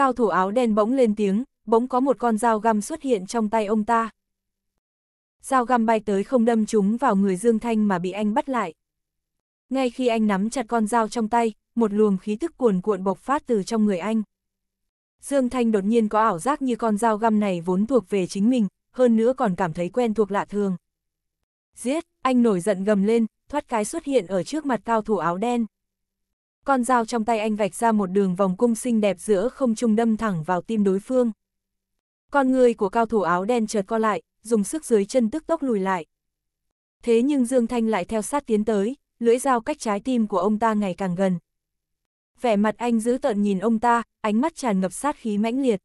Cao thủ áo đen bỗng lên tiếng, bỗng có một con dao găm xuất hiện trong tay ông ta. Dao găm bay tới không đâm trúng vào người Dương Thanh mà bị anh bắt lại. Ngay khi anh nắm chặt con dao trong tay, một luồng khí thức cuồn cuộn bộc phát từ trong người anh. Dương Thanh đột nhiên có ảo giác như con dao găm này vốn thuộc về chính mình, hơn nữa còn cảm thấy quen thuộc lạ thường. Giết, anh nổi giận gầm lên, thoát cái xuất hiện ở trước mặt cao thủ áo đen con dao trong tay anh vạch ra một đường vòng cung xinh đẹp giữa không trung đâm thẳng vào tim đối phương. Con người của cao thủ áo đen chợt co lại, dùng sức dưới chân tức tốc lùi lại. Thế nhưng Dương Thanh lại theo sát tiến tới, lưỡi dao cách trái tim của ông ta ngày càng gần. Vẻ mặt anh giữ tợn nhìn ông ta, ánh mắt tràn ngập sát khí mãnh liệt.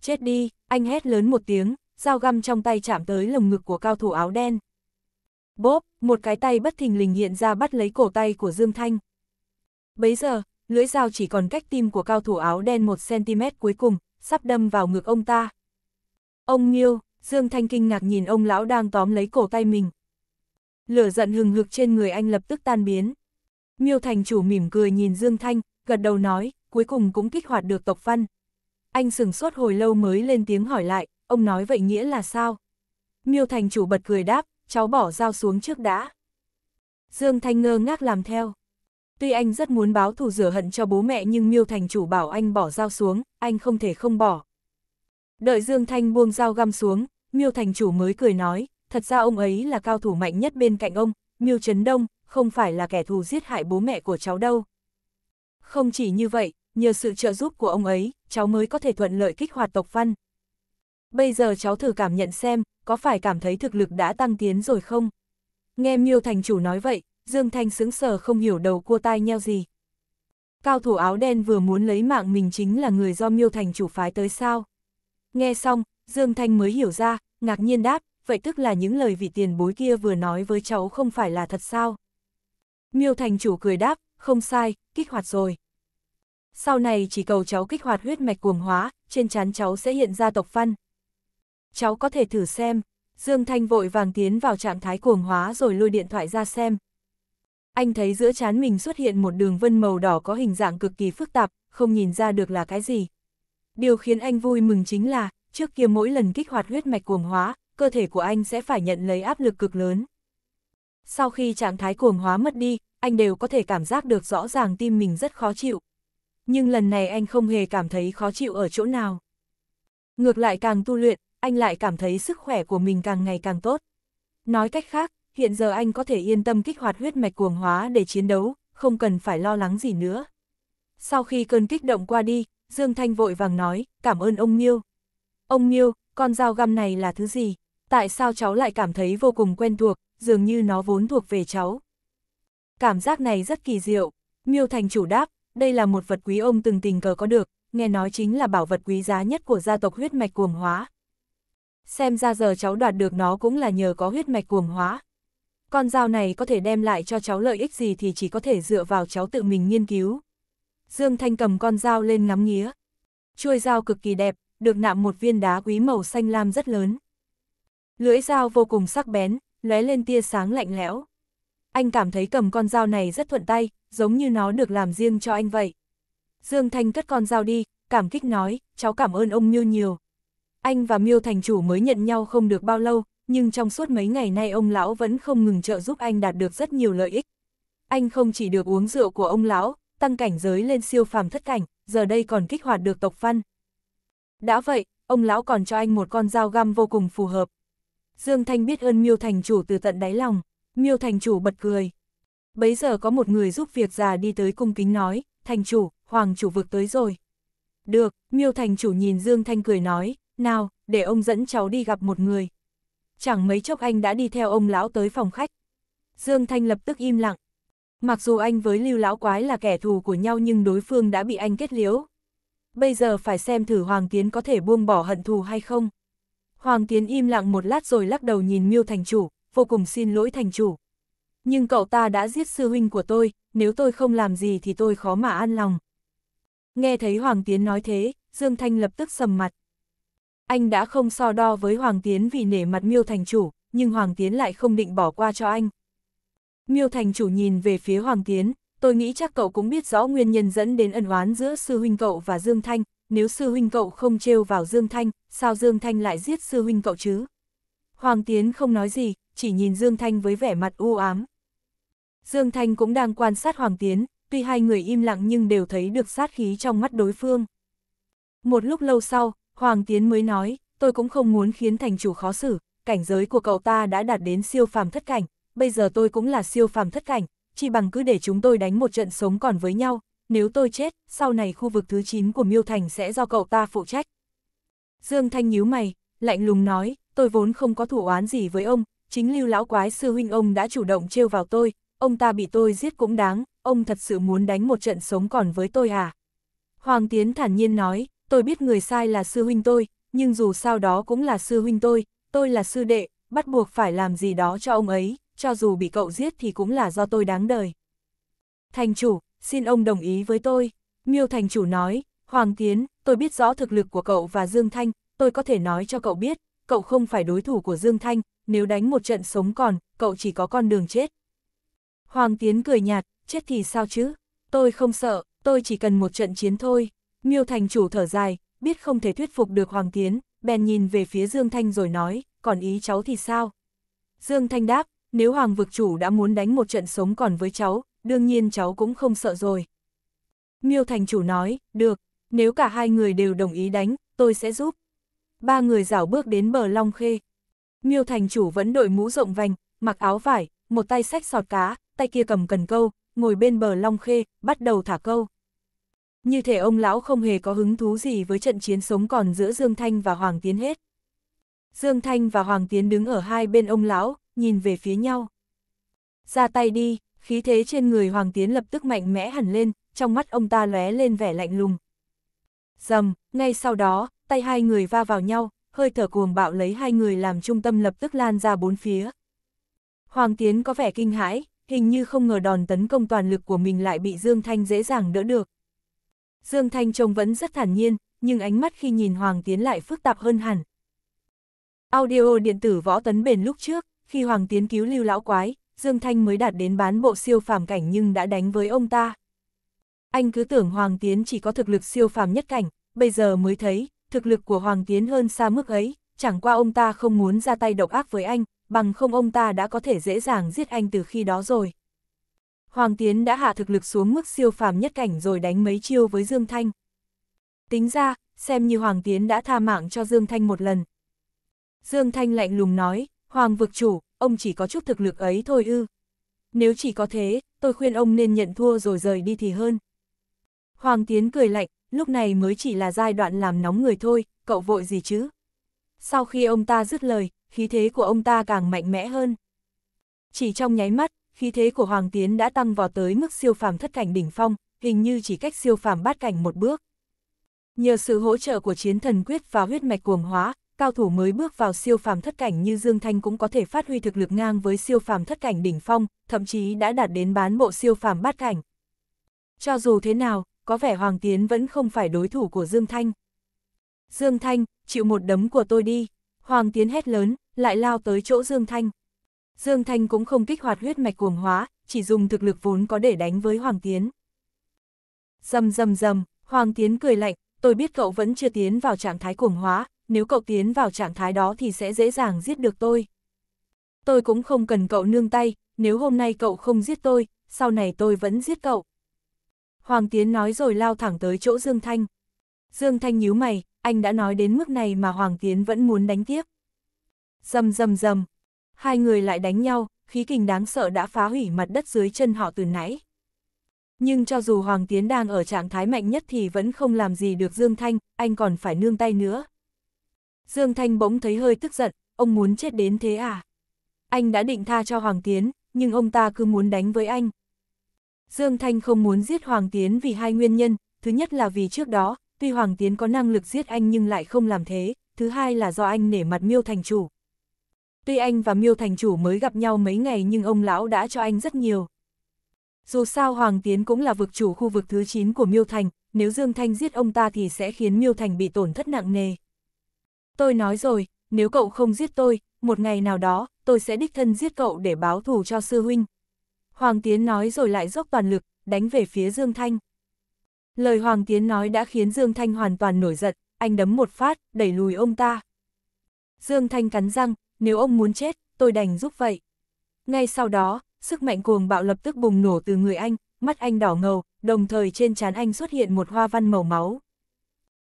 Chết đi, anh hét lớn một tiếng, dao găm trong tay chạm tới lồng ngực của cao thủ áo đen. Bốp, một cái tay bất thình lình hiện ra bắt lấy cổ tay của Dương Thanh. Bấy giờ, lưỡi dao chỉ còn cách tim của cao thủ áo đen 1cm cuối cùng, sắp đâm vào ngực ông ta. Ông Nhiêu, Dương Thanh kinh ngạc nhìn ông lão đang tóm lấy cổ tay mình. Lửa giận hừng hực trên người anh lập tức tan biến. Miêu Thành chủ mỉm cười nhìn Dương Thanh, gật đầu nói, cuối cùng cũng kích hoạt được tộc văn. Anh sừng sốt hồi lâu mới lên tiếng hỏi lại, ông nói vậy nghĩa là sao? Miêu Thành chủ bật cười đáp, cháu bỏ dao xuống trước đã. Dương Thanh ngơ ngác làm theo. Tuy anh rất muốn báo thù rửa hận cho bố mẹ nhưng miêu thành chủ bảo anh bỏ dao xuống, anh không thể không bỏ. Đợi Dương Thanh buông dao găm xuống, miêu thành chủ mới cười nói, thật ra ông ấy là cao thủ mạnh nhất bên cạnh ông, miêu Trấn Đông, không phải là kẻ thù giết hại bố mẹ của cháu đâu. Không chỉ như vậy, nhờ sự trợ giúp của ông ấy, cháu mới có thể thuận lợi kích hoạt tộc văn. Bây giờ cháu thử cảm nhận xem, có phải cảm thấy thực lực đã tăng tiến rồi không? Nghe miêu thành chủ nói vậy, Dương Thanh sững sờ không hiểu đầu cua tai nheo gì. Cao thủ áo đen vừa muốn lấy mạng mình chính là người do miêu thành chủ phái tới sao. Nghe xong, Dương Thanh mới hiểu ra, ngạc nhiên đáp, vậy tức là những lời vị tiền bối kia vừa nói với cháu không phải là thật sao. Miêu thành chủ cười đáp, không sai, kích hoạt rồi. Sau này chỉ cầu cháu kích hoạt huyết mạch cuồng hóa, trên trán cháu sẽ hiện ra tộc phân. Cháu có thể thử xem. Dương Thanh vội vàng tiến vào trạng thái cuồng hóa rồi lôi điện thoại ra xem. Anh thấy giữa chán mình xuất hiện một đường vân màu đỏ có hình dạng cực kỳ phức tạp, không nhìn ra được là cái gì. Điều khiến anh vui mừng chính là, trước kia mỗi lần kích hoạt huyết mạch cuồng hóa, cơ thể của anh sẽ phải nhận lấy áp lực cực lớn. Sau khi trạng thái cuồng hóa mất đi, anh đều có thể cảm giác được rõ ràng tim mình rất khó chịu. Nhưng lần này anh không hề cảm thấy khó chịu ở chỗ nào. Ngược lại càng tu luyện, anh lại cảm thấy sức khỏe của mình càng ngày càng tốt. Nói cách khác, hiện giờ anh có thể yên tâm kích hoạt huyết mạch cuồng hóa để chiến đấu, không cần phải lo lắng gì nữa. Sau khi cơn kích động qua đi, Dương Thanh vội vàng nói, cảm ơn ông Miêu. Ông Miêu, con dao găm này là thứ gì? Tại sao cháu lại cảm thấy vô cùng quen thuộc, dường như nó vốn thuộc về cháu? Cảm giác này rất kỳ diệu. Miêu Thành chủ đáp, đây là một vật quý ông từng tình cờ có được, nghe nói chính là bảo vật quý giá nhất của gia tộc huyết mạch cuồng hóa. Xem ra giờ cháu đoạt được nó cũng là nhờ có huyết mạch cuồng hóa. Con dao này có thể đem lại cho cháu lợi ích gì thì chỉ có thể dựa vào cháu tự mình nghiên cứu. Dương Thanh cầm con dao lên ngắm nghía. Chuôi dao cực kỳ đẹp, được nạm một viên đá quý màu xanh lam rất lớn. Lưỡi dao vô cùng sắc bén, lóe lên tia sáng lạnh lẽo. Anh cảm thấy cầm con dao này rất thuận tay, giống như nó được làm riêng cho anh vậy. Dương Thanh cất con dao đi, cảm kích nói, cháu cảm ơn ông Miêu nhiều. Anh và Miêu thành chủ mới nhận nhau không được bao lâu, nhưng trong suốt mấy ngày nay ông lão vẫn không ngừng trợ giúp anh đạt được rất nhiều lợi ích. Anh không chỉ được uống rượu của ông lão, tăng cảnh giới lên siêu phàm thất cảnh, giờ đây còn kích hoạt được tộc văn. Đã vậy, ông lão còn cho anh một con dao găm vô cùng phù hợp. Dương Thanh biết ơn Miêu Thành Chủ từ tận đáy lòng, Miêu Thành Chủ bật cười. Bấy giờ có một người giúp việc già đi tới cung kính nói, Thành Chủ, Hoàng Chủ vực tới rồi. Được, Miêu Thành Chủ nhìn Dương Thanh cười nói, nào, để ông dẫn cháu đi gặp một người, chẳng mấy chốc anh đã đi theo ông lão tới phòng khách. Dương Thanh lập tức im lặng. Mặc dù anh với lưu lão quái là kẻ thù của nhau nhưng đối phương đã bị anh kết liễu. Bây giờ phải xem thử Hoàng Tiến có thể buông bỏ hận thù hay không. Hoàng Tiến im lặng một lát rồi lắc đầu nhìn Miêu Thành Chủ, vô cùng xin lỗi Thành Chủ. Nhưng cậu ta đã giết sư huynh của tôi, nếu tôi không làm gì thì tôi khó mà an lòng. Nghe thấy Hoàng Tiến nói thế, Dương Thanh lập tức sầm mặt. Anh đã không so đo với Hoàng Tiến vì nể mặt Miêu Thành Chủ, nhưng Hoàng Tiến lại không định bỏ qua cho anh. Miêu Thành Chủ nhìn về phía Hoàng Tiến, tôi nghĩ chắc cậu cũng biết rõ nguyên nhân dẫn đến ân oán giữa sư huynh cậu và Dương Thanh, nếu sư huynh cậu không trêu vào Dương Thanh, sao Dương Thanh lại giết sư huynh cậu chứ? Hoàng Tiến không nói gì, chỉ nhìn Dương Thanh với vẻ mặt u ám. Dương Thanh cũng đang quan sát Hoàng Tiến, tuy hai người im lặng nhưng đều thấy được sát khí trong mắt đối phương. Một lúc lâu sau, Hoàng Tiến mới nói, tôi cũng không muốn khiến thành chủ khó xử, cảnh giới của cậu ta đã đạt đến siêu phàm thất cảnh, bây giờ tôi cũng là siêu phàm thất cảnh, chỉ bằng cứ để chúng tôi đánh một trận sống còn với nhau, nếu tôi chết, sau này khu vực thứ 9 của Miêu Thành sẽ do cậu ta phụ trách. Dương Thanh nhíu mày, lạnh lùng nói, tôi vốn không có thủ oán gì với ông, chính lưu lão quái sư huynh ông đã chủ động trêu vào tôi, ông ta bị tôi giết cũng đáng, ông thật sự muốn đánh một trận sống còn với tôi à? Hoàng Tiến thản nhiên nói, tôi biết người sai là sư huynh tôi, nhưng dù sao đó cũng là sư huynh tôi, tôi là sư đệ, bắt buộc phải làm gì đó cho ông ấy, cho dù bị cậu giết thì cũng là do tôi đáng đời. Thành chủ, xin ông đồng ý với tôi. Miêu thành chủ nói, Hoàng Tiến, tôi biết rõ thực lực của cậu và Dương Thanh, tôi có thể nói cho cậu biết, cậu không phải đối thủ của Dương Thanh, nếu đánh một trận sống còn, cậu chỉ có con đường chết. Hoàng Tiến cười nhạt, chết thì sao chứ? Tôi không sợ, tôi chỉ cần một trận chiến thôi. Miêu thành chủ thở dài, biết không thể thuyết phục được Hoàng Tiến, bèn nhìn về phía Dương Thanh rồi nói, còn ý cháu thì sao? Dương Thanh đáp, nếu Hoàng vực chủ đã muốn đánh một trận sống còn với cháu, đương nhiên cháu cũng không sợ rồi. Miêu thành chủ nói, được, nếu cả hai người đều đồng ý đánh, tôi sẽ giúp. Ba người rảo bước đến bờ Long Khê. Miêu thành chủ vẫn đội mũ rộng vành, mặc áo vải, một tay xách sọt cá, tay kia cầm cần câu, ngồi bên bờ Long Khê, bắt đầu thả câu. Như thể ông lão không hề có hứng thú gì với trận chiến sống còn giữa Dương Thanh và Hoàng Tiến hết. Dương Thanh và Hoàng Tiến đứng ở hai bên ông lão, nhìn về phía nhau. Ra tay đi, khí thế trên người Hoàng Tiến lập tức mạnh mẽ hẳn lên, trong mắt ông ta lóe lên vẻ lạnh lùng. Dầm, ngay sau đó, tay hai người va vào nhau, hơi thở cuồng bạo lấy hai người làm trung tâm lập tức lan ra bốn phía. Hoàng Tiến có vẻ kinh hãi, hình như không ngờ đòn tấn công toàn lực của mình lại bị Dương Thanh dễ dàng đỡ được. Dương Thanh trông vẫn rất thản nhiên, nhưng ánh mắt khi nhìn Hoàng Tiến lại phức tạp hơn hẳn. Audio điện tử võ tấn bền lúc trước, khi Hoàng Tiến cứu lưu lão quái, Dương Thanh mới đạt đến bán bộ siêu phàm cảnh nhưng đã đánh với ông ta. Anh cứ tưởng Hoàng Tiến chỉ có thực lực siêu phàm nhất cảnh, bây giờ mới thấy, thực lực của Hoàng Tiến hơn xa mức ấy, chẳng qua ông ta không muốn ra tay độc ác với anh, bằng không ông ta đã có thể dễ dàng giết anh từ khi đó rồi. Hoàng Tiến đã hạ thực lực xuống mức siêu phàm nhất cảnh rồi đánh mấy chiêu với Dương Thanh. Tính ra, xem như Hoàng Tiến đã tha mạng cho Dương Thanh một lần. Dương Thanh lạnh lùng nói, Hoàng vực chủ, ông chỉ có chút thực lực ấy thôi ư. Nếu chỉ có thế, tôi khuyên ông nên nhận thua rồi rời đi thì hơn. Hoàng Tiến cười lạnh, lúc này mới chỉ là giai đoạn làm nóng người thôi, cậu vội gì chứ? Sau khi ông ta dứt lời, khí thế của ông ta càng mạnh mẽ hơn. Chỉ trong nháy mắt, khí thế của Hoàng Tiến đã tăng vào tới mức siêu phàm thất cảnh đỉnh phong, hình như chỉ cách siêu phàm bát cảnh một bước. Nhờ sự hỗ trợ của chiến thần quyết và huyết mạch cuồng hóa, cao thủ mới bước vào siêu phàm thất cảnh như Dương Thanh cũng có thể phát huy thực lực ngang với siêu phàm thất cảnh đỉnh phong, thậm chí đã đạt đến bán bộ siêu phàm bát cảnh. Cho dù thế nào, có vẻ Hoàng Tiến vẫn không phải đối thủ của Dương Thanh. Dương Thanh, chịu một đấm của tôi đi. Hoàng Tiến hét lớn, lại lao tới chỗ Dương Thanh. Dương Thanh cũng không kích hoạt huyết mạch cuồng hóa, chỉ dùng thực lực vốn có để đánh với Hoàng Tiến. Dầm dầm dầm, Hoàng Tiến cười lạnh, tôi biết cậu vẫn chưa tiến vào trạng thái cuồng hóa, nếu cậu tiến vào trạng thái đó thì sẽ dễ dàng giết được tôi. Tôi cũng không cần cậu nương tay, nếu hôm nay cậu không giết tôi, sau này tôi vẫn giết cậu. Hoàng Tiến nói rồi lao thẳng tới chỗ Dương Thanh. Dương Thanh nhíu mày, anh đã nói đến mức này mà Hoàng Tiến vẫn muốn đánh tiếp. Dầm dầm dầm, Hai người lại đánh nhau, khí kình đáng sợ đã phá hủy mặt đất dưới chân họ từ nãy. Nhưng cho dù Hoàng Tiến đang ở trạng thái mạnh nhất thì vẫn không làm gì được Dương Thanh, anh còn phải nương tay nữa. Dương Thanh bỗng thấy hơi tức giận, ông muốn chết đến thế à? Anh đã định tha cho Hoàng Tiến, nhưng ông ta cứ muốn đánh với anh. Dương Thanh không muốn giết Hoàng Tiến vì hai nguyên nhân, thứ nhất là vì trước đó, tuy Hoàng Tiến có năng lực giết anh nhưng lại không làm thế, thứ hai là do anh nể mặt miêu thành chủ, Tuy anh và Miêu Thành Chủ mới gặp nhau mấy ngày nhưng ông lão đã cho anh rất nhiều. Dù sao Hoàng Tiến cũng là vực chủ khu vực thứ 9 của Miêu Thành, nếu Dương Thanh giết ông ta thì sẽ khiến Miêu Thành bị tổn thất nặng nề. Tôi nói rồi, nếu cậu không giết tôi, một ngày nào đó, tôi sẽ đích thân giết cậu để báo thù cho sư huynh. Hoàng Tiến nói rồi lại dốc toàn lực, đánh về phía Dương Thanh. Lời Hoàng Tiến nói đã khiến Dương Thanh hoàn toàn nổi giận, anh đấm một phát, đẩy lùi ông ta. Dương Thanh cắn răng, nếu ông muốn chết, tôi đành giúp vậy. Ngay sau đó, sức mạnh cuồng bạo lập tức bùng nổ từ người anh, mắt anh đỏ ngầu, đồng thời trên trán anh xuất hiện một hoa văn màu máu.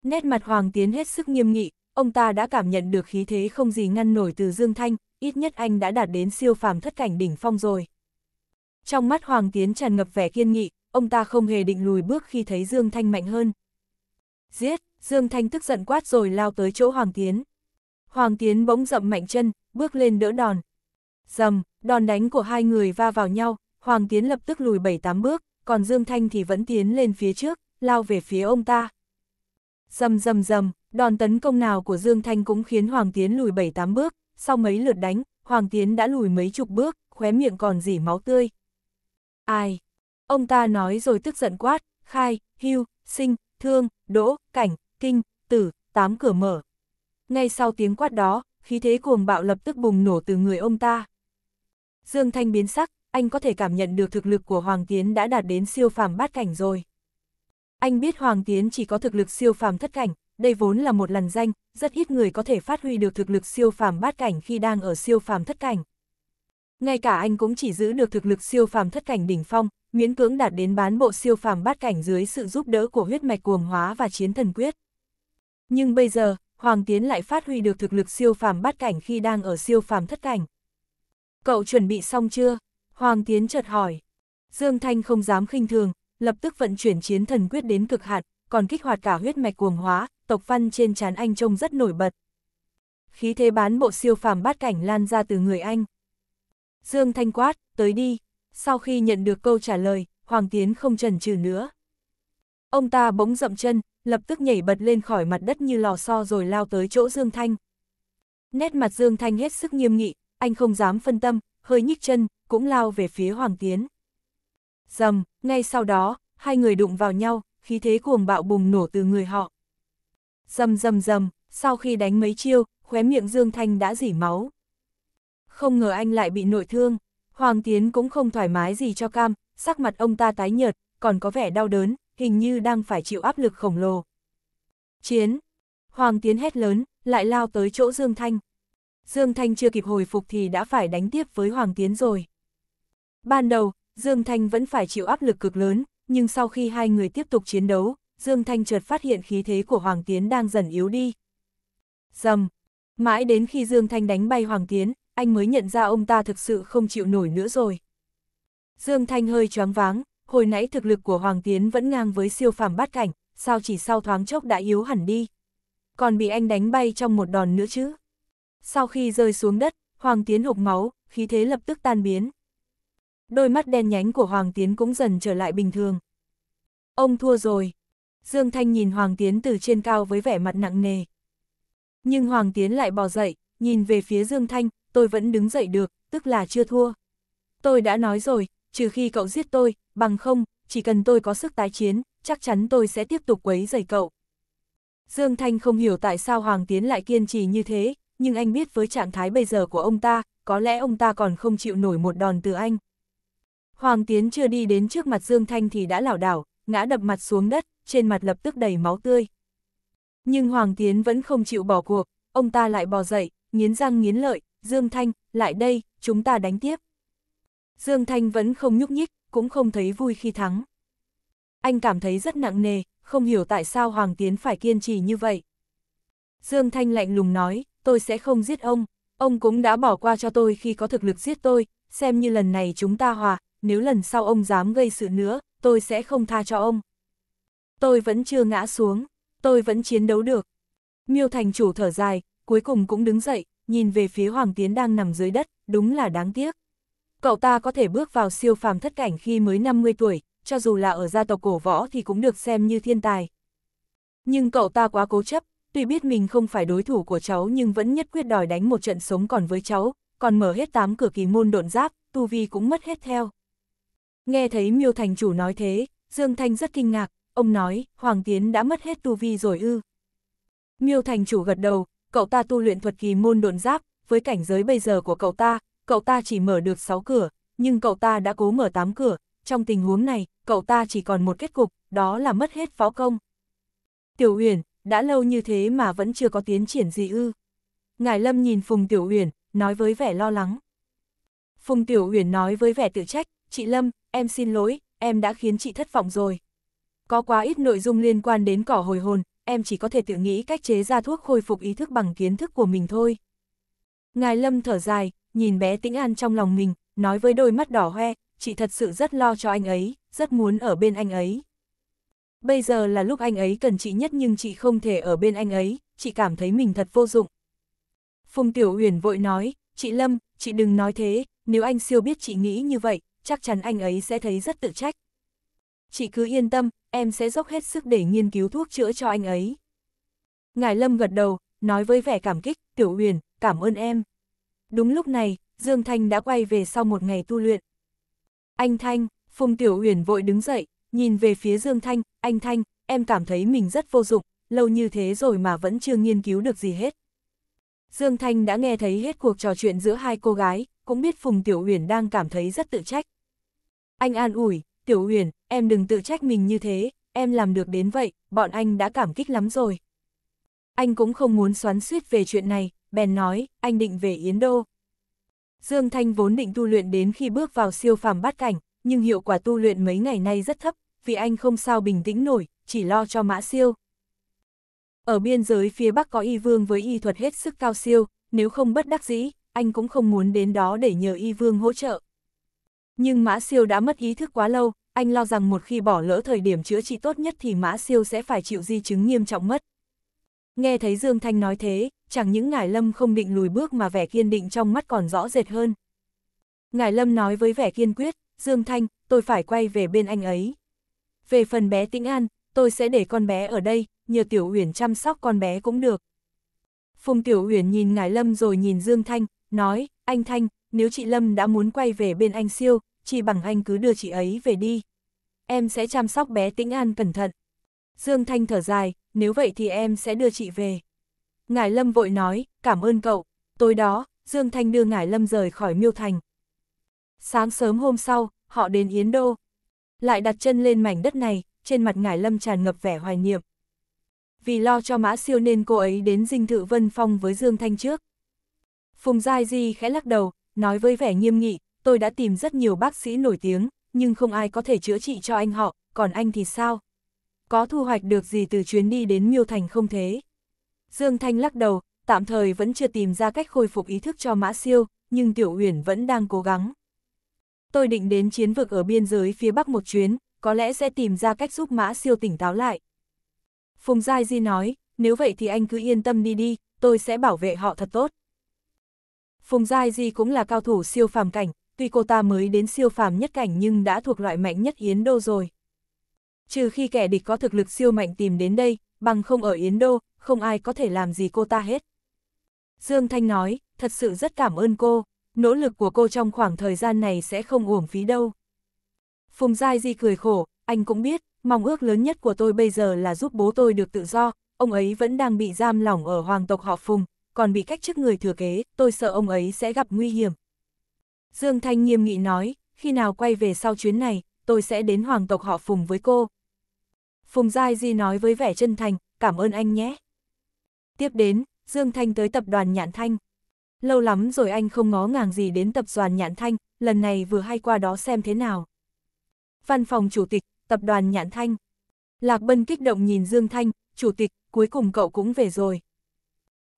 Nét mặt Hoàng Tiến hết sức nghiêm nghị, ông ta đã cảm nhận được khí thế không gì ngăn nổi từ Dương Thanh, ít nhất anh đã đạt đến siêu phàm thất cảnh đỉnh phong rồi. Trong mắt Hoàng Tiến tràn ngập vẻ kiên nghị, ông ta không hề định lùi bước khi thấy Dương Thanh mạnh hơn. Giết, Dương Thanh tức giận quát rồi lao tới chỗ Hoàng Tiến. Hoàng Tiến bỗng dậm mạnh chân, bước lên đỡ đòn. Dầm, đòn đánh của hai người va vào nhau, Hoàng Tiến lập tức lùi 7-8 bước, còn Dương Thanh thì vẫn tiến lên phía trước, lao về phía ông ta. Dầm dầm dầm, đòn tấn công nào của Dương Thanh cũng khiến Hoàng Tiến lùi 7-8 bước, sau mấy lượt đánh, Hoàng Tiến đã lùi mấy chục bước, khóe miệng còn dỉ máu tươi. Ai? Ông ta nói rồi tức giận quát, khai, hưu, sinh, thương, đỗ, cảnh, kinh, tử, tám cửa mở ngay sau tiếng quát đó, khí thế cuồng bạo lập tức bùng nổ từ người ông ta. Dương Thanh biến sắc, anh có thể cảm nhận được thực lực của Hoàng Tiến đã đạt đến siêu phàm bát cảnh rồi. Anh biết Hoàng Tiến chỉ có thực lực siêu phàm thất cảnh, đây vốn là một lần danh, rất ít người có thể phát huy được thực lực siêu phàm bát cảnh khi đang ở siêu phàm thất cảnh. Ngay cả anh cũng chỉ giữ được thực lực siêu phàm thất cảnh đỉnh phong, miễn cưỡng đạt đến bán bộ siêu phàm bát cảnh dưới sự giúp đỡ của huyết mạch cuồng hóa và chiến thần quyết. Nhưng bây giờ, Hoàng Tiến lại phát huy được thực lực siêu phàm bát cảnh khi đang ở siêu phàm thất cảnh. Cậu chuẩn bị xong chưa? Hoàng Tiến chợt hỏi. Dương Thanh không dám khinh thường, lập tức vận chuyển chiến thần quyết đến cực hạn, còn kích hoạt cả huyết mạch cuồng hóa, tộc văn trên trán anh trông rất nổi bật. Khí thế bán bộ siêu phàm bát cảnh lan ra từ người anh. Dương Thanh quát, tới đi. Sau khi nhận được câu trả lời, Hoàng Tiến không chần chừ nữa. Ông ta bỗng dậm chân, lập tức nhảy bật lên khỏi mặt đất như lò xo rồi lao tới chỗ Dương Thanh. Nét mặt Dương Thanh hết sức nghiêm nghị, anh không dám phân tâm, hơi nhích chân, cũng lao về phía Hoàng Tiến. Dầm, ngay sau đó, hai người đụng vào nhau, khí thế cuồng bạo bùng nổ từ người họ. Dầm dầm dầm, sau khi đánh mấy chiêu, khóe miệng Dương Thanh đã dỉ máu. Không ngờ anh lại bị nội thương, Hoàng Tiến cũng không thoải mái gì cho cam, sắc mặt ông ta tái nhợt, còn có vẻ đau đớn, hình như đang phải chịu áp lực khổng lồ. Chiến! Hoàng Tiến hét lớn, lại lao tới chỗ Dương Thanh. Dương Thanh chưa kịp hồi phục thì đã phải đánh tiếp với Hoàng Tiến rồi. Ban đầu, Dương Thanh vẫn phải chịu áp lực cực lớn, nhưng sau khi hai người tiếp tục chiến đấu, Dương Thanh chợt phát hiện khí thế của Hoàng Tiến đang dần yếu đi. Dầm! Mãi đến khi Dương Thanh đánh bay Hoàng Tiến, anh mới nhận ra ông ta thực sự không chịu nổi nữa rồi. Dương Thanh hơi choáng váng, hồi nãy thực lực của Hoàng Tiến vẫn ngang với siêu phàm bát cảnh, sao chỉ sau thoáng chốc đã yếu hẳn đi. Còn bị anh đánh bay trong một đòn nữa chứ. Sau khi rơi xuống đất, Hoàng Tiến hộc máu, khí thế lập tức tan biến. Đôi mắt đen nhánh của Hoàng Tiến cũng dần trở lại bình thường. Ông thua rồi. Dương Thanh nhìn Hoàng Tiến từ trên cao với vẻ mặt nặng nề. Nhưng Hoàng Tiến lại bò dậy, nhìn về phía Dương Thanh, tôi vẫn đứng dậy được, tức là chưa thua. Tôi đã nói rồi, trừ khi cậu giết tôi, bằng không, chỉ cần tôi có sức tái chiến, chắc chắn tôi sẽ tiếp tục quấy giày cậu. Dương Thanh không hiểu tại sao Hoàng Tiến lại kiên trì như thế, nhưng anh biết với trạng thái bây giờ của ông ta, có lẽ ông ta còn không chịu nổi một đòn từ anh. Hoàng Tiến chưa đi đến trước mặt Dương Thanh thì đã lảo đảo, ngã đập mặt xuống đất, trên mặt lập tức đầy máu tươi. Nhưng Hoàng Tiến vẫn không chịu bỏ cuộc, ông ta lại bò dậy, nghiến răng nghiến lợi, Dương Thanh, lại đây, chúng ta đánh tiếp. Dương Thanh vẫn không nhúc nhích, cũng không thấy vui khi thắng. Anh cảm thấy rất nặng nề, không hiểu tại sao Hoàng Tiến phải kiên trì như vậy. Dương Thanh lạnh lùng nói, tôi sẽ không giết ông, ông cũng đã bỏ qua cho tôi khi có thực lực giết tôi, xem như lần này chúng ta hòa, nếu lần sau ông dám gây sự nữa, tôi sẽ không tha cho ông. Tôi vẫn chưa ngã xuống, tôi vẫn chiến đấu được. Miêu Thành chủ thở dài, cuối cùng cũng đứng dậy, nhìn về phía Hoàng Tiến đang nằm dưới đất, đúng là đáng tiếc cậu ta có thể bước vào siêu phàm thất cảnh khi mới 50 tuổi, cho dù là ở gia tộc cổ võ thì cũng được xem như thiên tài. Nhưng cậu ta quá cố chấp, tuy biết mình không phải đối thủ của cháu nhưng vẫn nhất quyết đòi đánh một trận sống còn với cháu, còn mở hết tám cửa kỳ môn độn giáp, tu vi cũng mất hết theo. Nghe thấy miêu thành chủ nói thế, Dương Thanh rất kinh ngạc, ông nói, Hoàng Tiến đã mất hết tu vi rồi ư. Miêu thành chủ gật đầu, cậu ta tu luyện thuật kỳ môn độn giáp, với cảnh giới bây giờ của cậu ta, cậu ta chỉ mở được 6 cửa, nhưng cậu ta đã cố mở 8 cửa, trong tình huống này, cậu ta chỉ còn một kết cục, đó là mất hết phó công. Tiểu Uyển, đã lâu như thế mà vẫn chưa có tiến triển gì ư. Ngài Lâm nhìn Phùng Tiểu Uyển, nói với vẻ lo lắng. Phùng Tiểu Uyển nói với vẻ tự trách, chị Lâm, em xin lỗi, em đã khiến chị thất vọng rồi. Có quá ít nội dung liên quan đến cỏ hồi hồn, em chỉ có thể tự nghĩ cách chế ra thuốc khôi phục ý thức bằng kiến thức của mình thôi. Ngài Lâm thở dài, nhìn bé Tĩnh An trong lòng mình, nói với đôi mắt đỏ hoe, chị thật sự rất lo cho anh ấy, rất muốn ở bên anh ấy. Bây giờ là lúc anh ấy cần chị nhất nhưng chị không thể ở bên anh ấy, chị cảm thấy mình thật vô dụng. Phùng Tiểu Uyển vội nói, chị Lâm, chị đừng nói thế, nếu anh siêu biết chị nghĩ như vậy, chắc chắn anh ấy sẽ thấy rất tự trách. Chị cứ yên tâm, em sẽ dốc hết sức để nghiên cứu thuốc chữa cho anh ấy. Ngài Lâm gật đầu, nói với vẻ cảm kích, Tiểu Uyển cảm ơn em. Đúng lúc này, Dương Thanh đã quay về sau một ngày tu luyện. Anh Thanh, Phùng Tiểu Uyển vội đứng dậy, nhìn về phía Dương Thanh, anh Thanh, em cảm thấy mình rất vô dụng, lâu như thế rồi mà vẫn chưa nghiên cứu được gì hết. Dương Thanh đã nghe thấy hết cuộc trò chuyện giữa hai cô gái, cũng biết Phùng Tiểu Uyển đang cảm thấy rất tự trách. Anh an ủi, Tiểu Uyển, em đừng tự trách mình như thế, em làm được đến vậy, bọn anh đã cảm kích lắm rồi anh cũng không muốn xoắn suýt về chuyện này, bèn nói, anh định về Yến Đô. Dương Thanh vốn định tu luyện đến khi bước vào siêu phàm bát cảnh, nhưng hiệu quả tu luyện mấy ngày nay rất thấp, vì anh không sao bình tĩnh nổi, chỉ lo cho mã siêu. Ở biên giới phía Bắc có y vương với y thuật hết sức cao siêu, nếu không bất đắc dĩ, anh cũng không muốn đến đó để nhờ y vương hỗ trợ. Nhưng mã siêu đã mất ý thức quá lâu, anh lo rằng một khi bỏ lỡ thời điểm chữa trị tốt nhất thì mã siêu sẽ phải chịu di chứng nghiêm trọng mất. Nghe thấy Dương Thanh nói thế, chẳng những Ngải Lâm không định lùi bước mà vẻ kiên định trong mắt còn rõ rệt hơn. Ngải Lâm nói với vẻ kiên quyết, Dương Thanh, tôi phải quay về bên anh ấy. Về phần bé Tĩnh An, tôi sẽ để con bé ở đây, nhờ Tiểu Uyển chăm sóc con bé cũng được. Phùng Tiểu Uyển nhìn Ngải Lâm rồi nhìn Dương Thanh, nói, anh Thanh, nếu chị Lâm đã muốn quay về bên anh siêu, chỉ bằng anh cứ đưa chị ấy về đi. Em sẽ chăm sóc bé Tĩnh An cẩn thận. Dương Thanh thở dài, nếu vậy thì em sẽ đưa chị về. Ngải Lâm vội nói, cảm ơn cậu. Tối đó, Dương Thanh đưa Ngải Lâm rời khỏi miêu thành. Sáng sớm hôm sau, họ đến Yến Đô. Lại đặt chân lên mảnh đất này, trên mặt Ngải Lâm tràn ngập vẻ hoài niệm. Vì lo cho mã siêu nên cô ấy đến dinh thự Vân Phong với Dương Thanh trước. Phùng Giai Di khẽ lắc đầu, nói với vẻ nghiêm nghị, tôi đã tìm rất nhiều bác sĩ nổi tiếng, nhưng không ai có thể chữa trị cho anh họ, còn anh thì sao? có thu hoạch được gì từ chuyến đi đến miêu thành không thế? Dương Thanh lắc đầu, tạm thời vẫn chưa tìm ra cách khôi phục ý thức cho Mã Siêu, nhưng Tiểu Uyển vẫn đang cố gắng. Tôi định đến chiến vực ở biên giới phía bắc một chuyến, có lẽ sẽ tìm ra cách giúp Mã Siêu tỉnh táo lại. Phùng Giai Di nói, nếu vậy thì anh cứ yên tâm đi đi, tôi sẽ bảo vệ họ thật tốt. Phùng Giai Di cũng là cao thủ siêu phàm cảnh, tuy cô ta mới đến siêu phàm nhất cảnh nhưng đã thuộc loại mạnh nhất Yến Đô rồi trừ khi kẻ địch có thực lực siêu mạnh tìm đến đây, bằng không ở Yến Đô, không ai có thể làm gì cô ta hết. Dương Thanh nói, thật sự rất cảm ơn cô, nỗ lực của cô trong khoảng thời gian này sẽ không uổng phí đâu. Phùng Giai Di cười khổ, anh cũng biết, mong ước lớn nhất của tôi bây giờ là giúp bố tôi được tự do, ông ấy vẫn đang bị giam lỏng ở hoàng tộc họ Phùng, còn bị cách chức người thừa kế, tôi sợ ông ấy sẽ gặp nguy hiểm. Dương Thanh nghiêm nghị nói, khi nào quay về sau chuyến này, tôi sẽ đến hoàng tộc họ Phùng với cô, Phùng Giai Di nói với vẻ chân thành, cảm ơn anh nhé. Tiếp đến, Dương Thanh tới tập đoàn Nhạn Thanh. Lâu lắm rồi anh không ngó ngàng gì đến tập đoàn Nhạn Thanh, lần này vừa hay qua đó xem thế nào. Văn phòng chủ tịch, tập đoàn Nhạn Thanh. Lạc Bân kích động nhìn Dương Thanh, chủ tịch, cuối cùng cậu cũng về rồi.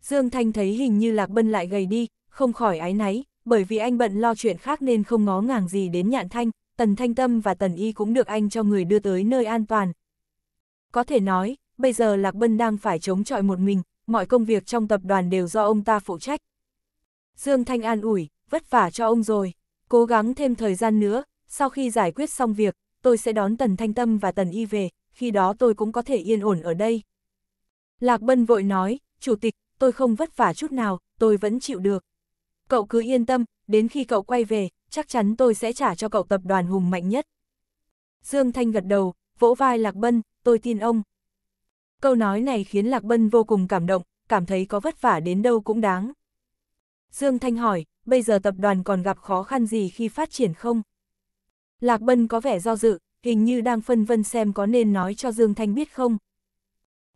Dương Thanh thấy hình như Lạc Bân lại gầy đi, không khỏi ái náy, bởi vì anh bận lo chuyện khác nên không ngó ngàng gì đến Nhạn Thanh, Tần Thanh Tâm và Tần Y cũng được anh cho người đưa tới nơi an toàn, có thể nói, bây giờ Lạc Bân đang phải chống chọi một mình, mọi công việc trong tập đoàn đều do ông ta phụ trách. Dương Thanh an ủi, vất vả cho ông rồi, cố gắng thêm thời gian nữa, sau khi giải quyết xong việc, tôi sẽ đón Tần Thanh Tâm và Tần Y về, khi đó tôi cũng có thể yên ổn ở đây. Lạc Bân vội nói, Chủ tịch, tôi không vất vả chút nào, tôi vẫn chịu được. Cậu cứ yên tâm, đến khi cậu quay về, chắc chắn tôi sẽ trả cho cậu tập đoàn hùng mạnh nhất. Dương Thanh gật đầu, vỗ vai Lạc Bân, tôi tin ông. Câu nói này khiến Lạc Bân vô cùng cảm động, cảm thấy có vất vả đến đâu cũng đáng. Dương Thanh hỏi, bây giờ tập đoàn còn gặp khó khăn gì khi phát triển không? Lạc Bân có vẻ do dự, hình như đang phân vân xem có nên nói cho Dương Thanh biết không.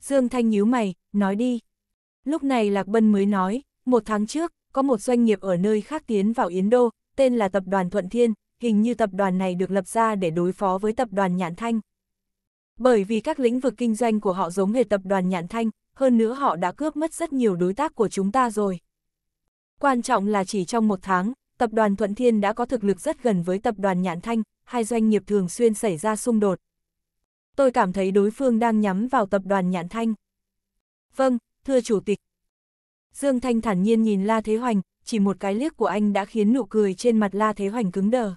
Dương Thanh nhíu mày, nói đi. Lúc này Lạc Bân mới nói, một tháng trước, có một doanh nghiệp ở nơi khác tiến vào Yến Đô, tên là Tập đoàn Thuận Thiên, hình như tập đoàn này được lập ra để đối phó với Tập đoàn Nhãn Thanh. Bởi vì các lĩnh vực kinh doanh của họ giống hệ tập đoàn Nhạn Thanh, hơn nữa họ đã cướp mất rất nhiều đối tác của chúng ta rồi. Quan trọng là chỉ trong một tháng, tập đoàn Thuận Thiên đã có thực lực rất gần với tập đoàn Nhạn Thanh, hai doanh nghiệp thường xuyên xảy ra xung đột. Tôi cảm thấy đối phương đang nhắm vào tập đoàn Nhạn Thanh. Vâng, thưa Chủ tịch. Dương Thanh thản nhiên nhìn La Thế Hoành, chỉ một cái liếc của anh đã khiến nụ cười trên mặt La Thế Hoành cứng đờ.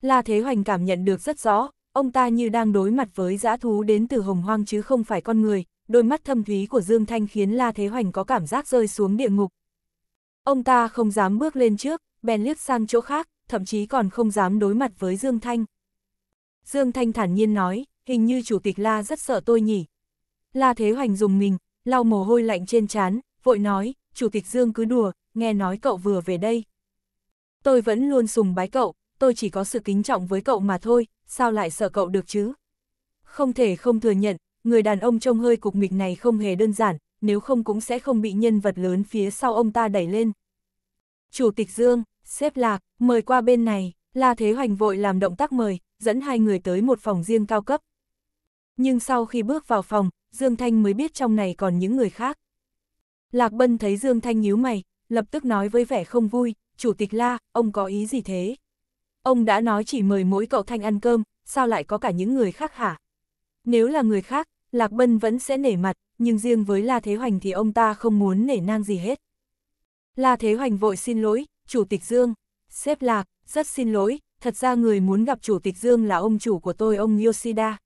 La Thế Hoành cảm nhận được rất rõ, ông ta như đang đối mặt với dã thú đến từ hồng hoang chứ không phải con người, đôi mắt thâm thúy của Dương Thanh khiến La Thế Hoành có cảm giác rơi xuống địa ngục. Ông ta không dám bước lên trước, bèn liếc sang chỗ khác, thậm chí còn không dám đối mặt với Dương Thanh. Dương Thanh thản nhiên nói, hình như chủ tịch La rất sợ tôi nhỉ. La Thế Hoành dùng mình, lau mồ hôi lạnh trên trán, vội nói, chủ tịch Dương cứ đùa, nghe nói cậu vừa về đây. Tôi vẫn luôn sùng bái cậu, tôi chỉ có sự kính trọng với cậu mà thôi, sao lại sợ cậu được chứ? Không thể không thừa nhận, người đàn ông trông hơi cục mịch này không hề đơn giản, nếu không cũng sẽ không bị nhân vật lớn phía sau ông ta đẩy lên. Chủ tịch Dương, xếp lạc, mời qua bên này, La Thế Hoành vội làm động tác mời, dẫn hai người tới một phòng riêng cao cấp. Nhưng sau khi bước vào phòng, Dương Thanh mới biết trong này còn những người khác. Lạc Bân thấy Dương Thanh nhíu mày, lập tức nói với vẻ không vui, Chủ tịch La, ông có ý gì thế? Ông đã nói chỉ mời mỗi cậu Thanh ăn cơm, sao lại có cả những người khác hả? Nếu là người khác, Lạc Bân vẫn sẽ nể mặt, nhưng riêng với La Thế Hoành thì ông ta không muốn nể nang gì hết. La Thế Hoành vội xin lỗi, Chủ tịch Dương, xếp Lạc, rất xin lỗi, thật ra người muốn gặp Chủ tịch Dương là ông chủ của tôi ông Yoshida.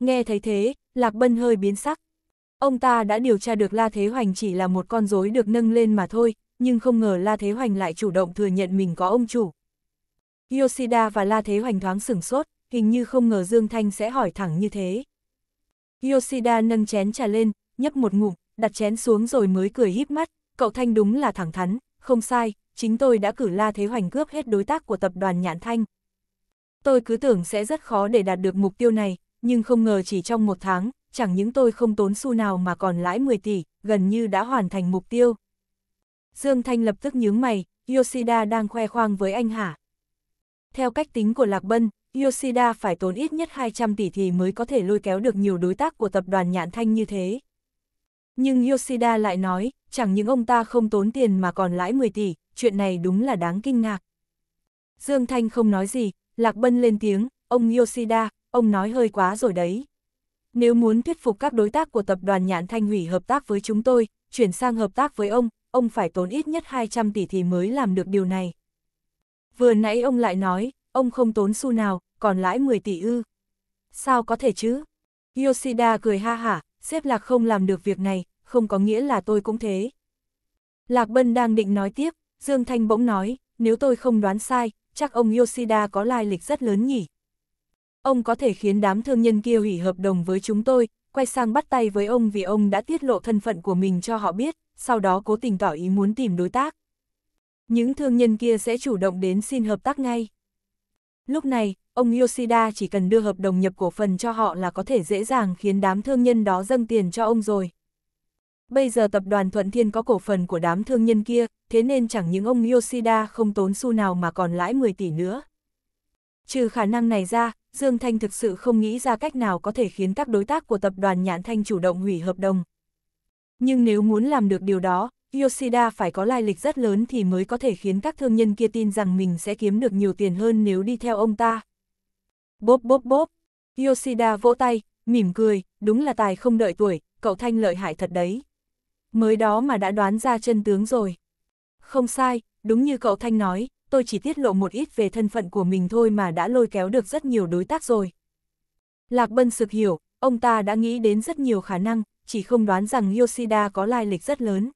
Nghe thấy thế, Lạc Bân hơi biến sắc. Ông ta đã điều tra được La Thế Hoành chỉ là một con rối được nâng lên mà thôi, nhưng không ngờ La Thế Hoành lại chủ động thừa nhận mình có ông chủ. Yoshida và La Thế Hoành thoáng sửng sốt, hình như không ngờ Dương Thanh sẽ hỏi thẳng như thế. Yoshida nâng chén trà lên, nhấp một ngụm, đặt chén xuống rồi mới cười híp mắt, cậu Thanh đúng là thẳng thắn, không sai, chính tôi đã cử La Thế Hoành cướp hết đối tác của tập đoàn Nhãn Thanh. Tôi cứ tưởng sẽ rất khó để đạt được mục tiêu này, nhưng không ngờ chỉ trong một tháng, chẳng những tôi không tốn xu nào mà còn lãi 10 tỷ, gần như đã hoàn thành mục tiêu. Dương Thanh lập tức nhướng mày, Yoshida đang khoe khoang với anh hả, theo cách tính của Lạc Bân, Yoshida phải tốn ít nhất 200 tỷ thì mới có thể lôi kéo được nhiều đối tác của tập đoàn nhãn thanh như thế. Nhưng Yoshida lại nói, chẳng những ông ta không tốn tiền mà còn lãi 10 tỷ, chuyện này đúng là đáng kinh ngạc. Dương Thanh không nói gì, Lạc Bân lên tiếng, ông Yoshida, ông nói hơi quá rồi đấy. Nếu muốn thuyết phục các đối tác của tập đoàn nhãn thanh hủy hợp tác với chúng tôi, chuyển sang hợp tác với ông, ông phải tốn ít nhất 200 tỷ thì mới làm được điều này. Vừa nãy ông lại nói, ông không tốn xu nào, còn lãi 10 tỷ ư. Sao có thể chứ? Yoshida cười ha hả, xếp lạc không làm được việc này, không có nghĩa là tôi cũng thế. Lạc Bân đang định nói tiếp, Dương Thanh bỗng nói, nếu tôi không đoán sai, chắc ông Yoshida có lai lịch rất lớn nhỉ. Ông có thể khiến đám thương nhân kia hủy hợp đồng với chúng tôi, quay sang bắt tay với ông vì ông đã tiết lộ thân phận của mình cho họ biết, sau đó cố tình tỏ ý muốn tìm đối tác. Những thương nhân kia sẽ chủ động đến xin hợp tác ngay. Lúc này, ông Yoshida chỉ cần đưa hợp đồng nhập cổ phần cho họ là có thể dễ dàng khiến đám thương nhân đó dâng tiền cho ông rồi. Bây giờ tập đoàn Thuận Thiên có cổ phần của đám thương nhân kia, thế nên chẳng những ông Yoshida không tốn xu nào mà còn lãi 10 tỷ nữa. Trừ khả năng này ra, Dương Thanh thực sự không nghĩ ra cách nào có thể khiến các đối tác của tập đoàn Nhãn Thanh chủ động hủy hợp đồng. Nhưng nếu muốn làm được điều đó, Yoshida phải có lai lịch rất lớn thì mới có thể khiến các thương nhân kia tin rằng mình sẽ kiếm được nhiều tiền hơn nếu đi theo ông ta. Bốp bốp bốp, Yoshida vỗ tay, mỉm cười, đúng là tài không đợi tuổi, cậu Thanh lợi hại thật đấy. Mới đó mà đã đoán ra chân tướng rồi. Không sai, đúng như cậu Thanh nói, tôi chỉ tiết lộ một ít về thân phận của mình thôi mà đã lôi kéo được rất nhiều đối tác rồi. Lạc Bân sực hiểu, ông ta đã nghĩ đến rất nhiều khả năng, chỉ không đoán rằng Yoshida có lai lịch rất lớn.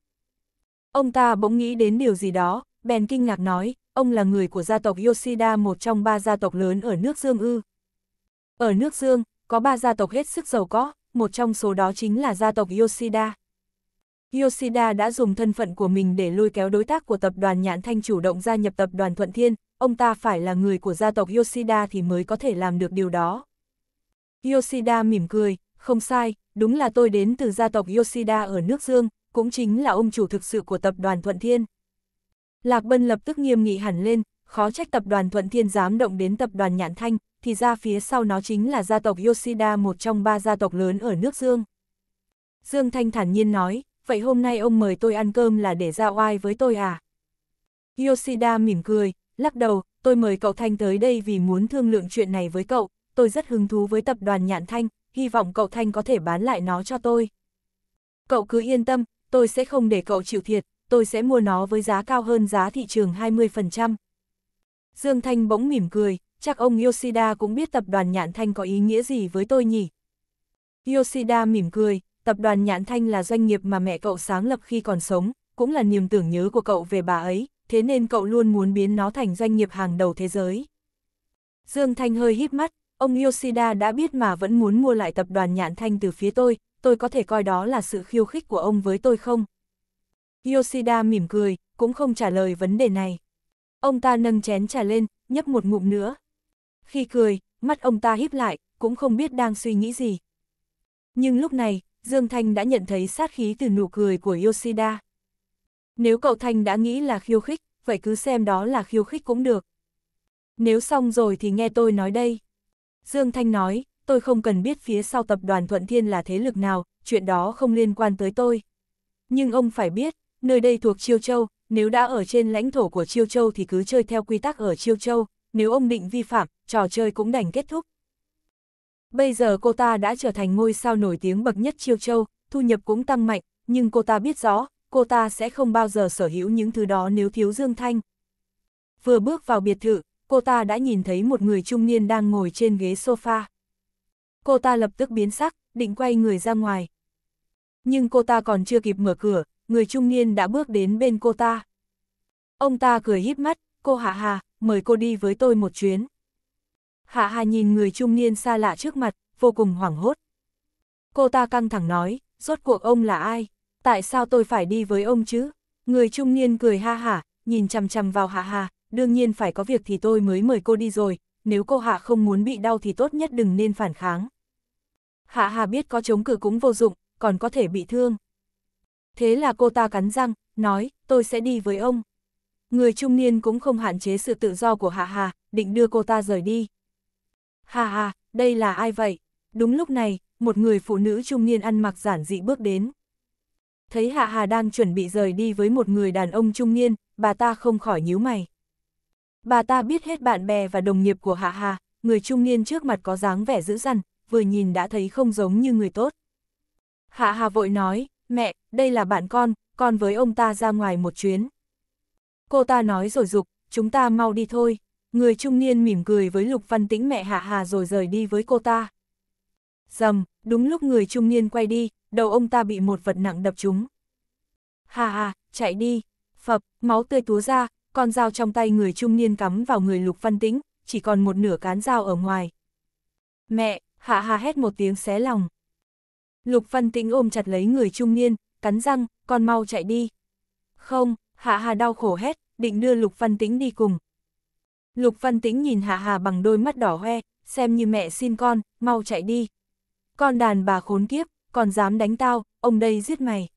Ông ta bỗng nghĩ đến điều gì đó, bèn kinh ngạc nói, ông là người của gia tộc Yoshida một trong ba gia tộc lớn ở nước Dương ư. Ở nước Dương, có ba gia tộc hết sức giàu có, một trong số đó chính là gia tộc Yoshida. Yoshida đã dùng thân phận của mình để lôi kéo đối tác của tập đoàn Nhãn Thanh chủ động gia nhập tập đoàn Thuận Thiên, ông ta phải là người của gia tộc Yoshida thì mới có thể làm được điều đó. Yoshida mỉm cười, không sai, đúng là tôi đến từ gia tộc Yoshida ở nước Dương, cũng chính là ông chủ thực sự của tập đoàn Thuận Thiên. Lạc Bân lập tức nghiêm nghị hẳn lên, khó trách tập đoàn Thuận Thiên dám động đến tập đoàn Nhạn Thanh, thì ra phía sau nó chính là gia tộc Yoshida một trong ba gia tộc lớn ở nước Dương. Dương Thanh thản nhiên nói, vậy hôm nay ông mời tôi ăn cơm là để ra oai với tôi à? Yoshida mỉm cười, lắc đầu, tôi mời cậu Thanh tới đây vì muốn thương lượng chuyện này với cậu, tôi rất hứng thú với tập đoàn Nhạn Thanh, hy vọng cậu Thanh có thể bán lại nó cho tôi. Cậu cứ yên tâm, tôi sẽ không để cậu chịu thiệt, tôi sẽ mua nó với giá cao hơn giá thị trường 20%. Dương Thanh bỗng mỉm cười, chắc ông Yoshida cũng biết tập đoàn Nhạn Thanh có ý nghĩa gì với tôi nhỉ. Yoshida mỉm cười, tập đoàn Nhạn Thanh là doanh nghiệp mà mẹ cậu sáng lập khi còn sống, cũng là niềm tưởng nhớ của cậu về bà ấy, thế nên cậu luôn muốn biến nó thành doanh nghiệp hàng đầu thế giới. Dương Thanh hơi hít mắt, ông Yoshida đã biết mà vẫn muốn mua lại tập đoàn Nhạn Thanh từ phía tôi, tôi có thể coi đó là sự khiêu khích của ông với tôi không? Yoshida mỉm cười, cũng không trả lời vấn đề này. Ông ta nâng chén trà lên, nhấp một ngụm nữa. Khi cười, mắt ông ta híp lại, cũng không biết đang suy nghĩ gì. Nhưng lúc này, Dương Thanh đã nhận thấy sát khí từ nụ cười của Yoshida. Nếu cậu Thanh đã nghĩ là khiêu khích, vậy cứ xem đó là khiêu khích cũng được. Nếu xong rồi thì nghe tôi nói đây. Dương Thanh nói, tôi không cần biết phía sau tập đoàn Thuận Thiên là thế lực nào, chuyện đó không liên quan tới tôi. Nhưng ông phải biết, nơi đây thuộc Chiêu Châu, nếu đã ở trên lãnh thổ của Chiêu Châu thì cứ chơi theo quy tắc ở Chiêu Châu, nếu ông định vi phạm, trò chơi cũng đành kết thúc. Bây giờ cô ta đã trở thành ngôi sao nổi tiếng bậc nhất Chiêu Châu, thu nhập cũng tăng mạnh, nhưng cô ta biết rõ, cô ta sẽ không bao giờ sở hữu những thứ đó nếu thiếu Dương Thanh. Vừa bước vào biệt thự, cô ta đã nhìn thấy một người trung niên đang ngồi trên ghế sofa. Cô ta lập tức biến sắc, định quay người ra ngoài. Nhưng cô ta còn chưa kịp mở cửa, người trung niên đã bước đến bên cô ta. Ông ta cười híp mắt, cô Hạ Hà, mời cô đi với tôi một chuyến. Hạ Hà nhìn người trung niên xa lạ trước mặt, vô cùng hoảng hốt. Cô ta căng thẳng nói, rốt cuộc ông là ai? Tại sao tôi phải đi với ông chứ? Người trung niên cười ha hả, nhìn chằm chằm vào Hạ Hà, đương nhiên phải có việc thì tôi mới mời cô đi rồi, nếu cô Hạ không muốn bị đau thì tốt nhất đừng nên phản kháng. Hạ Hà biết có chống cự cũng vô dụng, còn có thể bị thương. Thế là cô ta cắn răng, nói, tôi sẽ đi với ông. Người trung niên cũng không hạn chế sự tự do của Hạ Hà, định đưa cô ta rời đi. Hạ Hà, đây là ai vậy? Đúng lúc này, một người phụ nữ trung niên ăn mặc giản dị bước đến. Thấy Hạ Hà đang chuẩn bị rời đi với một người đàn ông trung niên, bà ta không khỏi nhíu mày. Bà ta biết hết bạn bè và đồng nghiệp của Hạ Hà, người trung niên trước mặt có dáng vẻ dữ dằn, vừa nhìn đã thấy không giống như người tốt. Hạ Hà vội nói, mẹ, đây là bạn con, con với ông ta ra ngoài một chuyến. Cô ta nói rồi dục, chúng ta mau đi thôi. Người trung niên mỉm cười với Lục Văn Tĩnh mẹ Hạ Hà rồi rời đi với cô ta. Dầm, đúng lúc người trung niên quay đi, đầu ông ta bị một vật nặng đập trúng. Hà Hà, chạy đi. Phập, máu tươi túa ra, con dao trong tay người trung niên cắm vào người Lục Văn Tĩnh, chỉ còn một nửa cán dao ở ngoài. Mẹ, hạ hà hét một tiếng xé lòng. Lục Văn Tĩnh ôm chặt lấy người trung niên, cắn răng, con mau chạy đi. Không, hạ hà đau khổ hét, định đưa Lục Văn Tĩnh đi cùng. Lục Văn Tĩnh nhìn hạ hà bằng đôi mắt đỏ hoe, xem như mẹ xin con, mau chạy đi. Con đàn bà khốn kiếp, còn dám đánh tao, ông đây giết mày.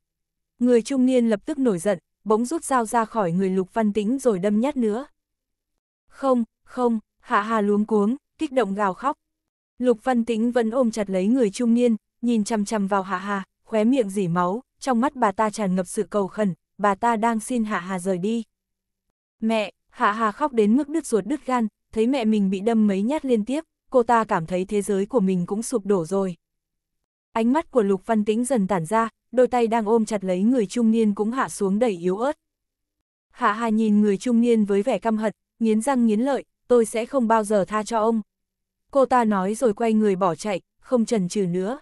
Người trung niên lập tức nổi giận, bỗng rút dao ra khỏi người Lục Văn Tĩnh rồi đâm nhát nữa. Không, không, Hạ Hà luống cuống, kích động gào khóc. Lục Văn Tĩnh vẫn ôm chặt lấy người trung niên, nhìn chằm chằm vào Hạ Hà, khóe miệng dỉ máu, trong mắt bà ta tràn ngập sự cầu khẩn, bà ta đang xin Hạ Hà rời đi. Mẹ, Hạ Hà khóc đến mức đứt ruột đứt gan, thấy mẹ mình bị đâm mấy nhát liên tiếp, cô ta cảm thấy thế giới của mình cũng sụp đổ rồi. Ánh mắt của Lục Văn Tĩnh dần tản ra, đôi tay đang ôm chặt lấy người trung niên cũng hạ xuống đẩy yếu ớt. Hạ Hà nhìn người trung niên với vẻ căm hận, nghiến răng nghiến lợi, tôi sẽ không bao giờ tha cho ông. Cô ta nói rồi quay người bỏ chạy, không chần chừ nữa.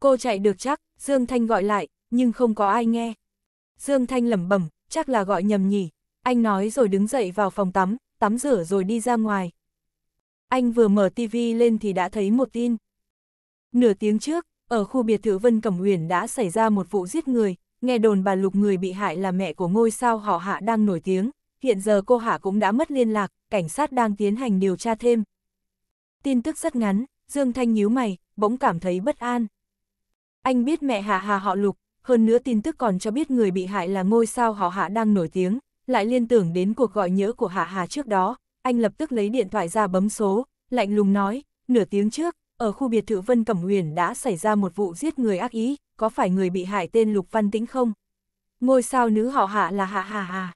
Cô chạy được chắc, Dương Thanh gọi lại, nhưng không có ai nghe. Dương Thanh lẩm bẩm, chắc là gọi nhầm nhỉ. Anh nói rồi đứng dậy vào phòng tắm, tắm rửa rồi đi ra ngoài. Anh vừa mở tivi lên thì đã thấy một tin. Nửa tiếng trước, ở khu biệt thự Vân Cẩm Huyền đã xảy ra một vụ giết người, nghe đồn bà Lục người bị hại là mẹ của ngôi sao họ Hạ đang nổi tiếng, hiện giờ cô Hạ cũng đã mất liên lạc, cảnh sát đang tiến hành điều tra thêm. Tin tức rất ngắn, Dương Thanh nhíu mày, bỗng cảm thấy bất an. Anh biết mẹ Hạ Hà họ Lục, hơn nữa tin tức còn cho biết người bị hại là ngôi sao họ Hạ đang nổi tiếng, lại liên tưởng đến cuộc gọi nhớ của Hạ Hà trước đó, anh lập tức lấy điện thoại ra bấm số, lạnh lùng nói, nửa tiếng trước, ở khu biệt thự Vân Cẩm Huyền đã xảy ra một vụ giết người ác ý, có phải người bị hại tên Lục Văn Tĩnh không? Ngôi sao nữ họ hạ là hạ hà hà.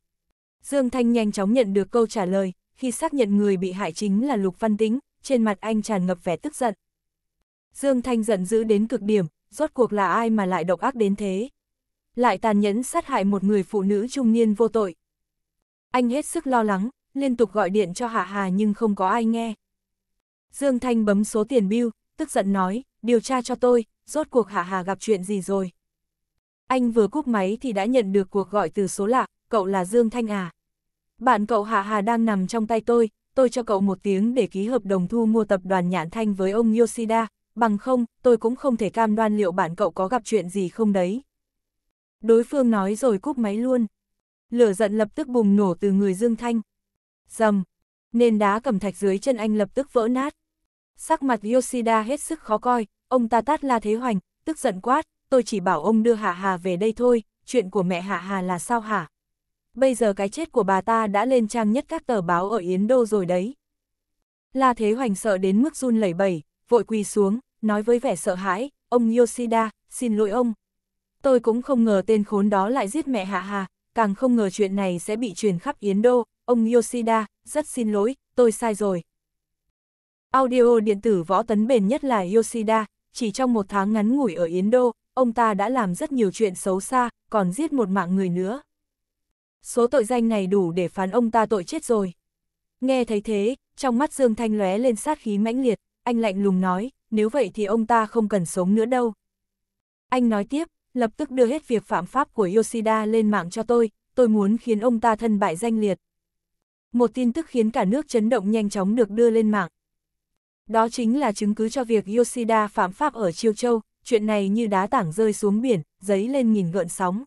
Dương Thanh nhanh chóng nhận được câu trả lời, khi xác nhận người bị hại chính là Lục Văn Tĩnh, trên mặt anh tràn ngập vẻ tức giận. Dương Thanh giận dữ đến cực điểm, rốt cuộc là ai mà lại độc ác đến thế? Lại tàn nhẫn sát hại một người phụ nữ trung niên vô tội. Anh hết sức lo lắng, liên tục gọi điện cho Hạ Hà nhưng không có ai nghe. Dương Thanh bấm số tiền bill, tức giận nói, điều tra cho tôi, rốt cuộc Hạ Hà gặp chuyện gì rồi. Anh vừa cúp máy thì đã nhận được cuộc gọi từ số lạ, cậu là Dương Thanh à. Bạn cậu Hạ Hà đang nằm trong tay tôi, tôi cho cậu một tiếng để ký hợp đồng thu mua tập đoàn Nhãn Thanh với ông Yoshida, bằng không, tôi cũng không thể cam đoan liệu bạn cậu có gặp chuyện gì không đấy. Đối phương nói rồi cúp máy luôn. Lửa giận lập tức bùng nổ từ người Dương Thanh. Dầm, nền đá cầm thạch dưới chân anh lập tức vỡ nát. Sắc mặt Yoshida hết sức khó coi, ông ta tát La Thế Hoành, tức giận quát, tôi chỉ bảo ông đưa Hạ Hà về đây thôi, chuyện của mẹ Hạ Hà là sao hả? Bây giờ cái chết của bà ta đã lên trang nhất các tờ báo ở Yến Đô rồi đấy. La Thế Hoành sợ đến mức run lẩy bẩy, vội quỳ xuống, nói với vẻ sợ hãi, ông Yoshida, xin lỗi ông. Tôi cũng không ngờ tên khốn đó lại giết mẹ Hạ Hà, càng không ngờ chuyện này sẽ bị truyền khắp Yến Đô, ông Yoshida, rất xin lỗi, tôi sai rồi. Audio điện tử võ tấn bền nhất là Yoshida, chỉ trong một tháng ngắn ngủi ở Yến Đô, ông ta đã làm rất nhiều chuyện xấu xa, còn giết một mạng người nữa. Số tội danh này đủ để phán ông ta tội chết rồi. Nghe thấy thế, trong mắt Dương Thanh lóe lên sát khí mãnh liệt, anh lạnh lùng nói, nếu vậy thì ông ta không cần sống nữa đâu. Anh nói tiếp, lập tức đưa hết việc phạm pháp của Yoshida lên mạng cho tôi, tôi muốn khiến ông ta thân bại danh liệt. Một tin tức khiến cả nước chấn động nhanh chóng được đưa lên mạng. Đó chính là chứng cứ cho việc Yoshida phạm pháp ở Chiêu Châu, chuyện này như đá tảng rơi xuống biển, giấy lên nghìn gợn sóng.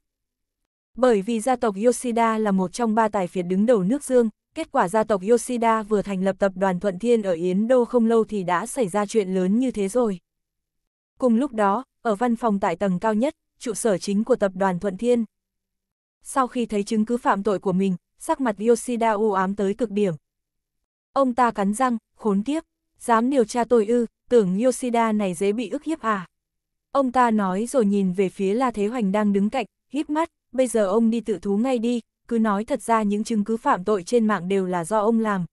Bởi vì gia tộc Yoshida là một trong ba tài phiệt đứng đầu nước Dương, kết quả gia tộc Yoshida vừa thành lập tập đoàn Thuận Thiên ở Yến Đô không lâu thì đã xảy ra chuyện lớn như thế rồi. Cùng lúc đó, ở văn phòng tại tầng cao nhất, trụ sở chính của tập đoàn Thuận Thiên. Sau khi thấy chứng cứ phạm tội của mình, sắc mặt Yoshida u ám tới cực điểm. Ông ta cắn răng, khốn kiếp, Dám điều tra tôi ư, tưởng Yoshida này dễ bị ức hiếp à? Ông ta nói rồi nhìn về phía La Thế Hoành đang đứng cạnh, hít mắt, bây giờ ông đi tự thú ngay đi, cứ nói thật ra những chứng cứ phạm tội trên mạng đều là do ông làm.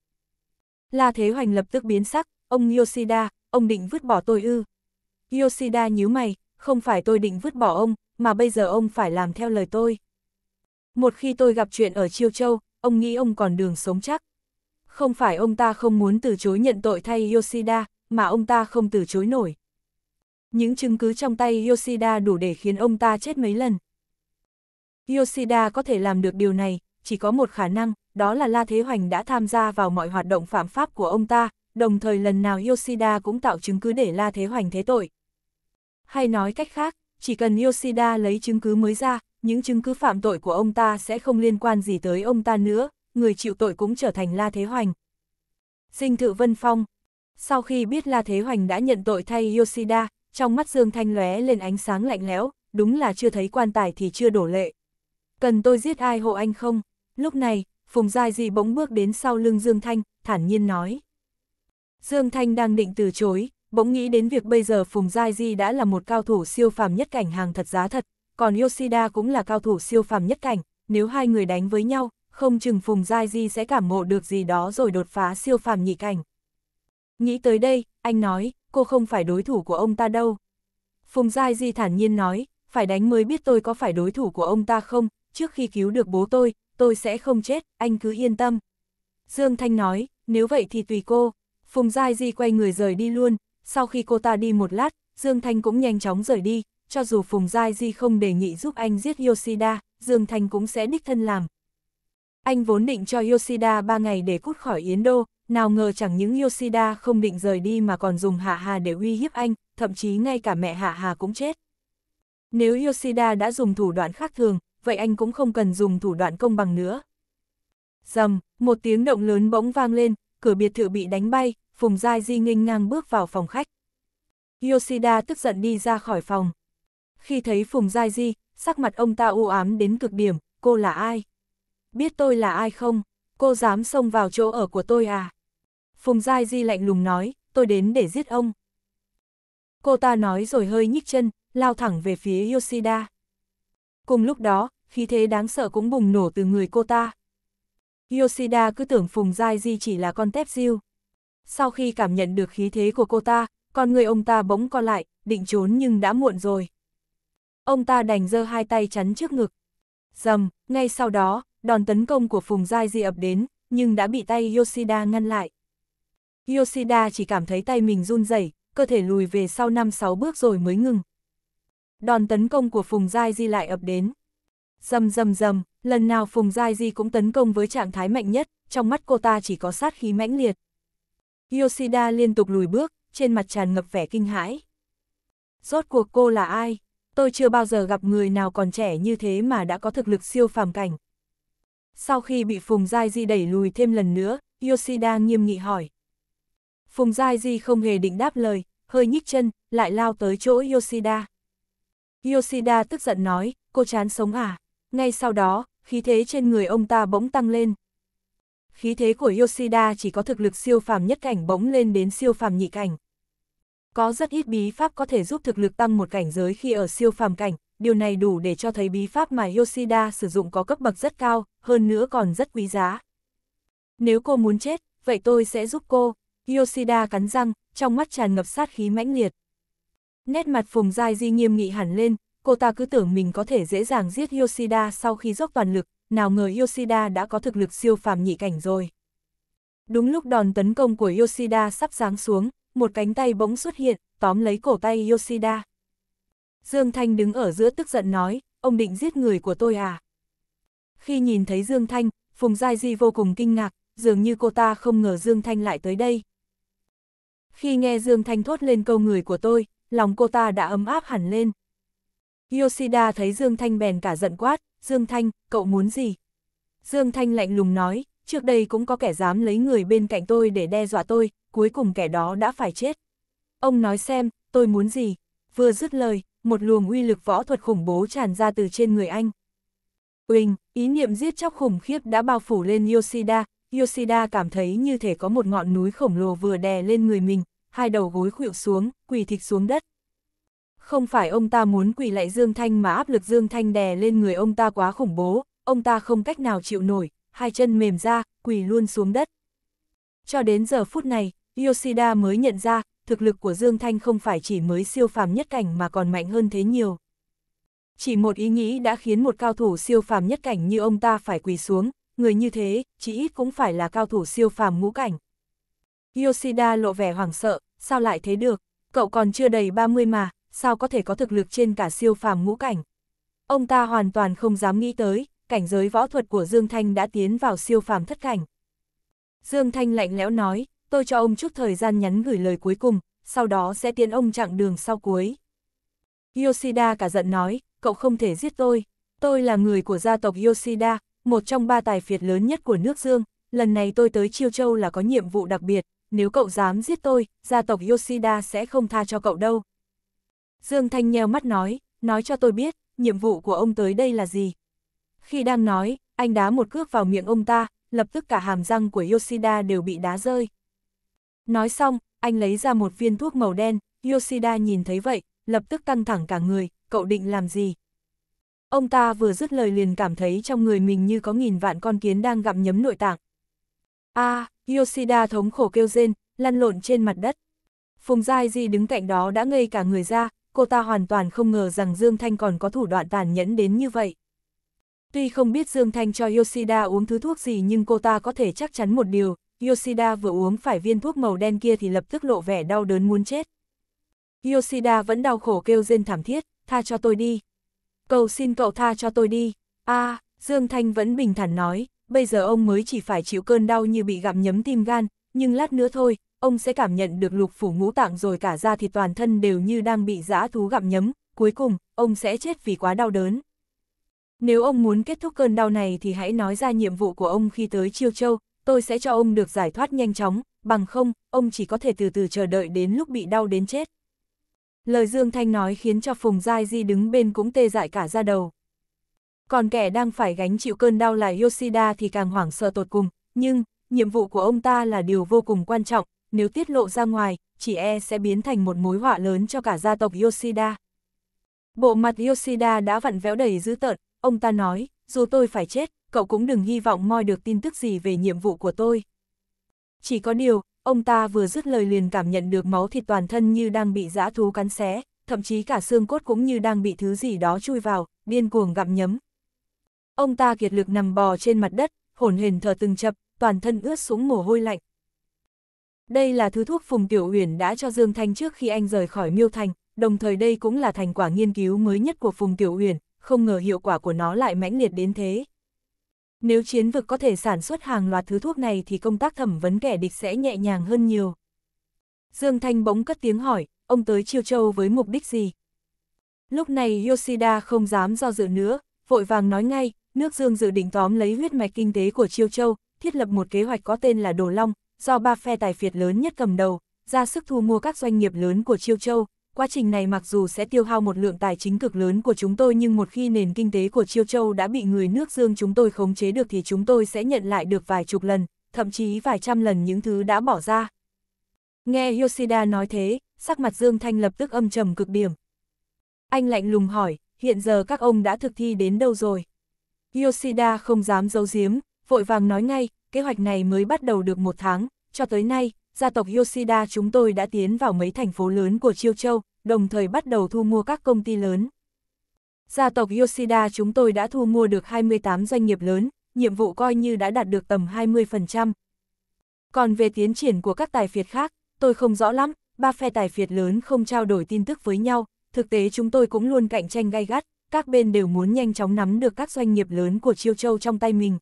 La Thế Hoành lập tức biến sắc, ông Yoshida, ông định vứt bỏ tôi ư. Yoshida nhíu mày, không phải tôi định vứt bỏ ông, mà bây giờ ông phải làm theo lời tôi. Một khi tôi gặp chuyện ở Chiêu Châu, ông nghĩ ông còn đường sống chắc. Không phải ông ta không muốn từ chối nhận tội thay Yoshida, mà ông ta không từ chối nổi. Những chứng cứ trong tay Yoshida đủ để khiến ông ta chết mấy lần. Yoshida có thể làm được điều này, chỉ có một khả năng, đó là La Thế Hoành đã tham gia vào mọi hoạt động phạm pháp của ông ta, đồng thời lần nào Yoshida cũng tạo chứng cứ để La Thế Hoành thế tội. Hay nói cách khác, chỉ cần Yoshida lấy chứng cứ mới ra, những chứng cứ phạm tội của ông ta sẽ không liên quan gì tới ông ta nữa, người chịu tội cũng trở thành La Thế Hoành. Dinh thự Vân Phong Sau khi biết La Thế Hoành đã nhận tội thay Yoshida, trong mắt Dương Thanh lóe lên ánh sáng lạnh lẽo, đúng là chưa thấy quan tài thì chưa đổ lệ. Cần tôi giết ai hộ anh không? Lúc này, Phùng Giai Di bỗng bước đến sau lưng Dương Thanh, thản nhiên nói. Dương Thanh đang định từ chối, bỗng nghĩ đến việc bây giờ Phùng Giai Di đã là một cao thủ siêu phàm nhất cảnh hàng thật giá thật, còn Yoshida cũng là cao thủ siêu phàm nhất cảnh, nếu hai người đánh với nhau, không chừng Phùng Giai Di sẽ cảm ngộ được gì đó rồi đột phá siêu phàm nhị cảnh. Nghĩ tới đây, anh nói, cô không phải đối thủ của ông ta đâu. Phùng Giai Di thản nhiên nói, phải đánh mới biết tôi có phải đối thủ của ông ta không, trước khi cứu được bố tôi, tôi sẽ không chết, anh cứ yên tâm. Dương Thanh nói, nếu vậy thì tùy cô. Phùng Giai Di quay người rời đi luôn, sau khi cô ta đi một lát, Dương Thanh cũng nhanh chóng rời đi, cho dù Phùng Giai Di không đề nghị giúp anh giết Yoshida, Dương Thanh cũng sẽ đích thân làm. Anh vốn định cho Yoshida 3 ngày để cút khỏi Yến Đô, nào ngờ chẳng những Yoshida không định rời đi mà còn dùng Hạ Hà để uy hiếp anh, thậm chí ngay cả mẹ Hạ Hà cũng chết. Nếu Yoshida đã dùng thủ đoạn khác thường, vậy anh cũng không cần dùng thủ đoạn công bằng nữa. Dầm, một tiếng động lớn bỗng vang lên, cửa biệt thự bị đánh bay, Phùng Giai Di nghênh ngang bước vào phòng khách. Yoshida tức giận đi ra khỏi phòng. Khi thấy Phùng Giai Di, sắc mặt ông ta u ám đến cực điểm, cô là ai? biết tôi là ai không? Cô dám xông vào chỗ ở của tôi à? Phùng Giai Di lạnh lùng nói, tôi đến để giết ông. Cô ta nói rồi hơi nhích chân, lao thẳng về phía Yoshida. Cùng lúc đó, khí thế đáng sợ cũng bùng nổ từ người cô ta. Yoshida cứ tưởng Phùng Giai Di chỉ là con tép diêu. Sau khi cảm nhận được khí thế của cô ta, con người ông ta bỗng co lại, định trốn nhưng đã muộn rồi. Ông ta đành giơ hai tay chắn trước ngực. Dầm, ngay sau đó, đòn tấn công của Phùng Giai Di ập đến, nhưng đã bị tay Yoshida ngăn lại. Yoshida chỉ cảm thấy tay mình run rẩy, cơ thể lùi về sau 5-6 bước rồi mới ngừng. Đòn tấn công của Phùng Giai Di lại ập đến. Dầm dầm dầm, lần nào Phùng Giai Di cũng tấn công với trạng thái mạnh nhất, trong mắt cô ta chỉ có sát khí mãnh liệt. Yoshida liên tục lùi bước, trên mặt tràn ngập vẻ kinh hãi. Rốt cuộc cô là ai? Tôi chưa bao giờ gặp người nào còn trẻ như thế mà đã có thực lực siêu phàm cảnh. Sau khi bị Phùng Giai Di đẩy lùi thêm lần nữa, Yoshida nghiêm nghị hỏi. Phùng Giai Di không hề định đáp lời, hơi nhích chân, lại lao tới chỗ Yoshida. Yoshida tức giận nói, cô chán sống à? Ngay sau đó, khí thế trên người ông ta bỗng tăng lên. Khí thế của Yoshida chỉ có thực lực siêu phàm nhất cảnh bỗng lên đến siêu phàm nhị cảnh. Có rất ít bí pháp có thể giúp thực lực tăng một cảnh giới khi ở siêu phàm cảnh, điều này đủ để cho thấy bí pháp mà Yoshida sử dụng có cấp bậc rất cao, hơn nữa còn rất quý giá. Nếu cô muốn chết, vậy tôi sẽ giúp cô. Yoshida cắn răng, trong mắt tràn ngập sát khí mãnh liệt. Nét mặt Phùng Giai Di nghiêm nghị hẳn lên, cô ta cứ tưởng mình có thể dễ dàng giết Yoshida sau khi dốc toàn lực, nào ngờ Yoshida đã có thực lực siêu phàm nhị cảnh rồi. Đúng lúc đòn tấn công của Yoshida sắp giáng xuống, một cánh tay bỗng xuất hiện, tóm lấy cổ tay Yoshida. Dương Thanh đứng ở giữa tức giận nói, ông định giết người của tôi à? Khi nhìn thấy Dương Thanh, Phùng Giai Di vô cùng kinh ngạc, dường như cô ta không ngờ Dương Thanh lại tới đây. Khi nghe Dương Thanh thốt lên câu người của tôi, lòng cô ta đã ấm áp hẳn lên. Yoshida thấy Dương Thanh bèn cả giận quát, Dương Thanh, cậu muốn gì? Dương Thanh lạnh lùng nói, trước đây cũng có kẻ dám lấy người bên cạnh tôi để đe dọa tôi, cuối cùng kẻ đó đã phải chết. Ông nói xem, tôi muốn gì? Vừa dứt lời, một luồng uy lực võ thuật khủng bố tràn ra từ trên người anh. Uỳnh, ý niệm giết chóc khủng khiếp đã bao phủ lên Yoshida, Yoshida cảm thấy như thể có một ngọn núi khổng lồ vừa đè lên người mình, hai đầu gối khuỵu xuống, quỳ thịt xuống đất. Không phải ông ta muốn quỳ lại Dương Thanh mà áp lực Dương Thanh đè lên người ông ta quá khủng bố, ông ta không cách nào chịu nổi, hai chân mềm ra, quỳ luôn xuống đất. Cho đến giờ phút này, Yoshida mới nhận ra, thực lực của Dương Thanh không phải chỉ mới siêu phàm nhất cảnh mà còn mạnh hơn thế nhiều. Chỉ một ý nghĩ đã khiến một cao thủ siêu phàm nhất cảnh như ông ta phải quỳ xuống, người như thế, chỉ ít cũng phải là cao thủ siêu phàm ngũ cảnh. Yoshida lộ vẻ hoảng sợ, sao lại thế được, cậu còn chưa đầy 30 mà, sao có thể có thực lực trên cả siêu phàm ngũ cảnh. Ông ta hoàn toàn không dám nghĩ tới, cảnh giới võ thuật của Dương Thanh đã tiến vào siêu phàm thất cảnh. Dương Thanh lạnh lẽo nói, tôi cho ông chút thời gian nhắn gửi lời cuối cùng, sau đó sẽ tiến ông chặng đường sau cuối. Yoshida cả giận nói, cậu không thể giết tôi, tôi là người của gia tộc Yoshida, một trong ba tài phiệt lớn nhất của nước Dương, lần này tôi tới Chiêu Châu là có nhiệm vụ đặc biệt, nếu cậu dám giết tôi, gia tộc Yoshida sẽ không tha cho cậu đâu. Dương Thanh nheo mắt nói, nói cho tôi biết, nhiệm vụ của ông tới đây là gì. Khi đang nói, anh đá một cước vào miệng ông ta, lập tức cả hàm răng của Yoshida đều bị đá rơi. Nói xong, anh lấy ra một viên thuốc màu đen, Yoshida nhìn thấy vậy, lập tức căng thẳng cả người, cậu định làm gì? Ông ta vừa dứt lời liền cảm thấy trong người mình như có nghìn vạn con kiến đang gặm nhấm nội tạng. a à, Yoshida thống khổ kêu rên, lăn lộn trên mặt đất. Phùng Giai Di đứng cạnh đó đã ngây cả người ra, cô ta hoàn toàn không ngờ rằng Dương Thanh còn có thủ đoạn tàn nhẫn đến như vậy. Tuy không biết Dương Thanh cho Yoshida uống thứ thuốc gì nhưng cô ta có thể chắc chắn một điều, Yoshida vừa uống phải viên thuốc màu đen kia thì lập tức lộ vẻ đau đớn muốn chết. Yoshida vẫn đau khổ kêu rên thảm thiết, tha cho tôi đi. Cầu xin cậu tha cho tôi đi. a à, Dương Thanh vẫn bình thản nói, bây giờ ông mới chỉ phải chịu cơn đau như bị gặm nhấm tim gan, nhưng lát nữa thôi, ông sẽ cảm nhận được lục phủ ngũ tạng rồi cả da thì toàn thân đều như đang bị giã thú gặm nhấm, cuối cùng, ông sẽ chết vì quá đau đớn. Nếu ông muốn kết thúc cơn đau này thì hãy nói ra nhiệm vụ của ông khi tới Chiêu Châu, tôi sẽ cho ông được giải thoát nhanh chóng, bằng không, ông chỉ có thể từ từ chờ đợi đến lúc bị đau đến chết. Lời Dương Thanh nói khiến cho Phùng Giai Di đứng bên cũng tê dại cả ra đầu. Còn kẻ đang phải gánh chịu cơn đau là Yoshida thì càng hoảng sợ tột cùng, nhưng, nhiệm vụ của ông ta là điều vô cùng quan trọng, nếu tiết lộ ra ngoài, chỉ e sẽ biến thành một mối họa lớn cho cả gia tộc Yoshida. Bộ mặt Yoshida đã vặn véo đầy dữ tợn, ông ta nói, dù tôi phải chết, cậu cũng đừng hy vọng moi được tin tức gì về nhiệm vụ của tôi. Chỉ có điều, ông ta vừa dứt lời liền cảm nhận được máu thịt toàn thân như đang bị dã thú cắn xé, thậm chí cả xương cốt cũng như đang bị thứ gì đó chui vào, điên cuồng gặm nhấm. Ông ta kiệt lực nằm bò trên mặt đất, hồn hển thở từng chập, toàn thân ướt sũng mồ hôi lạnh. Đây là thứ thuốc Phùng Tiểu Uyển đã cho Dương Thanh trước khi anh rời khỏi Miêu Thành, đồng thời đây cũng là thành quả nghiên cứu mới nhất của Phùng Tiểu Uyển, không ngờ hiệu quả của nó lại mãnh liệt đến thế. Nếu chiến vực có thể sản xuất hàng loạt thứ thuốc này thì công tác thẩm vấn kẻ địch sẽ nhẹ nhàng hơn nhiều. Dương Thanh bỗng cất tiếng hỏi, ông tới Chiêu Châu với mục đích gì? Lúc này Yoshida không dám do dự nữa, vội vàng nói ngay, nước Dương dự định tóm lấy huyết mạch kinh tế của Chiêu Châu, thiết lập một kế hoạch có tên là Đồ Long, do ba phe tài phiệt lớn nhất cầm đầu, ra sức thu mua các doanh nghiệp lớn của Chiêu Châu, Quá trình này mặc dù sẽ tiêu hao một lượng tài chính cực lớn của chúng tôi nhưng một khi nền kinh tế của Chiêu Châu đã bị người nước dương chúng tôi khống chế được thì chúng tôi sẽ nhận lại được vài chục lần, thậm chí vài trăm lần những thứ đã bỏ ra. Nghe Yoshida nói thế, sắc mặt Dương Thanh lập tức âm trầm cực điểm. Anh lạnh lùng hỏi, hiện giờ các ông đã thực thi đến đâu rồi? Yoshida không dám giấu giếm, vội vàng nói ngay, kế hoạch này mới bắt đầu được một tháng, cho tới nay, gia tộc Yoshida chúng tôi đã tiến vào mấy thành phố lớn của Chiêu Châu, đồng thời bắt đầu thu mua các công ty lớn. Gia tộc Yoshida chúng tôi đã thu mua được 28 doanh nghiệp lớn, nhiệm vụ coi như đã đạt được tầm 20%. Còn về tiến triển của các tài phiệt khác, tôi không rõ lắm, ba phe tài phiệt lớn không trao đổi tin tức với nhau, thực tế chúng tôi cũng luôn cạnh tranh gay gắt, các bên đều muốn nhanh chóng nắm được các doanh nghiệp lớn của Chiêu Châu trong tay mình.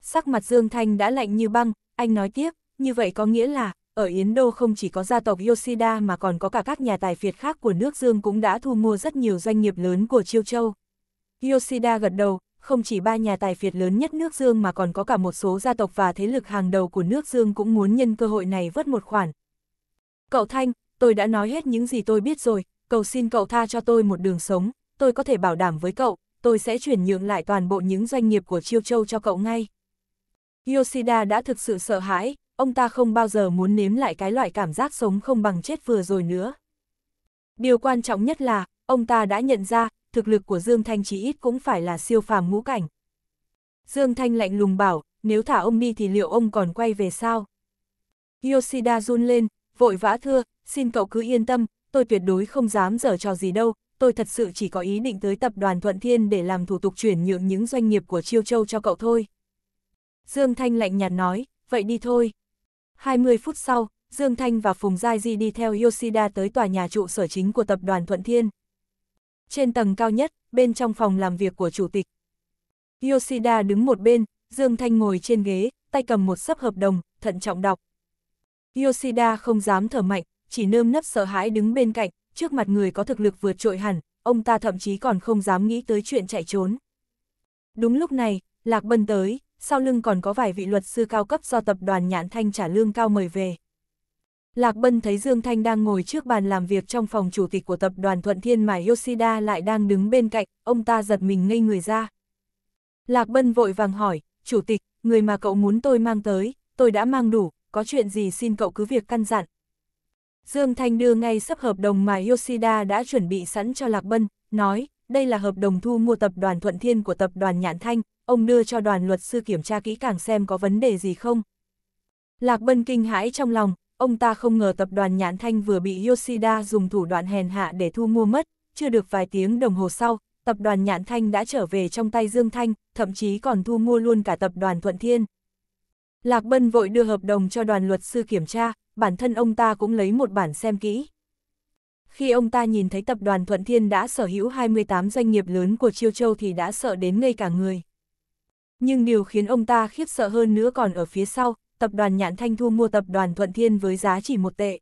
Sắc mặt Dương Thanh đã lạnh như băng, anh nói tiếp, như vậy có nghĩa là, ở Yến Đô không chỉ có gia tộc Yoshida mà còn có cả các nhà tài phiệt khác của nước Dương cũng đã thu mua rất nhiều doanh nghiệp lớn của Chiêu Châu. Yoshida gật đầu, không chỉ ba nhà tài phiệt lớn nhất nước Dương mà còn có cả một số gia tộc và thế lực hàng đầu của nước Dương cũng muốn nhân cơ hội này vớt một khoản. Cậu Thanh, tôi đã nói hết những gì tôi biết rồi, cầu xin cậu tha cho tôi một đường sống, tôi có thể bảo đảm với cậu, tôi sẽ chuyển nhượng lại toàn bộ những doanh nghiệp của Chiêu Châu cho cậu ngay. Yoshida đã thực sự sợ hãi, ông ta không bao giờ muốn nếm lại cái loại cảm giác sống không bằng chết vừa rồi nữa. Điều quan trọng nhất là, ông ta đã nhận ra, thực lực của Dương Thanh chỉ ít cũng phải là siêu phàm ngũ cảnh. Dương Thanh lạnh lùng bảo, nếu thả ông đi thì liệu ông còn quay về sao? Yoshida run lên, vội vã thưa, xin cậu cứ yên tâm, tôi tuyệt đối không dám dở trò gì đâu, tôi thật sự chỉ có ý định tới tập đoàn Thuận Thiên để làm thủ tục chuyển nhượng những doanh nghiệp của Chiêu Châu cho cậu thôi. Dương Thanh lạnh nhạt nói, vậy đi thôi. 20 phút sau, Dương Thanh và Phùng Giai Di đi theo Yoshida tới tòa nhà trụ sở chính của tập đoàn Thuận Thiên. Trên tầng cao nhất, bên trong phòng làm việc của chủ tịch. Yoshida đứng một bên, Dương Thanh ngồi trên ghế, tay cầm một sấp hợp đồng, thận trọng đọc. Yoshida không dám thở mạnh, chỉ nơm nấp sợ hãi đứng bên cạnh, trước mặt người có thực lực vượt trội hẳn, ông ta thậm chí còn không dám nghĩ tới chuyện chạy trốn. Đúng lúc này, Lạc Bân tới, sau lưng còn có vài vị luật sư cao cấp do tập đoàn Nhãn Thanh trả lương cao mời về. Lạc Bân thấy Dương Thanh đang ngồi trước bàn làm việc trong phòng chủ tịch của tập đoàn Thuận Thiên mà Yoshida lại đang đứng bên cạnh, ông ta giật mình ngây người ra. Lạc Bân vội vàng hỏi, chủ tịch, người mà cậu muốn tôi mang tới, tôi đã mang đủ, có chuyện gì xin cậu cứ việc căn dặn. Dương Thanh đưa ngay sắp hợp đồng mà Yoshida đã chuẩn bị sẵn cho Lạc Bân, nói, đây là hợp đồng thu mua tập đoàn Thuận Thiên của tập đoàn Nhạn Thanh, ông đưa cho đoàn luật sư kiểm tra kỹ càng xem có vấn đề gì không. Lạc Bân kinh hãi trong lòng, ông ta không ngờ tập đoàn nhạn Thanh vừa bị Yoshida dùng thủ đoạn hèn hạ để thu mua mất, chưa được vài tiếng đồng hồ sau, tập đoàn nhạn Thanh đã trở về trong tay Dương Thanh, thậm chí còn thu mua luôn cả tập đoàn Thuận Thiên. Lạc Bân vội đưa hợp đồng cho đoàn luật sư kiểm tra, bản thân ông ta cũng lấy một bản xem kỹ. Khi ông ta nhìn thấy tập đoàn Thuận Thiên đã sở hữu 28 doanh nghiệp lớn của Chiêu Châu thì đã sợ đến ngây cả người. Nhưng điều khiến ông ta khiếp sợ hơn nữa còn ở phía sau, tập đoàn Nhãn Thanh thu mua tập đoàn Thuận Thiên với giá chỉ một tệ.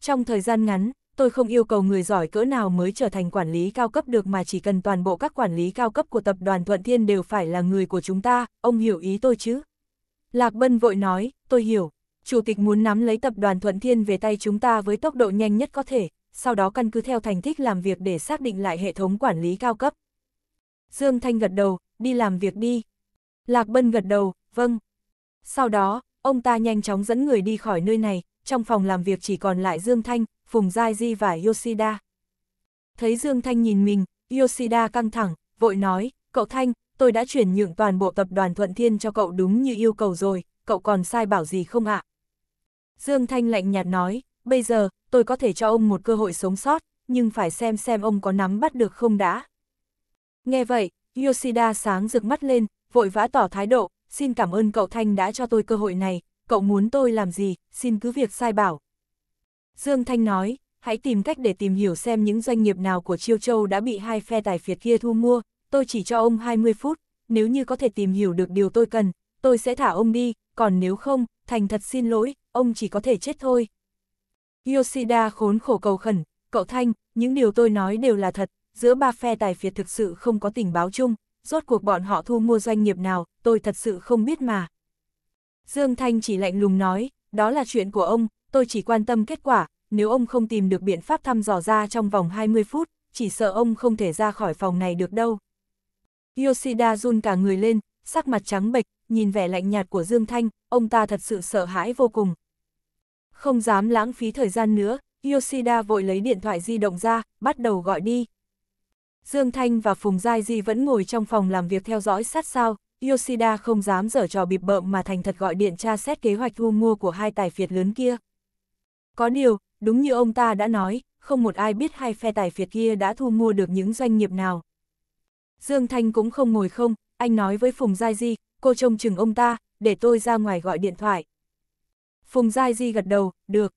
Trong thời gian ngắn, tôi không yêu cầu người giỏi cỡ nào mới trở thành quản lý cao cấp được mà chỉ cần toàn bộ các quản lý cao cấp của tập đoàn Thuận Thiên đều phải là người của chúng ta, ông hiểu ý tôi chứ? Lạc Bân vội nói, tôi hiểu, chủ tịch muốn nắm lấy tập đoàn Thuận Thiên về tay chúng ta với tốc độ nhanh nhất có thể, sau đó căn cứ theo thành tích làm việc để xác định lại hệ thống quản lý cao cấp. Dương Thanh gật đầu, đi làm việc đi. Lạc Bân gật đầu, vâng. Sau đó, ông ta nhanh chóng dẫn người đi khỏi nơi này, trong phòng làm việc chỉ còn lại Dương Thanh, Phùng Giai Di và Yoshida. Thấy Dương Thanh nhìn mình, Yoshida căng thẳng, vội nói, cậu Thanh, tôi đã chuyển nhượng toàn bộ tập đoàn Thuận Thiên cho cậu đúng như yêu cầu rồi, cậu còn sai bảo gì không ạ? Dương Thanh lạnh nhạt nói, bây giờ, tôi có thể cho ông một cơ hội sống sót, nhưng phải xem xem ông có nắm bắt được không đã. Nghe vậy, Yoshida sáng rực mắt lên, vội vã tỏ thái độ, xin cảm ơn cậu Thanh đã cho tôi cơ hội này, cậu muốn tôi làm gì, xin cứ việc sai bảo. Dương Thanh nói, hãy tìm cách để tìm hiểu xem những doanh nghiệp nào của Chiêu Châu đã bị hai phe tài phiệt kia thu mua, tôi chỉ cho ông 20 phút, nếu như có thể tìm hiểu được điều tôi cần, tôi sẽ thả ông đi, còn nếu không, Thành thật xin lỗi, ông chỉ có thể chết thôi. Yoshida khốn khổ cầu khẩn, cậu Thanh, những điều tôi nói đều là thật, giữa ba phe tài phiệt thực sự không có tình báo chung, rốt cuộc bọn họ thu mua doanh nghiệp nào, tôi thật sự không biết mà. Dương Thanh chỉ lạnh lùng nói, đó là chuyện của ông, tôi chỉ quan tâm kết quả, nếu ông không tìm được biện pháp thăm dò ra trong vòng 20 phút, chỉ sợ ông không thể ra khỏi phòng này được đâu. Yoshida run cả người lên, sắc mặt trắng bệch, nhìn vẻ lạnh nhạt của Dương Thanh, ông ta thật sự sợ hãi vô cùng, không dám lãng phí thời gian nữa, Yoshida vội lấy điện thoại di động ra, bắt đầu gọi đi. Dương Thanh và Phùng Giai Di vẫn ngồi trong phòng làm việc theo dõi sát sao, Yoshida không dám dở trò bịp bợm mà thành thật gọi điện tra xét kế hoạch thu mua của hai tài phiệt lớn kia. Có điều, đúng như ông ta đã nói, không một ai biết hai phe tài phiệt kia đã thu mua được những doanh nghiệp nào. Dương Thanh cũng không ngồi không, anh nói với Phùng Giai Di, cô trông chừng ông ta, để tôi ra ngoài gọi điện thoại. Phùng Giai Di gật đầu, được.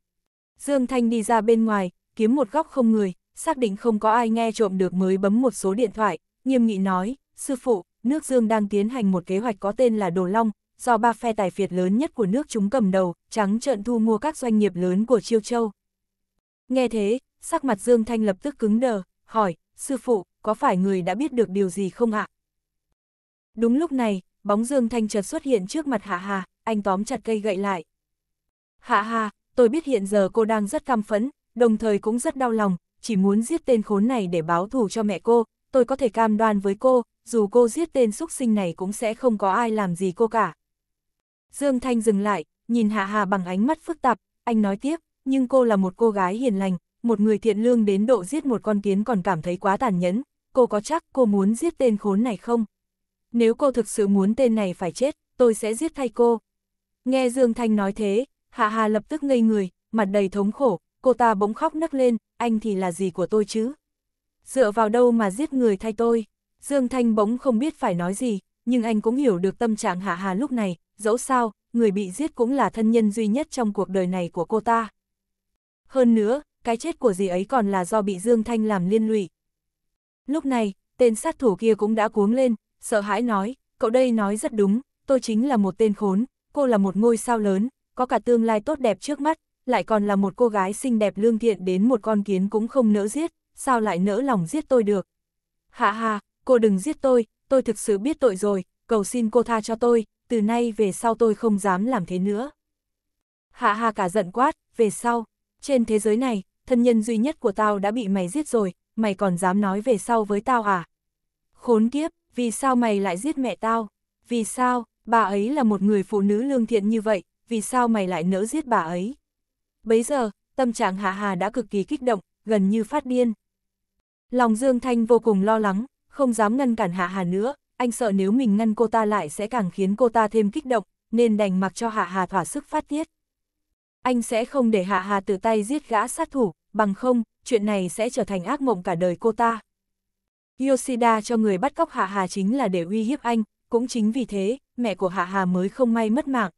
Dương Thanh đi ra bên ngoài, kiếm một góc không người, xác định không có ai nghe trộm được mới bấm một số điện thoại, nghiêm nghị nói, sư phụ, nước Dương đang tiến hành một kế hoạch có tên là Đồ Long, do ba phe tài phiệt lớn nhất của nước chúng cầm đầu, trắng trợn thu mua các doanh nghiệp lớn của Chiêu Châu. Nghe thế, sắc mặt Dương Thanh lập tức cứng đờ, hỏi, sư phụ, có phải người đã biết được điều gì không ạ? Đúng lúc này, bóng Dương Thanh chợt xuất hiện trước mặt Hạ Hà, anh tóm chặt cây gậy lại. Hạ hà, tôi biết hiện giờ cô đang rất căm phẫn, đồng thời cũng rất đau lòng, chỉ muốn giết tên khốn này để báo thù cho mẹ cô, tôi có thể cam đoan với cô, dù cô giết tên xúc sinh này cũng sẽ không có ai làm gì cô cả. Dương Thanh dừng lại, nhìn Hạ Hà bằng ánh mắt phức tạp, anh nói tiếp, nhưng cô là một cô gái hiền lành, một người thiện lương đến độ giết một con kiến còn cảm thấy quá tàn nhẫn, cô có chắc cô muốn giết tên khốn này không? Nếu cô thực sự muốn tên này phải chết, tôi sẽ giết thay cô. Nghe Dương Thanh nói thế, Hạ Hà lập tức ngây người, mặt đầy thống khổ, cô ta bỗng khóc nấc lên, anh thì là gì của tôi chứ? Dựa vào đâu mà giết người thay tôi? Dương Thanh bỗng không biết phải nói gì, nhưng anh cũng hiểu được tâm trạng Hạ Hà lúc này, dẫu sao, người bị giết cũng là thân nhân duy nhất trong cuộc đời này của cô ta. Hơn nữa, cái chết của gì ấy còn là do bị Dương Thanh làm liên lụy. Lúc này, tên sát thủ kia cũng đã cuống lên, sợ hãi nói, cậu đây nói rất đúng, tôi chính là một tên khốn, cô là một ngôi sao lớn, có cả tương lai tốt đẹp trước mắt, lại còn là một cô gái xinh đẹp lương thiện đến một con kiến cũng không nỡ giết, sao lại nỡ lòng giết tôi được. Hạ hà, cô đừng giết tôi, tôi thực sự biết tội rồi, cầu xin cô tha cho tôi, từ nay về sau tôi không dám làm thế nữa. Hạ hà cả giận quát, về sau, trên thế giới này, thân nhân duy nhất của tao đã bị mày giết rồi, mày còn dám nói về sau với tao à? Khốn kiếp, vì sao mày lại giết mẹ tao? Vì sao, bà ấy là một người phụ nữ lương thiện như vậy, vì sao mày lại nỡ giết bà ấy? Bấy giờ, tâm trạng Hạ Hà đã cực kỳ kích động, gần như phát điên. Lòng Dương Thanh vô cùng lo lắng, không dám ngăn cản Hạ Hà nữa, anh sợ nếu mình ngăn cô ta lại sẽ càng khiến cô ta thêm kích động, nên đành mặc cho Hạ Hà thỏa sức phát tiết. Anh sẽ không để Hạ Hà tự tay giết gã sát thủ, bằng không, chuyện này sẽ trở thành ác mộng cả đời cô ta. Yoshida cho người bắt cóc Hạ Hà chính là để uy hiếp anh, cũng chính vì thế, mẹ của Hạ Hà mới không may mất mạng,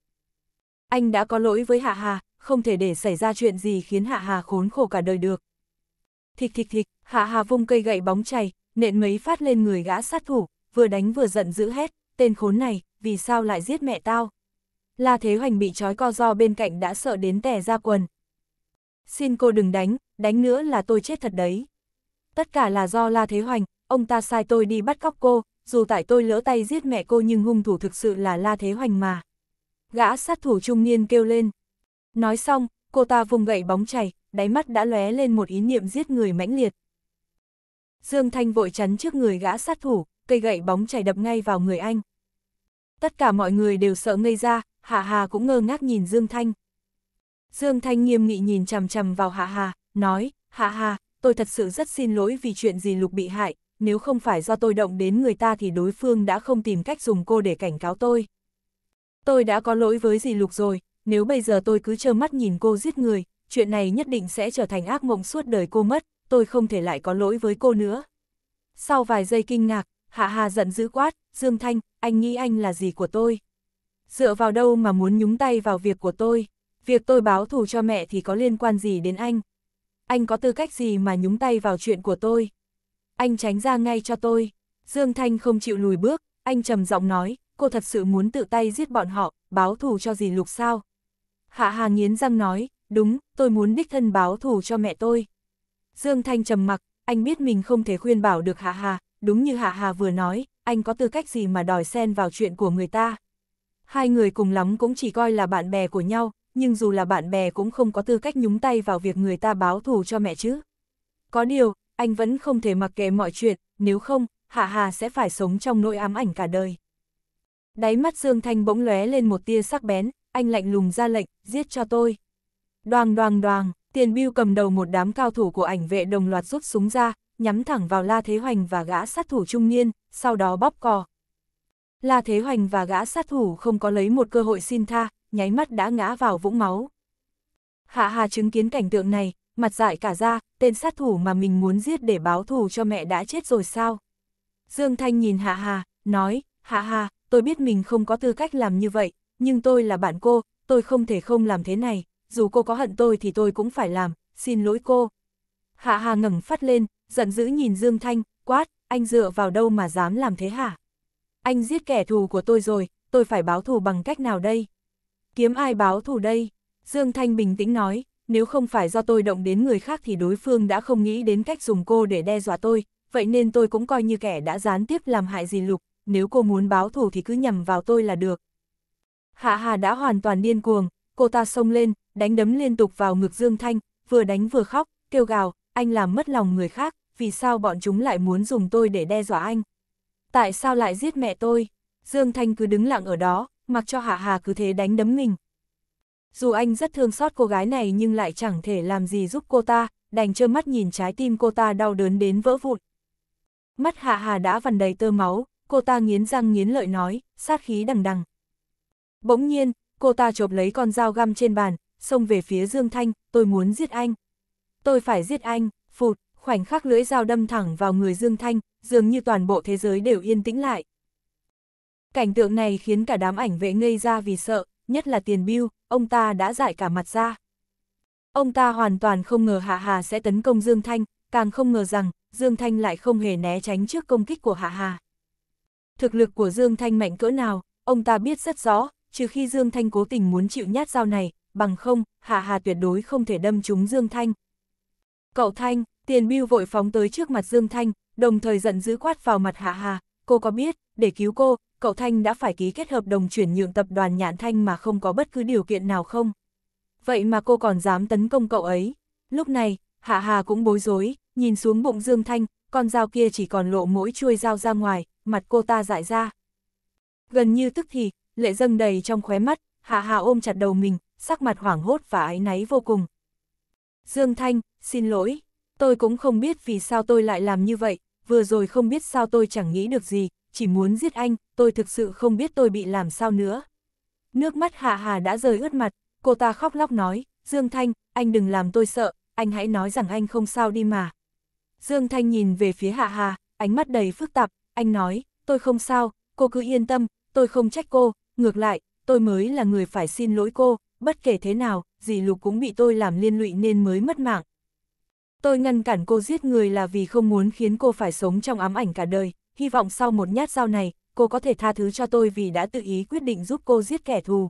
anh đã có lỗi với Hạ Hà, không thể để xảy ra chuyện gì khiến Hạ Hà khốn khổ cả đời được. Thịch thịch thịch, Hạ Hà vung cây gậy bóng chày, nện mấy phát lên người gã sát thủ, vừa đánh vừa giận dữ hét, tên khốn này, vì sao lại giết mẹ tao? La Thế Hoành bị trói co do bên cạnh đã sợ đến tè ra quần. Xin cô đừng đánh, đánh nữa là tôi chết thật đấy. Tất cả là do La Thế Hoành, ông ta sai tôi đi bắt cóc cô, dù tại tôi lỡ tay giết mẹ cô nhưng hung thủ thực sự là La Thế Hoành mà gã sát thủ trung niên kêu lên. Nói xong, cô ta vùng gậy bóng chảy, đáy mắt đã lóe lên một ý niệm giết người mãnh liệt. Dương Thanh vội chắn trước người gã sát thủ, cây gậy bóng chảy đập ngay vào người anh. Tất cả mọi người đều sợ ngây ra, Hạ Hà cũng ngơ ngác nhìn Dương Thanh. Dương Thanh nghiêm nghị nhìn chằm chằm vào Hạ Hà, nói, Hạ Hà, tôi thật sự rất xin lỗi vì chuyện gì Lục bị hại, nếu không phải do tôi động đến người ta thì đối phương đã không tìm cách dùng cô để cảnh cáo tôi tôi đã có lỗi với dì Lục rồi, nếu bây giờ tôi cứ trơ mắt nhìn cô giết người, chuyện này nhất định sẽ trở thành ác mộng suốt đời cô mất, tôi không thể lại có lỗi với cô nữa. Sau vài giây kinh ngạc, Hạ Hà giận dữ quát, Dương Thanh, anh nghĩ anh là gì của tôi? Dựa vào đâu mà muốn nhúng tay vào việc của tôi? Việc tôi báo thù cho mẹ thì có liên quan gì đến anh? Anh có tư cách gì mà nhúng tay vào chuyện của tôi? Anh tránh ra ngay cho tôi. Dương Thanh không chịu lùi bước, anh trầm giọng nói, cô thật sự muốn tự tay giết bọn họ, báo thù cho dì Lục sao? Hạ Hà nghiến răng nói, đúng, tôi muốn đích thân báo thù cho mẹ tôi. Dương Thanh trầm mặc, anh biết mình không thể khuyên bảo được Hạ Hà, đúng như Hạ Hà vừa nói, anh có tư cách gì mà đòi xen vào chuyện của người ta. Hai người cùng lắm cũng chỉ coi là bạn bè của nhau, nhưng dù là bạn bè cũng không có tư cách nhúng tay vào việc người ta báo thù cho mẹ chứ. Có điều, anh vẫn không thể mặc kệ mọi chuyện, nếu không, Hạ Hà sẽ phải sống trong nỗi ám ảnh cả đời. Đáy mắt Dương Thanh bỗng lóe lên một tia sắc bén, anh lạnh lùng ra lệnh, giết cho tôi. Đoàng đoàng đoàng, tiền bưu cầm đầu một đám cao thủ của ảnh vệ đồng loạt rút súng ra, nhắm thẳng vào La Thế Hoành và gã sát thủ trung niên, sau đó bóp cò. La Thế Hoành và gã sát thủ không có lấy một cơ hội xin tha, nháy mắt đã ngã vào vũng máu. Hạ Hà chứng kiến cảnh tượng này, mặt dại cả ra, tên sát thủ mà mình muốn giết để báo thù cho mẹ đã chết rồi sao? Dương Thanh nhìn Hạ Hà, nói, Hạ Hà, tôi biết mình không có tư cách làm như vậy, nhưng tôi là bạn cô, tôi không thể không làm thế này, dù cô có hận tôi thì tôi cũng phải làm, xin lỗi cô. Hạ Hà ngẩng phát lên, giận dữ nhìn Dương Thanh, quát, anh dựa vào đâu mà dám làm thế hả? Anh giết kẻ thù của tôi rồi, tôi phải báo thù bằng cách nào đây? Kiếm ai báo thù đây? Dương Thanh bình tĩnh nói, nếu không phải do tôi động đến người khác thì đối phương đã không nghĩ đến cách dùng cô để đe dọa tôi, vậy nên tôi cũng coi như kẻ đã gián tiếp làm hại gì Lục, nếu cô muốn báo thù thì cứ nhầm vào tôi là được. Hạ Hà đã hoàn toàn điên cuồng, cô ta xông lên, đánh đấm liên tục vào ngực Dương Thanh, vừa đánh vừa khóc, kêu gào, anh làm mất lòng người khác, vì sao bọn chúng lại muốn dùng tôi để đe dọa anh? Tại sao lại giết mẹ tôi? Dương Thanh cứ đứng lặng ở đó, mặc cho Hạ Hà cứ thế đánh đấm mình. Dù anh rất thương xót cô gái này nhưng lại chẳng thể làm gì giúp cô ta, đành trơ mắt nhìn trái tim cô ta đau đớn đến vỡ vụn. Mắt Hạ Hà đã vằn đầy tơ máu, cô ta nghiến răng nghiến lợi nói, sát khí đằng đằng. Bỗng nhiên, cô ta chộp lấy con dao găm trên bàn, xông về phía Dương Thanh, tôi muốn giết anh. Tôi phải giết anh, phụt, khoảnh khắc lưỡi dao đâm thẳng vào người Dương Thanh, dường như toàn bộ thế giới đều yên tĩnh lại. Cảnh tượng này khiến cả đám ảnh vệ ngây ra vì sợ, nhất là tiền bưu ông ta đã dại cả mặt ra. Ông ta hoàn toàn không ngờ Hạ Hà sẽ tấn công Dương Thanh, càng không ngờ rằng Dương Thanh lại không hề né tránh trước công kích của Hạ Hà thực lực của Dương Thanh mạnh cỡ nào, ông ta biết rất rõ, trừ khi Dương Thanh cố tình muốn chịu nhát dao này, bằng không, Hạ Hà tuyệt đối không thể đâm trúng Dương Thanh. Cậu Thanh, tiền bưu vội phóng tới trước mặt Dương Thanh, đồng thời giận dữ quát vào mặt Hạ Hà, cô có biết, để cứu cô, cậu Thanh đã phải ký kết hợp đồng chuyển nhượng tập đoàn nhãn Thanh mà không có bất cứ điều kiện nào không? Vậy mà cô còn dám tấn công cậu ấy. Lúc này, Hạ Hà cũng bối rối, nhìn xuống bụng Dương Thanh, con dao kia chỉ còn lộ mỗi chuôi dao ra ngoài, mặt cô ta dại ra. Gần như tức thì, lệ dâng đầy trong khóe mắt, hạ hạ ôm chặt đầu mình, sắc mặt hoảng hốt và áy náy vô cùng. Dương Thanh, xin lỗi, tôi cũng không biết vì sao tôi lại làm như vậy, vừa rồi không biết sao tôi chẳng nghĩ được gì, chỉ muốn giết anh, tôi thực sự không biết tôi bị làm sao nữa. Nước mắt Hạ Hà đã rơi ướt mặt, cô ta khóc lóc nói, Dương Thanh, anh đừng làm tôi sợ, anh hãy nói rằng anh không sao đi mà. Dương Thanh nhìn về phía Hạ Hà, ánh mắt đầy phức tạp, anh nói, tôi không sao, cô cứ yên tâm, tôi không trách cô, ngược lại, tôi mới là người phải xin lỗi cô, bất kể thế nào, dì Lục cũng bị tôi làm liên lụy nên mới mất mạng. Tôi ngăn cản cô giết người là vì không muốn khiến cô phải sống trong ám ảnh cả đời, hy vọng sau một nhát dao này, cô có thể tha thứ cho tôi vì đã tự ý quyết định giúp cô giết kẻ thù.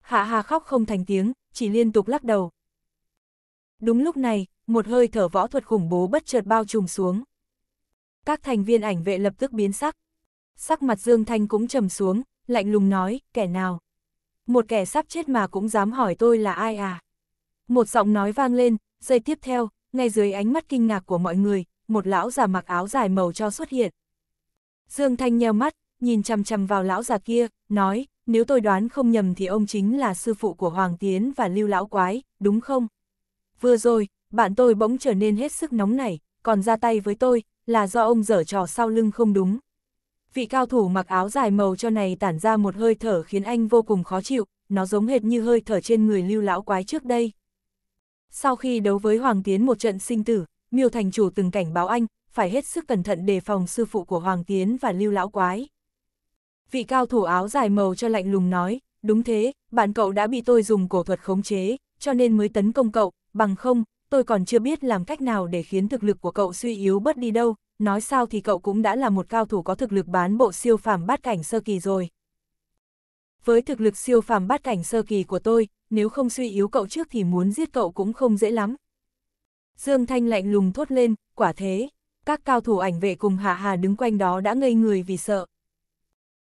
Hạ Hà khóc không thành tiếng, chỉ liên tục lắc đầu. Đúng lúc này, một hơi thở võ thuật khủng bố bất chợt bao trùm xuống. Các thành viên ảnh vệ lập tức biến sắc. Sắc mặt Dương Thanh cũng trầm xuống, lạnh lùng nói, kẻ nào? Một kẻ sắp chết mà cũng dám hỏi tôi là ai à? Một giọng nói vang lên, giây tiếp theo, ngay dưới ánh mắt kinh ngạc của mọi người, một lão già mặc áo dài màu cho xuất hiện. Dương Thanh nheo mắt, nhìn chằm chằm vào lão già kia, nói, nếu tôi đoán không nhầm thì ông chính là sư phụ của Hoàng Tiến và Lưu Lão Quái, đúng không? Vừa rồi, bạn tôi bỗng trở nên hết sức nóng nảy, còn ra tay với tôi, là do ông dở trò sau lưng không đúng. Vị cao thủ mặc áo dài màu cho này tản ra một hơi thở khiến anh vô cùng khó chịu, nó giống hệt như hơi thở trên người lưu lão quái trước đây. Sau khi đấu với Hoàng Tiến một trận sinh tử, miêu thành chủ từng cảnh báo anh, phải hết sức cẩn thận đề phòng sư phụ của Hoàng Tiến và lưu lão quái. Vị cao thủ áo dài màu cho lạnh lùng nói, đúng thế, bạn cậu đã bị tôi dùng cổ thuật khống chế, cho nên mới tấn công cậu, bằng không, tôi còn chưa biết làm cách nào để khiến thực lực của cậu suy yếu bớt đi đâu, nói sao thì cậu cũng đã là một cao thủ có thực lực bán bộ siêu phàm bát cảnh sơ kỳ rồi. Với thực lực siêu phàm bát cảnh sơ kỳ của tôi, nếu không suy yếu cậu trước thì muốn giết cậu cũng không dễ lắm. Dương Thanh lạnh lùng thốt lên, quả thế, các cao thủ ảnh vệ cùng Hạ Hà đứng quanh đó đã ngây người vì sợ.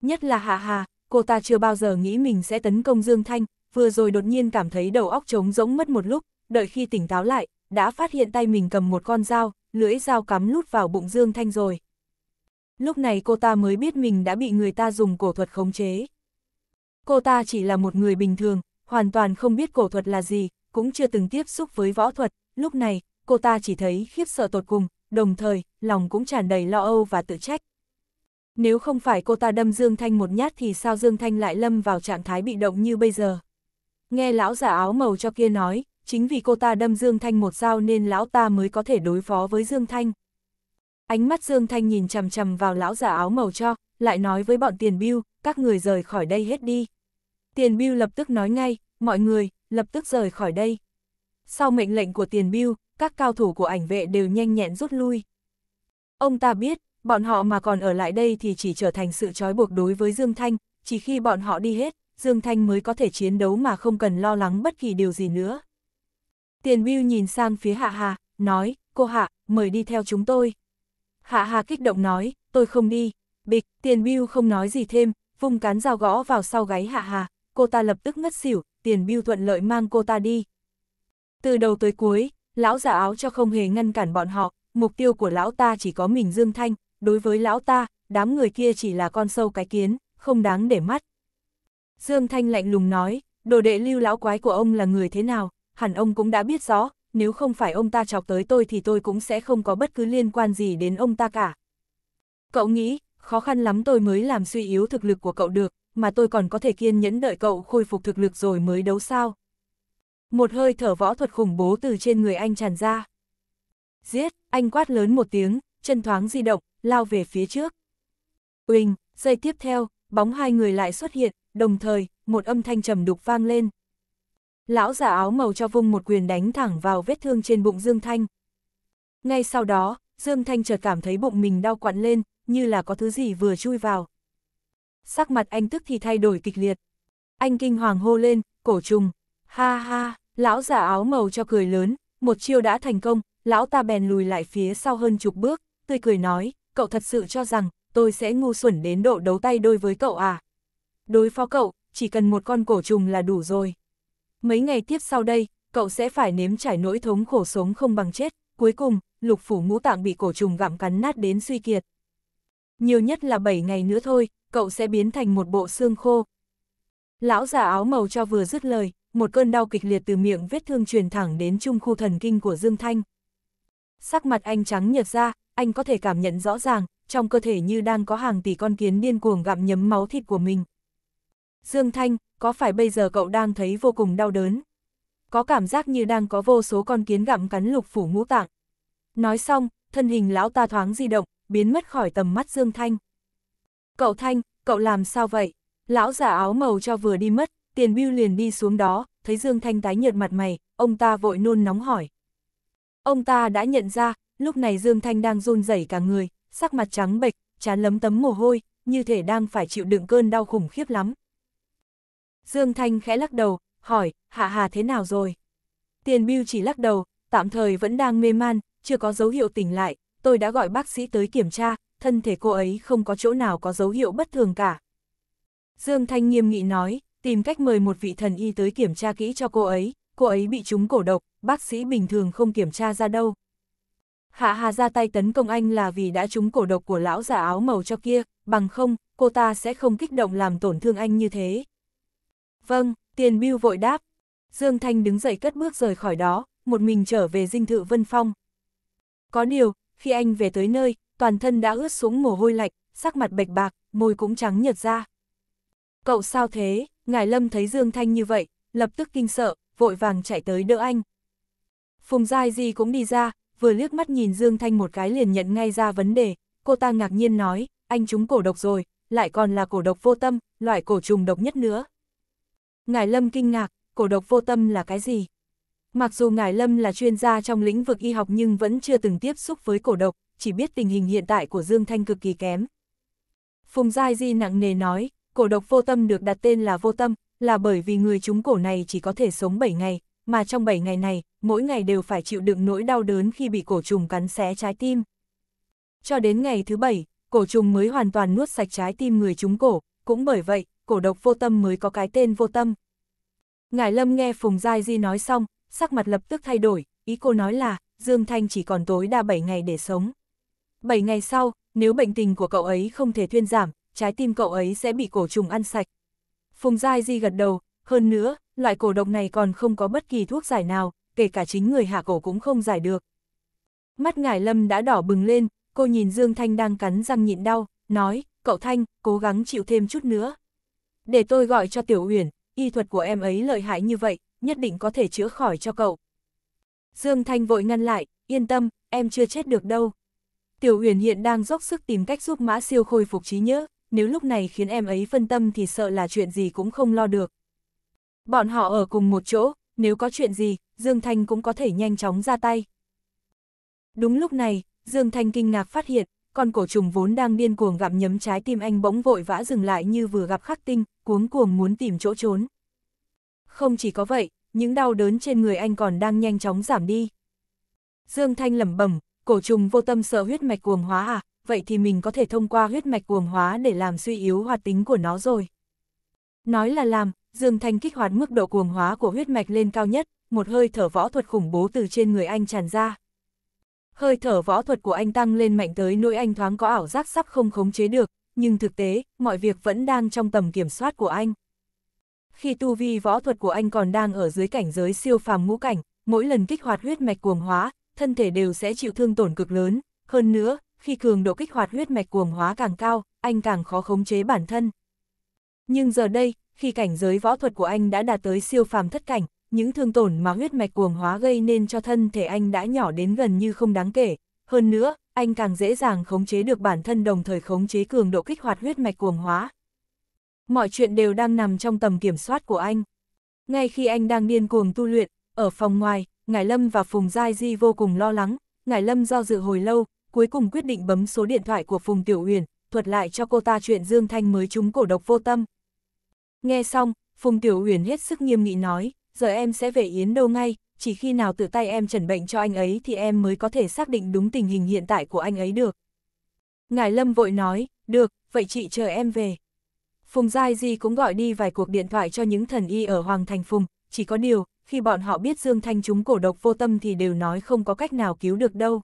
Nhất là Hạ Hà, cô ta chưa bao giờ nghĩ mình sẽ tấn công Dương Thanh, vừa rồi đột nhiên cảm thấy đầu óc trống rỗng mất một lúc, đợi khi tỉnh táo lại, đã phát hiện tay mình cầm một con dao, lưỡi dao cắm lút vào bụng Dương Thanh rồi. Lúc này cô ta mới biết mình đã bị người ta dùng cổ thuật khống chế. Cô ta chỉ là một người bình thường, hoàn toàn không biết cổ thuật là gì, cũng chưa từng tiếp xúc với võ thuật, lúc này, cô ta chỉ thấy khiếp sợ tột cùng, đồng thời, lòng cũng tràn đầy lo âu và tự trách. Nếu không phải cô ta đâm Dương Thanh một nhát thì sao Dương Thanh lại lâm vào trạng thái bị động như bây giờ? Nghe lão giả áo màu cho kia nói, chính vì cô ta đâm Dương Thanh một dao nên lão ta mới có thể đối phó với Dương Thanh. Ánh mắt Dương Thanh nhìn chầm chầm vào lão giả áo màu cho, lại nói với bọn tiền bưu các người rời khỏi đây hết đi. Tiền bưu lập tức nói ngay, mọi người, lập tức rời khỏi đây. Sau mệnh lệnh của tiền bưu các cao thủ của ảnh vệ đều nhanh nhẹn rút lui. Ông ta biết, bọn họ mà còn ở lại đây thì chỉ trở thành sự trói buộc đối với Dương Thanh, chỉ khi bọn họ đi hết, Dương Thanh mới có thể chiến đấu mà không cần lo lắng bất kỳ điều gì nữa. Tiền Biêu nhìn sang phía Hạ Hà, nói, cô Hạ, mời đi theo chúng tôi. Hạ Hà kích động nói, tôi không đi. Bịch, Tiền Biêu không nói gì thêm, vung cán dao gõ vào sau gáy Hạ Hà, cô ta lập tức ngất xỉu, Tiền Biêu thuận lợi mang cô ta đi. Từ đầu tới cuối, lão giả áo cho không hề ngăn cản bọn họ, mục tiêu của lão ta chỉ có mình Dương Thanh, đối với lão ta, đám người kia chỉ là con sâu cái kiến, không đáng để mắt. Dương Thanh lạnh lùng nói, đồ đệ lưu lão quái của ông là người thế nào, hẳn ông cũng đã biết rõ, nếu không phải ông ta chọc tới tôi thì tôi cũng sẽ không có bất cứ liên quan gì đến ông ta cả. Cậu nghĩ, khó khăn lắm tôi mới làm suy yếu thực lực của cậu được, mà tôi còn có thể kiên nhẫn đợi cậu khôi phục thực lực rồi mới đấu sao. Một hơi thở võ thuật khủng bố từ trên người anh tràn ra. Giết, anh quát lớn một tiếng, chân thoáng di động, lao về phía trước. Uỳnh, giây tiếp theo, bóng hai người lại xuất hiện, đồng thời, một âm thanh trầm đục vang lên lão giả áo màu cho vung một quyền đánh thẳng vào vết thương trên bụng Dương Thanh. Ngay sau đó, Dương Thanh chợt cảm thấy bụng mình đau quặn lên, như là có thứ gì vừa chui vào. Sắc mặt anh tức thì thay đổi kịch liệt. Anh kinh hoàng hô lên, cổ trùng, ha ha, lão giả áo màu cho cười lớn, một chiêu đã thành công, lão ta bèn lùi lại phía sau hơn chục bước, tươi cười nói, cậu thật sự cho rằng, tôi sẽ ngu xuẩn đến độ đấu tay đôi với cậu à. Đối phó cậu, chỉ cần một con cổ trùng là đủ rồi. Mấy ngày tiếp sau đây, cậu sẽ phải nếm trải nỗi thống khổ sống không bằng chết, cuối cùng, lục phủ ngũ tạng bị cổ trùng gặm cắn nát đến suy kiệt. Nhiều nhất là 7 ngày nữa thôi, cậu sẽ biến thành một bộ xương khô. Lão già áo màu cho vừa dứt lời, một cơn đau kịch liệt từ miệng vết thương truyền thẳng đến trung khu thần kinh của Dương Thanh. Sắc mặt anh trắng nhợt ra, anh có thể cảm nhận rõ ràng, trong cơ thể như đang có hàng tỷ con kiến điên cuồng gặm nhấm máu thịt của mình. Dương Thanh, có phải bây giờ cậu đang thấy vô cùng đau đớn? Có cảm giác như đang có vô số con kiến gặm cắn lục phủ ngũ tạng. Nói xong, thân hình lão ta thoáng di động, biến mất khỏi tầm mắt Dương Thanh. Cậu Thanh, cậu làm sao vậy? Lão giả áo màu cho vừa đi mất, tiền bưu liền đi xuống đó, thấy Dương Thanh tái nhợt mặt mày, ông ta vội nôn nóng hỏi. Ông ta đã nhận ra, lúc này Dương Thanh đang run rẩy cả người, sắc mặt trắng bệch, chán lấm tấm mồ hôi, như thể đang phải chịu đựng cơn đau khủng khiếp lắm. Dương Thanh khẽ lắc đầu, hỏi, Hạ Hà thế nào rồi? Tiền Bưu chỉ lắc đầu, tạm thời vẫn đang mê man, chưa có dấu hiệu tỉnh lại, tôi đã gọi bác sĩ tới kiểm tra, thân thể cô ấy không có chỗ nào có dấu hiệu bất thường cả. Dương Thanh nghiêm nghị nói, tìm cách mời một vị thần y tới kiểm tra kỹ cho cô ấy, cô ấy bị trúng cổ độc, bác sĩ bình thường không kiểm tra ra đâu. Hạ Hà ra tay tấn công anh là vì đã trúng cổ độc của lão già áo màu cho kia, bằng không, cô ta sẽ không kích động làm tổn thương anh như thế. Vâng, tiền bưu vội đáp. Dương Thanh đứng dậy cất bước rời khỏi đó, một mình trở về dinh thự Vân Phong. Có điều, khi anh về tới nơi, toàn thân đã ướt sũng mồ hôi lạnh, sắc mặt bệch bạc, môi cũng trắng nhợt ra. Cậu sao thế? Ngài Lâm thấy Dương Thanh như vậy, lập tức kinh sợ, vội vàng chạy tới đỡ anh. Phùng Giai Di cũng đi ra, vừa liếc mắt nhìn Dương Thanh một cái liền nhận ngay ra vấn đề, cô ta ngạc nhiên nói, anh chúng cổ độc rồi, lại còn là cổ độc vô tâm, loại cổ trùng độc nhất nữa, Ngài Lâm kinh ngạc, cổ độc vô tâm là cái gì? Mặc dù Ngài Lâm là chuyên gia trong lĩnh vực y học nhưng vẫn chưa từng tiếp xúc với cổ độc, chỉ biết tình hình hiện tại của Dương Thanh cực kỳ kém. Phùng Giai Di nặng nề nói, cổ độc vô tâm được đặt tên là vô tâm, là bởi vì người chúng cổ này chỉ có thể sống 7 ngày, mà trong 7 ngày này, mỗi ngày đều phải chịu đựng nỗi đau đớn khi bị cổ trùng cắn xé trái tim. Cho đến ngày thứ 7, cổ trùng mới hoàn toàn nuốt sạch trái tim người chúng cổ, cũng bởi vậy, cổ độc vô tâm mới có cái tên vô tâm. Ngải Lâm nghe Phùng Giai Di nói xong, sắc mặt lập tức thay đổi, ý cô nói là, Dương Thanh chỉ còn tối đa 7 ngày để sống. 7 ngày sau, nếu bệnh tình của cậu ấy không thể thuyên giảm, trái tim cậu ấy sẽ bị cổ trùng ăn sạch. Phùng Giai Di gật đầu, hơn nữa, loại cổ độc này còn không có bất kỳ thuốc giải nào, kể cả chính người hạ cổ cũng không giải được. Mắt Ngải Lâm đã đỏ bừng lên, cô nhìn Dương Thanh đang cắn răng nhịn đau, nói, cậu Thanh, cố gắng chịu thêm chút nữa. Để tôi gọi cho Tiểu Uyển, y thuật của em ấy lợi hại như vậy, nhất định có thể chữa khỏi cho cậu. Dương Thanh vội ngăn lại, yên tâm, em chưa chết được đâu. Tiểu Uyển hiện đang dốc sức tìm cách giúp Mã Siêu khôi phục trí nhớ, nếu lúc này khiến em ấy phân tâm thì sợ là chuyện gì cũng không lo được. Bọn họ ở cùng một chỗ, nếu có chuyện gì, Dương Thanh cũng có thể nhanh chóng ra tay. Đúng lúc này, Dương Thanh kinh ngạc phát hiện, con cổ trùng vốn đang điên cuồng gặm nhấm trái tim anh bỗng vội vã dừng lại như vừa gặp khắc tinh, cuống cuồng muốn tìm chỗ trốn. Không chỉ có vậy, những đau đớn trên người anh còn đang nhanh chóng giảm đi. Dương Thanh lẩm bẩm, cổ trùng vô tâm sợ huyết mạch cuồng hóa à, vậy thì mình có thể thông qua huyết mạch cuồng hóa để làm suy yếu hoạt tính của nó rồi. Nói là làm, Dương Thanh kích hoạt mức độ cuồng hóa của huyết mạch lên cao nhất, một hơi thở võ thuật khủng bố từ trên người anh tràn ra. Hơi thở võ thuật của anh tăng lên mạnh tới nỗi anh thoáng có ảo giác sắp không khống chế được, nhưng thực tế, mọi việc vẫn đang trong tầm kiểm soát của anh. Khi tu vi võ thuật của anh còn đang ở dưới cảnh giới siêu phàm ngũ cảnh, mỗi lần kích hoạt huyết mạch cuồng hóa, thân thể đều sẽ chịu thương tổn cực lớn. Hơn nữa, khi cường độ kích hoạt huyết mạch cuồng hóa càng cao, anh càng khó khống chế bản thân. Nhưng giờ đây, khi cảnh giới võ thuật của anh đã đạt tới siêu phàm thất cảnh, những thương tổn mà huyết mạch cuồng hóa gây nên cho thân thể anh đã nhỏ đến gần như không đáng kể. Hơn nữa, anh càng dễ dàng khống chế được bản thân đồng thời khống chế cường độ kích hoạt huyết mạch cuồng hóa. Mọi chuyện đều đang nằm trong tầm kiểm soát của anh. Ngay khi anh đang điên cuồng tu luyện, ở phòng ngoài, Ngải Lâm và Phùng Giai Di vô cùng lo lắng, Ngải Lâm do dự hồi lâu, cuối cùng quyết định bấm số điện thoại của Phùng Tiểu uyển thuật lại cho cô ta chuyện Dương Thanh mới trúng cổ độc vô tâm. Nghe xong, Phùng Tiểu uyển hết sức nghiêm nghị nói, giờ em sẽ về Yến đâu ngay, chỉ khi nào tự tay em trần bệnh cho anh ấy thì em mới có thể xác định đúng tình hình hiện tại của anh ấy được. Ngài Lâm vội nói, được, vậy chị chờ em về. Phùng Giai Di cũng gọi đi vài cuộc điện thoại cho những thần y ở Hoàng Thành Phùng, chỉ có điều, khi bọn họ biết Dương Thanh chúng cổ độc vô tâm thì đều nói không có cách nào cứu được đâu.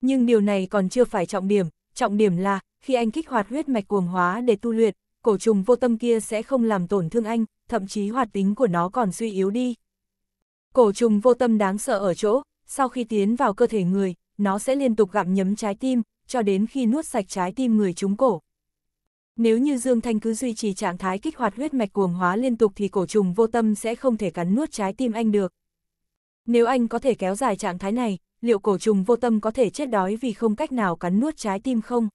Nhưng điều này còn chưa phải trọng điểm, trọng điểm là, khi anh kích hoạt huyết mạch cuồng hóa để tu luyện, cổ trùng vô tâm kia sẽ không làm tổn thương anh, thậm chí hoạt tính của nó còn suy yếu đi. Cổ trùng vô tâm đáng sợ ở chỗ, sau khi tiến vào cơ thể người, nó sẽ liên tục gặm nhấm trái tim, cho đến khi nuốt sạch trái tim người chúng cổ. Nếu như Dương Thanh cứ duy trì trạng thái kích hoạt huyết mạch cuồng hóa liên tục thì cổ trùng vô tâm sẽ không thể cắn nuốt trái tim anh được. Nếu anh có thể kéo dài trạng thái này, liệu cổ trùng vô tâm có thể chết đói vì không cách nào cắn nuốt trái tim không?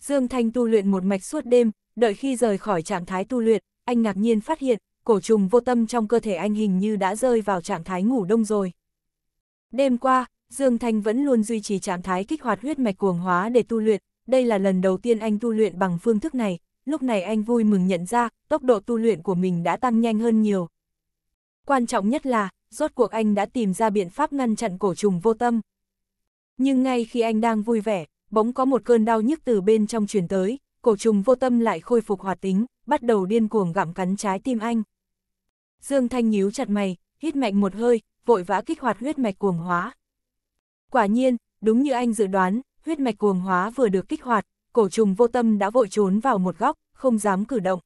Dương Thanh tu luyện một mạch suốt đêm, đợi khi rời khỏi trạng thái tu luyện, anh ngạc nhiên phát hiện, cổ trùng vô tâm trong cơ thể anh hình như đã rơi vào trạng thái ngủ đông rồi. Đêm qua, Dương Thanh vẫn luôn duy trì trạng thái kích hoạt huyết mạch cuồng hóa để tu luyện, đây là lần đầu tiên anh tu luyện bằng phương thức này, lúc này anh vui mừng nhận ra, tốc độ tu luyện của mình đã tăng nhanh hơn nhiều. Quan trọng nhất là, rốt cuộc anh đã tìm ra biện pháp ngăn chặn cổ trùng vô tâm. Nhưng ngay khi anh đang vui vẻ, bỗng có một cơn đau nhức từ bên trong truyền tới, cổ trùng vô tâm lại khôi phục hoạt tính, bắt đầu điên cuồng gặm cắn trái tim anh. Dương Thanh nhíu chặt mày, hít mạnh một hơi, vội vã kích hoạt huyết mạch cuồng hóa. Quả nhiên, đúng như anh dự đoán, huyết mạch cuồng hóa vừa được kích hoạt, cổ trùng vô tâm đã vội trốn vào một góc, không dám cử động.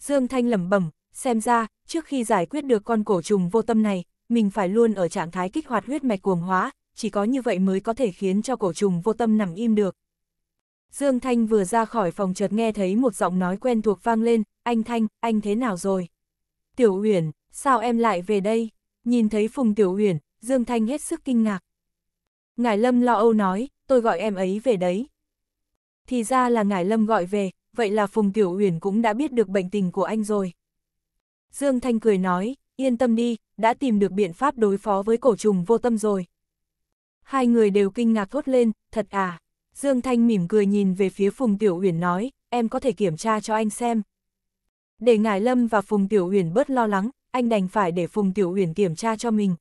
Dương Thanh lẩm bẩm, xem ra, trước khi giải quyết được con cổ trùng vô tâm này, mình phải luôn ở trạng thái kích hoạt huyết mạch cuồng hóa, chỉ có như vậy mới có thể khiến cho cổ trùng vô tâm nằm im được, Dương Thanh vừa ra khỏi phòng chợt nghe thấy một giọng nói quen thuộc vang lên, anh Thanh, anh thế nào rồi? Tiểu Uyển, sao em lại về đây? Nhìn thấy Phùng Tiểu Uyển, Dương Thanh hết sức kinh ngạc. Ngải Lâm lo âu nói, tôi gọi em ấy về đấy. Thì ra là Ngải Lâm gọi về, vậy là Phùng Tiểu Uyển cũng đã biết được bệnh tình của anh rồi. Dương Thanh cười nói, yên tâm đi, đã tìm được biện pháp đối phó với cổ trùng vô tâm rồi. Hai người đều kinh ngạc thốt lên, thật à. Dương Thanh mỉm cười nhìn về phía Phùng Tiểu Uyển nói, em có thể kiểm tra cho anh xem. Để ngài Lâm và Phùng Tiểu Uyển bớt lo lắng, anh đành phải để Phùng Tiểu Uyển kiểm tra cho mình.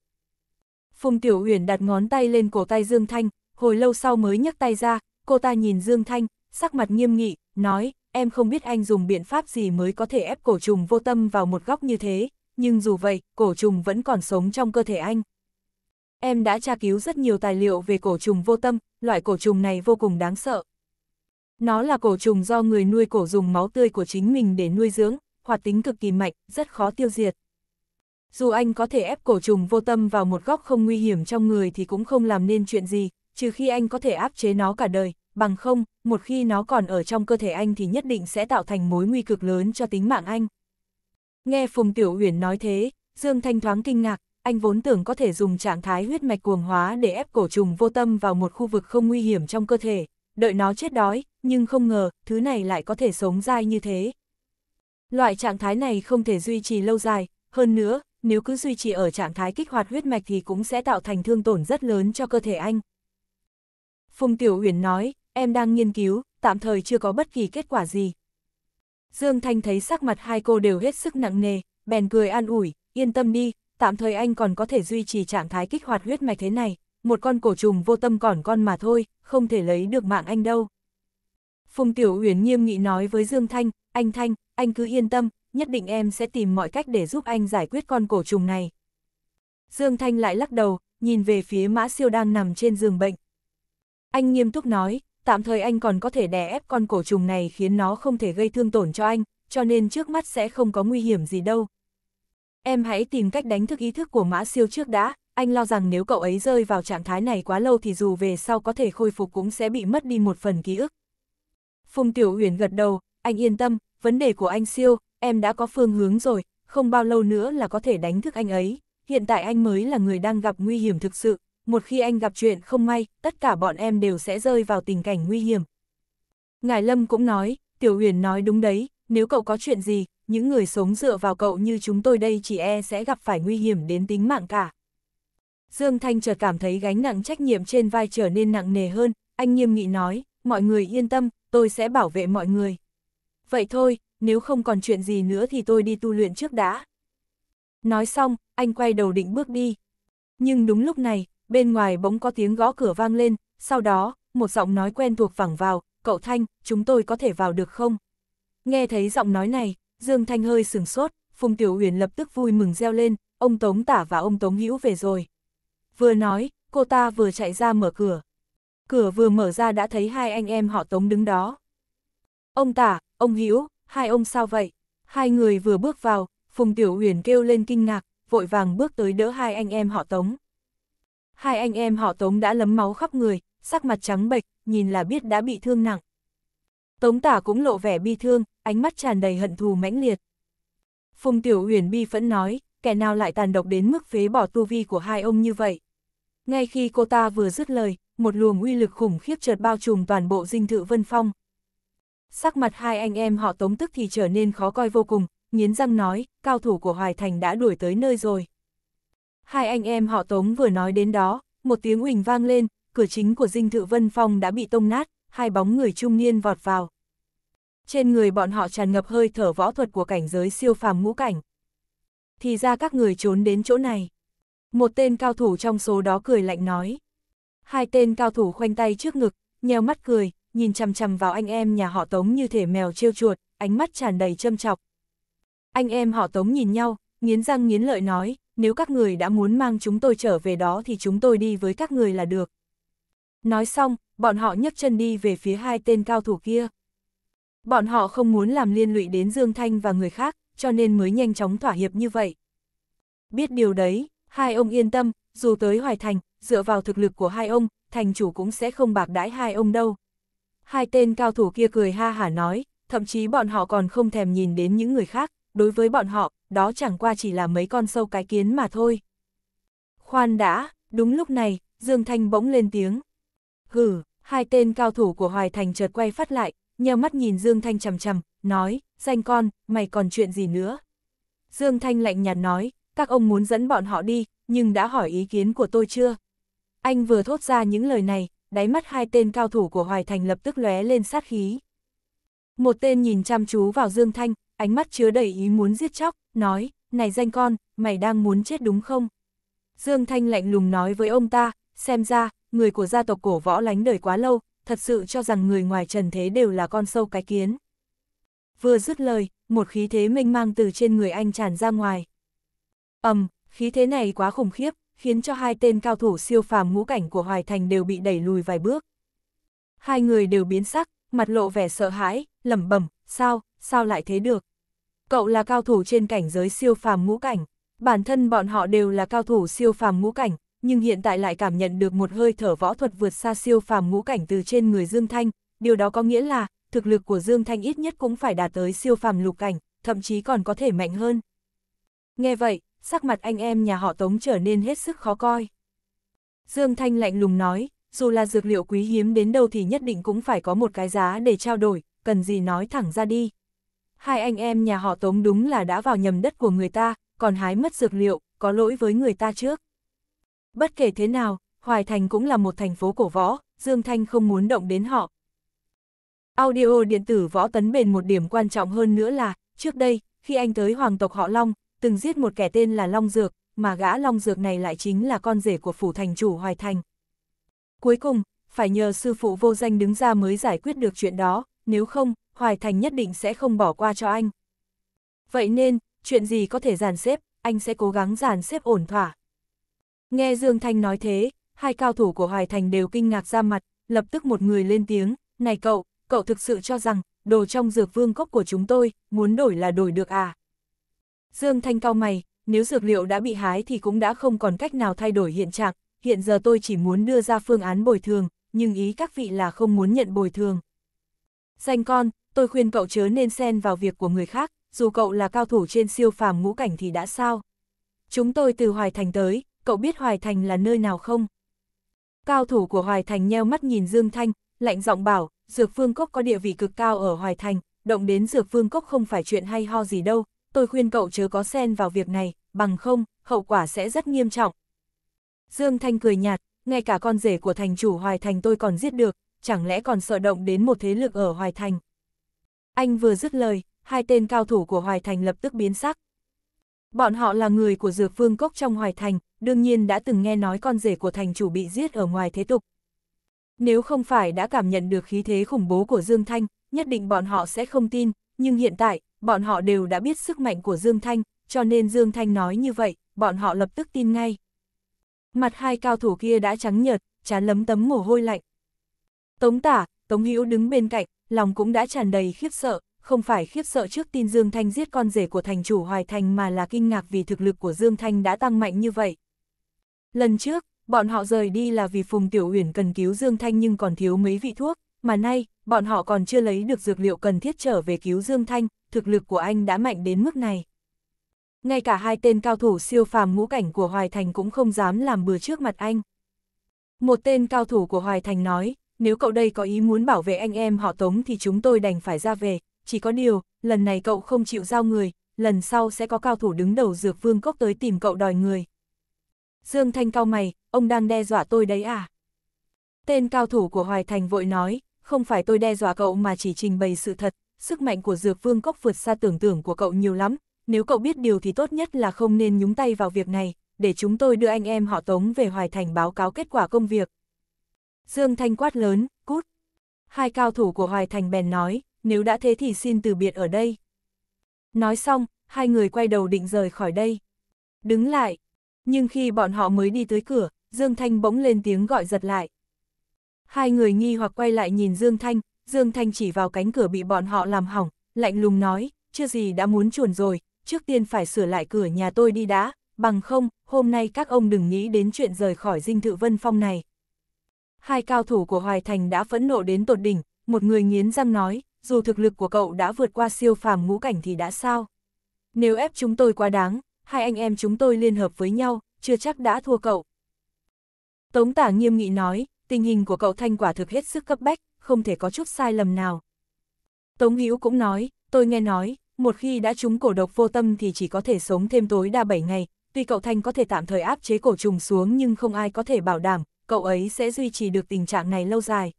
Phùng Tiểu Uyển đặt ngón tay lên cổ tay Dương Thanh, hồi lâu sau mới nhấc tay ra, cô ta nhìn Dương Thanh, sắc mặt nghiêm nghị, nói, em không biết anh dùng biện pháp gì mới có thể ép cổ trùng vô tâm vào một góc như thế, nhưng dù vậy, cổ trùng vẫn còn sống trong cơ thể anh. Em đã tra cứu rất nhiều tài liệu về cổ trùng vô tâm, loại cổ trùng này vô cùng đáng sợ. Nó là cổ trùng do người nuôi cổ dùng máu tươi của chính mình để nuôi dưỡng, hoạt tính cực kỳ mạnh, rất khó tiêu diệt. Dù anh có thể ép cổ trùng vô tâm vào một góc không nguy hiểm trong người thì cũng không làm nên chuyện gì, trừ khi anh có thể áp chế nó cả đời, bằng không, một khi nó còn ở trong cơ thể anh thì nhất định sẽ tạo thành mối nguy cực lớn cho tính mạng anh. Nghe Phùng Tiểu Uyển nói thế, Dương Thanh thoáng kinh ngạc, anh vốn tưởng có thể dùng trạng thái huyết mạch cuồng hóa để ép cổ trùng vô tâm vào một khu vực không nguy hiểm trong cơ thể, đợi nó chết đói, nhưng không ngờ, thứ này lại có thể sống dai như thế. Loại trạng thái này không thể duy trì lâu dài, hơn nữa, nếu cứ duy trì ở trạng thái kích hoạt huyết mạch thì cũng sẽ tạo thành thương tổn rất lớn cho cơ thể anh. Phùng Tiểu Huyền nói, em đang nghiên cứu, tạm thời chưa có bất kỳ kết quả gì. Dương Thanh thấy sắc mặt hai cô đều hết sức nặng nề, bèn cười an ủi, yên tâm đi, tạm thời anh còn có thể duy trì trạng thái kích hoạt huyết mạch thế này, một con cổ trùng vô tâm còn con mà thôi, không thể lấy được mạng anh đâu. Phùng Tiểu Uyển nghiêm nghị nói với Dương Thanh, anh Thanh, anh cứ yên tâm, nhất định em sẽ tìm mọi cách để giúp anh giải quyết con cổ trùng này. Dương Thanh lại lắc đầu, nhìn về phía mã siêu đang nằm trên giường bệnh. Anh nghiêm túc nói, tạm thời anh còn có thể đè ép con cổ trùng này khiến nó không thể gây thương tổn cho anh, cho nên trước mắt sẽ không có nguy hiểm gì đâu, Em hãy tìm cách đánh thức ý thức của mã siêu trước đã, anh lo rằng nếu cậu ấy rơi vào trạng thái này quá lâu thì dù về sau có thể khôi phục cũng sẽ bị mất đi một phần ký ức. Phùng Tiểu Huyền gật đầu, anh yên tâm, vấn đề của anh siêu, em đã có phương hướng rồi, không bao lâu nữa là có thể đánh thức anh ấy, hiện tại anh mới là người đang gặp nguy hiểm thực sự, một khi anh gặp chuyện không may, tất cả bọn em đều sẽ rơi vào tình cảnh nguy hiểm. Ngài Lâm cũng nói, Tiểu Huyền nói đúng đấy, nếu cậu có chuyện gì, những người sống dựa vào cậu như chúng tôi đây chỉ e sẽ gặp phải nguy hiểm đến tính mạng cả. Dương Thanh chợt cảm thấy gánh nặng trách nhiệm trên vai trở nên nặng nề hơn, anh nghiêm nghị nói, mọi người yên tâm, tôi sẽ bảo vệ mọi người. Vậy thôi, nếu không còn chuyện gì nữa thì tôi đi tu luyện trước đã. Nói xong, anh quay đầu định bước đi. Nhưng đúng lúc này, bên ngoài bỗng có tiếng gõ cửa vang lên, sau đó, một giọng nói quen thuộc vẳng vào, cậu Thanh, chúng tôi có thể vào được không? Nghe thấy giọng nói này, Dương Thanh hơi sừng sốt, Phùng Tiểu Uyển lập tức vui mừng reo lên, ông Tống Tả và ông Tống Hữu về rồi. Vừa nói, cô ta vừa chạy ra mở cửa. Cửa vừa mở ra đã thấy hai anh em họ Tống đứng đó. Ông Tả, ông Hữu, hai ông sao vậy? Hai người vừa bước vào, Phùng Tiểu Uyển kêu lên kinh ngạc, vội vàng bước tới đỡ hai anh em họ Tống. Hai anh em họ Tống đã lấm máu khắp người, sắc mặt trắng bệch, nhìn là biết đã bị thương nặng. Tống tả cũng lộ vẻ bi thương, ánh mắt tràn đầy hận thù mãnh liệt. Phùng Tiểu Huyền bi phẫn nói, kẻ nào lại tàn độc đến mức phế bỏ tu vi của hai ông như vậy. Ngay khi cô ta vừa dứt lời, một luồng uy lực khủng khiếp chợt bao trùm toàn bộ dinh thự Vân Phong. Sắc mặt hai anh em họ tống tức thì trở nên khó coi vô cùng, nghiến răng nói, cao thủ của Hoài Thành đã đuổi tới nơi rồi. Hai anh em họ tống vừa nói đến đó, một tiếng huỳnh vang lên, cửa chính của dinh thự Vân Phong đã bị tông nát, hai bóng người trung niên vọt vào. Trên người bọn họ tràn ngập hơi thở võ thuật của cảnh giới siêu phàm ngũ cảnh. Thì ra các người trốn đến chỗ này. Một tên cao thủ trong số đó cười lạnh nói. Hai tên cao thủ khoanh tay trước ngực, nheo mắt cười, nhìn chằm chằm vào anh em nhà họ Tống như thể mèo trêu chuột, ánh mắt tràn đầy châm chọc. Anh em họ Tống nhìn nhau, nghiến răng nghiến lợi nói, nếu các người đã muốn mang chúng tôi trở về đó thì chúng tôi đi với các người là được. Nói xong, bọn họ nhấc chân đi về phía hai tên cao thủ kia. Bọn họ không muốn làm liên lụy đến Dương Thanh và người khác, cho nên mới nhanh chóng thỏa hiệp như vậy. Biết điều đấy, hai ông yên tâm, dù tới Hoài Thành, dựa vào thực lực của hai ông, thành chủ cũng sẽ không bạc đãi hai ông đâu. Hai tên cao thủ kia cười ha hả nói, thậm chí bọn họ còn không thèm nhìn đến những người khác, đối với bọn họ, đó chẳng qua chỉ là mấy con sâu cái kiến mà thôi. Khoan đã, đúng lúc này, Dương Thanh bỗng lên tiếng. Hừ, hai tên cao thủ của Hoài Thành chợt quay phát lại, nheo mắt nhìn Dương Thanh chầm chầm, nói, danh con, mày còn chuyện gì nữa? Dương Thanh lạnh nhạt nói, các ông muốn dẫn bọn họ đi, nhưng đã hỏi ý kiến của tôi chưa? Anh vừa thốt ra những lời này, đáy mắt hai tên cao thủ của Hoài Thành lập tức lóe lên sát khí. Một tên nhìn chăm chú vào Dương Thanh, ánh mắt chứa đầy ý muốn giết chóc, nói, này danh con, mày đang muốn chết đúng không? Dương Thanh lạnh lùng nói với ông ta, xem ra, người của gia tộc cổ võ lánh đời quá lâu, thật sự cho rằng người ngoài trần thế đều là con sâu cái kiến. Vừa dứt lời, một khí thế mênh mang từ trên người anh tràn ra ngoài. ầm, khí thế này quá khủng khiếp, khiến cho hai tên cao thủ siêu phàm ngũ cảnh của Hoài Thành đều bị đẩy lùi vài bước. Hai người đều biến sắc, mặt lộ vẻ sợ hãi, lẩm bẩm, sao, sao lại thế được? Cậu là cao thủ trên cảnh giới siêu phàm ngũ cảnh, bản thân bọn họ đều là cao thủ siêu phàm ngũ cảnh, nhưng hiện tại lại cảm nhận được một hơi thở võ thuật vượt xa siêu phàm ngũ cảnh từ trên người Dương Thanh, điều đó có nghĩa là, thực lực của Dương Thanh ít nhất cũng phải đạt tới siêu phàm lục cảnh, thậm chí còn có thể mạnh hơn. Nghe vậy, sắc mặt anh em nhà họ Tống trở nên hết sức khó coi. Dương Thanh lạnh lùng nói, dù là dược liệu quý hiếm đến đâu thì nhất định cũng phải có một cái giá để trao đổi, cần gì nói thẳng ra đi. Hai anh em nhà họ Tống đúng là đã vào nhầm đất của người ta, còn hái mất dược liệu, có lỗi với người ta trước. Bất kể thế nào, Hoài Thành cũng là một thành phố cổ võ, Dương Thanh không muốn động đến họ. Audio điện tử võ tấn bền một điểm quan trọng hơn nữa là, trước đây, khi anh tới hoàng tộc họ Long, từng giết một kẻ tên là Long Dược, mà gã Long Dược này lại chính là con rể của phủ thành chủ Hoài Thành. Cuối cùng, phải nhờ sư phụ vô danh đứng ra mới giải quyết được chuyện đó, nếu không, Hoài Thành nhất định sẽ không bỏ qua cho anh. Vậy nên, chuyện gì có thể giàn xếp, anh sẽ cố gắng giàn xếp ổn thỏa. Nghe Dương Thanh nói thế, hai cao thủ của Hoài Thành đều kinh ngạc ra mặt, lập tức một người lên tiếng, này cậu, cậu thực sự cho rằng, đồ trong dược vương cốc của chúng tôi, muốn đổi là đổi được à? Dương Thanh cao mày, nếu dược liệu đã bị hái thì cũng đã không còn cách nào thay đổi hiện trạng, hiện giờ tôi chỉ muốn đưa ra phương án bồi thường, nhưng ý các vị là không muốn nhận bồi thường. Danh con, tôi khuyên cậu chớ nên xen vào việc của người khác, dù cậu là cao thủ trên siêu phàm ngũ cảnh thì đã sao. Chúng tôi từ Hoài Thành tới, cậu biết Hoài Thành là nơi nào không? Cao thủ của Hoài Thành nheo mắt nhìn Dương Thanh, lạnh giọng bảo, Dược Phương Cốc có địa vị cực cao ở Hoài Thành, động đến Dược Phương Cốc không phải chuyện hay ho gì đâu, tôi khuyên cậu chớ có xen vào việc này, bằng không, hậu quả sẽ rất nghiêm trọng. Dương Thanh cười nhạt, ngay cả con rể của thành chủ Hoài Thành tôi còn giết được, chẳng lẽ còn sợ động đến một thế lực ở Hoài Thành. Anh vừa dứt lời, hai tên cao thủ của Hoài Thành lập tức biến sắc. Bọn họ là người của Dược Phương Cốc trong Hoài Thành, đương nhiên đã từng nghe nói con rể của thành chủ bị giết ở ngoài thế tục. Nếu không phải đã cảm nhận được khí thế khủng bố của Dương Thanh, nhất định bọn họ sẽ không tin, nhưng hiện tại, bọn họ đều đã biết sức mạnh của Dương Thanh, cho nên Dương Thanh nói như vậy, bọn họ lập tức tin ngay. Mặt hai cao thủ kia đã trắng nhợt, chán lấm tấm mồ hôi lạnh. Tống tả, Tống Hữu đứng bên cạnh, lòng cũng đã tràn đầy khiếp sợ, không phải khiếp sợ trước tin Dương Thanh giết con rể của thành chủ Hoài Thành mà là kinh ngạc vì thực lực của Dương Thanh đã tăng mạnh như vậy, Lần trước, bọn họ rời đi là vì Phùng Tiểu Uyển cần cứu Dương Thanh nhưng còn thiếu mấy vị thuốc, mà nay, bọn họ còn chưa lấy được dược liệu cần thiết trở về cứu Dương Thanh, thực lực của anh đã mạnh đến mức này. Ngay cả hai tên cao thủ siêu phàm ngũ cảnh của Hoài Thành cũng không dám làm bừa trước mặt anh. Một tên cao thủ của Hoài Thành nói, nếu cậu đây có ý muốn bảo vệ anh em họ Tống thì chúng tôi đành phải ra về, chỉ có điều, lần này cậu không chịu giao người, lần sau sẽ có cao thủ đứng đầu dược vương cốc tới tìm cậu đòi người. Dương Thanh cao mày, ông đang đe dọa tôi đấy à? Tên cao thủ của Hoài Thành vội nói, không phải tôi đe dọa cậu mà chỉ trình bày sự thật, sức mạnh của dược vương cốc vượt xa tưởng tưởng của cậu nhiều lắm, nếu cậu biết điều thì tốt nhất là không nên nhúng tay vào việc này, để chúng tôi đưa anh em họ Tống về Hoài Thành báo cáo kết quả công việc. Dương Thanh quát lớn, cút. Hai cao thủ của Hoài Thành bèn nói, nếu đã thế thì xin từ biệt ở đây. Nói xong, hai người quay đầu định rời khỏi đây. Đứng lại, nhưng khi bọn họ mới đi tới cửa, Dương Thanh bỗng lên tiếng gọi giật lại. Hai người nghi hoặc quay lại nhìn Dương Thanh, Dương Thanh chỉ vào cánh cửa bị bọn họ làm hỏng, lạnh lùng nói, chưa gì đã muốn chuồn rồi, trước tiên phải sửa lại cửa nhà tôi đi đã, bằng không, hôm nay các ông đừng nghĩ đến chuyện rời khỏi dinh thự vân phong này. Hai cao thủ của Hoài Thành đã phẫn nộ đến tột đỉnh, một người nghiến răng nói, dù thực lực của cậu đã vượt qua siêu phàm ngũ cảnh thì đã sao? Nếu ép chúng tôi quá đáng, hai anh em chúng tôi liên hợp với nhau, chưa chắc đã thua cậu. Tống tả nghiêm nghị nói, tình hình của cậu Thanh quả thực hết sức cấp bách, không thể có chút sai lầm nào. Tống Hữu cũng nói, tôi nghe nói, một khi đã trúng cổ độc vô tâm thì chỉ có thể sống thêm tối đa 7 ngày, tuy cậu Thanh có thể tạm thời áp chế cổ trùng xuống nhưng không ai có thể bảo đảm, cậu ấy sẽ duy trì được tình trạng này lâu dài.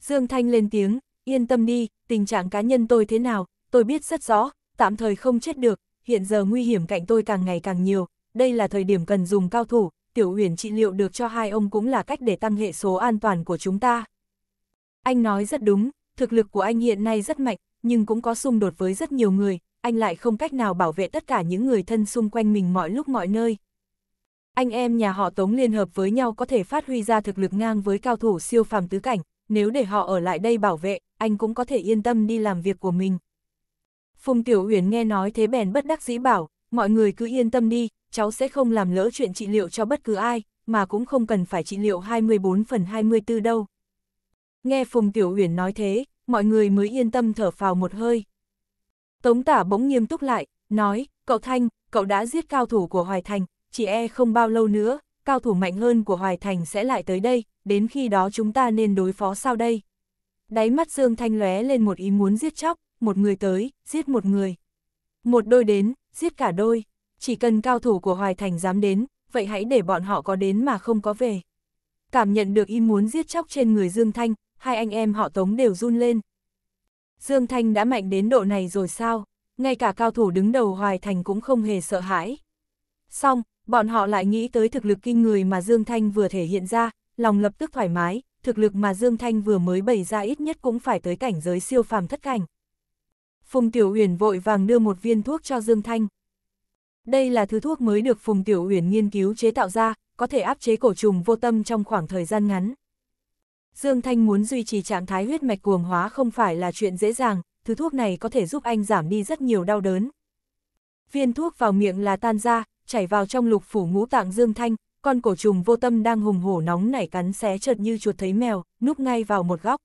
Dương Thanh lên tiếng, yên tâm đi, tình trạng cá nhân tôi thế nào, tôi biết rất rõ, tạm thời không chết được, hiện giờ nguy hiểm cạnh tôi càng ngày càng nhiều, đây là thời điểm cần dùng cao thủ, tiểu huyền trị liệu được cho hai ông cũng là cách để tăng hệ số an toàn của chúng ta. Anh nói rất đúng, thực lực của anh hiện nay rất mạnh, nhưng cũng có xung đột với rất nhiều người, anh lại không cách nào bảo vệ tất cả những người thân xung quanh mình mọi lúc mọi nơi. Anh em nhà họ Tống liên hợp với nhau có thể phát huy ra thực lực ngang với cao thủ siêu phàm tứ cảnh, nếu để họ ở lại đây bảo vệ, anh cũng có thể yên tâm đi làm việc của mình. Phùng Tiểu Uyển nghe nói thế bèn bất đắc dĩ bảo, mọi người cứ yên tâm đi, cháu sẽ không làm lỡ chuyện trị liệu cho bất cứ ai, mà cũng không cần phải trị liệu 24 phần 24 đâu. Nghe Phùng Tiểu Uyển nói thế, mọi người mới yên tâm thở phào một hơi. Tống tả bỗng nghiêm túc lại, nói, cậu Thanh, cậu đã giết cao thủ của Hoài Thành, chỉ e không bao lâu nữa, cao thủ mạnh hơn của Hoài Thành sẽ lại tới đây, đến khi đó chúng ta nên đối phó sao đây? Đáy mắt Dương Thanh lóe lên một ý muốn giết chóc, một người tới, giết một người. Một đôi đến, giết cả đôi. Chỉ cần cao thủ của Hoài Thành dám đến, vậy hãy để bọn họ có đến mà không có về. Cảm nhận được ý muốn giết chóc trên người Dương Thanh, hai anh em họ Tống đều run lên. Dương Thanh đã mạnh đến độ này rồi sao? Ngay cả cao thủ đứng đầu Hoài Thành cũng không hề sợ hãi. Xong, bọn họ lại nghĩ tới thực lực kinh người mà Dương Thanh vừa thể hiện ra, lòng lập tức thoải mái, thực lực mà Dương Thanh vừa mới bày ra ít nhất cũng phải tới cảnh giới siêu phàm thất cảnh. Phùng Tiểu Uyển vội vàng đưa một viên thuốc cho Dương Thanh. Đây là thứ thuốc mới được Phùng Tiểu Uyển nghiên cứu chế tạo ra, có thể áp chế cổ trùng vô tâm trong khoảng thời gian ngắn. Dương Thanh muốn duy trì trạng thái huyết mạch cuồng hóa không phải là chuyện dễ dàng, thứ thuốc này có thể giúp anh giảm đi rất nhiều đau đớn. Viên thuốc vào miệng là tan ra, chảy vào trong lục phủ ngũ tạng Dương Thanh, con cổ trùng vô tâm đang hùng hổ nóng nảy cắn xé chợt như chuột thấy mèo, núp ngay vào một góc.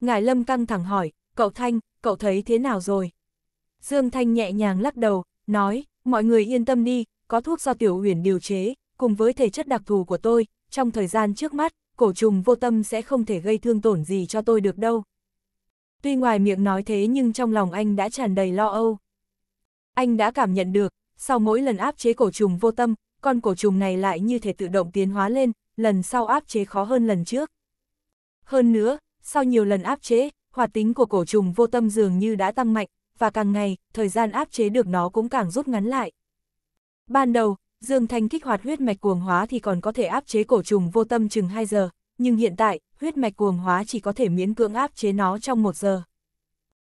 Ngải Lâm căng thẳng hỏi, cậu Thanh, cậu thấy thế nào rồi? Dương Thanh nhẹ nhàng lắc đầu, nói, mọi người yên tâm đi, có thuốc do tiểu huyền điều chế, cùng với thể chất đặc thù của tôi, trong thời gian trước mắt, cổ trùng vô tâm sẽ không thể gây thương tổn gì cho tôi được đâu. Tuy ngoài miệng nói thế nhưng trong lòng anh đã tràn đầy lo âu. Anh đã cảm nhận được, sau mỗi lần áp chế cổ trùng vô tâm, con cổ trùng này lại như thể tự động tiến hóa lên, lần sau áp chế khó hơn lần trước. Hơn nữa, sau nhiều lần áp chế, hoạt tính của cổ trùng vô tâm dường như đã tăng mạnh, và càng ngày, thời gian áp chế được nó cũng càng rút ngắn lại. Ban đầu, Dương Thanh kích hoạt huyết mạch cuồng hóa thì còn có thể áp chế cổ trùng vô tâm chừng 2 giờ, nhưng hiện tại, huyết mạch cuồng hóa chỉ có thể miễn cưỡng áp chế nó trong 1 giờ.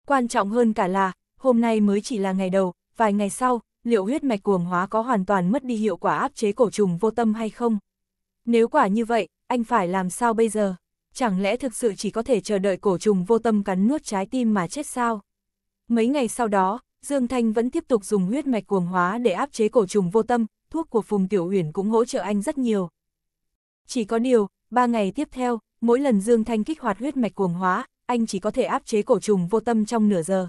Quan trọng hơn cả là, hôm nay mới chỉ là ngày đầu, vài ngày sau, liệu huyết mạch cuồng hóa có hoàn toàn mất đi hiệu quả áp chế cổ trùng vô tâm hay không? Nếu quả như vậy, anh phải làm sao bây giờ? Chẳng lẽ thực sự chỉ có thể chờ đợi cổ trùng vô tâm cắn nuốt trái tim mà chết sao? Mấy ngày sau đó, Dương Thanh vẫn tiếp tục dùng huyết mạch cuồng hóa để áp chế cổ trùng vô tâm, thuốc của Phùng Tiểu Uyển cũng hỗ trợ anh rất nhiều. Chỉ có điều, ba ngày tiếp theo, mỗi lần Dương Thanh kích hoạt huyết mạch cuồng hóa, anh chỉ có thể áp chế cổ trùng vô tâm trong nửa giờ.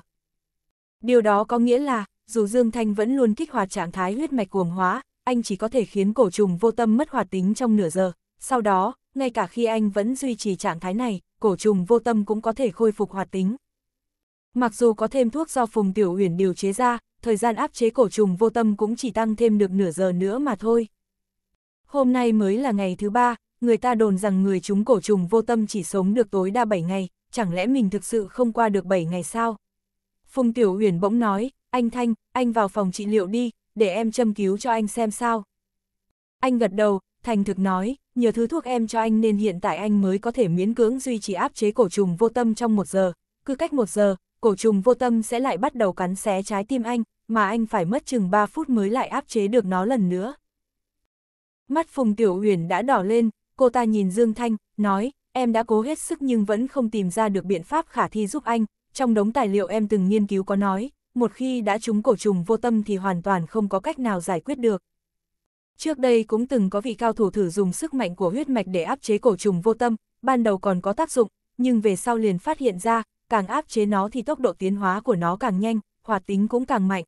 Điều đó có nghĩa là, dù Dương Thanh vẫn luôn kích hoạt trạng thái huyết mạch cuồng hóa, anh chỉ có thể khiến cổ trùng vô tâm mất hoạt tính trong nửa giờ, sau đó, ngay cả khi anh vẫn duy trì trạng thái này, cổ trùng vô tâm cũng có thể khôi phục hoạt tính. Mặc dù có thêm thuốc do Phùng Tiểu Uyển điều chế ra, thời gian áp chế cổ trùng vô tâm cũng chỉ tăng thêm được nửa giờ nữa mà thôi. Hôm nay mới là ngày thứ ba, người ta đồn rằng người chúng cổ trùng vô tâm chỉ sống được tối đa 7 ngày, chẳng lẽ mình thực sự không qua được 7 ngày sao? Phùng Tiểu Uyển bỗng nói, anh Thanh, anh vào phòng trị liệu đi, để em châm cứu cho anh xem sao. Anh gật đầu, thành thực nói, nhờ thứ thuốc em cho anh nên hiện tại anh mới có thể miễn cưỡng duy trì áp chế cổ trùng vô tâm trong một giờ. Cứ cách một giờ, cổ trùng vô tâm sẽ lại bắt đầu cắn xé trái tim anh, mà anh phải mất chừng 3 phút mới lại áp chế được nó lần nữa. Mắt Phùng Tiểu Huyền đã đỏ lên, cô ta nhìn Dương Thanh, nói, em đã cố hết sức nhưng vẫn không tìm ra được biện pháp khả thi giúp anh, trong đống tài liệu em từng nghiên cứu có nói, một khi đã trúng cổ trùng vô tâm thì hoàn toàn không có cách nào giải quyết được. Trước đây cũng từng có vị cao thủ thử dùng sức mạnh của huyết mạch để áp chế cổ trùng vô tâm, ban đầu còn có tác dụng, nhưng về sau liền phát hiện ra, càng áp chế nó thì tốc độ tiến hóa của nó càng nhanh, hoạt tính cũng càng mạnh.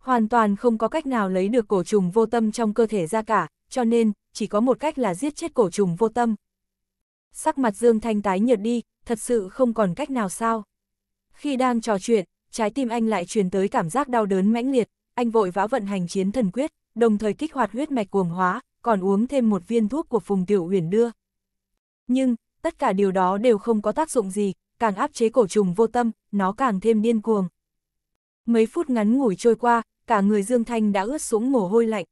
Hoàn toàn không có cách nào lấy được cổ trùng vô tâm trong cơ thể ra cả, cho nên, chỉ có một cách là giết chết cổ trùng vô tâm. Sắc mặt Dương Thanh tái nhợt đi, thật sự không còn cách nào sao. Khi đang trò chuyện, trái tim anh lại truyền tới cảm giác đau đớn mãnh liệt, anh vội vã vận hành chiến thần quyết, đồng thời kích hoạt huyết mạch cuồng hóa, còn uống thêm một viên thuốc của Phùng Tiểu Uyển đưa. Nhưng, tất cả điều đó đều không có tác dụng gì, càng áp chế cổ trùng vô tâm, nó càng thêm điên cuồng. Mấy phút ngắn ngủi trôi qua, cả người Dương Thanh đã ướt sũng mồ hôi lạnh.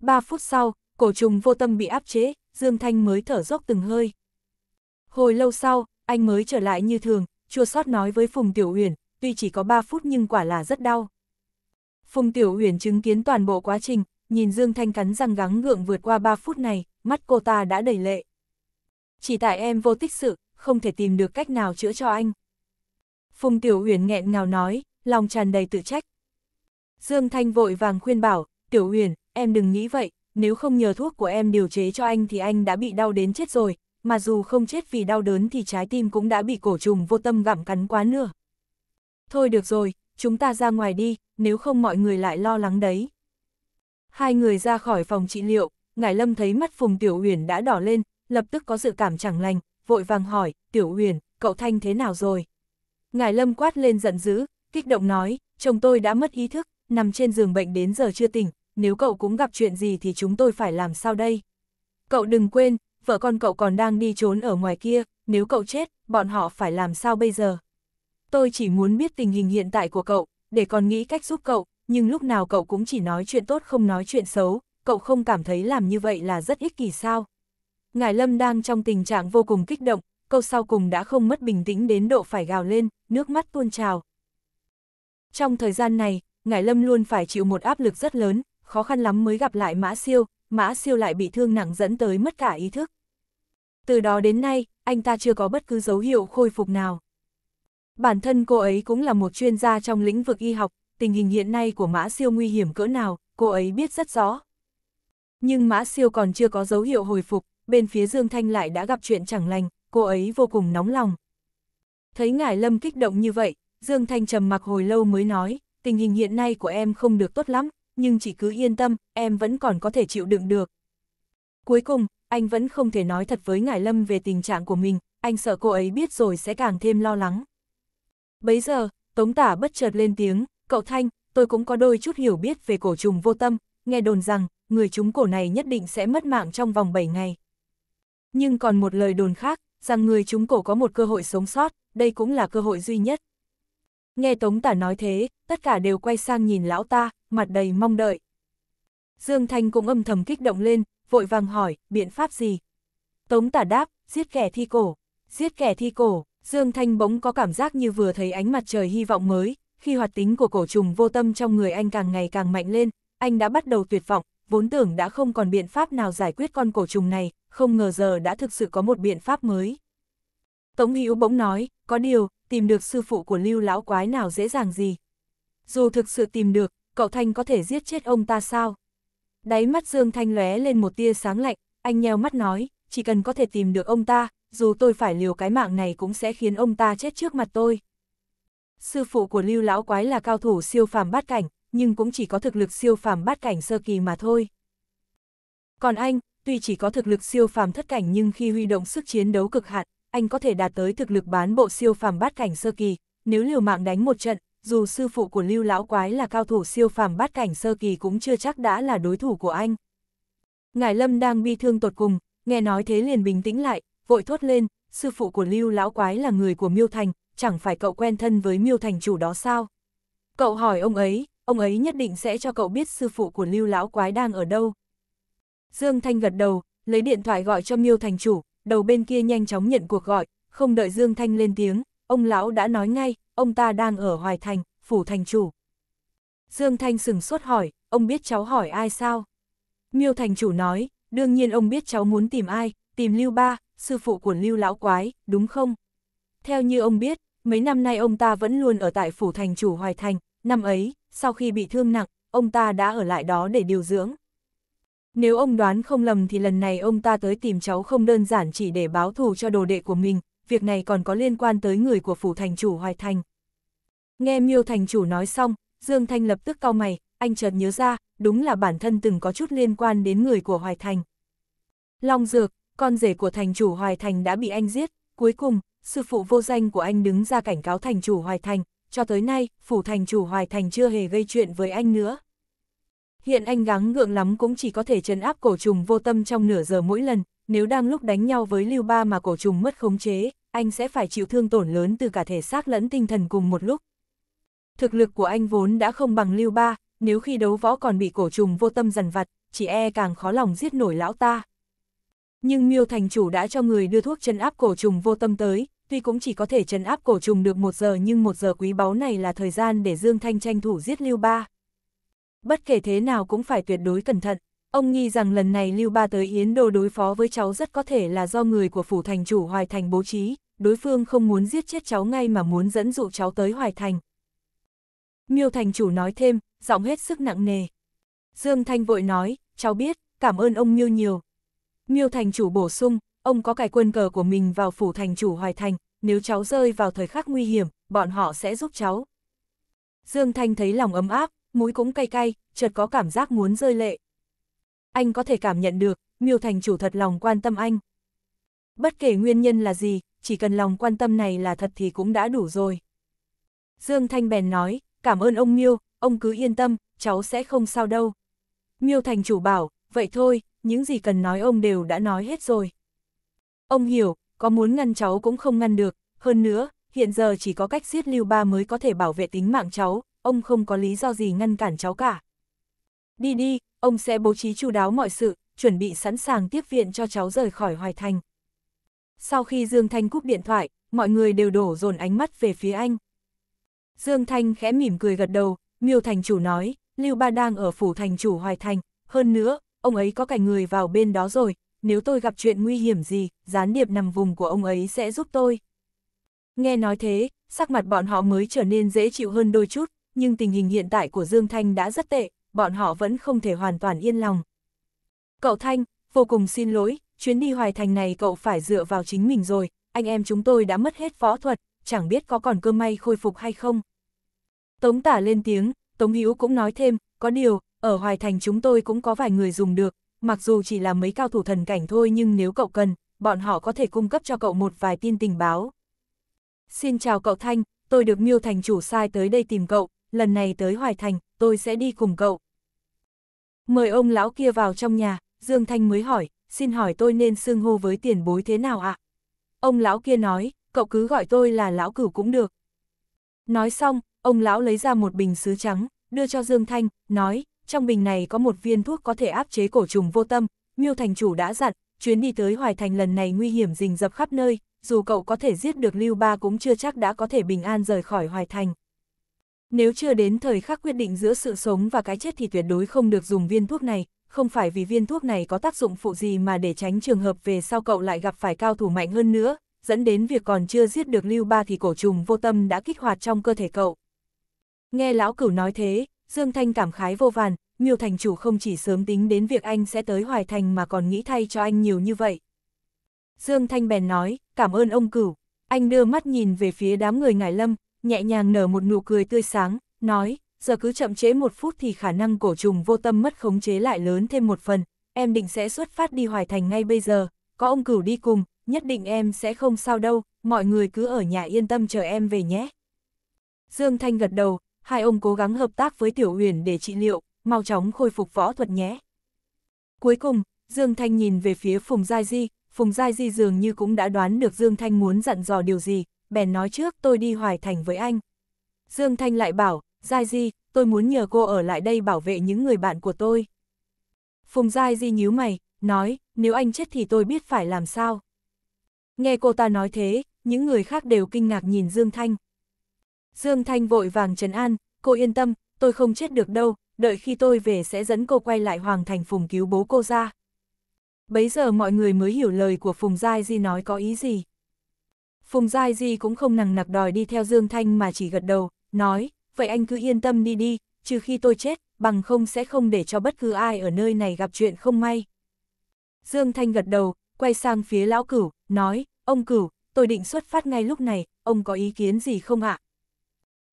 Ba phút sau, cổ trùng vô tâm bị áp chế, Dương Thanh mới thở dốc từng hơi. Hồi lâu sau, anh mới trở lại như thường, chua sót nói với Phùng Tiểu Uyển, tuy chỉ có ba phút nhưng quả là rất đau. Phùng Tiểu Uyển chứng kiến toàn bộ quá trình, nhìn Dương Thanh cắn răng gắng gượng vượt qua 3 phút này, mắt cô ta đã đầy lệ. Chỉ tại em vô tích sự, không thể tìm được cách nào chữa cho anh. Phùng Tiểu Uyển nghẹn ngào nói, lòng tràn đầy tự trách. Dương Thanh vội vàng khuyên bảo, Tiểu Uyển: em đừng nghĩ vậy, nếu không nhờ thuốc của em điều chế cho anh thì anh đã bị đau đến chết rồi, mà dù không chết vì đau đớn thì trái tim cũng đã bị cổ trùng vô tâm gặm cắn quá nữa. Thôi được rồi, chúng ta ra ngoài đi, nếu không mọi người lại lo lắng đấy. Hai người ra khỏi phòng trị liệu, Ngải Lâm thấy mắt Phùng Tiểu Uyển đã đỏ lên, lập tức có dự cảm chẳng lành, vội vàng hỏi, Tiểu Uyển, cậu Thanh thế nào rồi? Ngải Lâm quát lên giận dữ, kích động nói, chồng tôi đã mất ý thức, nằm trên giường bệnh đến giờ chưa tỉnh, nếu cậu cũng gặp chuyện gì thì chúng tôi phải làm sao đây? Cậu đừng quên, vợ con cậu còn đang đi trốn ở ngoài kia, nếu cậu chết, bọn họ phải làm sao bây giờ? tôi chỉ muốn biết tình hình hiện tại của cậu, để còn nghĩ cách giúp cậu, nhưng lúc nào cậu cũng chỉ nói chuyện tốt không nói chuyện xấu, cậu không cảm thấy làm như vậy là rất ích kỷ sao. Ngài Lâm đang trong tình trạng vô cùng kích động, câu sau cùng đã không mất bình tĩnh đến độ phải gào lên, nước mắt tuôn trào. Trong thời gian này, Ngài Lâm luôn phải chịu một áp lực rất lớn, khó khăn lắm mới gặp lại Mã Siêu, Mã Siêu lại bị thương nặng dẫn tới mất cả ý thức. Từ đó đến nay, anh ta chưa có bất cứ dấu hiệu khôi phục nào. Bản thân cô ấy cũng là một chuyên gia trong lĩnh vực y học, tình hình hiện nay của Mã Siêu nguy hiểm cỡ nào, cô ấy biết rất rõ. Nhưng Mã Siêu còn chưa có dấu hiệu hồi phục, bên phía Dương Thanh lại đã gặp chuyện chẳng lành, cô ấy vô cùng nóng lòng. Thấy Ngải Lâm kích động như vậy, Dương Thanh trầm mặc hồi lâu mới nói, tình hình hiện nay của em không được tốt lắm, nhưng chỉ cứ yên tâm, em vẫn còn có thể chịu đựng được. Cuối cùng, anh vẫn không thể nói thật với Ngải Lâm về tình trạng của mình, anh sợ cô ấy biết rồi sẽ càng thêm lo lắng. Bấy giờ, Tống Tả bất chợt lên tiếng, cậu Thanh, tôi cũng có đôi chút hiểu biết về cổ trùng vô tâm, nghe đồn rằng, người chúng cổ này nhất định sẽ mất mạng trong vòng 7 ngày. Nhưng còn một lời đồn khác, rằng người chúng cổ có một cơ hội sống sót, đây cũng là cơ hội duy nhất. Nghe Tống Tả nói thế, tất cả đều quay sang nhìn lão ta, mặt đầy mong đợi. Dương Thanh cũng âm thầm kích động lên, vội vàng hỏi, biện pháp gì? Tống Tả đáp, giết kẻ thi cổ, giết kẻ thi cổ. Dương Thanh bỗng có cảm giác như vừa thấy ánh mặt trời hy vọng mới, khi hoạt tính của cổ trùng vô tâm trong người anh càng ngày càng mạnh lên, anh đã bắt đầu tuyệt vọng, vốn tưởng đã không còn biện pháp nào giải quyết con cổ trùng này, không ngờ giờ đã thực sự có một biện pháp mới. Tống Hữu bỗng nói, có điều, tìm được sư phụ của lưu lão quái nào dễ dàng gì. Dù thực sự tìm được, cậu Thanh có thể giết chết ông ta sao? Đáy mắt Dương Thanh lóe lên một tia sáng lạnh, anh nheo mắt nói, chỉ cần có thể tìm được ông ta, dù tôi phải liều cái mạng này cũng sẽ khiến ông ta chết trước mặt tôi. Sư phụ của Lưu Lão Quái là cao thủ siêu phàm bát cảnh, nhưng cũng chỉ có thực lực siêu phàm bát cảnh sơ kỳ mà thôi. Còn anh, tuy chỉ có thực lực siêu phàm thất cảnh nhưng khi huy động sức chiến đấu cực hạn, anh có thể đạt tới thực lực bán bộ siêu phàm bát cảnh sơ kỳ, nếu liều mạng đánh một trận, dù sư phụ của Lưu Lão Quái là cao thủ siêu phàm bát cảnh sơ kỳ cũng chưa chắc đã là đối thủ của anh. Ngài Lâm đang bi thương tột cùng, nghe nói thế liền bình tĩnh lại, vội thốt lên, sư phụ của Lưu Lão Quái là người của Miêu Thành, chẳng phải cậu quen thân với Miêu Thành chủ đó sao? Cậu hỏi ông ấy, ông ấy nhất định sẽ cho cậu biết sư phụ của Lưu Lão Quái đang ở đâu. Dương Thanh gật đầu, lấy điện thoại gọi cho Miêu Thành chủ, đầu bên kia nhanh chóng nhận cuộc gọi, không đợi Dương Thanh lên tiếng, ông Lão đã nói ngay, ông ta đang ở Hoài Thành, phủ thành chủ. Dương Thanh sừng sốt hỏi, ông biết cháu hỏi ai sao? Miêu Thành chủ nói, đương nhiên ông biết cháu muốn tìm ai, tìm Lưu Ba, sư phụ của lưu lão quái, đúng không? Theo như ông biết, mấy năm nay ông ta vẫn luôn ở tại phủ thành chủ Hoài Thành, năm ấy, sau khi bị thương nặng, ông ta đã ở lại đó để điều dưỡng. Nếu ông đoán không lầm thì lần này ông ta tới tìm cháu không đơn giản chỉ để báo thù cho đồ đệ của mình, việc này còn có liên quan tới người của phủ thành chủ Hoài Thành. Nghe miêu thành chủ nói xong, Dương Thanh lập tức cau mày, anh chợt nhớ ra, đúng là bản thân từng có chút liên quan đến người của Hoài Thành. Long Dược, con rể của thành chủ Hoài Thành đã bị anh giết, cuối cùng, sư phụ vô danh của anh đứng ra cảnh cáo thành chủ Hoài Thành, cho tới nay, phủ thành chủ Hoài Thành chưa hề gây chuyện với anh nữa. Hiện anh gắng gượng lắm cũng chỉ có thể trấn áp cổ trùng vô tâm trong nửa giờ mỗi lần, nếu đang lúc đánh nhau với Lưu Ba mà cổ trùng mất khống chế, anh sẽ phải chịu thương tổn lớn từ cả thể xác lẫn tinh thần cùng một lúc. Thực lực của anh vốn đã không bằng Lưu Ba, nếu khi đấu võ còn bị cổ trùng vô tâm dần vặt, chỉ e càng khó lòng giết nổi lão ta. Nhưng miêu thành chủ đã cho người đưa thuốc chấn áp cổ trùng vô tâm tới, tuy cũng chỉ có thể chấn áp cổ trùng được một giờ nhưng một giờ quý báu này là thời gian để Dương Thanh tranh thủ giết Lưu Ba. Bất kể thế nào cũng phải tuyệt đối cẩn thận, ông nghi rằng lần này Lưu Ba tới Yến Đô đối phó với cháu rất có thể là do người của phủ thành chủ Hoài Thành bố trí, đối phương không muốn giết chết cháu ngay mà muốn dẫn dụ cháu tới Hoài Thành. Miêu thành chủ nói thêm, giọng hết sức nặng nề. Dương Thanh vội nói, cháu biết, cảm ơn ông Miêu nhiều, Miêu thành chủ bổ sung, ông có cài quân cờ của mình vào phủ thành chủ hoài thành, nếu cháu rơi vào thời khắc nguy hiểm, bọn họ sẽ giúp cháu. Dương Thanh thấy lòng ấm áp, mũi cũng cay cay, chợt có cảm giác muốn rơi lệ. Anh có thể cảm nhận được, miêu thành chủ thật lòng quan tâm anh. Bất kể nguyên nhân là gì, chỉ cần lòng quan tâm này là thật thì cũng đã đủ rồi. Dương Thanh bèn nói, cảm ơn ông Miêu, ông cứ yên tâm, cháu sẽ không sao đâu. Miêu thành chủ bảo, vậy thôi, những gì cần nói ông đều đã nói hết rồi. Ông hiểu, có muốn ngăn cháu cũng không ngăn được, hơn nữa, hiện giờ chỉ có cách giết Lưu Ba mới có thể bảo vệ tính mạng cháu, ông không có lý do gì ngăn cản cháu cả. Đi đi, ông sẽ bố trí chu đáo mọi sự, chuẩn bị sẵn sàng tiếp viện cho cháu rời khỏi Hoài Thành. Sau khi Dương Thanh cúp điện thoại, mọi người đều đổ dồn ánh mắt về phía anh. Dương Thanh khẽ mỉm cười gật đầu, Miêu Thành chủ nói, Lưu Ba đang ở phủ thành chủ Hoài Thành, hơn nữa, ông ấy có cảnh người vào bên đó rồi, nếu tôi gặp chuyện nguy hiểm gì, gián điệp nằm vùng của ông ấy sẽ giúp tôi. Nghe nói thế, sắc mặt bọn họ mới trở nên dễ chịu hơn đôi chút, nhưng tình hình hiện tại của Dương Thanh đã rất tệ, bọn họ vẫn không thể hoàn toàn yên lòng. Cậu Thanh, vô cùng xin lỗi, chuyến đi hoài thành này cậu phải dựa vào chính mình rồi, anh em chúng tôi đã mất hết võ thuật, chẳng biết có còn cơ may khôi phục hay không. Tống tả lên tiếng, Tống Hiếu cũng nói thêm, có điều, ở Hoài Thành chúng tôi cũng có vài người dùng được, mặc dù chỉ là mấy cao thủ thần cảnh thôi nhưng nếu cậu cần, bọn họ có thể cung cấp cho cậu một vài tin tình báo. Xin chào cậu Thanh, tôi được miêu thành chủ sai tới đây tìm cậu, lần này tới Hoài Thành, tôi sẽ đi cùng cậu. Mời ông lão kia vào trong nhà, Dương Thanh mới hỏi, xin hỏi tôi nên xưng hô với tiền bối thế nào ạ? Ông lão kia nói, cậu cứ gọi tôi là lão cửu cũng được. Nói xong, ông lão lấy ra một bình sứ trắng, đưa cho Dương Thanh, nói, trong bình này có một viên thuốc có thể áp chế cổ trùng vô tâm, miêu thành chủ đã dặn, chuyến đi tới Hoài Thành lần này nguy hiểm rình rập khắp nơi, dù cậu có thể giết được Lưu Ba cũng chưa chắc đã có thể bình an rời khỏi Hoài Thành. Nếu chưa đến thời khắc quyết định giữa sự sống và cái chết thì tuyệt đối không được dùng viên thuốc này, không phải vì viên thuốc này có tác dụng phụ gì mà để tránh trường hợp về sau cậu lại gặp phải cao thủ mạnh hơn nữa, dẫn đến việc còn chưa giết được Lưu Ba thì cổ trùng vô tâm đã kích hoạt trong cơ thể cậu. Nghe lão cửu nói thế, Dương Thanh cảm khái vô vàn, miêu thành chủ không chỉ sớm tính đến việc anh sẽ tới Hoài Thành mà còn nghĩ thay cho anh nhiều như vậy. Dương Thanh bèn nói, cảm ơn ông cửu. Anh đưa mắt nhìn về phía đám người ngải lâm, nhẹ nhàng nở một nụ cười tươi sáng, nói, giờ cứ chậm chế một phút thì khả năng cổ trùng vô tâm mất khống chế lại lớn thêm một phần, em định sẽ xuất phát đi Hoài Thành ngay bây giờ, có ông cửu đi cùng, nhất định em sẽ không sao đâu, mọi người cứ ở nhà yên tâm chờ em về nhé. Dương Thanh gật đầu, hai ông cố gắng hợp tác với Tiểu Huyền để trị liệu, mau chóng khôi phục võ thuật nhé. Cuối cùng, Dương Thanh nhìn về phía Phùng Giai Di, Phùng Giai Di dường như cũng đã đoán được Dương Thanh muốn dặn dò điều gì, bèn nói trước tôi đi hoài thành với anh. Dương Thanh lại bảo, Giai Di, tôi muốn nhờ cô ở lại đây bảo vệ những người bạn của tôi. Phùng Giai Di nhíu mày, nói, nếu anh chết thì tôi biết phải làm sao. Nghe cô ta nói thế, những người khác đều kinh ngạc nhìn Dương Thanh. Dương Thanh vội vàng trấn an, cô yên tâm, tôi không chết được đâu, đợi khi tôi về sẽ dẫn cô quay lại Hoàng Thành Phùng cứu bố cô ra. Bấy giờ mọi người mới hiểu lời của Phùng Giai Di nói có ý gì. Phùng Giai Di cũng không nằng nặc đòi đi theo Dương Thanh mà chỉ gật đầu, nói, vậy anh cứ yên tâm đi đi, trừ khi tôi chết, bằng không sẽ không để cho bất cứ ai ở nơi này gặp chuyện không may. Dương Thanh gật đầu, quay sang phía lão cửu, nói, ông cửu, tôi định xuất phát ngay lúc này, ông có ý kiến gì không ạ? À?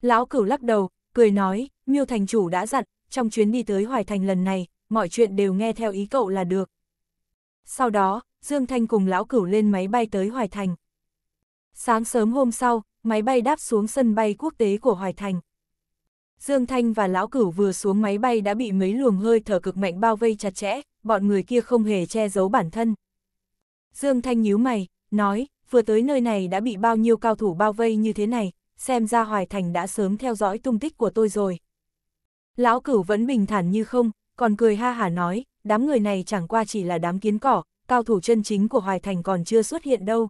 Lão cửu lắc đầu, cười nói, miêu thành chủ đã dặn, trong chuyến đi tới Hoài Thành lần này, mọi chuyện đều nghe theo ý cậu là được. Sau đó, Dương Thanh cùng lão cửu lên máy bay tới Hoài Thành. Sáng sớm hôm sau, máy bay đáp xuống sân bay quốc tế của Hoài Thành. Dương Thanh và lão cửu vừa xuống máy bay đã bị mấy luồng hơi thở cực mạnh bao vây chặt chẽ, bọn người kia không hề che giấu bản thân. Dương Thanh nhíu mày, nói, vừa tới nơi này đã bị bao nhiêu cao thủ bao vây như thế này, xem ra Hoài Thành đã sớm theo dõi tung tích của tôi rồi. Lão cửu vẫn bình thản như không, còn cười ha hả nói, đám người này chẳng qua chỉ là đám kiến cỏ, cao thủ chân chính của Hoài Thành còn chưa xuất hiện đâu.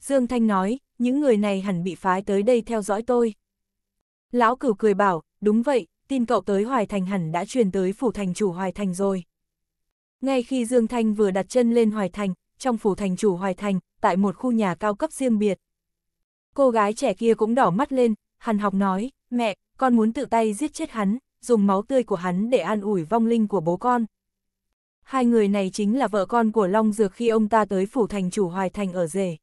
Dương Thanh nói, những người này hẳn bị phái tới đây theo dõi tôi. Lão cửu cười bảo, đúng vậy, tin cậu tới Hoài Thành hẳn đã truyền tới phủ thành chủ Hoài Thành rồi. Ngay khi Dương Thanh vừa đặt chân lên Hoài Thành, trong phủ thành chủ Hoài Thành, tại một khu nhà cao cấp riêng biệt, Cô gái trẻ kia cũng đỏ mắt lên, hằn học nói, mẹ, con muốn tự tay giết chết hắn, dùng máu tươi của hắn để an ủi vong linh của bố con. Hai người này chính là vợ con của Long Dược khi ông ta tới phủ thành chủ Hoài Thành ở rể.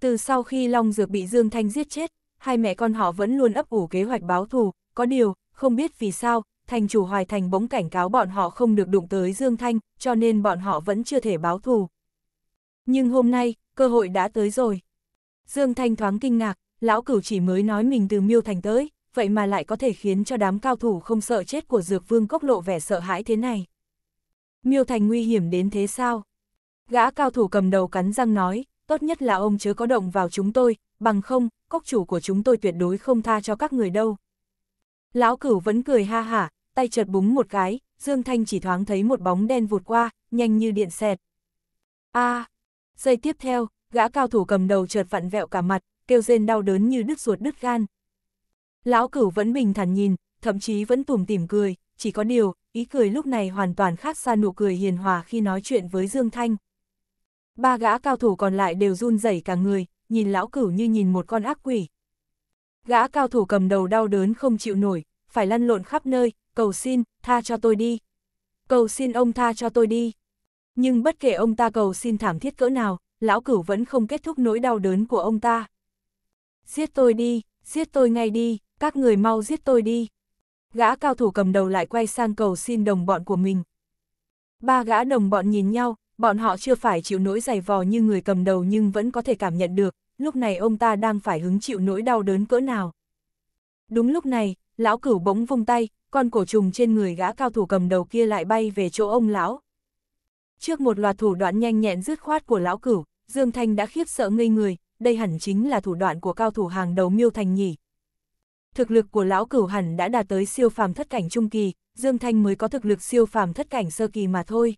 Từ sau khi Long Dược bị Dương Thanh giết chết, hai mẹ con họ vẫn luôn ấp ủ kế hoạch báo thù, có điều, không biết vì sao, thành chủ Hoài Thành bỗng cảnh cáo bọn họ không được đụng tới Dương Thanh, cho nên bọn họ vẫn chưa thể báo thù. Nhưng hôm nay, cơ hội đã tới rồi. Dương Thanh thoáng kinh ngạc, lão cửu chỉ mới nói mình từ miêu thành tới, vậy mà lại có thể khiến cho đám cao thủ không sợ chết của dược vương cốc lộ vẻ sợ hãi thế này. Miêu thành nguy hiểm đến thế sao? Gã cao thủ cầm đầu cắn răng nói, tốt nhất là ông chớ có động vào chúng tôi, bằng không, cốc chủ của chúng tôi tuyệt đối không tha cho các người đâu. Lão cửu vẫn cười ha hả, tay chợt búng một cái, Dương Thanh chỉ thoáng thấy một bóng đen vụt qua, nhanh như điện xẹt. a giây tiếp theo, gã cao thủ cầm đầu chợt vặn vẹo cả mặt, kêu rên đau đớn như đứt ruột đứt gan. Lão cửu vẫn bình thản nhìn, thậm chí vẫn tủm tỉm cười, chỉ có điều, ý cười lúc này hoàn toàn khác xa nụ cười hiền hòa khi nói chuyện với Dương Thanh. Ba gã cao thủ còn lại đều run rẩy cả người, nhìn lão cửu như nhìn một con ác quỷ. Gã cao thủ cầm đầu đau đớn không chịu nổi, phải lăn lộn khắp nơi, cầu xin, tha cho tôi đi. Cầu xin ông tha cho tôi đi. Nhưng bất kể ông ta cầu xin thảm thiết cỡ nào, lão cửu vẫn không kết thúc nỗi đau đớn của ông ta. Giết tôi đi, giết tôi ngay đi, các người mau giết tôi đi. Gã cao thủ cầm đầu lại quay sang cầu xin đồng bọn của mình. Ba gã đồng bọn nhìn nhau, bọn họ chưa phải chịu nỗi dày vò như người cầm đầu nhưng vẫn có thể cảm nhận được, lúc này ông ta đang phải hứng chịu nỗi đau đớn cỡ nào. Đúng lúc này, lão cửu bỗng vung tay, con cổ trùng trên người gã cao thủ cầm đầu kia lại bay về chỗ ông lão, Trước một loạt thủ đoạn nhanh nhẹn dứt khoát của lão cửu, Dương Thanh đã khiếp sợ ngây người, đây hẳn chính là thủ đoạn của cao thủ hàng đầu miêu thành nhỉ. Thực lực của lão cửu hẳn đã đạt tới siêu phàm thất cảnh trung kỳ, Dương Thanh mới có thực lực siêu phàm thất cảnh sơ kỳ mà thôi.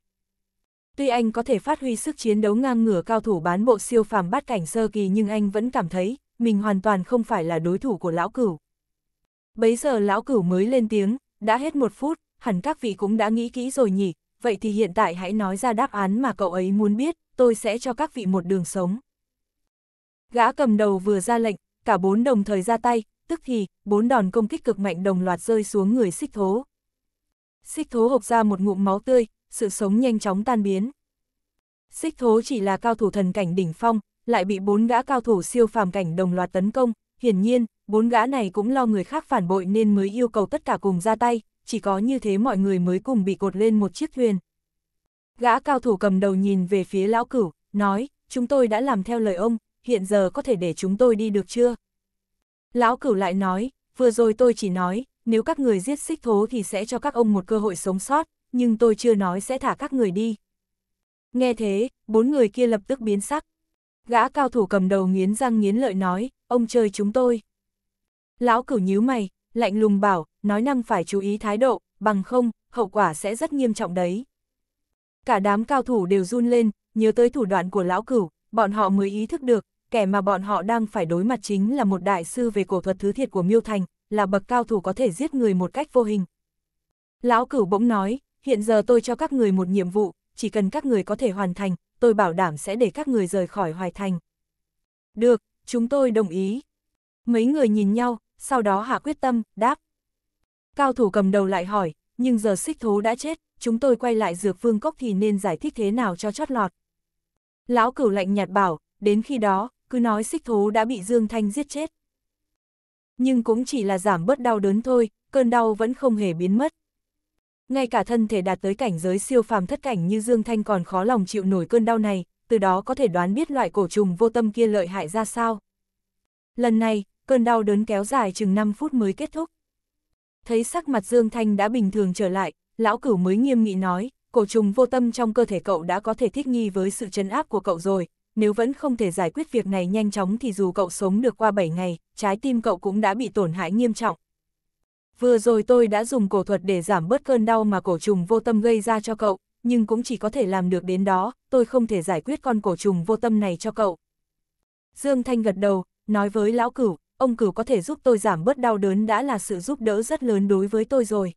Tuy anh có thể phát huy sức chiến đấu ngang ngửa cao thủ bán bộ siêu phàm bát cảnh sơ kỳ nhưng anh vẫn cảm thấy mình hoàn toàn không phải là đối thủ của lão cửu. Bấy giờ lão cửu mới lên tiếng, đã hết một phút, hẳn các vị cũng đã nghĩ kỹ rồi nhỉ, vậy thì hiện tại hãy nói ra đáp án mà cậu ấy muốn biết, tôi sẽ cho các vị một đường sống. Gã cầm đầu vừa ra lệnh, cả bốn đồng thời ra tay, tức thì, bốn đòn công kích cực mạnh đồng loạt rơi xuống người xích thố. Xích thố hộc ra một ngụm máu tươi, sự sống nhanh chóng tan biến. Xích thố chỉ là cao thủ thần cảnh đỉnh phong, lại bị bốn gã cao thủ siêu phàm cảnh đồng loạt tấn công, hiển nhiên, bốn gã này cũng lo người khác phản bội nên mới yêu cầu tất cả cùng ra tay, chỉ có như thế mọi người mới cùng bị cột lên một chiếc thuyền. Gã cao thủ cầm đầu nhìn về phía lão cửu, nói, chúng tôi đã làm theo lời ông, hiện giờ có thể để chúng tôi đi được chưa? Lão cửu lại nói, vừa rồi tôi chỉ nói, nếu các người giết xích thố thì sẽ cho các ông một cơ hội sống sót, nhưng tôi chưa nói sẽ thả các người đi. Nghe thế, bốn người kia lập tức biến sắc. Gã cao thủ cầm đầu nghiến răng nghiến lợi nói, ông chơi chúng tôi. Lão cửu nhíu mày, lạnh lùng bảo, nói năng phải chú ý thái độ, bằng không, hậu quả sẽ rất nghiêm trọng đấy. Cả đám cao thủ đều run lên, nhớ tới thủ đoạn của lão cửu, bọn họ mới ý thức được, kẻ mà bọn họ đang phải đối mặt chính là một đại sư về cổ thuật thứ thiệt của Miêu Thành, là bậc cao thủ có thể giết người một cách vô hình. Lão cửu bỗng nói, hiện giờ tôi cho các người một nhiệm vụ, chỉ cần các người có thể hoàn thành, tôi bảo đảm sẽ để các người rời khỏi Hoài Thành. Được, chúng tôi đồng ý. Mấy người nhìn nhau, sau đó hạ quyết tâm, đáp. Cao thủ cầm đầu lại hỏi, nhưng giờ xích thú đã chết, chúng tôi quay lại dược vương cốc thì nên giải thích thế nào cho chót lọt. Lão cửu lạnh nhạt bảo, đến khi đó, cứ nói xích thú đã bị Dương Thanh giết chết. Nhưng cũng chỉ là giảm bớt đau đớn thôi, cơn đau vẫn không hề biến mất. Ngay cả thân thể đạt tới cảnh giới siêu phàm thất cảnh như Dương Thanh còn khó lòng chịu nổi cơn đau này, từ đó có thể đoán biết loại cổ trùng vô tâm kia lợi hại ra sao. Lần này, cơn đau đớn kéo dài chừng 5 phút mới kết thúc. Thấy sắc mặt Dương Thanh đã bình thường trở lại, lão cửu mới nghiêm nghị nói, cổ trùng vô tâm trong cơ thể cậu đã có thể thích nghi với sự chấn áp của cậu rồi, nếu vẫn không thể giải quyết việc này nhanh chóng thì dù cậu sống được qua 7 ngày, trái tim cậu cũng đã bị tổn hại nghiêm trọng. Vừa rồi tôi đã dùng cổ thuật để giảm bớt cơn đau mà cổ trùng vô tâm gây ra cho cậu, nhưng cũng chỉ có thể làm được đến đó, tôi không thể giải quyết con cổ trùng vô tâm này cho cậu. Dương Thanh gật đầu, nói với lão cửu, ông cửu có thể giúp tôi giảm bớt đau đớn đã là sự giúp đỡ rất lớn đối với tôi rồi.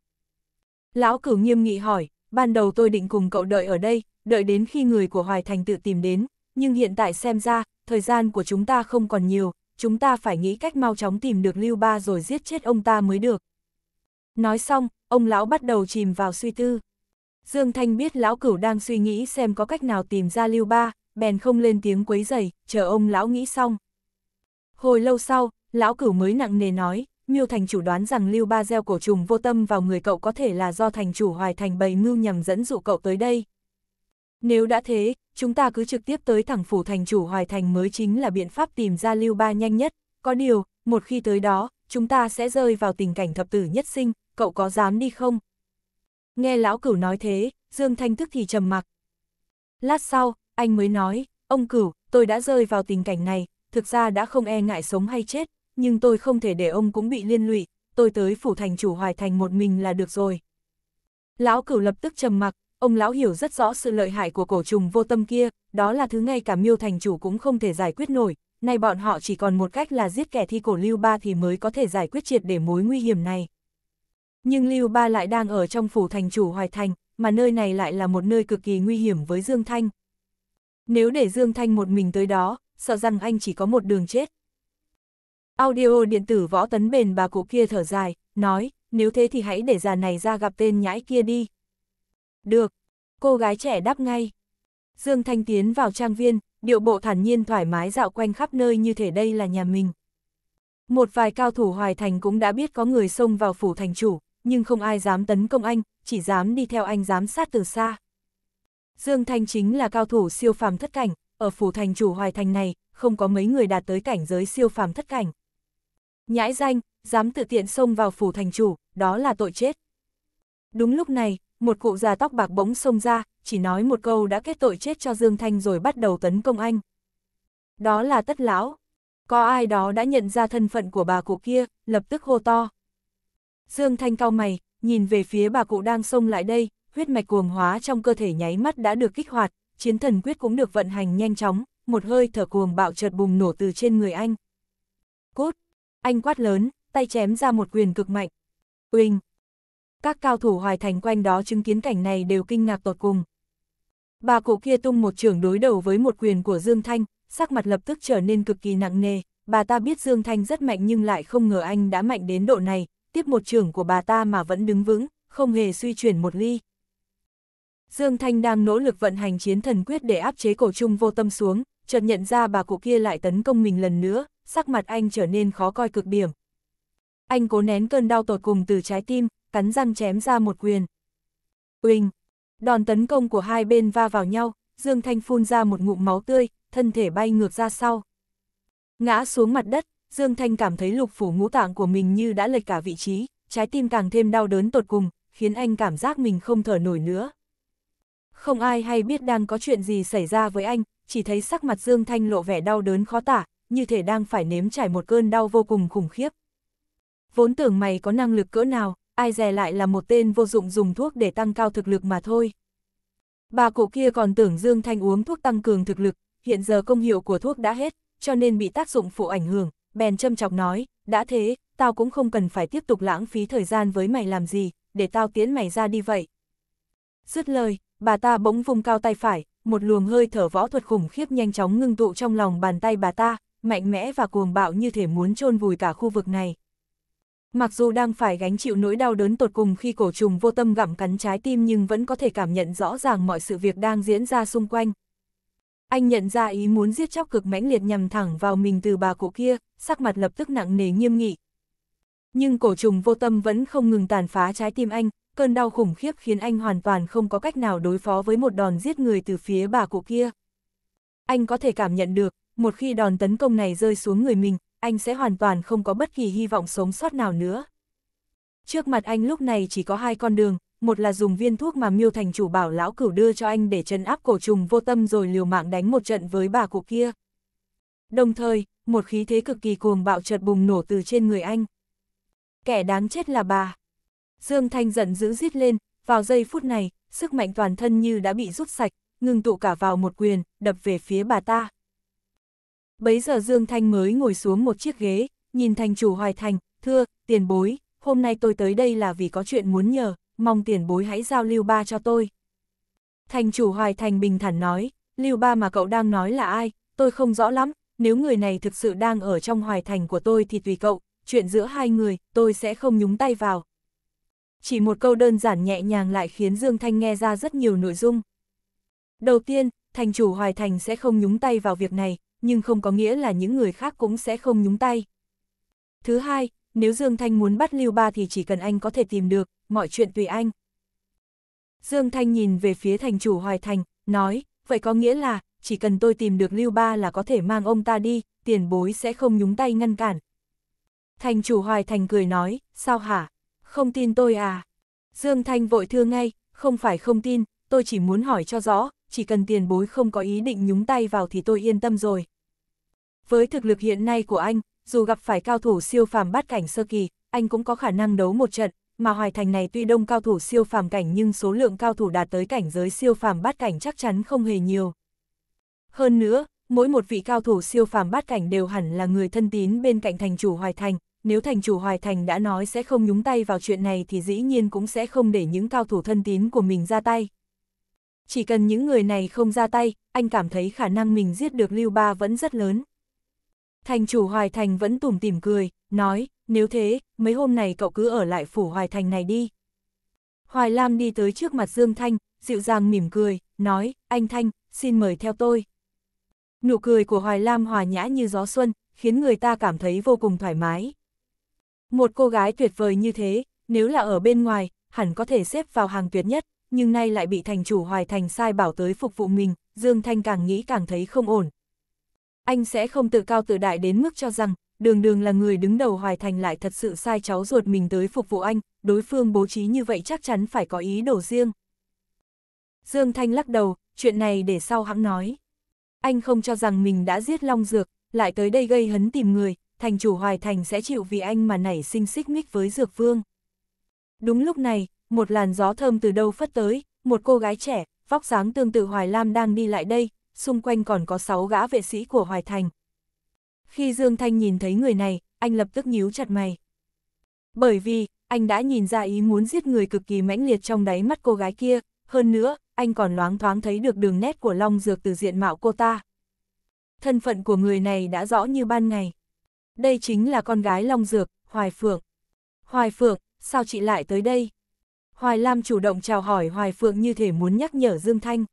Lão cửu nghiêm nghị hỏi, ban đầu tôi định cùng cậu đợi ở đây, đợi đến khi người của Hoài Thành tự tìm đến, nhưng hiện tại xem ra, thời gian của chúng ta không còn nhiều, chúng ta phải nghĩ cách mau chóng tìm được Lưu Ba rồi giết chết ông ta mới được. Nói xong, ông lão bắt đầu chìm vào suy tư. Dương Thanh biết lão cửu đang suy nghĩ xem có cách nào tìm ra Lưu Ba, bèn không lên tiếng quấy rầy, chờ ông lão nghĩ xong. Hồi lâu sau, lão cửu mới nặng nề nói, miêu thành chủ đoán rằng lưu ba gieo cổ trùng vô tâm vào người cậu có thể là do thành chủ hoài thành bày mưu nhằm dẫn dụ cậu tới đây. Nếu đã thế, chúng ta cứ trực tiếp tới thẳng phủ thành chủ hoài thành mới chính là biện pháp tìm ra lưu ba nhanh nhất, có điều, một khi tới đó, chúng ta sẽ rơi vào tình cảnh thập tử nhất sinh, cậu có dám đi không? Nghe lão cửu nói thế, Dương Thanh tức thì trầm mặc. Lát sau, anh mới nói, ông cửu, tôi đã rơi vào tình cảnh này, thực ra đã không e ngại sống hay chết, nhưng tôi không thể để ông cũng bị liên lụy, tôi tới phủ thành chủ hoài thành một mình là được rồi. Lão cửu lập tức trầm mặc, ông lão hiểu rất rõ sự lợi hại của cổ trùng vô tâm kia, đó là thứ ngay cả miêu thành chủ cũng không thể giải quyết nổi, nay bọn họ chỉ còn một cách là giết kẻ thi cổ lưu ba thì mới có thể giải quyết triệt để mối nguy hiểm này. Nhưng lưu ba lại đang ở trong phủ thành chủ hoài thành, mà nơi này lại là một nơi cực kỳ nguy hiểm với Dương Thanh. Nếu để Dương Thanh một mình tới đó, sợ rằng anh chỉ có một đường chết, Audio điện tử võ tấn bền bà cụ kia thở dài, nói, nếu thế thì hãy để già này ra gặp tên nhãi kia đi. Được, cô gái trẻ đáp ngay. Dương Thanh tiến vào trang viên, điệu bộ thản nhiên thoải mái dạo quanh khắp nơi như thể đây là nhà mình. Một vài cao thủ hoài thành cũng đã biết có người xông vào phủ thành chủ, nhưng không ai dám tấn công anh, chỉ dám đi theo anh giám sát từ xa. Dương Thanh chính là cao thủ siêu phàm thất cảnh, ở phủ thành chủ hoài thành này, không có mấy người đạt tới cảnh giới siêu phàm thất cảnh. Nhãi danh, dám tự tiện xông vào phủ thành chủ, đó là tội chết. Đúng lúc này, một cụ già tóc bạc bỗng xông ra, chỉ nói một câu đã kết tội chết cho Dương Thanh rồi bắt đầu tấn công anh. Đó là tất lão. Có ai đó đã nhận ra thân phận của bà cụ kia, lập tức hô to. Dương Thanh cau mày, nhìn về phía bà cụ đang xông lại đây, huyết mạch cuồng hóa trong cơ thể nháy mắt đã được kích hoạt, chiến thần quyết cũng được vận hành nhanh chóng, một hơi thở cuồng bạo chợt bùng nổ từ trên người anh. Cốt, anh quát lớn, tay chém ra một quyền cực mạnh. Uỳnh! Các cao thủ hoài thành quanh đó chứng kiến cảnh này đều kinh ngạc tột cùng. Bà cụ kia tung một trưởng đối đầu với một quyền của Dương Thanh, sắc mặt lập tức trở nên cực kỳ nặng nề. Bà ta biết Dương Thanh rất mạnh nhưng lại không ngờ anh đã mạnh đến độ này, tiếp một trưởng của bà ta mà vẫn đứng vững, không hề suy chuyển một ly. Dương Thanh đang nỗ lực vận hành chiến thần quyết để áp chế cổ trung vô tâm xuống, chợt nhận ra bà cụ kia lại tấn công mình lần nữa, sắc mặt anh trở nên khó coi cực điểm. Anh cố nén cơn đau tột cùng từ trái tim, cắn răng chém ra một quyền. Uỳnh! Đòn tấn công của hai bên va vào nhau, Dương Thanh phun ra một ngụm máu tươi, thân thể bay ngược ra sau. Ngã xuống mặt đất, Dương Thanh cảm thấy lục phủ ngũ tạng của mình như đã lệch cả vị trí, trái tim càng thêm đau đớn tột cùng, khiến anh cảm giác mình không thở nổi nữa. Không ai hay biết đang có chuyện gì xảy ra với anh, chỉ thấy sắc mặt Dương Thanh lộ vẻ đau đớn khó tả, như thể đang phải nếm trải một cơn đau vô cùng khủng khiếp. Vốn tưởng mày có năng lực cỡ nào, ai dè lại là một tên vô dụng dùng thuốc để tăng cao thực lực mà thôi. Bà cụ kia còn tưởng Dương Thanh uống thuốc tăng cường thực lực, hiện giờ công hiệu của thuốc đã hết, cho nên bị tác dụng phụ ảnh hưởng, bèn châm chọc nói, đã thế, tao cũng không cần phải tiếp tục lãng phí thời gian với mày làm gì, để tao tiến mày ra đi vậy. Dứt lời, bà ta bỗng vung cao tay phải, một luồng hơi thở võ thuật khủng khiếp nhanh chóng ngưng tụ trong lòng bàn tay bà ta, mạnh mẽ và cuồng bạo như thể muốn chôn vùi cả khu vực này. Mặc dù đang phải gánh chịu nỗi đau đớn tột cùng khi cổ trùng vô tâm gặm cắn trái tim nhưng vẫn có thể cảm nhận rõ ràng mọi sự việc đang diễn ra xung quanh. Anh nhận ra ý muốn giết chóc cực mãnh liệt nhằm thẳng vào mình từ bà cụ kia, sắc mặt lập tức nặng nề nghiêm nghị. Nhưng cổ trùng vô tâm vẫn không ngừng tàn phá trái tim anh, cơn đau khủng khiếp khiến anh hoàn toàn không có cách nào đối phó với một đòn giết người từ phía bà cụ kia. Anh có thể cảm nhận được, một khi đòn tấn công này rơi xuống người mình, anh sẽ hoàn toàn không có bất kỳ hy vọng sống sót nào nữa. Trước mặt anh lúc này chỉ có hai con đường, một là dùng viên thuốc mà miêu thành chủ bảo lão cửu đưa cho anh để trấn áp cổ trùng vô tâm rồi liều mạng đánh một trận với bà cụ kia. Đồng thời, một khí thế cực kỳ cuồng bạo chợt bùng nổ từ trên người anh. Kẻ đáng chết là bà. Dương Thanh giận dữ rít lên, vào giây phút này, sức mạnh toàn thân như đã bị rút sạch, ngừng tụ cả vào một quyền, đập về phía bà ta. Bấy giờ Dương Thanh mới ngồi xuống một chiếc ghế, nhìn thành chủ Hoài Thành, thưa, tiền bối, hôm nay tôi tới đây là vì có chuyện muốn nhờ, mong tiền bối hãy giao Lưu Ba cho tôi. Thành chủ Hoài Thành bình thản nói, Lưu Ba mà cậu đang nói là ai, tôi không rõ lắm, nếu người này thực sự đang ở trong Hoài Thành của tôi thì tùy cậu, chuyện giữa hai người, tôi sẽ không nhúng tay vào. Chỉ một câu đơn giản nhẹ nhàng lại khiến Dương Thanh nghe ra rất nhiều nội dung. Đầu tiên, thành chủ Hoài Thành sẽ không nhúng tay vào việc này, nhưng không có nghĩa là những người khác cũng sẽ không nhúng tay. Thứ hai, nếu Dương Thanh muốn bắt Lưu Ba thì chỉ cần anh có thể tìm được, mọi chuyện tùy anh. Dương Thanh nhìn về phía thành chủ Hoài Thành, nói, vậy có nghĩa là, chỉ cần tôi tìm được Lưu Ba là có thể mang ông ta đi, tiền bối sẽ không nhúng tay ngăn cản. Thành chủ Hoài Thành cười nói, sao hả, không tin tôi à? Dương Thanh vội thưa ngay, không phải không tin, tôi chỉ muốn hỏi cho rõ, chỉ cần tiền bối không có ý định nhúng tay vào thì tôi yên tâm rồi. Với thực lực hiện nay của anh, dù gặp phải cao thủ siêu phàm bát cảnh sơ kỳ, anh cũng có khả năng đấu một trận, mà Hoài Thành này tuy đông cao thủ siêu phàm cảnh nhưng số lượng cao thủ đạt tới cảnh giới siêu phàm bát cảnh chắc chắn không hề nhiều. Hơn nữa, mỗi một vị cao thủ siêu phàm bát cảnh đều hẳn là người thân tín bên cạnh thành chủ Hoài Thành, nếu thành chủ Hoài Thành đã nói sẽ không nhúng tay vào chuyện này thì dĩ nhiên cũng sẽ không để những cao thủ thân tín của mình ra tay chỉ cần những người này không ra tay, anh cảm thấy khả năng mình giết được Lưu Ba vẫn rất lớn. Thành chủ Hoài Thành vẫn tủm tỉm cười, nói, nếu thế, mấy hôm này cậu cứ ở lại phủ Hoài Thành này đi. Hoài Lam đi tới trước mặt Dương Thanh, dịu dàng mỉm cười, nói, anh Thanh, xin mời theo tôi. Nụ cười của Hoài Lam hòa nhã như gió xuân, khiến người ta cảm thấy vô cùng thoải mái. Một cô gái tuyệt vời như thế, nếu là ở bên ngoài, hẳn có thể xếp vào hàng tuyệt nhất nhưng nay lại bị thành chủ Hoài Thành sai bảo tới phục vụ mình, Dương Thanh càng nghĩ càng thấy không ổn. Anh sẽ không tự cao tự đại đến mức cho rằng, đường đường là người đứng đầu Hoài Thành lại thật sự sai cháu ruột mình tới phục vụ anh, đối phương bố trí như vậy chắc chắn phải có ý đồ riêng. Dương Thanh lắc đầu, chuyện này để sau hãng nói. Anh không cho rằng mình đã giết Long Dược, lại tới đây gây hấn tìm người, thành chủ Hoài Thành sẽ chịu vì anh mà nảy sinh xích mích với Dược Vương. Đúng lúc này, một làn gió thơm từ đâu phất tới, một cô gái trẻ, vóc dáng tương tự Hoài Lam đang đi lại đây, xung quanh còn có sáu gã vệ sĩ của Hoài Thành. Khi Dương Thanh nhìn thấy người này, anh lập tức nhíu chặt mày. Bởi vì, anh đã nhìn ra ý muốn giết người cực kỳ mãnh liệt trong đáy mắt cô gái kia, hơn nữa, anh còn loáng thoáng thấy được đường nét của Long Dược từ diện mạo cô ta. Thân phận của người này đã rõ như ban ngày. Đây chính là con gái Long Dược, Hoài Phượng. Hoài Phượng, sao chị lại tới đây? Hoài Lam chủ động chào hỏi Hoài Phượng như thể muốn nhắc nhở Dương Thanh.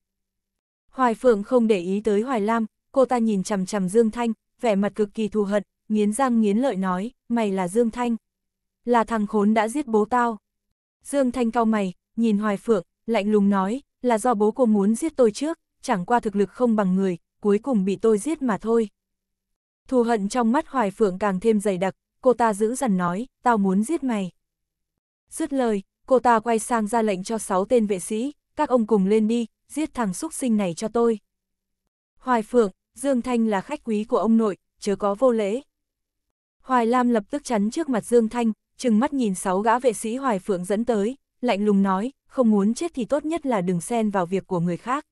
Hoài Phượng không để ý tới Hoài Lam, cô ta nhìn chằm chằm Dương Thanh, vẻ mặt cực kỳ thù hận, nghiến răng nghiến lợi nói, mày là Dương Thanh. Là thằng khốn đã giết bố tao. Dương Thanh cau mày, nhìn Hoài Phượng, lạnh lùng nói, là do bố cô muốn giết tôi trước, chẳng qua thực lực không bằng người, cuối cùng bị tôi giết mà thôi. Thù hận trong mắt Hoài Phượng càng thêm dày đặc, cô ta giữ dần nói, tao muốn giết mày. Dứt lời, cô ta quay sang ra lệnh cho sáu tên vệ sĩ, các ông cùng lên đi, giết thằng xúc sinh này cho tôi. Hoài Phượng, Dương Thanh là khách quý của ông nội, chớ có vô lễ. Hoài Lam lập tức chắn trước mặt Dương Thanh, chừng mắt nhìn sáu gã vệ sĩ Hoài Phượng dẫn tới, lạnh lùng nói, không muốn chết thì tốt nhất là đừng xen vào việc của người khác.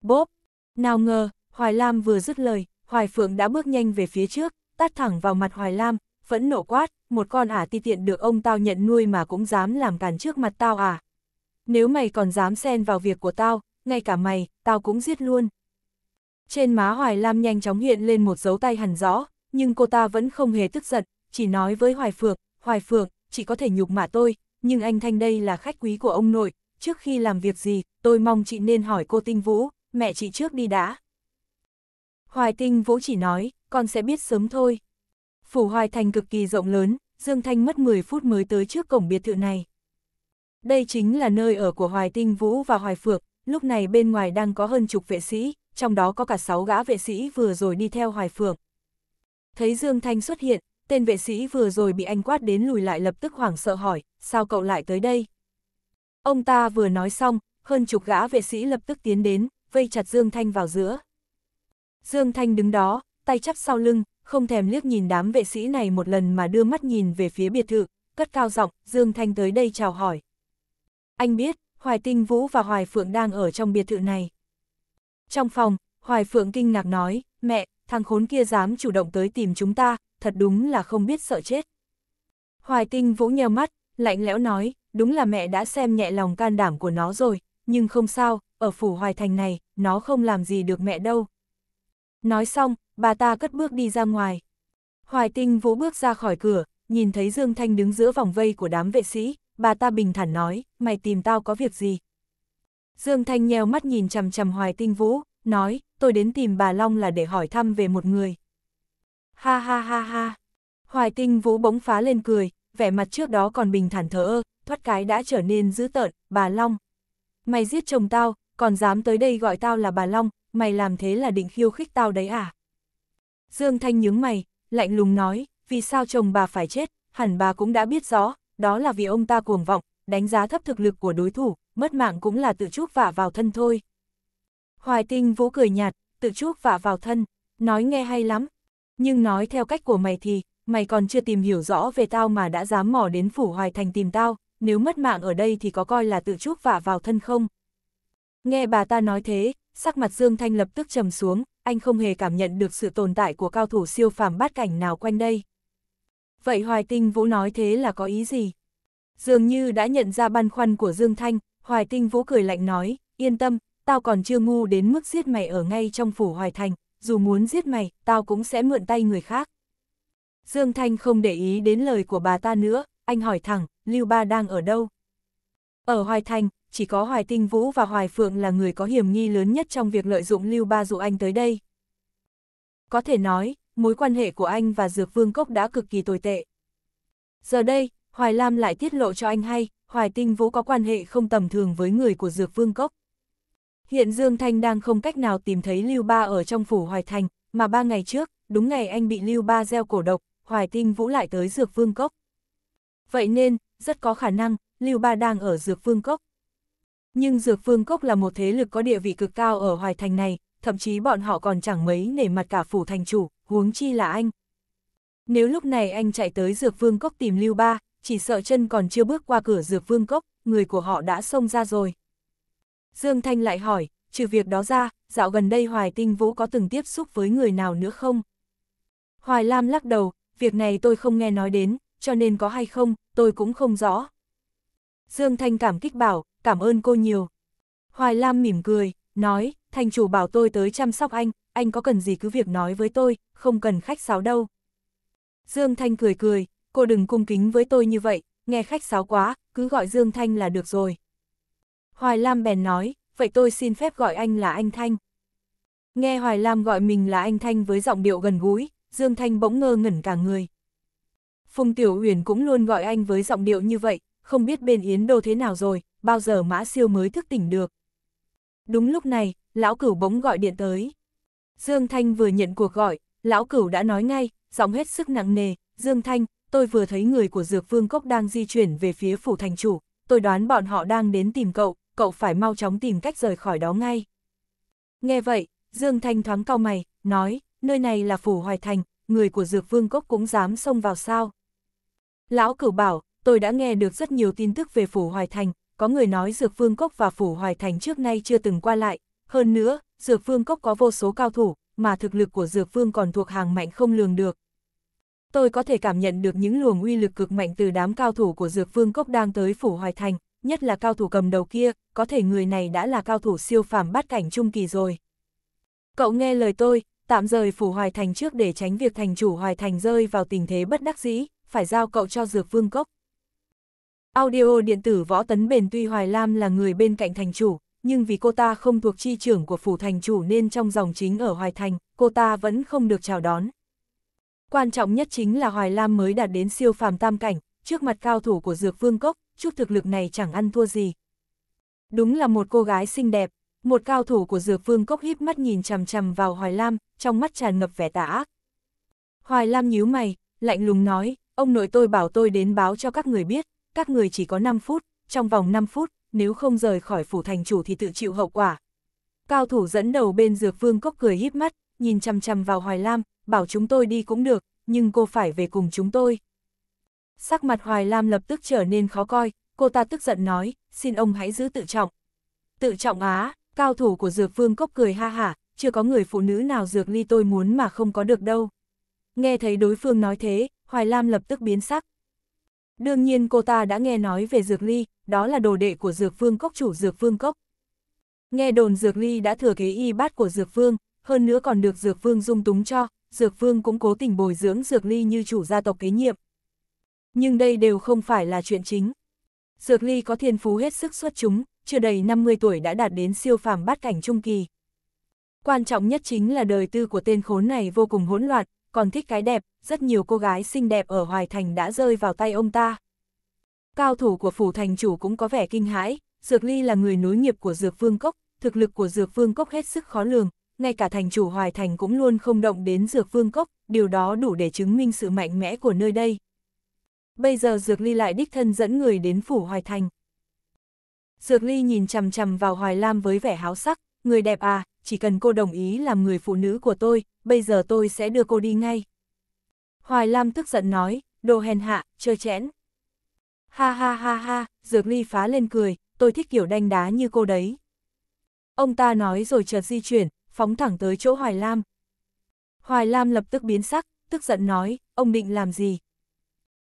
Bốp! Nào ngờ, Hoài Lam vừa dứt lời, Hoài Phượng đã bước nhanh về phía trước, tát thẳng vào mặt Hoài Lam, phẫn nộ quát, một con ả ti tiện được ông tao nhận nuôi mà cũng dám làm càn trước mặt tao à. Nếu mày còn dám xen vào việc của tao, ngay cả mày, tao cũng giết luôn. Trên má Hoài Lam nhanh chóng hiện lên một dấu tay hẳn rõ, nhưng cô ta vẫn không hề tức giận, chỉ nói với Hoài Phượng, Hoài Phượng, chỉ có thể nhục mạ tôi, nhưng anh Thanh đây là khách quý của ông nội, trước khi làm việc gì, tôi mong chị nên hỏi cô Tinh Vũ, mẹ chị trước đi đã. Hoài Tinh Vũ chỉ nói, con sẽ biết sớm thôi. Phủ Hoài Thành cực kỳ rộng lớn, Dương Thanh mất 10 phút mới tới trước cổng biệt thự này. Đây chính là nơi ở của Hoài Tinh Vũ và Hoài Phược, lúc này bên ngoài đang có hơn chục vệ sĩ, trong đó có cả 6 gã vệ sĩ vừa rồi đi theo Hoài Phược. Thấy Dương Thanh xuất hiện, tên vệ sĩ vừa rồi bị anh quát đến lùi lại lập tức hoảng sợ hỏi, sao cậu lại tới đây? Ông ta vừa nói xong, hơn chục gã vệ sĩ lập tức tiến đến, vây chặt Dương Thanh vào giữa. Dương Thanh đứng đó, tay chắp sau lưng, không thèm liếc nhìn đám vệ sĩ này một lần mà đưa mắt nhìn về phía biệt thự, cất cao giọng, Dương Thanh tới đây chào hỏi. Anh biết, Hoài Tinh Vũ và Hoài Phượng đang ở trong biệt thự này. Trong phòng, Hoài Phượng kinh ngạc nói, mẹ, thằng khốn kia dám chủ động tới tìm chúng ta, thật đúng là không biết sợ chết. Hoài Tinh Vũ nheo mắt, lạnh lẽo nói, đúng là mẹ đã xem nhẹ lòng can đảm của nó rồi, nhưng không sao, ở phủ Hoài Thành này, nó không làm gì được mẹ đâu. Nói xong, bà ta cất bước đi ra ngoài. Hoài tinh vỗ bước ra khỏi cửa, nhìn thấy Dương Thanh đứng giữa vòng vây của đám vệ sĩ, bà ta bình thản nói, mày tìm tao có việc gì? Dương Thanh nheo mắt nhìn chằm chằm Hoài tinh vũ, nói, tôi đến tìm bà Long là để hỏi thăm về một người. Ha ha ha ha. Hoài tinh vũ bỗng phá lên cười, vẻ mặt trước đó còn bình thản thờ ơ, thoát cái đã trở nên dữ tợn, bà Long. Mày giết chồng tao, còn dám tới đây gọi tao là bà Long, mày làm thế là định khiêu khích tao đấy à? Dương Thanh nhướng mày, lạnh lùng nói, vì sao chồng bà phải chết, hẳn bà cũng đã biết rõ, đó là vì ông ta cuồng vọng, đánh giá thấp thực lực của đối thủ, mất mạng cũng là tự chuốc vả vào thân thôi. Hoài tinh vũ cười nhạt, tự chuốc vả vào thân, nói nghe hay lắm, nhưng nói theo cách của mày thì, mày còn chưa tìm hiểu rõ về tao mà đã dám mò đến phủ hoài thành tìm tao, nếu mất mạng ở đây thì có coi là tự chuốc vả vào thân không? Nghe bà ta nói thế, sắc mặt Dương Thanh lập tức trầm xuống, anh không hề cảm nhận được sự tồn tại của cao thủ siêu phàm bát cảnh nào quanh đây. Vậy Hoài Tinh Vũ nói thế là có ý gì? Dường như đã nhận ra băn khoăn của Dương Thanh, Hoài Tinh Vũ cười lạnh nói, yên tâm, tao còn chưa ngu đến mức giết mày ở ngay trong phủ Hoài Thành, dù muốn giết mày, tao cũng sẽ mượn tay người khác. Dương Thanh không để ý đến lời của bà ta nữa, anh hỏi thẳng, Lưu Ba đang ở đâu? Ở Hoài Thành, chỉ có Hoài Tinh Vũ và Hoài Phượng là người có hiểm nghi lớn nhất trong việc lợi dụng Lưu Ba dụ anh tới đây. Có thể nói, mối quan hệ của anh và Dược Vương Cốc đã cực kỳ tồi tệ. Giờ đây, Hoài Lam lại tiết lộ cho anh hay, Hoài Tinh Vũ có quan hệ không tầm thường với người của Dược Vương Cốc. Hiện Dương Thanh đang không cách nào tìm thấy Lưu Ba ở trong phủ Hoài Thành, mà ba ngày trước, đúng ngày anh bị Lưu Ba gieo cổ độc, Hoài Tinh Vũ lại tới Dược Vương Cốc. Vậy nên, rất có khả năng, Lưu Ba đang ở Dược Vương Cốc. Nhưng Dược Vương Cốc là một thế lực có địa vị cực cao ở Hoài Thành này, thậm chí bọn họ còn chẳng mấy nể mặt cả phủ thành chủ, huống chi là anh. Nếu lúc này anh chạy tới Dược Vương Cốc tìm Lưu Ba, chỉ sợ chân còn chưa bước qua cửa Dược Vương Cốc, người của họ đã xông ra rồi. Dương Thanh lại hỏi, trừ việc đó ra, dạo gần đây Hoài Tinh Vũ có từng tiếp xúc với người nào nữa không? Hoài Lam lắc đầu, việc này tôi không nghe nói đến, cho nên có hay không, tôi cũng không rõ. Dương Thanh cảm kích bảo, cảm ơn cô nhiều. Hoài Lam mỉm cười, nói, thành chủ bảo tôi tới chăm sóc anh, anh có cần gì cứ việc nói với tôi, không cần khách sáo đâu. Dương Thanh cười cười, cô đừng cung kính với tôi như vậy, nghe khách sáo quá, cứ gọi Dương Thanh là được rồi. Hoài Lam bèn nói, vậy tôi xin phép gọi anh là anh Thanh. Nghe Hoài Lam gọi mình là anh Thanh với giọng điệu gần gũi, Dương Thanh bỗng ngơ ngẩn cả người. Phùng Tiểu Uyển cũng luôn gọi anh với giọng điệu như vậy, không biết bên Yến Đô thế nào rồi, bao giờ Mã Siêu mới thức tỉnh được. Đúng lúc này, lão cửu bỗng gọi điện tới. Dương Thanh vừa nhận cuộc gọi, lão cửu đã nói ngay, giọng hết sức nặng nề, Dương Thanh, tôi vừa thấy người của Dược Vương Cốc đang di chuyển về phía phủ thành chủ, tôi đoán bọn họ đang đến tìm cậu, cậu phải mau chóng tìm cách rời khỏi đó ngay. Nghe vậy, Dương Thanh thoáng cau mày, nói, nơi này là phủ hoài thành, người của Dược Vương Cốc cũng dám xông vào sao. Lão cửu bảo, tôi đã nghe được rất nhiều tin tức về Phủ Hoài Thành, có người nói Dược Vương Cốc và Phủ Hoài Thành trước nay chưa từng qua lại, hơn nữa, Dược Vương Cốc có vô số cao thủ, mà thực lực của Dược Vương còn thuộc hàng mạnh không lường được. Tôi có thể cảm nhận được những luồng uy lực cực mạnh từ đám cao thủ của Dược Vương Cốc đang tới Phủ Hoài Thành, nhất là cao thủ cầm đầu kia, có thể người này đã là cao thủ siêu phàm bát cảnh trung kỳ rồi. Cậu nghe lời tôi, tạm rời Phủ Hoài Thành trước để tránh việc thành chủ Hoài Thành rơi vào tình thế bất đắc dĩ, phải giao cậu cho Dược Vương Cốc. Audio điện tử võ tấn bền tuy Hoài Lam là người bên cạnh thành chủ, nhưng vì cô ta không thuộc chi trưởng của phủ thành chủ nên trong dòng chính ở Hoài Thành, cô ta vẫn không được chào đón. Quan trọng nhất chính là Hoài Lam mới đạt đến siêu phàm tam cảnh, trước mặt cao thủ của Dược Vương Cốc, chút thực lực này chẳng ăn thua gì. Đúng là một cô gái xinh đẹp, một cao thủ của Dược Vương Cốc híp mắt nhìn chằm chằm vào Hoài Lam, trong mắt tràn ngập vẻ tà ác. Hoài Lam nhíu mày, lạnh lùng nói, ông nội tôi bảo tôi đến báo cho các người biết các người chỉ có 5 phút, trong vòng 5 phút, nếu không rời khỏi phủ thành chủ thì tự chịu hậu quả. Cao thủ dẫn đầu bên dược vương cốc cười híp mắt, nhìn chăm chăm vào Hoài Lam, bảo chúng tôi đi cũng được, nhưng cô phải về cùng chúng tôi. Sắc mặt Hoài Lam lập tức trở nên khó coi, cô ta tức giận nói, xin ông hãy giữ tự trọng. Tự trọng á, cao thủ của dược vương cốc cười ha hả, chưa có người phụ nữ nào dược ly tôi muốn mà không có được đâu. Nghe thấy đối phương nói thế, Hoài Lam lập tức biến sắc, Đương nhiên cô ta đã nghe nói về Dược Ly, đó là đồ đệ của Dược Vương Cốc chủ Dược Vương Cốc. Nghe đồn Dược Ly đã thừa kế y bát của Dược Vương, hơn nữa còn được Dược Vương dung túng cho, Dược Vương cũng cố tình bồi dưỡng Dược Ly như chủ gia tộc kế nhiệm. Nhưng đây đều không phải là chuyện chính. Dược Ly có thiên phú hết sức xuất chúng, chưa đầy 50 tuổi đã đạt đến siêu phàm bát cảnh trung kỳ. Quan trọng nhất chính là đời tư của tên khốn này vô cùng hỗn loạn, còn thích cái đẹp, rất nhiều cô gái xinh đẹp ở Hoài Thành đã rơi vào tay ông ta. Cao thủ của phủ thành chủ cũng có vẻ kinh hãi, Dược Ly là người nối nghiệp của Dược Vương Cốc, thực lực của Dược Vương Cốc hết sức khó lường, ngay cả thành chủ Hoài Thành cũng luôn không động đến Dược Vương Cốc, điều đó đủ để chứng minh sự mạnh mẽ của nơi đây. Bây giờ Dược Ly lại đích thân dẫn người đến phủ Hoài Thành. Dược Ly nhìn chằm chằm vào Hoài Lam với vẻ háo sắc, người đẹp à, chỉ cần cô đồng ý làm người phụ nữ của tôi, bây giờ tôi sẽ đưa cô đi ngay. Hoài Lam tức giận nói, đồ hèn hạ, chơi chẽn. Ha ha ha ha, Dược Ly phá lên cười, tôi thích kiểu đanh đá như cô đấy. Ông ta nói rồi chợt di chuyển, phóng thẳng tới chỗ Hoài Lam. Hoài Lam lập tức biến sắc, tức giận nói, ông định làm gì?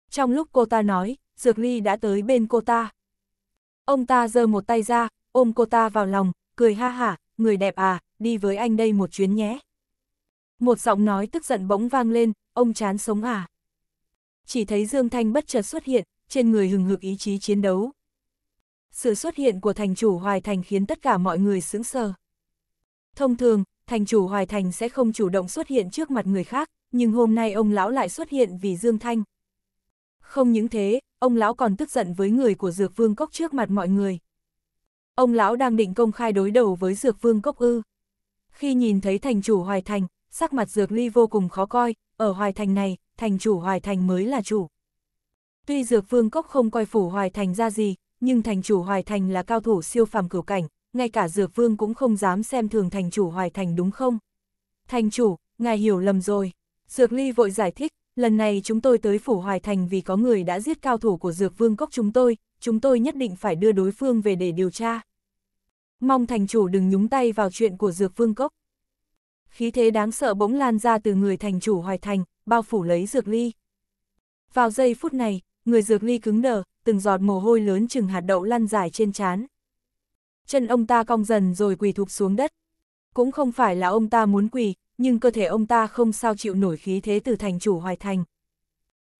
Trong lúc cô ta nói, Dược Ly đã tới bên cô ta. Ông ta giơ một tay ra, ôm cô ta vào lòng, cười ha hả, người đẹp à, đi với anh đây một chuyến nhé. Một giọng nói tức giận bỗng vang lên, ông chán sống à? Chỉ thấy Dương Thanh bất chợt xuất hiện, trên người hừng hực ý chí chiến đấu. Sự xuất hiện của thành chủ Hoài Thành khiến tất cả mọi người sững sờ. Thông thường, thành chủ Hoài Thành sẽ không chủ động xuất hiện trước mặt người khác, nhưng hôm nay ông lão lại xuất hiện vì Dương Thanh. Không những thế, ông lão còn tức giận với người của Dược Vương Cốc trước mặt mọi người. Ông lão đang định công khai đối đầu với Dược Vương Cốc ư. Khi nhìn thấy thành chủ Hoài Thành, sắc mặt Dược Ly vô cùng khó coi, ở Hoài Thành này, thành chủ Hoài Thành mới là chủ. Tuy Dược Vương Cốc không coi phủ Hoài Thành ra gì, nhưng thành chủ Hoài Thành là cao thủ siêu phàm cửu cảnh, ngay cả Dược Vương cũng không dám xem thường thành chủ Hoài Thành đúng không? Thành chủ, ngài hiểu lầm rồi. Dược Ly vội giải thích, lần này chúng tôi tới phủ Hoài Thành vì có người đã giết cao thủ của Dược Vương Cốc chúng tôi, chúng tôi nhất định phải đưa đối phương về để điều tra. Mong thành chủ đừng nhúng tay vào chuyện của Dược Vương Cốc khí thế đáng sợ bỗng lan ra từ người thành chủ hoài thành, bao phủ lấy dược ly. Vào giây phút này, người dược ly cứng đờ, từng giọt mồ hôi lớn chừng hạt đậu lăn dài trên trán. Chân ông ta cong dần rồi quỳ thụp xuống đất. Cũng không phải là ông ta muốn quỳ, nhưng cơ thể ông ta không sao chịu nổi khí thế từ thành chủ hoài thành.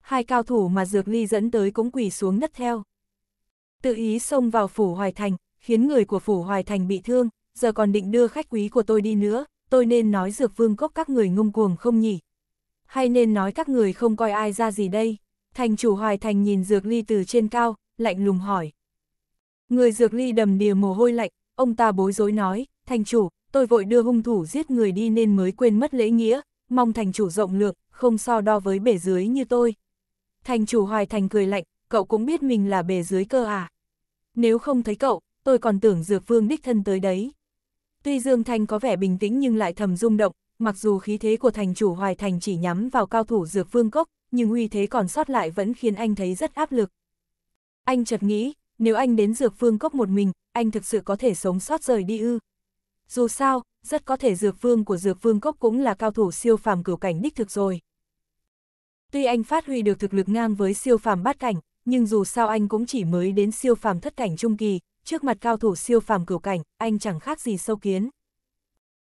Hai cao thủ mà dược ly dẫn tới cũng quỳ xuống đất theo. Tự ý xông vào phủ hoài thành, khiến người của phủ hoài thành bị thương, giờ còn định đưa khách quý của tôi đi nữa, tôi nên nói dược vương cốc các người ngông cuồng không nhỉ? Hay nên nói các người không coi ai ra gì đây? Thành chủ hoài thành nhìn dược ly từ trên cao, lạnh lùng hỏi. Người dược ly đầm đìa mồ hôi lạnh, ông ta bối rối nói, thành chủ, tôi vội đưa hung thủ giết người đi nên mới quên mất lễ nghĩa, mong thành chủ rộng lượng, không so đo với bể dưới như tôi. Thành chủ hoài thành cười lạnh, cậu cũng biết mình là bể dưới cơ à. Nếu không thấy cậu, tôi còn tưởng dược vương đích thân tới đấy. Tuy Dương Thanh có vẻ bình tĩnh nhưng lại thầm rung động, mặc dù khí thế của thành chủ Hoài Thành chỉ nhắm vào cao thủ dược vương cốc, nhưng uy thế còn sót lại vẫn khiến anh thấy rất áp lực. Anh chợt nghĩ, nếu anh đến dược vương cốc một mình, anh thực sự có thể sống sót rời đi ư. Dù sao, rất có thể dược vương của dược vương cốc cũng là cao thủ siêu phàm cửu cảnh đích thực rồi. Tuy anh phát huy được thực lực ngang với siêu phàm bát cảnh, nhưng dù sao anh cũng chỉ mới đến siêu phàm thất cảnh trung kỳ, trước mặt cao thủ siêu phàm cửu cảnh, anh chẳng khác gì sâu kiến.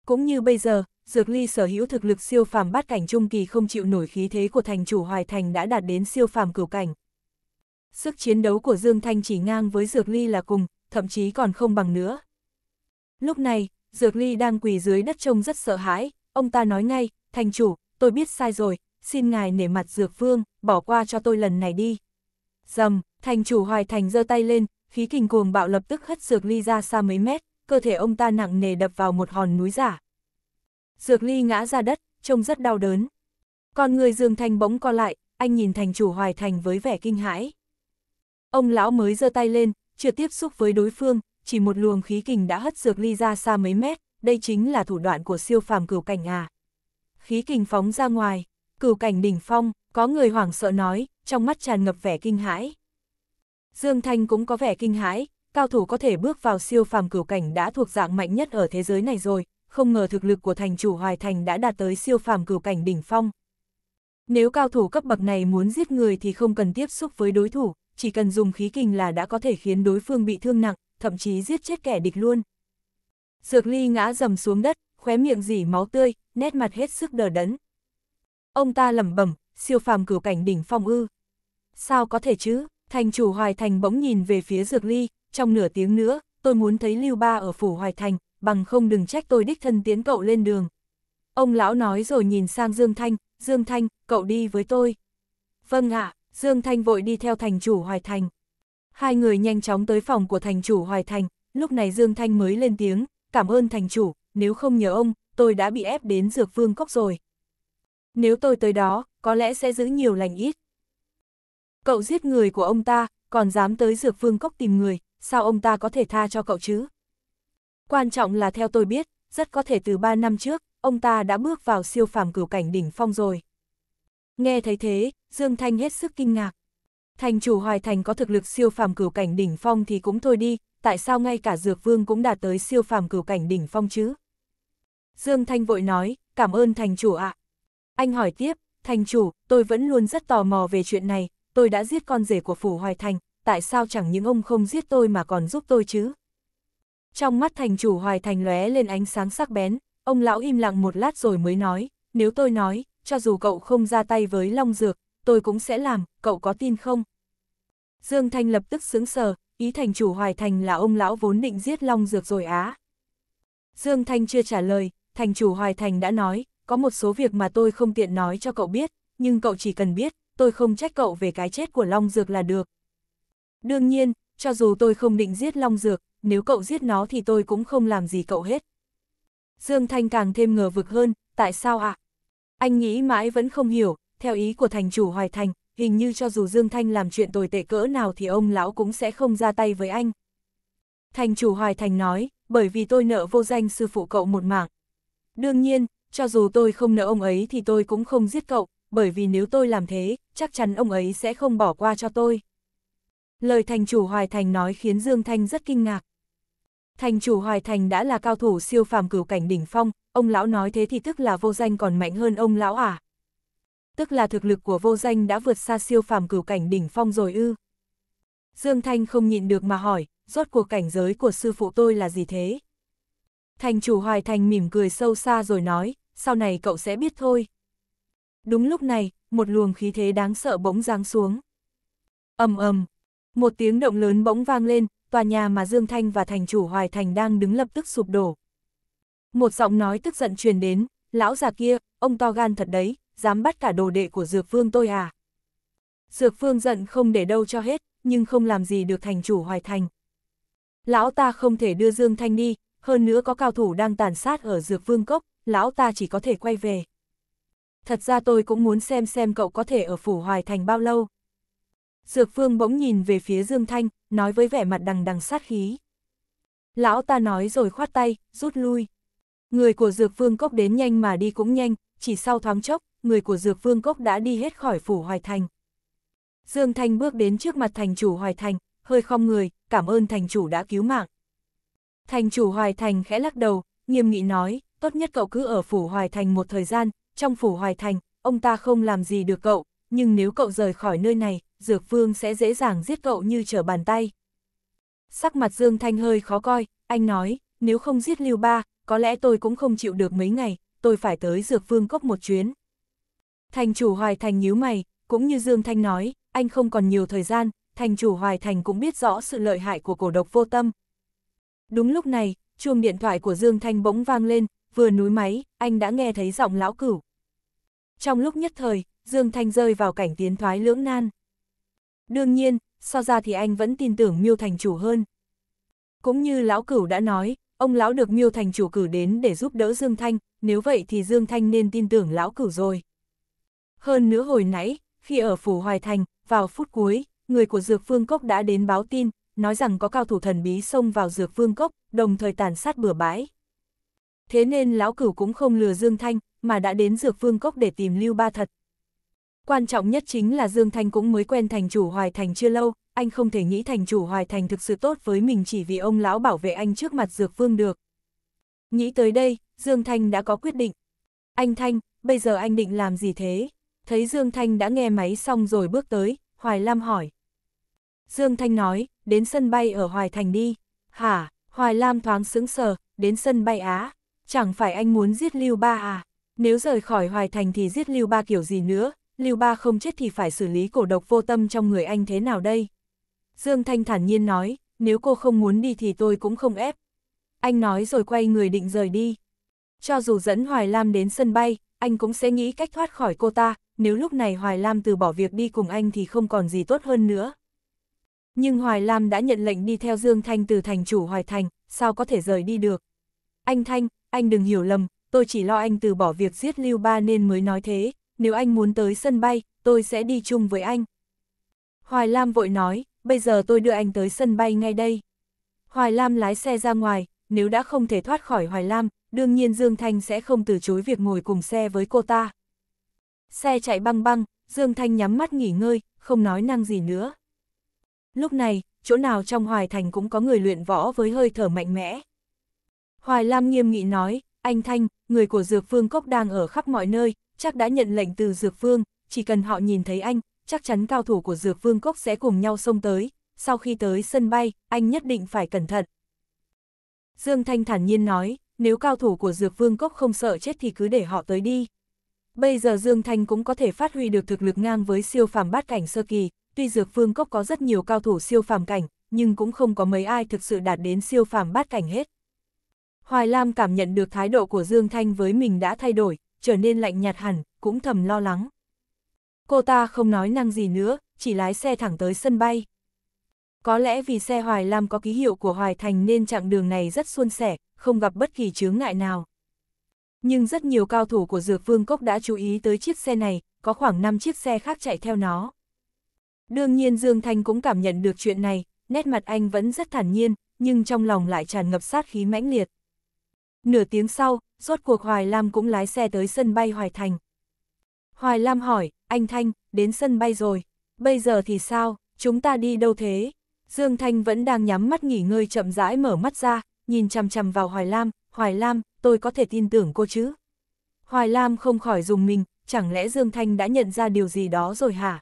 Cũng như bây giờ, Dược Ly sở hữu thực lực siêu phàm bát cảnh trung kỳ không chịu nổi khí thế của thành chủ Hoài Thành đã đạt đến siêu phàm cửu cảnh. Sức chiến đấu của Dương Thanh chỉ ngang với Dược Ly là cùng, thậm chí còn không bằng nữa. Lúc này, Dược Ly đang quỳ dưới đất trông rất sợ hãi, ông ta nói ngay, thành chủ, tôi biết sai rồi, xin ngài nể mặt Dược Vương, bỏ qua cho tôi lần này đi. Dầm, thành chủ Hoài Thành giơ tay lên, khí kình cuồng bạo lập tức hất dược ly ra xa mấy mét, cơ thể ông ta nặng nề đập vào một hòn núi giả. Dược ly ngã ra đất, trông rất đau đớn. Còn người Dương Thành bỗng co lại, anh nhìn thành chủ Hoài Thành với vẻ kinh hãi. Ông lão mới giơ tay lên, chưa tiếp xúc với đối phương, chỉ một luồng khí kình đã hất dược ly ra xa mấy mét, đây chính là thủ đoạn của siêu phàm cửu cảnh à. Khí kình phóng ra ngoài, cửu cảnh đỉnh phong, có người hoảng sợ nói, trong mắt tràn ngập vẻ kinh hãi. Dương Thanh cũng có vẻ kinh hãi, cao thủ có thể bước vào siêu phàm cửu cảnh đã thuộc dạng mạnh nhất ở thế giới này rồi, không ngờ thực lực của thành chủ Hoài Thành đã đạt tới siêu phàm cửu cảnh đỉnh phong. Nếu cao thủ cấp bậc này muốn giết người thì không cần tiếp xúc với đối thủ, chỉ cần dùng khí kình là đã có thể khiến đối phương bị thương nặng, thậm chí giết chết kẻ địch luôn. Dược Ly ngã rầm xuống đất, khóe miệng dỉ máu tươi, nét mặt hết sức đờ đẫn. Ông ta lẩm bẩm, siêu phàm cửu cảnh đỉnh phong ư? Sao có thể chứ? Thành chủ Hoài Thành bỗng nhìn về phía Dược Ly, trong nửa tiếng nữa, tôi muốn thấy Lưu Ba ở phủ Hoài Thành, bằng không đừng trách tôi đích thân tiến cậu lên đường. Ông lão nói rồi nhìn sang Dương Thanh, Dương Thanh, cậu đi với tôi. Vâng ạ, Dương Thanh vội đi theo thành chủ Hoài Thành. Hai người nhanh chóng tới phòng của thành chủ Hoài Thành, lúc này Dương Thanh mới lên tiếng, cảm ơn thành chủ, nếu không nhờ ông, tôi đã bị ép đến dược vương cốc rồi. Nếu tôi tới đó, có lẽ sẽ giữ nhiều lành ít. Cậu giết người của ông ta, còn dám tới dược vương cốc tìm người, sao ông ta có thể tha cho cậu chứ? Quan trọng là theo tôi biết, rất có thể từ 3 năm trước, ông ta đã bước vào siêu phàm cửu cảnh đỉnh phong rồi. Nghe thấy thế, Dương Thanh hết sức kinh ngạc. Thành chủ Hoài Thành có thực lực siêu phàm cửu cảnh đỉnh phong thì cũng thôi đi, tại sao ngay cả Dược Vương cũng đạt tới siêu phàm cửu cảnh đỉnh phong chứ? Dương Thanh vội nói, cảm ơn thành chủ ạ. Anh hỏi tiếp, thành chủ, tôi vẫn luôn rất tò mò về chuyện này, tôi đã giết con rể của Phủ Hoài Thành, tại sao chẳng những ông không giết tôi mà còn giúp tôi chứ? Trong mắt thành chủ Hoài Thành lóe lên ánh sáng sắc bén, ông lão im lặng một lát rồi mới nói, nếu tôi nói, cho dù cậu không ra tay với Long Dược, tôi cũng sẽ làm, cậu có tin không? Dương Thanh lập tức sững sờ, ý thành chủ Hoài Thành là ông lão vốn định giết Long Dược rồi á. Dương Thanh chưa trả lời, thành chủ Hoài Thành đã nói, có một số việc mà tôi không tiện nói cho cậu biết, nhưng cậu chỉ cần biết, tôi không trách cậu về cái chết của Long Dược là được. Đương nhiên, cho dù tôi không định giết Long Dược, nếu cậu giết nó thì tôi cũng không làm gì cậu hết. Dương Thanh càng thêm ngờ vực hơn, tại sao ạ? À? Anh nghĩ mãi vẫn không hiểu, theo ý của thành chủ Hoài Thành, hình như cho dù Dương Thanh làm chuyện tồi tệ cỡ nào thì ông lão cũng sẽ không ra tay với anh. Thành chủ Hoài Thành nói, bởi vì tôi nợ vô danh sư phụ cậu một mạng. Đương nhiên, cho dù tôi không nợ ông ấy thì tôi cũng không giết cậu, bởi vì nếu tôi làm thế, chắc chắn ông ấy sẽ không bỏ qua cho tôi. Lời thành chủ Hoài Thành nói khiến Dương Thanh rất kinh ngạc. Thành chủ Hoài Thành đã là cao thủ siêu phàm cửu cảnh đỉnh phong, ông lão nói thế thì tức là vô danh còn mạnh hơn ông lão à? Tức là thực lực của vô danh đã vượt xa siêu phàm cửu cảnh đỉnh phong rồi ư? Dương Thanh không nhịn được mà hỏi, rốt cuộc cảnh giới của sư phụ tôi là gì thế? Thành chủ Hoài Thành mỉm cười sâu xa rồi nói, sau này cậu sẽ biết thôi. Đúng lúc này, một luồng khí thế đáng sợ bỗng giáng xuống. ầm ầm, một tiếng động lớn bỗng vang lên, tòa nhà mà Dương Thanh và thành chủ Hoài Thành đang đứng lập tức sụp đổ. Một giọng nói tức giận truyền đến, lão già kia, ông to gan thật đấy, dám bắt cả đồ đệ của Dược Vương tôi à. Dược Vương giận không để đâu cho hết, nhưng không làm gì được thành chủ Hoài Thành. Lão ta không thể đưa Dương Thanh đi, hơn nữa có cao thủ đang tàn sát ở Dược Vương Cốc, lão ta chỉ có thể quay về thật ra tôi cũng muốn xem xem cậu có thể ở phủ hoài thành bao lâu. Dược Phương bỗng nhìn về phía Dương Thanh, nói với vẻ mặt đằng đằng sát khí. Lão ta nói rồi khoát tay, rút lui. Người của Dược Vương Cốc đến nhanh mà đi cũng nhanh, chỉ sau thoáng chốc, người của Dược Vương Cốc đã đi hết khỏi phủ Hoài Thành. Dương Thanh bước đến trước mặt thành chủ Hoài Thành, hơi khom người, cảm ơn thành chủ đã cứu mạng. Thành chủ Hoài Thành khẽ lắc đầu, nghiêm nghị nói, tốt nhất cậu cứ ở phủ Hoài Thành một thời gian, trong phủ hoài thành, ông ta không làm gì được cậu, nhưng nếu cậu rời khỏi nơi này, Dược Vương sẽ dễ dàng giết cậu như trở bàn tay. Sắc mặt Dương Thanh hơi khó coi, anh nói, nếu không giết Lưu Ba, có lẽ tôi cũng không chịu được mấy ngày, tôi phải tới Dược Vương cốc một chuyến. Thành chủ Hoài Thành nhíu mày, cũng như Dương Thanh nói, anh không còn nhiều thời gian, thành chủ Hoài Thành cũng biết rõ sự lợi hại của cổ độc vô tâm. Đúng lúc này, chuông điện thoại của Dương Thanh bỗng vang lên, vừa núi máy, anh đã nghe thấy giọng lão cửu. Trong lúc nhất thời, Dương Thanh rơi vào cảnh tiến thoái lưỡng nan. Đương nhiên, so ra thì anh vẫn tin tưởng Miêu Thành chủ hơn. Cũng như lão cửu đã nói, ông lão được Miêu Thành chủ cử đến để giúp đỡ Dương Thanh, nếu vậy thì Dương Thanh nên tin tưởng lão cửu rồi. Hơn nữa hồi nãy, khi ở phủ Hoài Thành, vào phút cuối, người của Dược Phương Cốc đã đến báo tin, nói rằng có cao thủ thần bí xông vào Dược Phương Cốc, đồng thời tàn sát bừa bãi thế nên lão cửu cũng không lừa Dương Thanh, mà đã đến dược vương cốc để tìm Lưu Ba thật. Quan trọng nhất chính là Dương Thanh cũng mới quen thành chủ Hoài Thành chưa lâu, anh không thể nghĩ thành chủ Hoài Thành thực sự tốt với mình chỉ vì ông lão bảo vệ anh trước mặt dược vương được. Nghĩ tới đây, Dương Thanh đã có quyết định. Anh Thanh, bây giờ anh định làm gì thế? Thấy Dương Thanh đã nghe máy xong rồi bước tới, Hoài Lam hỏi. Dương Thanh nói, đến sân bay ở Hoài Thành đi. Hả, Hoài Lam thoáng sững sờ, đến sân bay Á chẳng phải anh muốn giết Lưu Ba à? Nếu rời khỏi Hoài Thành thì giết Lưu Ba kiểu gì nữa, Lưu Ba không chết thì phải xử lý cổ độc vô tâm trong người anh thế nào đây? Dương Thanh thản nhiên nói, nếu cô không muốn đi thì tôi cũng không ép. Anh nói rồi quay người định rời đi. Cho dù dẫn Hoài Lam đến sân bay, anh cũng sẽ nghĩ cách thoát khỏi cô ta, nếu lúc này Hoài Lam từ bỏ việc đi cùng anh thì không còn gì tốt hơn nữa. Nhưng Hoài Lam đã nhận lệnh đi theo Dương Thanh từ thành chủ Hoài Thành, sao có thể rời đi được? Anh Thanh, anh đừng hiểu lầm, tôi chỉ lo anh từ bỏ việc giết Lưu Ba nên mới nói thế, nếu anh muốn tới sân bay, tôi sẽ đi chung với anh. Hoài Lam vội nói, bây giờ tôi đưa anh tới sân bay ngay đây. Hoài Lam lái xe ra ngoài, nếu đã không thể thoát khỏi Hoài Lam, đương nhiên Dương Thanh sẽ không từ chối việc ngồi cùng xe với cô ta. Xe chạy băng băng, Dương Thanh nhắm mắt nghỉ ngơi, không nói năng gì nữa. Lúc này, chỗ nào trong Hoài Thành cũng có người luyện võ với hơi thở mạnh mẽ. Hoài Lam nghiêm nghị nói, anh Thanh, người của Dược Vương Cốc đang ở khắp mọi nơi, chắc đã nhận lệnh từ Dược Vương, chỉ cần họ nhìn thấy anh, chắc chắn cao thủ của Dược Vương Cốc sẽ cùng nhau xông tới, sau khi tới sân bay, anh nhất định phải cẩn thận. Dương Thanh thản nhiên nói, nếu cao thủ của Dược Vương Cốc không sợ chết thì cứ để họ tới đi. Bây giờ Dương Thanh cũng có thể phát huy được thực lực ngang với siêu phàm bát cảnh sơ kỳ, tuy Dược Vương Cốc có rất nhiều cao thủ siêu phàm cảnh, nhưng cũng không có mấy ai thực sự đạt đến siêu phàm bát cảnh hết. Hoài Lam cảm nhận được thái độ của Dương Thanh với mình đã thay đổi, trở nên lạnh nhạt hẳn, cũng thầm lo lắng. Cô ta không nói năng gì nữa, chỉ lái xe thẳng tới sân bay. Có lẽ vì xe Hoài Lam có ký hiệu của Hoài Thành nên chặng đường này rất suôn sẻ, không gặp bất kỳ chướng ngại nào. Nhưng rất nhiều cao thủ của Dược Vương Cốc đã chú ý tới chiếc xe này, có khoảng 5 chiếc xe khác chạy theo nó. Đương nhiên Dương Thanh cũng cảm nhận được chuyện này, nét mặt anh vẫn rất thản nhiên, nhưng trong lòng lại tràn ngập sát khí mãnh liệt. Nửa tiếng sau, rốt cuộc Hoài Lam cũng lái xe tới sân bay Hoài Thành. Hoài Lam hỏi, anh Thanh, đến sân bay rồi, bây giờ thì sao, chúng ta đi đâu thế? Dương Thanh vẫn đang nhắm mắt nghỉ ngơi chậm rãi mở mắt ra, nhìn chằm chằm vào Hoài Lam, Hoài Lam, tôi có thể tin tưởng cô chứ? Hoài Lam không khỏi dùng mình, chẳng lẽ Dương Thanh đã nhận ra điều gì đó rồi hả?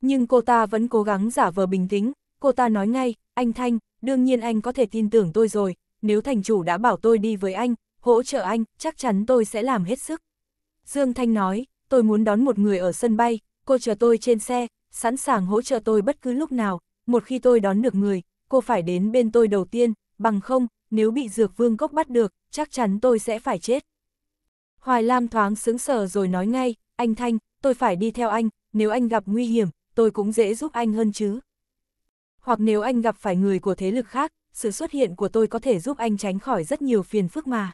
Nhưng cô ta vẫn cố gắng giả vờ bình tĩnh, cô ta nói ngay, anh Thanh, đương nhiên anh có thể tin tưởng tôi rồi, nếu thành chủ đã bảo tôi đi với anh, hỗ trợ anh, chắc chắn tôi sẽ làm hết sức. Dương Thanh nói, tôi muốn đón một người ở sân bay, cô chờ tôi trên xe, sẵn sàng hỗ trợ tôi bất cứ lúc nào, một khi tôi đón được người, cô phải đến bên tôi đầu tiên, bằng không, nếu bị dược vương cốc bắt được, chắc chắn tôi sẽ phải chết. Hoài Lam thoáng sững sờ rồi nói ngay, anh Thanh, tôi phải đi theo anh, nếu anh gặp nguy hiểm, tôi cũng dễ giúp anh hơn chứ. Hoặc nếu anh gặp phải người của thế lực khác, sự xuất hiện của tôi có thể giúp anh tránh khỏi rất nhiều phiền phức mà.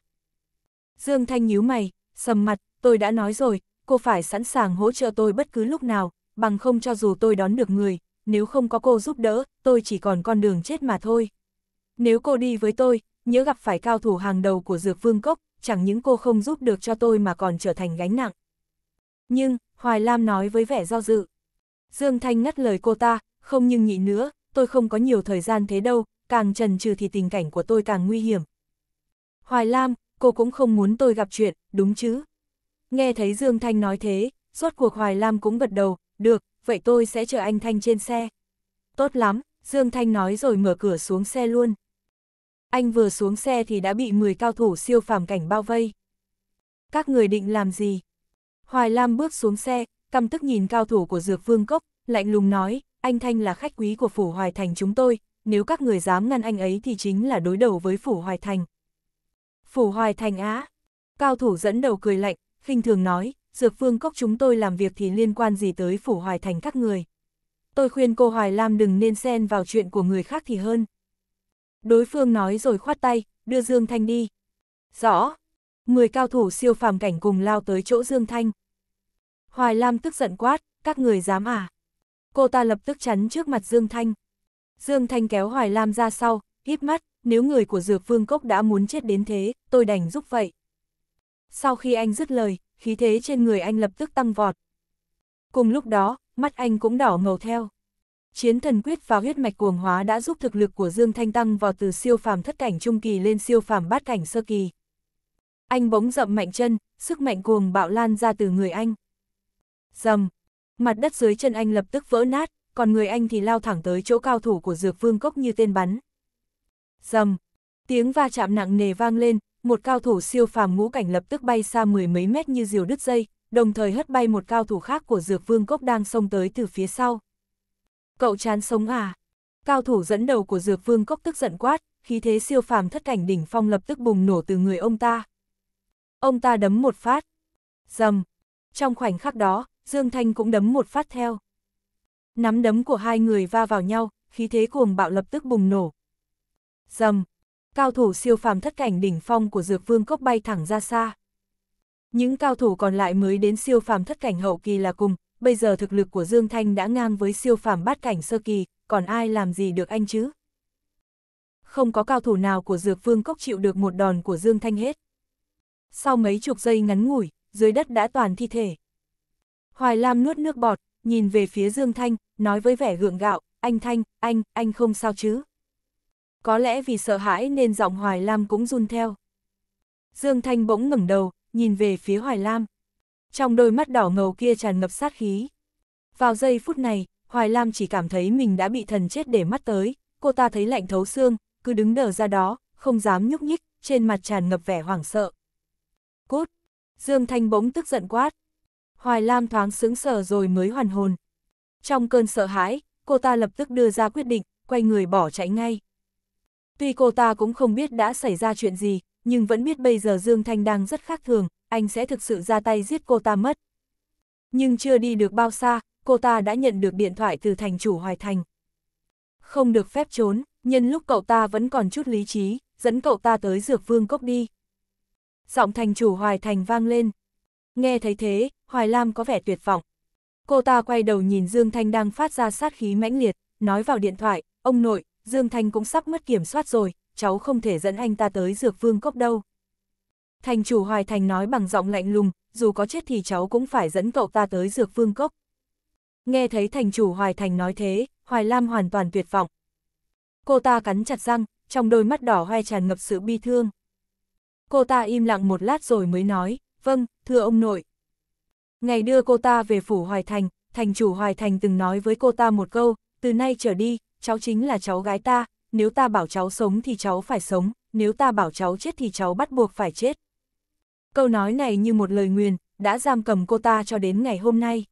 Dương Thanh nhíu mày, sầm mặt, tôi đã nói rồi, cô phải sẵn sàng hỗ trợ tôi bất cứ lúc nào, bằng không cho dù tôi đón được người, nếu không có cô giúp đỡ, tôi chỉ còn con đường chết mà thôi. Nếu cô đi với tôi, nhớ gặp phải cao thủ hàng đầu của Dược Vương Cốc, chẳng những cô không giúp được cho tôi mà còn trở thành gánh nặng. Nhưng, Hoài Lam nói với vẻ do dự. Dương Thanh ngắt lời cô ta, không nhưng nhịn nữa, tôi không có nhiều thời gian thế đâu, càng trần trừ thì tình cảnh của tôi càng nguy hiểm. Hoài Lam, cô cũng không muốn tôi gặp chuyện, đúng chứ? Nghe thấy Dương Thanh nói thế, suốt cuộc Hoài Lam cũng gật đầu, được, vậy tôi sẽ chờ anh Thanh trên xe. Tốt lắm, Dương Thanh nói rồi mở cửa xuống xe luôn. Anh vừa xuống xe thì đã bị 10 cao thủ siêu phàm cảnh bao vây. Các người định làm gì? Hoài Lam bước xuống xe, căm tức nhìn cao thủ của Dược Vương Cốc, lạnh lùng nói, anh Thanh là khách quý của phủ Hoài Thành chúng tôi, nếu các người dám ngăn anh ấy thì chính là đối đầu với Phủ Hoài Thành. Phủ Hoài Thành á, cao thủ dẫn đầu cười lạnh, khinh thường nói, dược phương cốc chúng tôi làm việc thì liên quan gì tới Phủ Hoài Thành các người. Tôi khuyên cô Hoài Lam đừng nên xen vào chuyện của người khác thì hơn. Đối phương nói rồi khoát tay, đưa Dương Thanh đi. Rõ, 10 cao thủ siêu phàm cảnh cùng lao tới chỗ Dương Thanh. Hoài Lam tức giận quát, các người dám à? Cô ta lập tức chắn trước mặt Dương Thanh. Dương Thanh kéo Hoài Lam ra sau, híp mắt, nếu người của Dược Vương Cốc đã muốn chết đến thế, tôi đành giúp vậy. Sau khi anh dứt lời, khí thế trên người anh lập tức tăng vọt. Cùng lúc đó, mắt anh cũng đỏ ngầu theo. Chiến thần quyết và huyết mạch cuồng hóa đã giúp thực lực của Dương Thanh tăng vào từ siêu phàm thất cảnh trung kỳ lên siêu phàm bát cảnh sơ kỳ. Anh bỗng dậm mạnh chân, sức mạnh cuồng bạo lan ra từ người anh. Dầm, mặt đất dưới chân anh lập tức vỡ nát, còn người anh thì lao thẳng tới chỗ cao thủ của dược vương cốc như tên bắn. Dầm! Tiếng va chạm nặng nề vang lên, một cao thủ siêu phàm ngũ cảnh lập tức bay xa mười mấy mét như diều đứt dây, đồng thời hất bay một cao thủ khác của dược vương cốc đang xông tới từ phía sau. Cậu chán sống à? Cao thủ dẫn đầu của dược vương cốc tức giận quát, khí thế siêu phàm thất cảnh đỉnh phong lập tức bùng nổ từ người ông ta. Ông ta đấm một phát. Dầm! Trong khoảnh khắc đó, Dương Thanh cũng đấm một phát theo. Nắm đấm của hai người va vào nhau, khí thế cuồng bạo lập tức bùng nổ. Dầm! Cao thủ siêu phàm thất cảnh đỉnh phong của dược vương cốc bay thẳng ra xa. Những cao thủ còn lại mới đến siêu phàm thất cảnh hậu kỳ là cùng, bây giờ thực lực của Dương Thanh đã ngang với siêu phàm bát cảnh sơ kỳ, còn ai làm gì được anh chứ? Không có cao thủ nào của dược vương cốc chịu được một đòn của Dương Thanh hết. Sau mấy chục giây ngắn ngủi, dưới đất đã toàn thi thể. Hoài Lam nuốt nước bọt, nhìn về phía Dương Thanh, nói với vẻ gượng gạo, anh Thanh, anh, anh không sao chứ. Có lẽ vì sợ hãi nên giọng Hoài Lam cũng run theo. Dương Thanh bỗng ngẩng đầu, nhìn về phía Hoài Lam. Trong đôi mắt đỏ ngầu kia tràn ngập sát khí. Vào giây phút này, Hoài Lam chỉ cảm thấy mình đã bị thần chết để mắt tới, cô ta thấy lạnh thấu xương, cứ đứng đờ ra đó, không dám nhúc nhích, trên mặt tràn ngập vẻ hoảng sợ. Cút! Dương Thanh bỗng tức giận quát. Hoài Lam thoáng sững sờ rồi mới hoàn hồn. Trong cơn sợ hãi, cô ta lập tức đưa ra quyết định, quay người bỏ chạy ngay. Tuy cô ta cũng không biết đã xảy ra chuyện gì, nhưng vẫn biết bây giờ Dương Thanh đang rất khác thường, anh sẽ thực sự ra tay giết cô ta mất. Nhưng chưa đi được bao xa, cô ta đã nhận được điện thoại từ thành chủ Hoài Thành. Không được phép trốn, nhân lúc cậu ta vẫn còn chút lý trí, dẫn cậu ta tới dược vương cốc đi. Giọng thành chủ Hoài Thành vang lên, Nghe thấy thế, Hoài Lam có vẻ tuyệt vọng. Cô ta quay đầu nhìn Dương Thanh đang phát ra sát khí mãnh liệt, nói vào điện thoại, ông nội, Dương Thanh cũng sắp mất kiểm soát rồi, cháu không thể dẫn anh ta tới dược vương cốc đâu. Thành chủ Hoài Thành nói bằng giọng lạnh lùng, dù có chết thì cháu cũng phải dẫn cậu ta tới dược vương cốc. Nghe thấy thành chủ Hoài Thành nói thế, Hoài Lam hoàn toàn tuyệt vọng. Cô ta cắn chặt răng, trong đôi mắt đỏ hoe tràn ngập sự bi thương. Cô ta im lặng một lát rồi mới nói, vâng, thưa ông nội. Ngày đưa cô ta về phủ Hoài Thành, thành chủ Hoài Thành từng nói với cô ta một câu, từ nay trở đi, cháu chính là cháu gái ta, nếu ta bảo cháu sống thì cháu phải sống, nếu ta bảo cháu chết thì cháu bắt buộc phải chết. Câu nói này như một lời nguyền, đã giam cầm cô ta cho đến ngày hôm nay.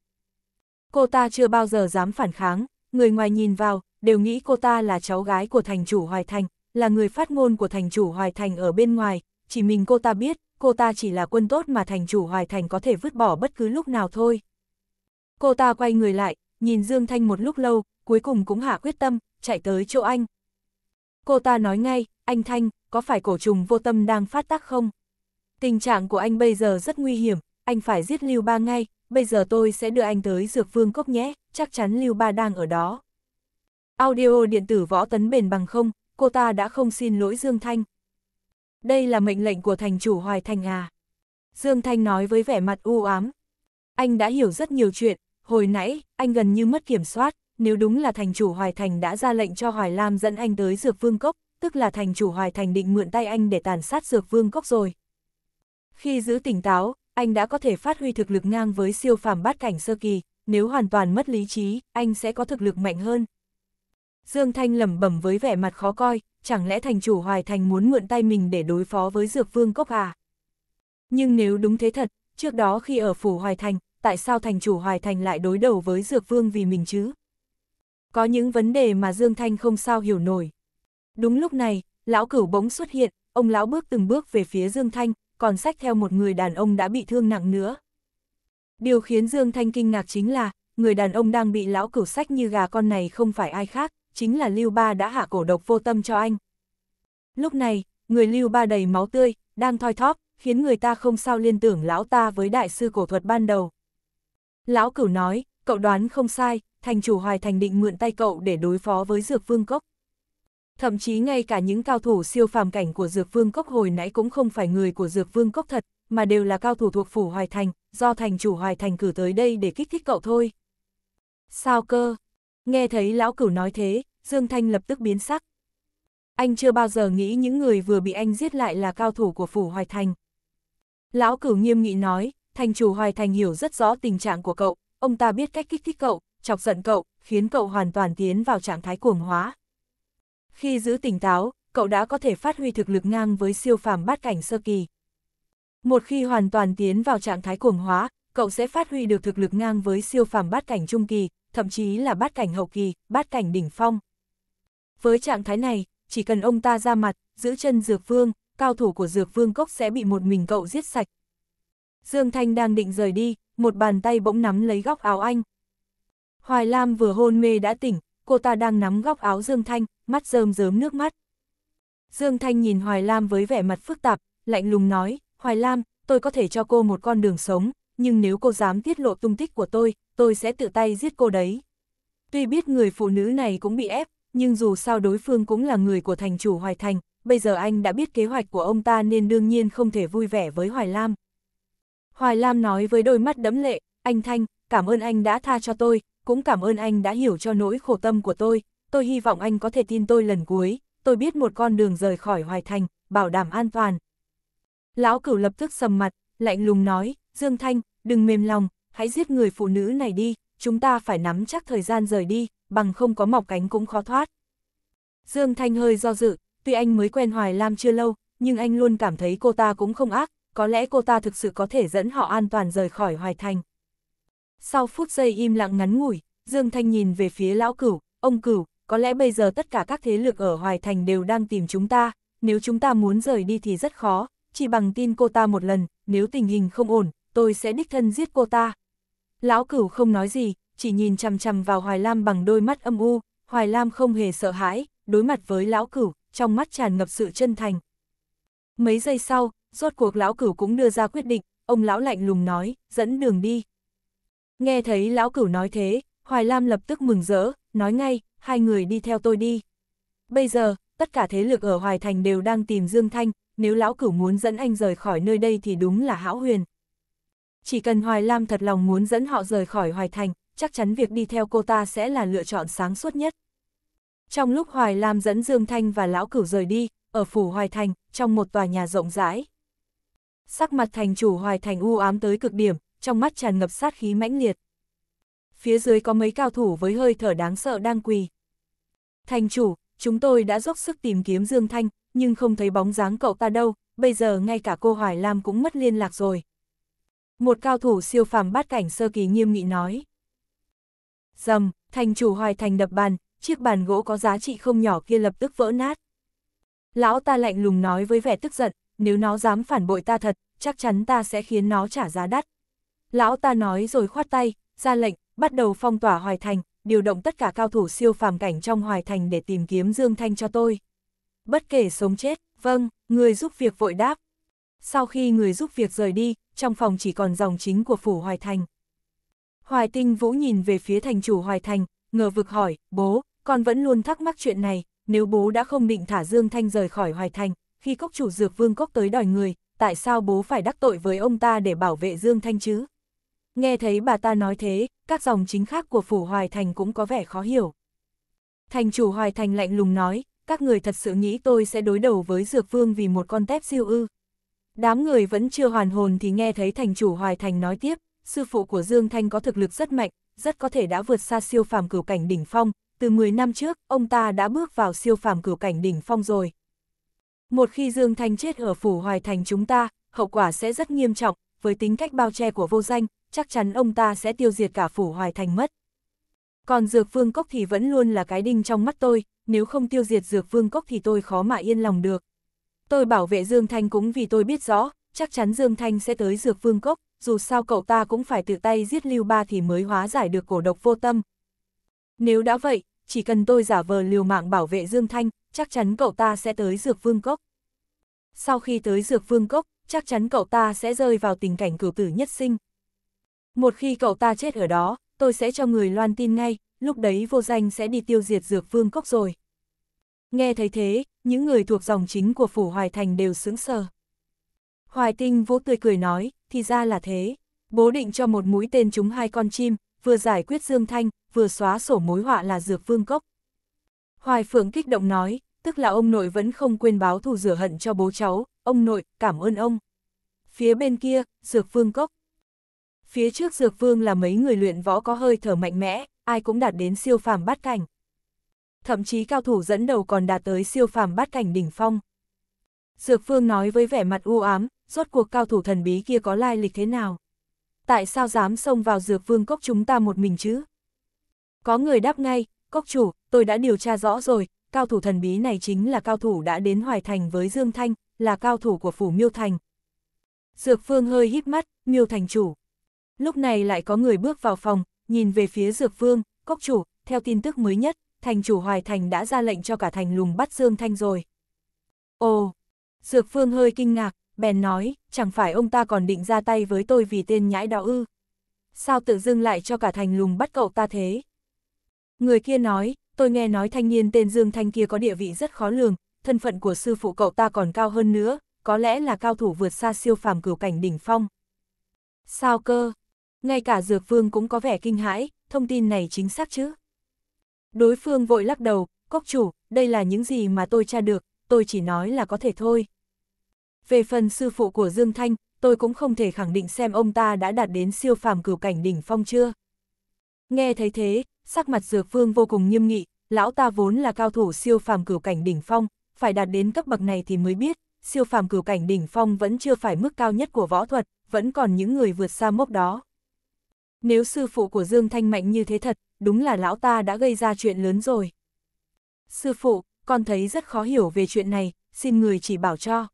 Cô ta chưa bao giờ dám phản kháng, người ngoài nhìn vào, đều nghĩ cô ta là cháu gái của thành chủ Hoài Thành, là người phát ngôn của thành chủ Hoài Thành ở bên ngoài, chỉ mình cô ta biết, cô ta chỉ là quân tốt mà thành chủ hoài thành có thể vứt bỏ bất cứ lúc nào thôi. Cô ta quay người lại, nhìn Dương Thanh một lúc lâu, cuối cùng cũng hạ quyết tâm, chạy tới chỗ anh. Cô ta nói ngay, anh Thanh, có phải cổ trùng vô tâm đang phát tác không? Tình trạng của anh bây giờ rất nguy hiểm, anh phải giết Lưu Ba ngay, bây giờ tôi sẽ đưa anh tới Dược Vương Cốc nhé, chắc chắn Lưu Ba đang ở đó. Audio điện tử võ tấn bền bằng không, cô ta đã không xin lỗi Dương Thanh, đây là mệnh lệnh của thành chủ Hoài Thành à? Dương Thanh nói với vẻ mặt u ám. Anh đã hiểu rất nhiều chuyện, hồi nãy, anh gần như mất kiểm soát, nếu đúng là thành chủ Hoài Thành đã ra lệnh cho Hoài Lam dẫn anh tới Dược Vương Cốc, tức là thành chủ Hoài Thành định mượn tay anh để tàn sát Dược Vương Cốc rồi. Khi giữ tỉnh táo, anh đã có thể phát huy thực lực ngang với siêu phàm bát cảnh sơ kỳ, nếu hoàn toàn mất lý trí, anh sẽ có thực lực mạnh hơn. Dương Thanh lẩm bẩm với vẻ mặt khó coi, chẳng lẽ thành chủ Hoài Thành muốn mượn tay mình để đối phó với Dược Vương Cốc à? Nhưng nếu đúng thế thật, trước đó khi ở phủ Hoài Thành, tại sao thành chủ Hoài Thành lại đối đầu với Dược Vương vì mình chứ? Có những vấn đề mà Dương Thanh không sao hiểu nổi. Đúng lúc này, lão cửu bỗng xuất hiện, ông lão bước từng bước về phía Dương Thanh, còn sách theo một người đàn ông đã bị thương nặng nữa. Điều khiến Dương Thanh kinh ngạc chính là, người đàn ông đang bị lão cửu sách như gà con này không phải ai khác, chính là Lưu Ba đã hạ cổ độc vô tâm cho anh. Lúc này, người Lưu Ba đầy máu tươi, đang thoi thóp, khiến người ta không sao liên tưởng lão ta với đại sư cổ thuật ban đầu. Lão cửu nói, cậu đoán không sai, thành chủ hoài thành định mượn tay cậu để đối phó với dược vương cốc. Thậm chí ngay cả những cao thủ siêu phàm cảnh của dược vương cốc hồi nãy cũng không phải người của dược vương cốc thật, mà đều là cao thủ thuộc phủ hoài thành, do thành chủ hoài thành cử tới đây để kích thích cậu thôi. Sao cơ? Nghe thấy lão cửu nói thế, Dương Thanh lập tức biến sắc. Anh chưa bao giờ nghĩ những người vừa bị anh giết lại là cao thủ của phủ Hoài Thành. Lão cửu nghiêm nghị nói, thành chủ Hoài Thành hiểu rất rõ tình trạng của cậu, ông ta biết cách kích thích cậu, chọc giận cậu, khiến cậu hoàn toàn tiến vào trạng thái cuồng hóa. Khi giữ tỉnh táo, cậu đã có thể phát huy thực lực ngang với siêu phàm bát cảnh sơ kỳ. Một khi hoàn toàn tiến vào trạng thái cuồng hóa, cậu sẽ phát huy được thực lực ngang với siêu phàm bát cảnh trung kỳ, thậm chí là bát cảnh hậu kỳ, bát cảnh đỉnh phong. Với trạng thái này, chỉ cần ông ta ra mặt, giữ chân Dược Vương, cao thủ của Dược Vương Cốc sẽ bị một mình cậu giết sạch. Dương Thanh đang định rời đi, một bàn tay bỗng nắm lấy góc áo anh. Hoài Lam vừa hôn mê đã tỉnh, cô ta đang nắm góc áo Dương Thanh, mắt rơm rớm nước mắt. Dương Thanh nhìn Hoài Lam với vẻ mặt phức tạp, lạnh lùng nói, Hoài Lam, tôi có thể cho cô một con đường sống, nhưng nếu cô dám tiết lộ tung tích của tôi, tôi sẽ tự tay giết cô đấy. Tuy biết người phụ nữ này cũng bị ép, nhưng dù sao đối phương cũng là người của thành chủ Hoài Thành, bây giờ anh đã biết kế hoạch của ông ta nên đương nhiên không thể vui vẻ với Hoài Lam. Hoài Lam nói với đôi mắt đẫm lệ, anh Thanh, cảm ơn anh đã tha cho tôi, cũng cảm ơn anh đã hiểu cho nỗi khổ tâm của tôi, tôi hy vọng anh có thể tin tôi lần cuối, tôi biết một con đường rời khỏi Hoài Thành, bảo đảm an toàn. Lão cửu lập tức sầm mặt, lạnh lùng nói, Dương Thanh, đừng mềm lòng, hãy giết người phụ nữ này đi, chúng ta phải nắm chắc thời gian rời đi, bằng không có mọc cánh cũng khó thoát. Dương Thanh hơi do dự, tuy anh mới quen Hoài Lam chưa lâu, nhưng anh luôn cảm thấy cô ta cũng không ác, có lẽ cô ta thực sự có thể dẫn họ an toàn rời khỏi Hoài Thành. Sau phút giây im lặng ngắn ngủi, Dương Thanh nhìn về phía lão cửu, ông cửu, có lẽ bây giờ tất cả các thế lực ở Hoài Thành đều đang tìm chúng ta, nếu chúng ta muốn rời đi thì rất khó, chỉ bằng tin cô ta một lần, nếu tình hình không ổn, tôi sẽ đích thân giết cô ta. Lão cửu không nói gì, chỉ nhìn chằm chằm vào Hoài Lam bằng đôi mắt âm u, Hoài Lam không hề sợ hãi, đối mặt với lão cửu, trong mắt tràn ngập sự chân thành. Mấy giây sau, rốt cuộc lão cửu cũng đưa ra quyết định, ông lão lạnh lùng nói, dẫn đường đi. Nghe thấy lão cửu nói thế, Hoài Lam lập tức mừng rỡ, nói ngay, hai người đi theo tôi đi. Bây giờ, tất cả thế lực ở Hoài Thành đều đang tìm Dương Thanh, nếu lão cửu muốn dẫn anh rời khỏi nơi đây thì đúng là hão huyền. Chỉ cần Hoài Lam thật lòng muốn dẫn họ rời khỏi Hoài Thành, chắc chắn việc đi theo cô ta sẽ là lựa chọn sáng suốt nhất. Trong lúc Hoài Lam dẫn Dương Thanh và Lão Cửu rời đi, ở phủ Hoài Thành, trong một tòa nhà rộng rãi. Sắc mặt thành chủ Hoài Thành u ám tới cực điểm, trong mắt tràn ngập sát khí mãnh liệt. Phía dưới có mấy cao thủ với hơi thở đáng sợ đang quỳ. Thành chủ, chúng tôi đã dốc sức tìm kiếm Dương Thanh, nhưng không thấy bóng dáng cậu ta đâu, bây giờ ngay cả cô Hoài Lam cũng mất liên lạc rồi. Một cao thủ siêu phàm bát cảnh sơ kỳ nghiêm nghị nói. Dầm, thành chủ hoài thành đập bàn, chiếc bàn gỗ có giá trị không nhỏ kia lập tức vỡ nát. Lão ta lạnh lùng nói với vẻ tức giận, nếu nó dám phản bội ta thật, chắc chắn ta sẽ khiến nó trả giá đắt. Lão ta nói rồi khoát tay, ra lệnh, bắt đầu phong tỏa hoài thành, điều động tất cả cao thủ siêu phàm cảnh trong hoài thành để tìm kiếm Dương Thanh cho tôi. Bất kể sống chết, vâng, người giúp việc vội đáp. Sau khi người giúp việc rời đi, trong phòng chỉ còn dòng chính của phủ Hoài Thành. Hoài Tinh Vũ nhìn về phía thành chủ Hoài Thành, ngờ vực hỏi, bố, con vẫn luôn thắc mắc chuyện này, nếu bố đã không định thả Dương Thanh rời khỏi Hoài Thành, khi cốc chủ dược vương cốc tới đòi người, tại sao bố phải đắc tội với ông ta để bảo vệ Dương Thanh chứ? Nghe thấy bà ta nói thế, các dòng chính khác của phủ Hoài Thành cũng có vẻ khó hiểu. Thành chủ Hoài Thành lạnh lùng nói, các người thật sự nghĩ tôi sẽ đối đầu với Dược Vương vì một con tép siêu ư. Đám người vẫn chưa hoàn hồn thì nghe thấy thành chủ Hoài Thành nói tiếp, sư phụ của Dương Thanh có thực lực rất mạnh, rất có thể đã vượt xa siêu phàm cửu cảnh đỉnh phong, từ 10 năm trước, ông ta đã bước vào siêu phàm cửu cảnh đỉnh phong rồi. Một khi Dương Thanh chết ở phủ Hoài Thành chúng ta, hậu quả sẽ rất nghiêm trọng, với tính cách bao che của vô danh, chắc chắn ông ta sẽ tiêu diệt cả phủ Hoài Thành mất. Còn Dược Vương Cốc thì vẫn luôn là cái đinh trong mắt tôi, nếu không tiêu diệt Dược Vương Cốc thì tôi khó mà yên lòng được. Tôi bảo vệ Dương Thanh cũng vì tôi biết rõ, chắc chắn Dương Thanh sẽ tới dược vương cốc, dù sao cậu ta cũng phải tự tay giết Lưu Ba thì mới hóa giải được cổ độc vô tâm. Nếu đã vậy, chỉ cần tôi giả vờ liều mạng bảo vệ Dương Thanh, chắc chắn cậu ta sẽ tới dược vương cốc. Sau khi tới dược vương cốc, chắc chắn cậu ta sẽ rơi vào tình cảnh cửu tử nhất sinh. Một khi cậu ta chết ở đó, tôi sẽ cho người loan tin ngay, lúc đấy vô danh sẽ đi tiêu diệt dược vương cốc rồi. Nghe thấy thế, những người thuộc dòng chính của phủ Hoài Thành đều sững sờ. Hoài Tinh vỗ tươi cười nói, thì ra là thế. Bố định cho một mũi tên chúng hai con chim, vừa giải quyết Dương Thanh, vừa xóa sổ mối họa là Dược Vương Cốc. Hoài Phượng kích động nói, tức là ông nội vẫn không quên báo thù rửa hận cho bố cháu, ông nội, cảm ơn ông. Phía bên kia, Dược Vương Cốc. Phía trước Dược Vương là mấy người luyện võ có hơi thở mạnh mẽ, ai cũng đạt đến siêu phàm bát cảnh thậm chí cao thủ dẫn đầu còn đạt tới siêu phàm bát cảnh đỉnh phong. Dược Phương nói với vẻ mặt u ám, rốt cuộc cao thủ thần bí kia có lai lịch thế nào? Tại sao dám xông vào Dược Vương cốc chúng ta một mình chứ? Có người đáp ngay, cốc chủ, tôi đã điều tra rõ rồi, cao thủ thần bí này chính là cao thủ đã đến Hoài Thành với Dương Thanh, là cao thủ của phủ Miêu Thành. Dược Phương hơi híp mắt, Miêu Thành chủ. Lúc này lại có người bước vào phòng, nhìn về phía Dược Phương, cốc chủ, theo tin tức mới nhất, thành chủ Hoài Thành đã ra lệnh cho cả thành lùng bắt Dương Thanh rồi. Ồ, Dược Phương hơi kinh ngạc, bèn nói, chẳng phải ông ta còn định ra tay với tôi vì tên nhãi đó ư. Sao tự dưng lại cho cả thành lùng bắt cậu ta thế? Người kia nói, tôi nghe nói thanh niên tên Dương Thanh kia có địa vị rất khó lường, thân phận của sư phụ cậu ta còn cao hơn nữa, có lẽ là cao thủ vượt xa siêu phàm cửu cảnh đỉnh phong. Sao cơ? Ngay cả Dược Vương cũng có vẻ kinh hãi, thông tin này chính xác chứ? Đối phương vội lắc đầu, cốc chủ, đây là những gì mà tôi tra được, tôi chỉ nói là có thể thôi. Về phần sư phụ của Dương Thanh, tôi cũng không thể khẳng định xem ông ta đã đạt đến siêu phàm cửu cảnh đỉnh phong chưa. Nghe thấy thế, sắc mặt Dược Vương vô cùng nghiêm nghị, lão ta vốn là cao thủ siêu phàm cửu cảnh đỉnh phong, phải đạt đến cấp bậc này thì mới biết, siêu phàm cửu cảnh đỉnh phong vẫn chưa phải mức cao nhất của võ thuật, vẫn còn những người vượt xa mốc đó. Nếu sư phụ của Dương Thanh mạnh như thế thật, đúng là lão ta đã gây ra chuyện lớn rồi. Sư phụ, con thấy rất khó hiểu về chuyện này, xin người chỉ bảo cho.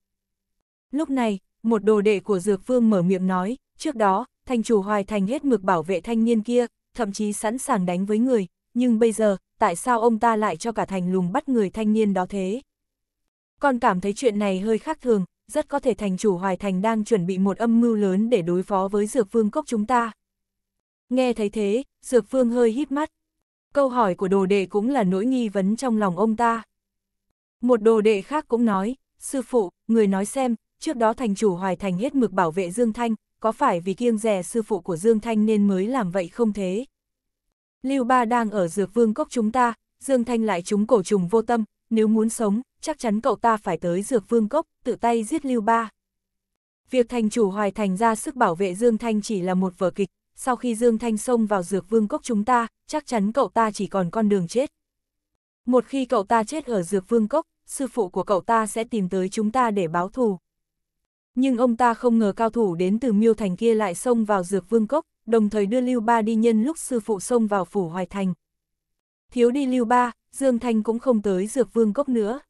Lúc này, một đồ đệ của Dược Vương mở miệng nói, trước đó, thành chủ hoài thành hết mực bảo vệ thanh niên kia, thậm chí sẵn sàng đánh với người, nhưng bây giờ, tại sao ông ta lại cho cả thành lùng bắt người thanh niên đó thế? Con cảm thấy chuyện này hơi khác thường, rất có thể thành chủ hoài thành đang chuẩn bị một âm mưu lớn để đối phó với Dược Vương Cốc chúng ta. Nghe thấy thế, Dược phương hơi hít mắt. Câu hỏi của đồ đệ cũng là nỗi nghi vấn trong lòng ông ta. Một đồ đệ khác cũng nói, sư phụ, người nói xem, trước đó thành chủ hoài thành hết mực bảo vệ Dương Thanh, có phải vì kiêng rẻ sư phụ của Dương Thanh nên mới làm vậy không thế? Lưu Ba đang ở Dược Vương Cốc chúng ta, Dương Thanh lại chúng cổ trùng vô tâm, nếu muốn sống, chắc chắn cậu ta phải tới Dược Vương Cốc, tự tay giết Lưu Ba. Việc thành chủ Hoài Thành ra sức bảo vệ Dương Thanh chỉ là một vở kịch, sau khi Dương Thanh xông vào dược vương cốc chúng ta, chắc chắn cậu ta chỉ còn con đường chết. Một khi cậu ta chết ở dược vương cốc, sư phụ của cậu ta sẽ tìm tới chúng ta để báo thù. Nhưng ông ta không ngờ cao thủ đến từ miêu thành kia lại xông vào dược vương cốc, đồng thời đưa Lưu Ba đi nhân lúc sư phụ xông vào phủ hoài thành. Thiếu đi Lưu Ba, Dương Thanh cũng không tới dược vương cốc nữa.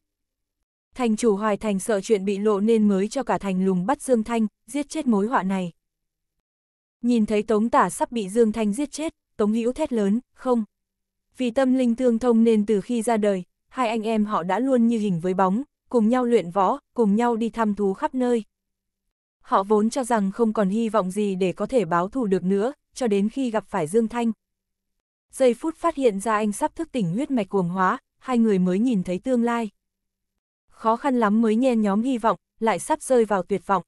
Thành chủ hoài thành sợ chuyện bị lộ nên mới cho cả thành lùng bắt Dương Thanh, giết chết mối họa này. Nhìn thấy Tống Tả sắp bị Dương Thanh giết chết, Tống Hữu thét lớn, không. Vì tâm linh tương thông nên từ khi ra đời, hai anh em họ đã luôn như hình với bóng, cùng nhau luyện võ, cùng nhau đi thăm thú khắp nơi. Họ vốn cho rằng không còn hy vọng gì để có thể báo thù được nữa, cho đến khi gặp phải Dương Thanh. Giây phút phát hiện ra anh sắp thức tỉnh huyết mạch cuồng hóa, hai người mới nhìn thấy tương lai. Khó khăn lắm mới nhen nhóm hy vọng, lại sắp rơi vào tuyệt vọng.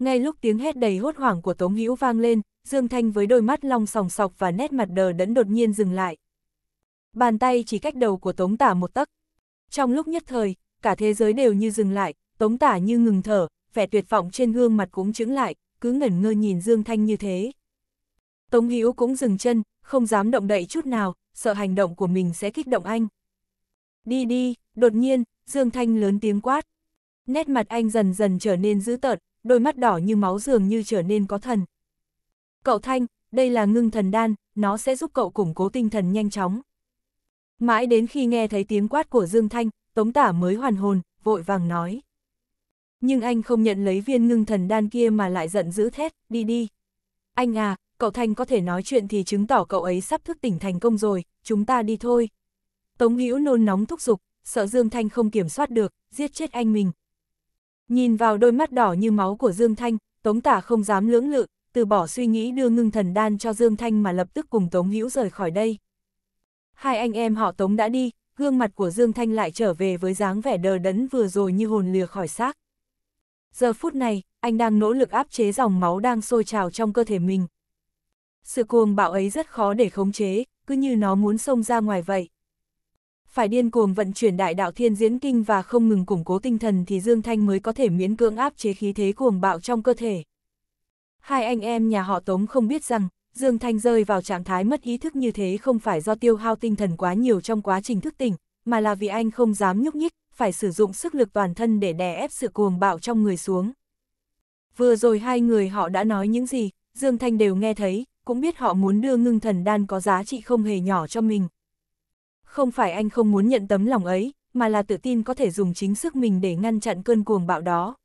Ngay lúc tiếng hét đầy hốt hoảng của Tống Hữu vang lên, Dương Thanh với đôi mắt long sòng sọc và nét mặt đờ đẫn đột nhiên dừng lại. Bàn tay chỉ cách đầu của Tống Tả một tấc. Trong lúc nhất thời, cả thế giới đều như dừng lại, Tống Tả như ngừng thở, vẻ tuyệt vọng trên gương mặt cũng chứng lại, cứ ngẩn ngơ nhìn Dương Thanh như thế. Tống Hữu cũng dừng chân, không dám động đậy chút nào, sợ hành động của mình sẽ kích động anh. Đi đi, đột nhiên, Dương Thanh lớn tiếng quát. Nét mặt anh dần dần trở nên dữ tợn, đôi mắt đỏ như máu dường như trở nên có thần. Cậu Thanh, đây là ngưng thần đan, nó sẽ giúp cậu củng cố tinh thần nhanh chóng. Mãi đến khi nghe thấy tiếng quát của Dương Thanh, Tống Tả mới hoàn hồn, vội vàng nói. Nhưng anh không nhận lấy viên ngưng thần đan kia mà lại giận dữ thét, đi đi. Anh à, cậu Thanh có thể nói chuyện thì chứng tỏ cậu ấy sắp thức tỉnh thành công rồi, chúng ta đi thôi. Tống Hữu nôn nóng thúc giục, sợ Dương Thanh không kiểm soát được, giết chết anh mình, Nhìn vào đôi mắt đỏ như máu của Dương Thanh, Tống Tả không dám lưỡng lự, từ bỏ suy nghĩ đưa ngưng thần đan cho Dương Thanh mà lập tức cùng Tống Hữu rời khỏi đây. Hai anh em họ Tống đã đi, gương mặt của Dương Thanh lại trở về với dáng vẻ đờ đẫn vừa rồi như hồn lìa khỏi xác. Giờ phút này, anh đang nỗ lực áp chế dòng máu đang sôi trào trong cơ thể mình. Sự cuồng bạo ấy rất khó để khống chế, cứ như nó muốn xông ra ngoài vậy phải điên cuồng vận chuyển đại đạo thiên diễn kinh và không ngừng củng cố tinh thần thì Dương Thanh mới có thể miễn cưỡng áp chế khí thế cuồng bạo trong cơ thể. Hai anh em nhà họ Tống không biết rằng, Dương Thanh rơi vào trạng thái mất ý thức như thế không phải do tiêu hao tinh thần quá nhiều trong quá trình thức tỉnh, mà là vì anh không dám nhúc nhích, phải sử dụng sức lực toàn thân để đè ép sự cuồng bạo trong người xuống. Vừa rồi hai người họ đã nói những gì, Dương Thanh đều nghe thấy, cũng biết họ muốn đưa ngưng thần đan có giá trị không hề nhỏ cho mình, không phải anh không muốn nhận tấm lòng ấy, mà là tự tin có thể dùng chính sức mình để ngăn chặn cơn cuồng bạo đó.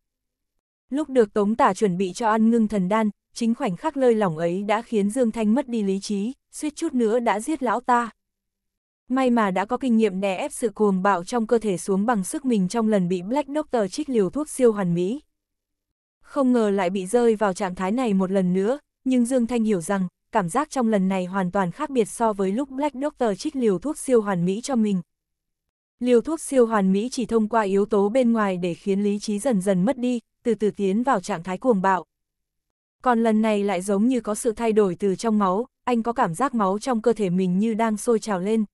Lúc được Tống Tả chuẩn bị cho ăn ngưng thần đan, chính khoảnh khắc lơi lỏng ấy đã khiến Dương Thanh mất đi lý trí, suýt chút nữa đã giết lão ta. May mà đã có kinh nghiệm đè ép sự cuồng bạo trong cơ thể xuống bằng sức mình trong lần bị Black Doctor trích liều thuốc siêu hoàn mỹ. Không ngờ lại bị rơi vào trạng thái này một lần nữa, nhưng Dương Thanh hiểu rằng, cảm giác trong lần này hoàn toàn khác biệt so với lúc Black Doctor trích liều thuốc siêu hoàn mỹ cho mình. Liều thuốc siêu hoàn mỹ chỉ thông qua yếu tố bên ngoài để khiến lý trí dần dần mất đi, từ từ tiến vào trạng thái cuồng bạo. Còn lần này lại giống như có sự thay đổi từ trong máu, anh có cảm giác máu trong cơ thể mình như đang sôi trào lên.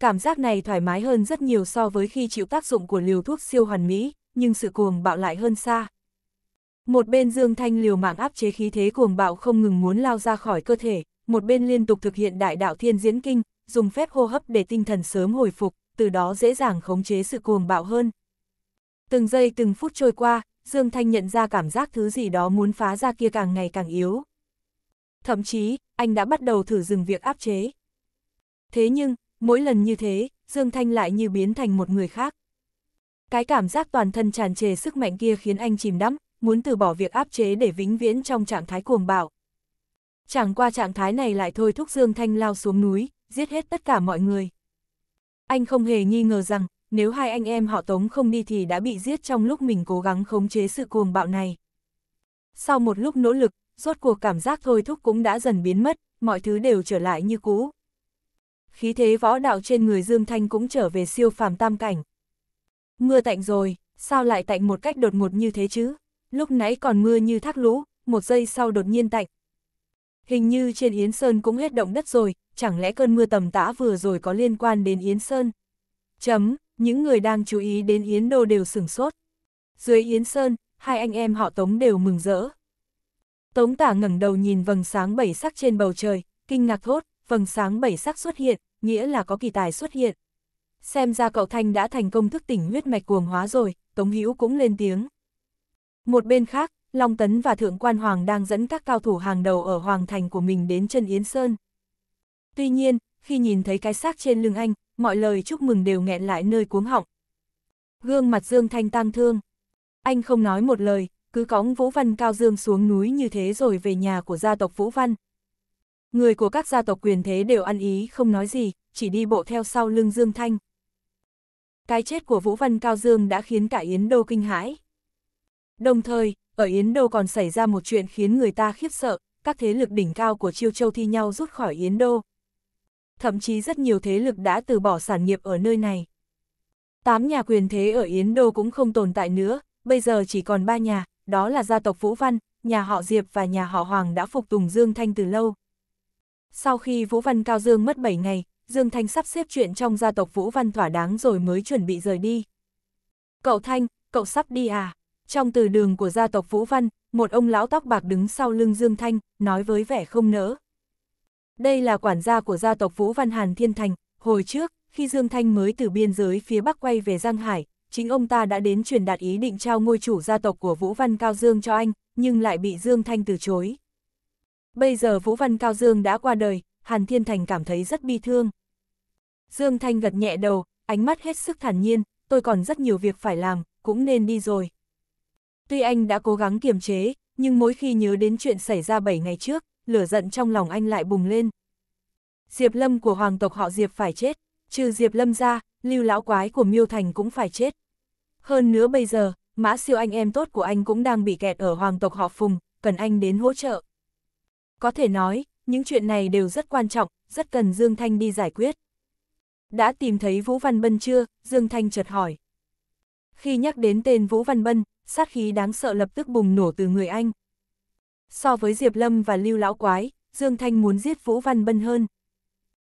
Cảm giác này thoải mái hơn rất nhiều so với khi chịu tác dụng của liều thuốc siêu hoàn mỹ, nhưng sự cuồng bạo lại hơn xa. Một bên Dương Thanh liều mạng áp chế khí thế cuồng bạo không ngừng muốn lao ra khỏi cơ thể, một bên liên tục thực hiện đại đạo thiên diễn kinh, dùng phép hô hấp để tinh thần sớm hồi phục, từ đó dễ dàng khống chế sự cuồng bạo hơn. Từng giây từng phút trôi qua, Dương Thanh nhận ra cảm giác thứ gì đó muốn phá ra kia càng ngày càng yếu. Thậm chí, anh đã bắt đầu thử dừng việc áp chế. Thế nhưng, mỗi lần như thế, Dương Thanh lại như biến thành một người khác. Cái cảm giác toàn thân tràn trề sức mạnh kia khiến anh chìm đắm, muốn từ bỏ việc áp chế để vĩnh viễn trong trạng thái cuồng bạo. Chẳng qua trạng thái này lại thôi thúc Dương Thanh lao xuống núi, giết hết tất cả mọi người. Anh không hề nghi ngờ rằng, nếu hai anh em họ Tống không đi thì đã bị giết trong lúc mình cố gắng khống chế sự cuồng bạo này. Sau một lúc nỗ lực, rốt cuộc cảm giác thôi thúc cũng đã dần biến mất, mọi thứ đều trở lại như cũ. Khí thế võ đạo trên người Dương Thanh cũng trở về siêu phàm tam cảnh. Mưa tạnh rồi, sao lại tạnh một cách đột ngột như thế chứ? lúc nãy còn mưa như thác lũ, một giây sau đột nhiên tạnh. Hình như trên Yến Sơn cũng hết động đất rồi, chẳng lẽ cơn mưa tầm tã vừa rồi có liên quan đến Yến Sơn? Chấm, những người đang chú ý đến Yến Đô đều sửng sốt. Dưới Yến Sơn, hai anh em họ Tống đều mừng rỡ. Tống tả ngẩng đầu nhìn vầng sáng bảy sắc trên bầu trời, kinh ngạc thốt, vầng sáng bảy sắc xuất hiện, nghĩa là có kỳ tài xuất hiện. Xem ra cậu Thanh đã thành công thức tỉnh huyết mạch cuồng hóa rồi, Tống Hữu cũng lên tiếng. Một bên khác, Long Tấn và Thượng Quan Hoàng đang dẫn các cao thủ hàng đầu ở Hoàng Thành của mình đến chân Yến Sơn. Tuy nhiên, khi nhìn thấy cái xác trên lưng anh, mọi lời chúc mừng đều nghẹn lại nơi cuống họng. Gương mặt Dương Thanh tang thương. Anh không nói một lời, cứ cõng Vũ Văn Cao Dương xuống núi như thế rồi về nhà của gia tộc Vũ Văn. Người của các gia tộc quyền thế đều ăn ý không nói gì, chỉ đi bộ theo sau lưng Dương Thanh. Cái chết của Vũ Văn Cao Dương đã khiến cả Yến Đô kinh hãi. Đồng thời, ở Yến Đô còn xảy ra một chuyện khiến người ta khiếp sợ, các thế lực đỉnh cao của Chiêu Châu thi nhau rút khỏi Yến Đô. Thậm chí rất nhiều thế lực đã từ bỏ sản nghiệp ở nơi này. Tám nhà quyền thế ở Yến Đô cũng không tồn tại nữa, bây giờ chỉ còn ba nhà, đó là gia tộc Vũ Văn, nhà họ Diệp và nhà họ Hoàng đã phục tùng Dương Thanh từ lâu. Sau khi Vũ Văn Cao Dương mất 7 ngày, Dương Thanh sắp xếp chuyện trong gia tộc Vũ Văn thỏa đáng rồi mới chuẩn bị rời đi. Cậu Thanh, cậu sắp đi à? Trong từ đường của gia tộc Vũ Văn, một ông lão tóc bạc đứng sau lưng Dương Thanh, nói với vẻ không nỡ. Đây là quản gia của gia tộc Vũ Văn Hàn Thiên Thành, hồi trước, khi Dương Thanh mới từ biên giới phía Bắc quay về Giang Hải, chính ông ta đã đến truyền đạt ý định trao ngôi chủ gia tộc của Vũ Văn Cao Dương cho anh, nhưng lại bị Dương Thanh từ chối. Bây giờ Vũ Văn Cao Dương đã qua đời, Hàn Thiên Thành cảm thấy rất bi thương. Dương Thanh gật nhẹ đầu, ánh mắt hết sức thản nhiên, tôi còn rất nhiều việc phải làm, cũng nên đi rồi. Tuy anh đã cố gắng kiềm chế, nhưng mỗi khi nhớ đến chuyện xảy ra 7 ngày trước, lửa giận trong lòng anh lại bùng lên. Diệp Lâm của hoàng tộc họ Diệp phải chết, trừ Diệp Lâm ra, lưu lão quái của Miêu Thành cũng phải chết. Hơn nữa bây giờ, mã siêu anh em tốt của anh cũng đang bị kẹt ở hoàng tộc họ Phùng, cần anh đến hỗ trợ. Có thể nói, những chuyện này đều rất quan trọng, rất cần Dương Thanh đi giải quyết. Đã tìm thấy Vũ Văn Bân chưa? Dương Thanh chợt hỏi. Khi nhắc đến tên Vũ Văn Bân, sát khí đáng sợ lập tức bùng nổ từ người anh. So với Diệp Lâm và Lưu Lão Quái, Dương Thanh muốn giết Vũ Văn Bân hơn.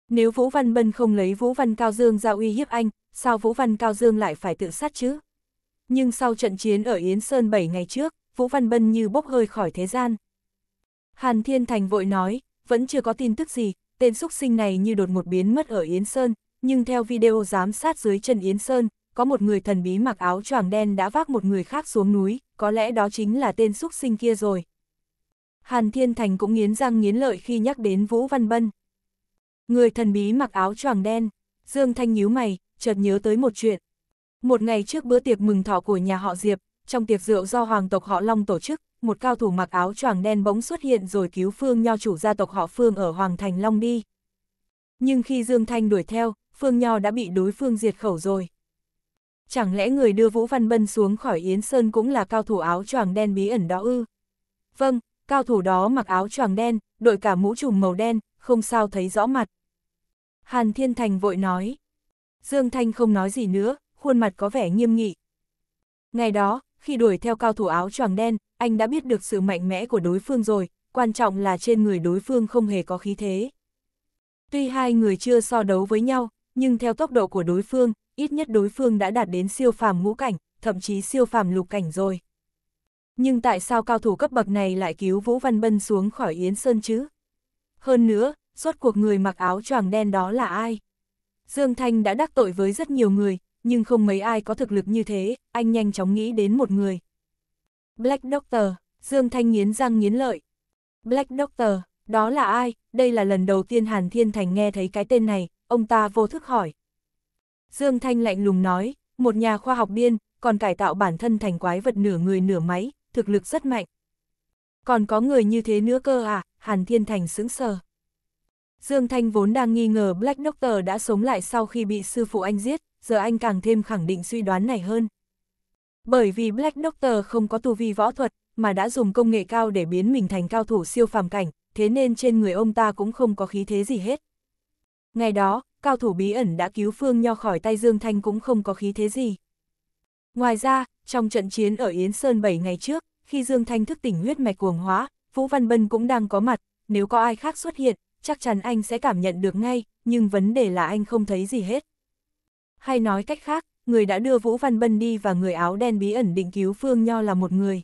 Nếu Vũ Văn Bân không lấy Vũ Văn Cao Dương ra uy hiếp anh, sao Vũ Văn Cao Dương lại phải tự sát chứ? Nhưng sau trận chiến ở Yến Sơn 7 ngày trước, Vũ Văn Bân như bốc hơi khỏi thế gian. Hàn Thiên Thành vội nói, vẫn chưa có tin tức gì, tên xúc sinh này như đột một biến mất ở Yến Sơn, nhưng theo video giám sát dưới chân Yến Sơn, có một người thần bí mặc áo choàng đen đã vác một người khác xuống núi, có lẽ đó chính là tên xúc sinh kia rồi. Hàn Thiên Thành cũng nghiến răng nghiến lợi khi nhắc đến Vũ Văn Bân. Người thần bí mặc áo choàng đen, Dương Thanh nhíu mày, chợt nhớ tới một chuyện. Một ngày trước bữa tiệc mừng thọ của nhà họ Diệp, trong tiệc rượu do hoàng tộc họ Long tổ chức, một cao thủ mặc áo choàng đen bỗng xuất hiện rồi cứu Phương Nho chủ gia tộc họ Phương ở Hoàng Thành Long đi. Nhưng khi Dương Thanh đuổi theo, Phương Nho đã bị đối phương diệt khẩu rồi chẳng lẽ người đưa Vũ Văn Bân xuống khỏi Yến Sơn cũng là cao thủ áo choàng đen bí ẩn đó ư? Vâng, cao thủ đó mặc áo choàng đen, đội cả mũ trùm màu đen, không sao thấy rõ mặt. Hàn Thiên Thành vội nói. Dương Thanh không nói gì nữa, khuôn mặt có vẻ nghiêm nghị. Ngày đó, khi đuổi theo cao thủ áo choàng đen, anh đã biết được sự mạnh mẽ của đối phương rồi, quan trọng là trên người đối phương không hề có khí thế. Tuy hai người chưa so đấu với nhau, nhưng theo tốc độ của đối phương, ít nhất đối phương đã đạt đến siêu phàm ngũ cảnh, thậm chí siêu phàm lục cảnh rồi. Nhưng tại sao cao thủ cấp bậc này lại cứu Vũ Văn Bân xuống khỏi Yến Sơn chứ? Hơn nữa, rốt cuộc người mặc áo choàng đen đó là ai? Dương Thanh đã đắc tội với rất nhiều người, nhưng không mấy ai có thực lực như thế, anh nhanh chóng nghĩ đến một người. Black Doctor, Dương Thanh nghiến răng nghiến lợi. Black Doctor, đó là ai? Đây là lần đầu tiên Hàn Thiên Thành nghe thấy cái tên này, ông ta vô thức hỏi. Dương Thanh lạnh lùng nói, một nhà khoa học điên, còn cải tạo bản thân thành quái vật nửa người nửa máy, thực lực rất mạnh. Còn có người như thế nữa cơ à, Hàn Thiên Thành sững sờ. Dương Thanh vốn đang nghi ngờ Black Doctor đã sống lại sau khi bị sư phụ anh giết, giờ anh càng thêm khẳng định suy đoán này hơn. Bởi vì Black Doctor không có tu vi võ thuật, mà đã dùng công nghệ cao để biến mình thành cao thủ siêu phàm cảnh, thế nên trên người ông ta cũng không có khí thế gì hết. Ngày đó, cao thủ bí ẩn đã cứu Phương Nho khỏi tay Dương Thanh cũng không có khí thế gì. Ngoài ra, trong trận chiến ở Yến Sơn 7 ngày trước, khi Dương Thanh thức tỉnh huyết mạch cuồng hóa, Vũ Văn Bân cũng đang có mặt, nếu có ai khác xuất hiện, chắc chắn anh sẽ cảm nhận được ngay, nhưng vấn đề là anh không thấy gì hết. Hay nói cách khác, người đã đưa Vũ Văn Bân đi và người áo đen bí ẩn định cứu Phương Nho là một người.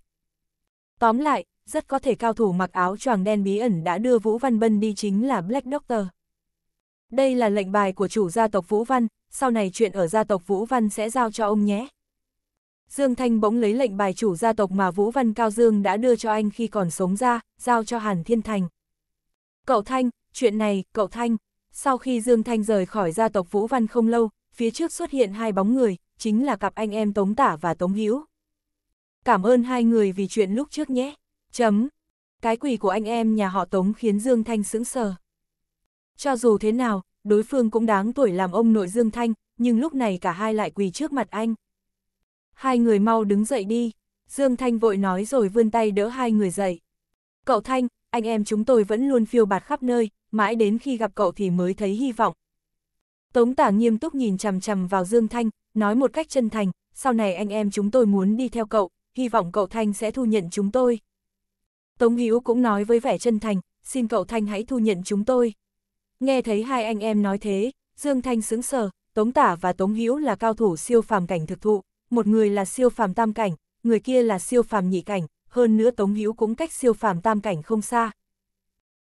Tóm lại, rất có thể cao thủ mặc áo choàng đen bí ẩn đã đưa Vũ Văn Bân đi chính là Black Doctor. Đây là lệnh bài của chủ gia tộc Vũ Văn, sau này chuyện ở gia tộc Vũ Văn sẽ giao cho ông nhé. Dương Thanh bỗng lấy lệnh bài chủ gia tộc mà Vũ Văn Cao Dương đã đưa cho anh khi còn sống ra, giao cho Hàn Thiên Thành. Cậu Thanh, chuyện này, cậu Thanh. Sau khi Dương Thanh rời khỏi gia tộc Vũ Văn không lâu, phía trước xuất hiện hai bóng người, chính là cặp anh em Tống Tả và Tống Hữu. Cảm ơn hai người vì chuyện lúc trước nhé. Chấm. Cái quỷ của anh em nhà họ Tống khiến Dương Thanh sững sờ. Cho dù thế nào, đối phương cũng đáng tuổi làm ông nội Dương Thanh, nhưng lúc này cả hai lại quỳ trước mặt anh. Hai người mau đứng dậy đi, Dương Thanh vội nói rồi vươn tay đỡ hai người dậy. Cậu Thanh, anh em chúng tôi vẫn luôn phiêu bạt khắp nơi, mãi đến khi gặp cậu thì mới thấy hy vọng. Tống tả nghiêm túc nhìn chằm chằm vào Dương Thanh, nói một cách chân thành, sau này anh em chúng tôi muốn đi theo cậu, hy vọng cậu Thanh sẽ thu nhận chúng tôi. Tống Hữu cũng nói với vẻ chân thành, xin cậu Thanh hãy thu nhận chúng tôi. Nghe thấy hai anh em nói thế, Dương Thanh sững sờ, Tống Tả và Tống Hữu là cao thủ siêu phàm cảnh thực thụ, một người là siêu phàm tam cảnh, người kia là siêu phàm nhị cảnh, hơn nữa Tống Hữu cũng cách siêu phàm tam cảnh không xa.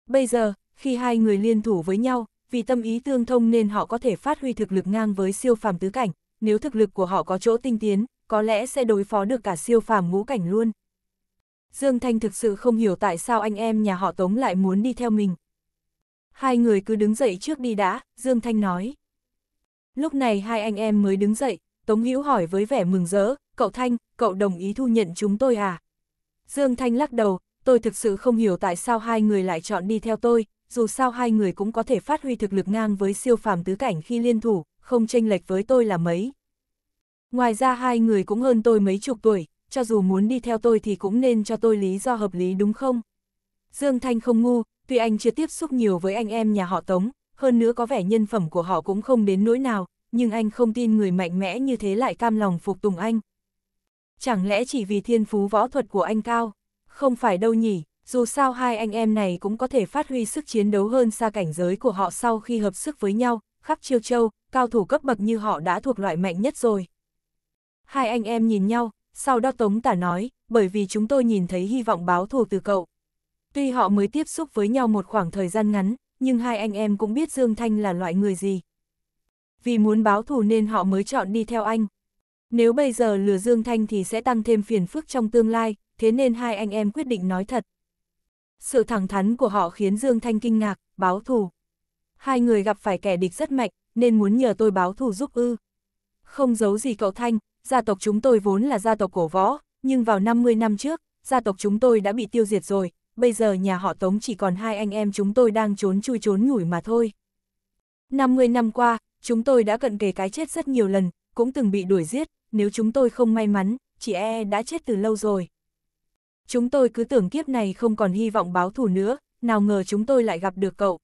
Bây giờ, khi hai người liên thủ với nhau, vì tâm ý tương thông nên họ có thể phát huy thực lực ngang với siêu phàm tứ cảnh, nếu thực lực của họ có chỗ tinh tiến, có lẽ sẽ đối phó được cả siêu phàm ngũ cảnh luôn. Dương Thanh thực sự không hiểu tại sao anh em nhà họ Tống lại muốn đi theo mình hai người cứ đứng dậy trước đi đã, Dương Thanh nói. Lúc này hai anh em mới đứng dậy, Tống Hữu hỏi với vẻ mừng rỡ, cậu Thanh, cậu đồng ý thu nhận chúng tôi à? Dương Thanh lắc đầu, tôi thực sự không hiểu tại sao hai người lại chọn đi theo tôi, dù sao hai người cũng có thể phát huy thực lực ngang với siêu phàm tứ cảnh khi liên thủ, không chênh lệch với tôi là mấy. Ngoài ra hai người cũng hơn tôi mấy chục tuổi, cho dù muốn đi theo tôi thì cũng nên cho tôi lý do hợp lý đúng không? Dương Thanh không ngu, Tuy anh chưa tiếp xúc nhiều với anh em nhà họ Tống, hơn nữa có vẻ nhân phẩm của họ cũng không đến nỗi nào, nhưng anh không tin người mạnh mẽ như thế lại cam lòng phục tùng anh. Chẳng lẽ chỉ vì thiên phú võ thuật của anh cao? Không phải đâu nhỉ, dù sao hai anh em này cũng có thể phát huy sức chiến đấu hơn xa cảnh giới của họ sau khi hợp sức với nhau, khắp chiêu châu, cao thủ cấp bậc như họ đã thuộc loại mạnh nhất rồi. Hai anh em nhìn nhau, sau đó Tống Tả nói, bởi vì chúng tôi nhìn thấy hy vọng báo thù từ cậu, Tuy họ mới tiếp xúc với nhau một khoảng thời gian ngắn, nhưng hai anh em cũng biết Dương Thanh là loại người gì. Vì muốn báo thù nên họ mới chọn đi theo anh. Nếu bây giờ lừa Dương Thanh thì sẽ tăng thêm phiền phức trong tương lai, thế nên hai anh em quyết định nói thật. Sự thẳng thắn của họ khiến Dương Thanh kinh ngạc, báo thù. Hai người gặp phải kẻ địch rất mạnh, nên muốn nhờ tôi báo thù giúp ư. Không giấu gì cậu Thanh, gia tộc chúng tôi vốn là gia tộc cổ võ, nhưng vào 50 năm trước, gia tộc chúng tôi đã bị tiêu diệt rồi, bây giờ nhà họ Tống chỉ còn hai anh em chúng tôi đang trốn chui trốn nhủi mà thôi. 50 năm qua, chúng tôi đã cận kề cái chết rất nhiều lần, cũng từng bị đuổi giết, nếu chúng tôi không may mắn, chị E đã chết từ lâu rồi. Chúng tôi cứ tưởng kiếp này không còn hy vọng báo thù nữa, nào ngờ chúng tôi lại gặp được cậu.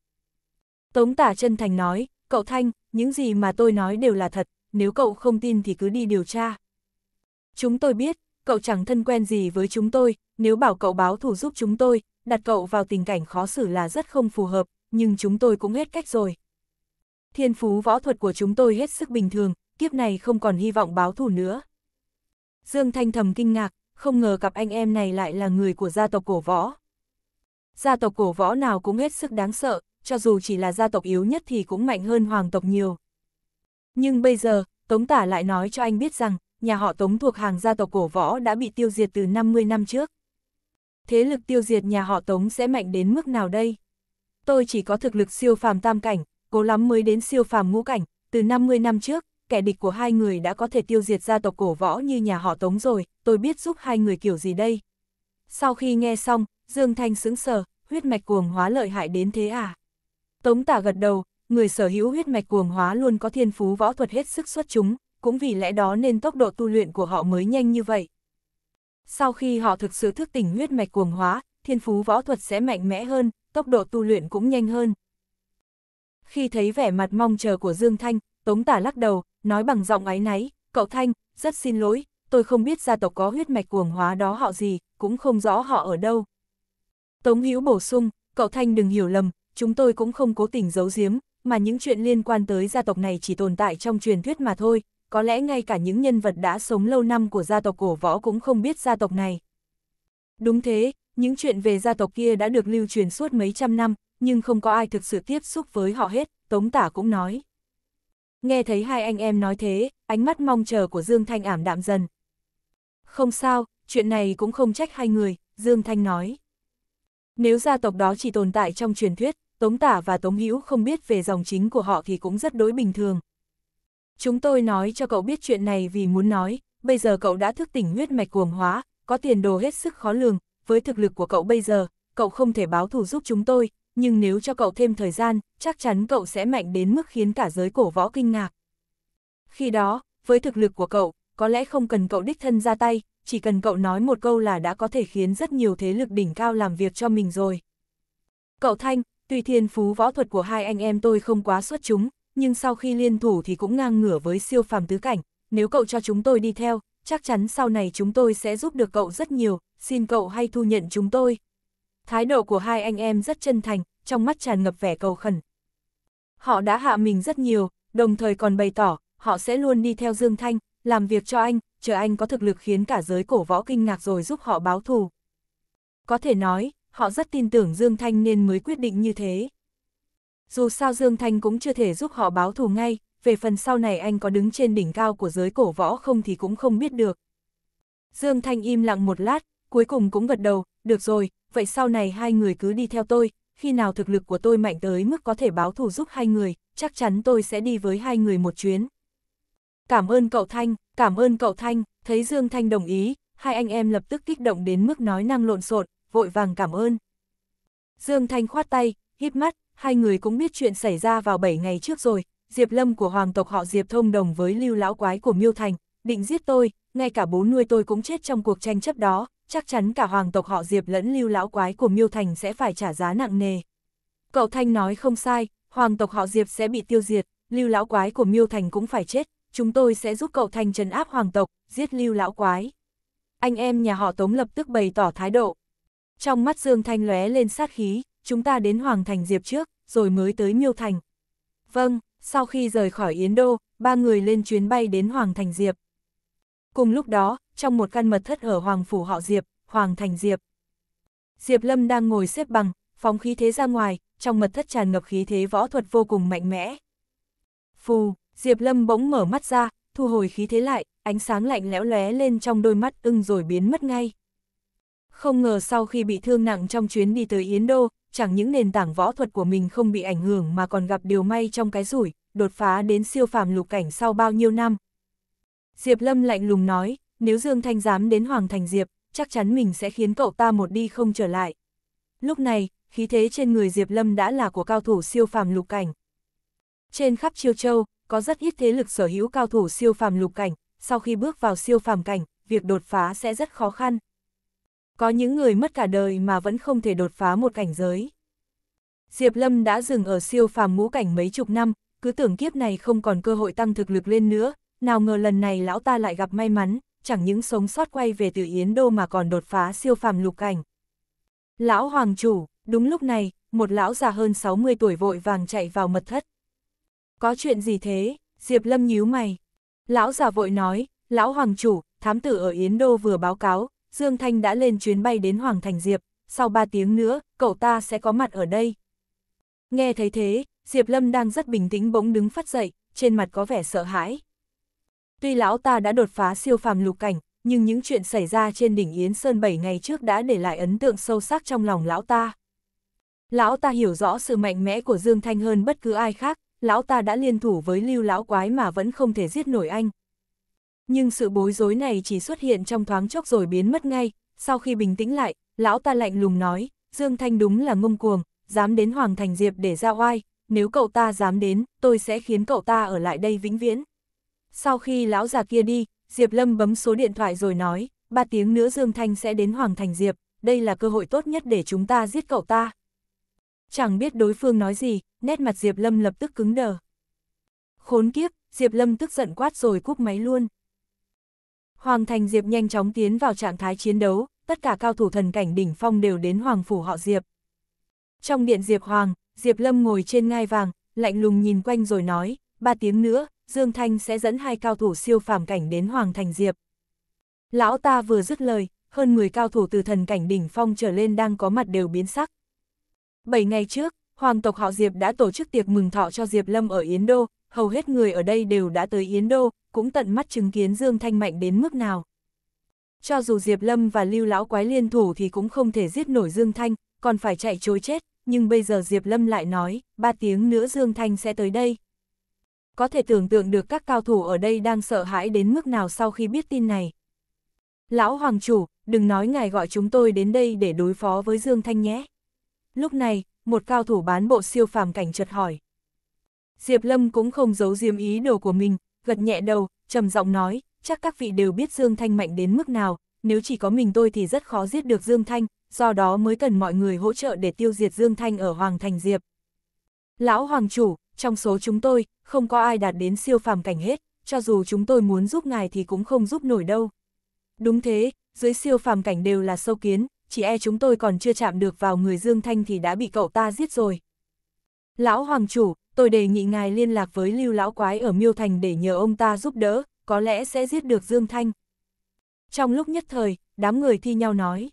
Tống tả chân thành nói, cậu Thanh, những gì mà tôi nói đều là thật, nếu cậu không tin thì cứ đi điều tra. Chúng tôi biết, cậu chẳng thân quen gì với chúng tôi, nếu bảo cậu báo thù giúp chúng tôi, đặt cậu vào tình cảnh khó xử là rất không phù hợp, nhưng chúng tôi cũng hết cách rồi. Thiên phú võ thuật của chúng tôi hết sức bình thường, kiếp này không còn hy vọng báo thù nữa. Dương Thanh thầm kinh ngạc, không ngờ cặp anh em này lại là người của gia tộc cổ võ. Gia tộc cổ võ nào cũng hết sức đáng sợ, cho dù chỉ là gia tộc yếu nhất thì cũng mạnh hơn hoàng tộc nhiều. Nhưng bây giờ, Tống Tả lại nói cho anh biết rằng, nhà họ Tống thuộc hàng gia tộc cổ võ đã bị tiêu diệt từ 50 năm trước. Thế lực tiêu diệt nhà họ Tống sẽ mạnh đến mức nào đây? Tôi chỉ có thực lực siêu phàm tam cảnh, cố lắm mới đến siêu phàm ngũ cảnh, từ 50 năm trước, kẻ địch của hai người đã có thể tiêu diệt gia tộc cổ võ như nhà họ Tống rồi, tôi biết giúp hai người kiểu gì đây. Sau khi nghe xong, Dương Thanh sững sờ, huyết mạch cuồng hóa lợi hại đến thế à? Tống tả gật đầu, người sở hữu huyết mạch cuồng hóa luôn có thiên phú võ thuật hết sức xuất chúng, cũng vì lẽ đó nên tốc độ tu luyện của họ mới nhanh như vậy. Sau khi họ thực sự thức tỉnh huyết mạch cuồng hóa, thiên phú võ thuật sẽ mạnh mẽ hơn, tốc độ tu luyện cũng nhanh hơn. Khi thấy vẻ mặt mong chờ của Dương Thanh, Tống Tả lắc đầu, nói bằng giọng áy náy, cậu Thanh, rất xin lỗi, tôi không biết gia tộc có huyết mạch cuồng hóa đó họ gì, cũng không rõ họ ở đâu. Tống Hữu bổ sung, cậu Thanh đừng hiểu lầm, chúng tôi cũng không cố tình giấu giếm, mà những chuyện liên quan tới gia tộc này chỉ tồn tại trong truyền thuyết mà thôi, có lẽ ngay cả những nhân vật đã sống lâu năm của gia tộc cổ võ cũng không biết gia tộc này. Đúng thế, những chuyện về gia tộc kia đã được lưu truyền suốt mấy trăm năm, nhưng không có ai thực sự tiếp xúc với họ hết, Tống Tả cũng nói. Nghe thấy hai anh em nói thế, ánh mắt mong chờ của Dương Thanh ảm đạm dần. Không sao, chuyện này cũng không trách hai người, Dương Thanh nói. Nếu gia tộc đó chỉ tồn tại trong truyền thuyết, Tống Tả và Tống Hữu không biết về dòng chính của họ thì cũng rất đối bình thường. Chúng tôi nói cho cậu biết chuyện này vì muốn nói, bây giờ cậu đã thức tỉnh huyết mạch cuồng hóa, có tiền đồ hết sức khó lường, với thực lực của cậu bây giờ, cậu không thể báo thù giúp chúng tôi, nhưng nếu cho cậu thêm thời gian, chắc chắn cậu sẽ mạnh đến mức khiến cả giới cổ võ kinh ngạc. Khi đó, với thực lực của cậu, có lẽ không cần cậu đích thân ra tay, chỉ cần cậu nói một câu là đã có thể khiến rất nhiều thế lực đỉnh cao làm việc cho mình rồi. Cậu Thanh, tùy thiên phú võ thuật của hai anh em tôi không quá xuất chúng, nhưng sau khi liên thủ thì cũng ngang ngửa với siêu phàm tứ cảnh, nếu cậu cho chúng tôi đi theo, chắc chắn sau này chúng tôi sẽ giúp được cậu rất nhiều, xin cậu hay thu nhận chúng tôi. Thái độ của hai anh em rất chân thành, trong mắt tràn ngập vẻ cầu khẩn. Họ đã hạ mình rất nhiều, đồng thời còn bày tỏ, họ sẽ luôn đi theo Dương Thanh, làm việc cho anh, chờ anh có thực lực khiến cả giới cổ võ kinh ngạc rồi giúp họ báo thù. Có thể nói, họ rất tin tưởng Dương Thanh nên mới quyết định như thế dù sao Dương Thanh cũng chưa thể giúp họ báo thù ngay, về phần sau này anh có đứng trên đỉnh cao của giới cổ võ không thì cũng không biết được. Dương Thanh im lặng một lát, cuối cùng cũng gật đầu, được rồi, vậy sau này hai người cứ đi theo tôi, khi nào thực lực của tôi mạnh tới mức có thể báo thù giúp hai người, chắc chắn tôi sẽ đi với hai người một chuyến. Cảm ơn cậu Thanh, cảm ơn cậu Thanh, thấy Dương Thanh đồng ý, hai anh em lập tức kích động đến mức nói năng lộn xộn, vội vàng cảm ơn. Dương Thanh khoát tay, híp mắt, hai người cũng biết chuyện xảy ra vào 7 ngày trước rồi, Diệp Lâm của hoàng tộc họ Diệp thông đồng với lưu lão quái của Miêu Thành, định giết tôi, ngay cả bố nuôi tôi cũng chết trong cuộc tranh chấp đó, chắc chắn cả hoàng tộc họ Diệp lẫn lưu lão quái của Miêu Thành sẽ phải trả giá nặng nề. Cậu Thanh nói không sai, hoàng tộc họ Diệp sẽ bị tiêu diệt, lưu lão quái của Miêu Thành cũng phải chết, chúng tôi sẽ giúp cậu Thanh trấn áp hoàng tộc, giết lưu lão quái. Anh em nhà họ Tống lập tức bày tỏ thái độ. Trong mắt Dương Thanh lóe lên sát khí, chúng ta đến Hoàng Thành Diệp trước, rồi mới tới Miêu Thành. Vâng, sau khi rời khỏi Yến Đô, ba người lên chuyến bay đến Hoàng Thành Diệp. Cùng lúc đó, trong một căn mật thất ở Hoàng Phủ họ Diệp, Hoàng Thành Diệp. Diệp Lâm đang ngồi xếp bằng, phóng khí thế ra ngoài, trong mật thất tràn ngập khí thế võ thuật vô cùng mạnh mẽ. Phù, Diệp Lâm bỗng mở mắt ra, thu hồi khí thế lại, ánh sáng lạnh lẽo lé lên trong đôi mắt ưng rồi biến mất ngay. Không ngờ sau khi bị thương nặng trong chuyến đi tới Yến Đô, chẳng những nền tảng võ thuật của mình không bị ảnh hưởng mà còn gặp điều may trong cái rủi, đột phá đến siêu phàm lục cảnh sau bao nhiêu năm. Diệp Lâm lạnh lùng nói, nếu Dương Thanh dám đến Hoàng Thành Diệp, chắc chắn mình sẽ khiến cậu ta một đi không trở lại. Lúc này, khí thế trên người Diệp Lâm đã là của cao thủ siêu phàm lục cảnh. Trên khắp Chiêu Châu, có rất ít thế lực sở hữu cao thủ siêu phàm lục cảnh, sau khi bước vào siêu phàm cảnh, việc đột phá sẽ rất khó khăn có những người mất cả đời mà vẫn không thể đột phá một cảnh giới. Diệp Lâm đã dừng ở siêu phàm ngũ cảnh mấy chục năm, cứ tưởng kiếp này không còn cơ hội tăng thực lực lên nữa, nào ngờ lần này lão ta lại gặp may mắn, chẳng những sống sót quay về từ Yến Đô mà còn đột phá siêu phàm lục cảnh. Lão Hoàng Chủ, đúng lúc này, một lão già hơn 60 tuổi vội vàng chạy vào mật thất. Có chuyện gì thế? Diệp Lâm nhíu mày. Lão già vội nói, Lão Hoàng Chủ, thám tử ở Yến Đô vừa báo cáo, Dương Thanh đã lên chuyến bay đến Hoàng Thành Diệp, sau 3 tiếng nữa, cậu ta sẽ có mặt ở đây. Nghe thấy thế, Diệp Lâm đang rất bình tĩnh bỗng đứng phát dậy, trên mặt có vẻ sợ hãi. Tuy lão ta đã đột phá siêu phàm lục cảnh, nhưng những chuyện xảy ra trên đỉnh Yến Sơn 7 ngày trước đã để lại ấn tượng sâu sắc trong lòng lão ta. Lão ta hiểu rõ sự mạnh mẽ của Dương Thanh hơn bất cứ ai khác, lão ta đã liên thủ với lưu lão quái mà vẫn không thể giết nổi anh, nhưng sự bối rối này chỉ xuất hiện trong thoáng chốc rồi biến mất ngay, sau khi bình tĩnh lại, lão ta lạnh lùng nói, Dương Thanh đúng là ngông cuồng, dám đến Hoàng Thành Diệp để ra oai, nếu cậu ta dám đến, tôi sẽ khiến cậu ta ở lại đây vĩnh viễn. Sau khi lão già kia đi, Diệp Lâm bấm số điện thoại rồi nói, ba tiếng nữa Dương Thanh sẽ đến Hoàng Thành Diệp, đây là cơ hội tốt nhất để chúng ta giết cậu ta. Chẳng biết đối phương nói gì, nét mặt Diệp Lâm lập tức cứng đờ. Khốn kiếp, Diệp Lâm tức giận quát rồi cúp máy luôn. Hoàng Thành Diệp nhanh chóng tiến vào trạng thái chiến đấu, tất cả cao thủ thần cảnh đỉnh phong đều đến Hoàng Phủ họ Diệp. Trong điện Diệp Hoàng, Diệp Lâm ngồi trên ngai vàng, lạnh lùng nhìn quanh rồi nói, ba tiếng nữa, Dương Thanh sẽ dẫn hai cao thủ siêu phàm cảnh đến Hoàng Thành Diệp. Lão ta vừa dứt lời, hơn 10 cao thủ từ thần cảnh đỉnh phong trở lên đang có mặt đều biến sắc. 7 ngày trước, Hoàng tộc họ Diệp đã tổ chức tiệc mừng thọ cho Diệp Lâm ở Yến Đô, hầu hết người ở đây đều đã tới Yến Đô, cũng tận mắt chứng kiến Dương Thanh mạnh đến mức nào. Cho dù Diệp Lâm và Lưu Lão Quái liên thủ thì cũng không thể giết nổi Dương Thanh, còn phải chạy trối chết, nhưng bây giờ Diệp Lâm lại nói, ba tiếng nữa Dương Thanh sẽ tới đây. Có thể tưởng tượng được các cao thủ ở đây đang sợ hãi đến mức nào sau khi biết tin này. Lão Hoàng Chủ, đừng nói ngài gọi chúng tôi đến đây để đối phó với Dương Thanh nhé. Lúc này, một cao thủ bán bộ siêu phàm cảnh chợt hỏi. Diệp Lâm cũng không giấu diêm ý đồ của mình, gật nhẹ đầu, trầm giọng nói, chắc các vị đều biết Dương Thanh mạnh đến mức nào, nếu chỉ có mình tôi thì rất khó giết được Dương Thanh, do đó mới cần mọi người hỗ trợ để tiêu diệt Dương Thanh ở Hoàng Thành Diệp. Lão Hoàng chủ, trong số chúng tôi, không có ai đạt đến siêu phàm cảnh hết, cho dù chúng tôi muốn giúp ngài thì cũng không giúp nổi đâu. Đúng thế, dưới siêu phàm cảnh đều là sâu kiến, chỉ e chúng tôi còn chưa chạm được vào người Dương Thanh thì đã bị cậu ta giết rồi. Lão Hoàng chủ, tôi đề nghị ngài liên lạc với Lưu Lão Quái ở Miêu Thành để nhờ ông ta giúp đỡ, có lẽ sẽ giết được Dương Thanh. Trong lúc nhất thời, đám người thi nhau nói.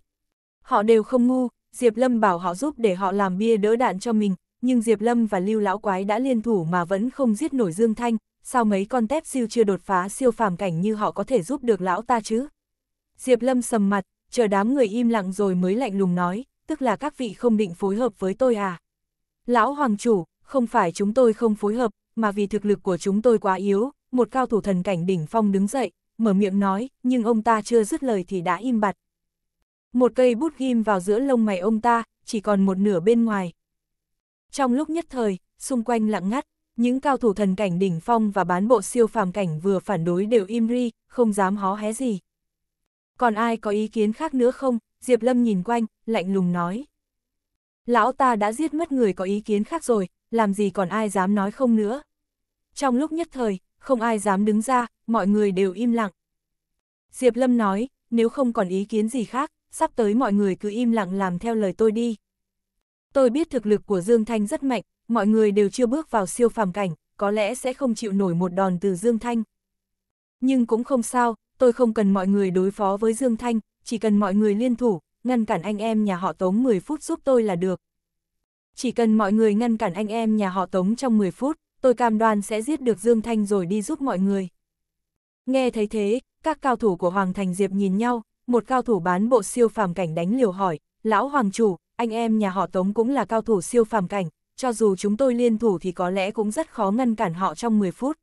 Họ đều không ngu, Diệp Lâm bảo họ giúp để họ làm bia đỡ đạn cho mình, nhưng Diệp Lâm và Lưu Lão Quái đã liên thủ mà vẫn không giết nổi Dương Thanh, sao mấy con tép siêu chưa đột phá siêu phàm cảnh như họ có thể giúp được lão ta chứ? Diệp Lâm sầm mặt, chờ đám người im lặng rồi mới lạnh lùng nói, tức là các vị không định phối hợp với tôi à? Lão Hoàng Chủ, không phải chúng tôi không phối hợp, mà vì thực lực của chúng tôi quá yếu, một cao thủ thần cảnh đỉnh phong đứng dậy, mở miệng nói, nhưng ông ta chưa dứt lời thì đã im bặt. Một cây bút ghim vào giữa lông mày ông ta, chỉ còn một nửa bên ngoài. Trong lúc nhất thời, xung quanh lặng ngắt, những cao thủ thần cảnh đỉnh phong và bán bộ siêu phàm cảnh vừa phản đối đều im ri, không dám hó hé gì. Còn ai có ý kiến khác nữa không? Diệp Lâm nhìn quanh, lạnh lùng nói lão ta đã giết mất người có ý kiến khác rồi, làm gì còn ai dám nói không nữa. Trong lúc nhất thời, không ai dám đứng ra, mọi người đều im lặng. Diệp Lâm nói, nếu không còn ý kiến gì khác, sắp tới mọi người cứ im lặng làm theo lời tôi đi. Tôi biết thực lực của Dương Thanh rất mạnh, mọi người đều chưa bước vào siêu phàm cảnh, có lẽ sẽ không chịu nổi một đòn từ Dương Thanh. Nhưng cũng không sao, tôi không cần mọi người đối phó với Dương Thanh, chỉ cần mọi người liên thủ, ngăn cản anh em nhà họ Tống 10 phút giúp tôi là được. Chỉ cần mọi người ngăn cản anh em nhà họ Tống trong 10 phút, tôi cam đoan sẽ giết được Dương Thanh rồi đi giúp mọi người. Nghe thấy thế, các cao thủ của Hoàng Thành Diệp nhìn nhau, một cao thủ bán bộ siêu phàm cảnh đánh liều hỏi, lão Hoàng chủ, anh em nhà họ Tống cũng là cao thủ siêu phàm cảnh, cho dù chúng tôi liên thủ thì có lẽ cũng rất khó ngăn cản họ trong 10 phút.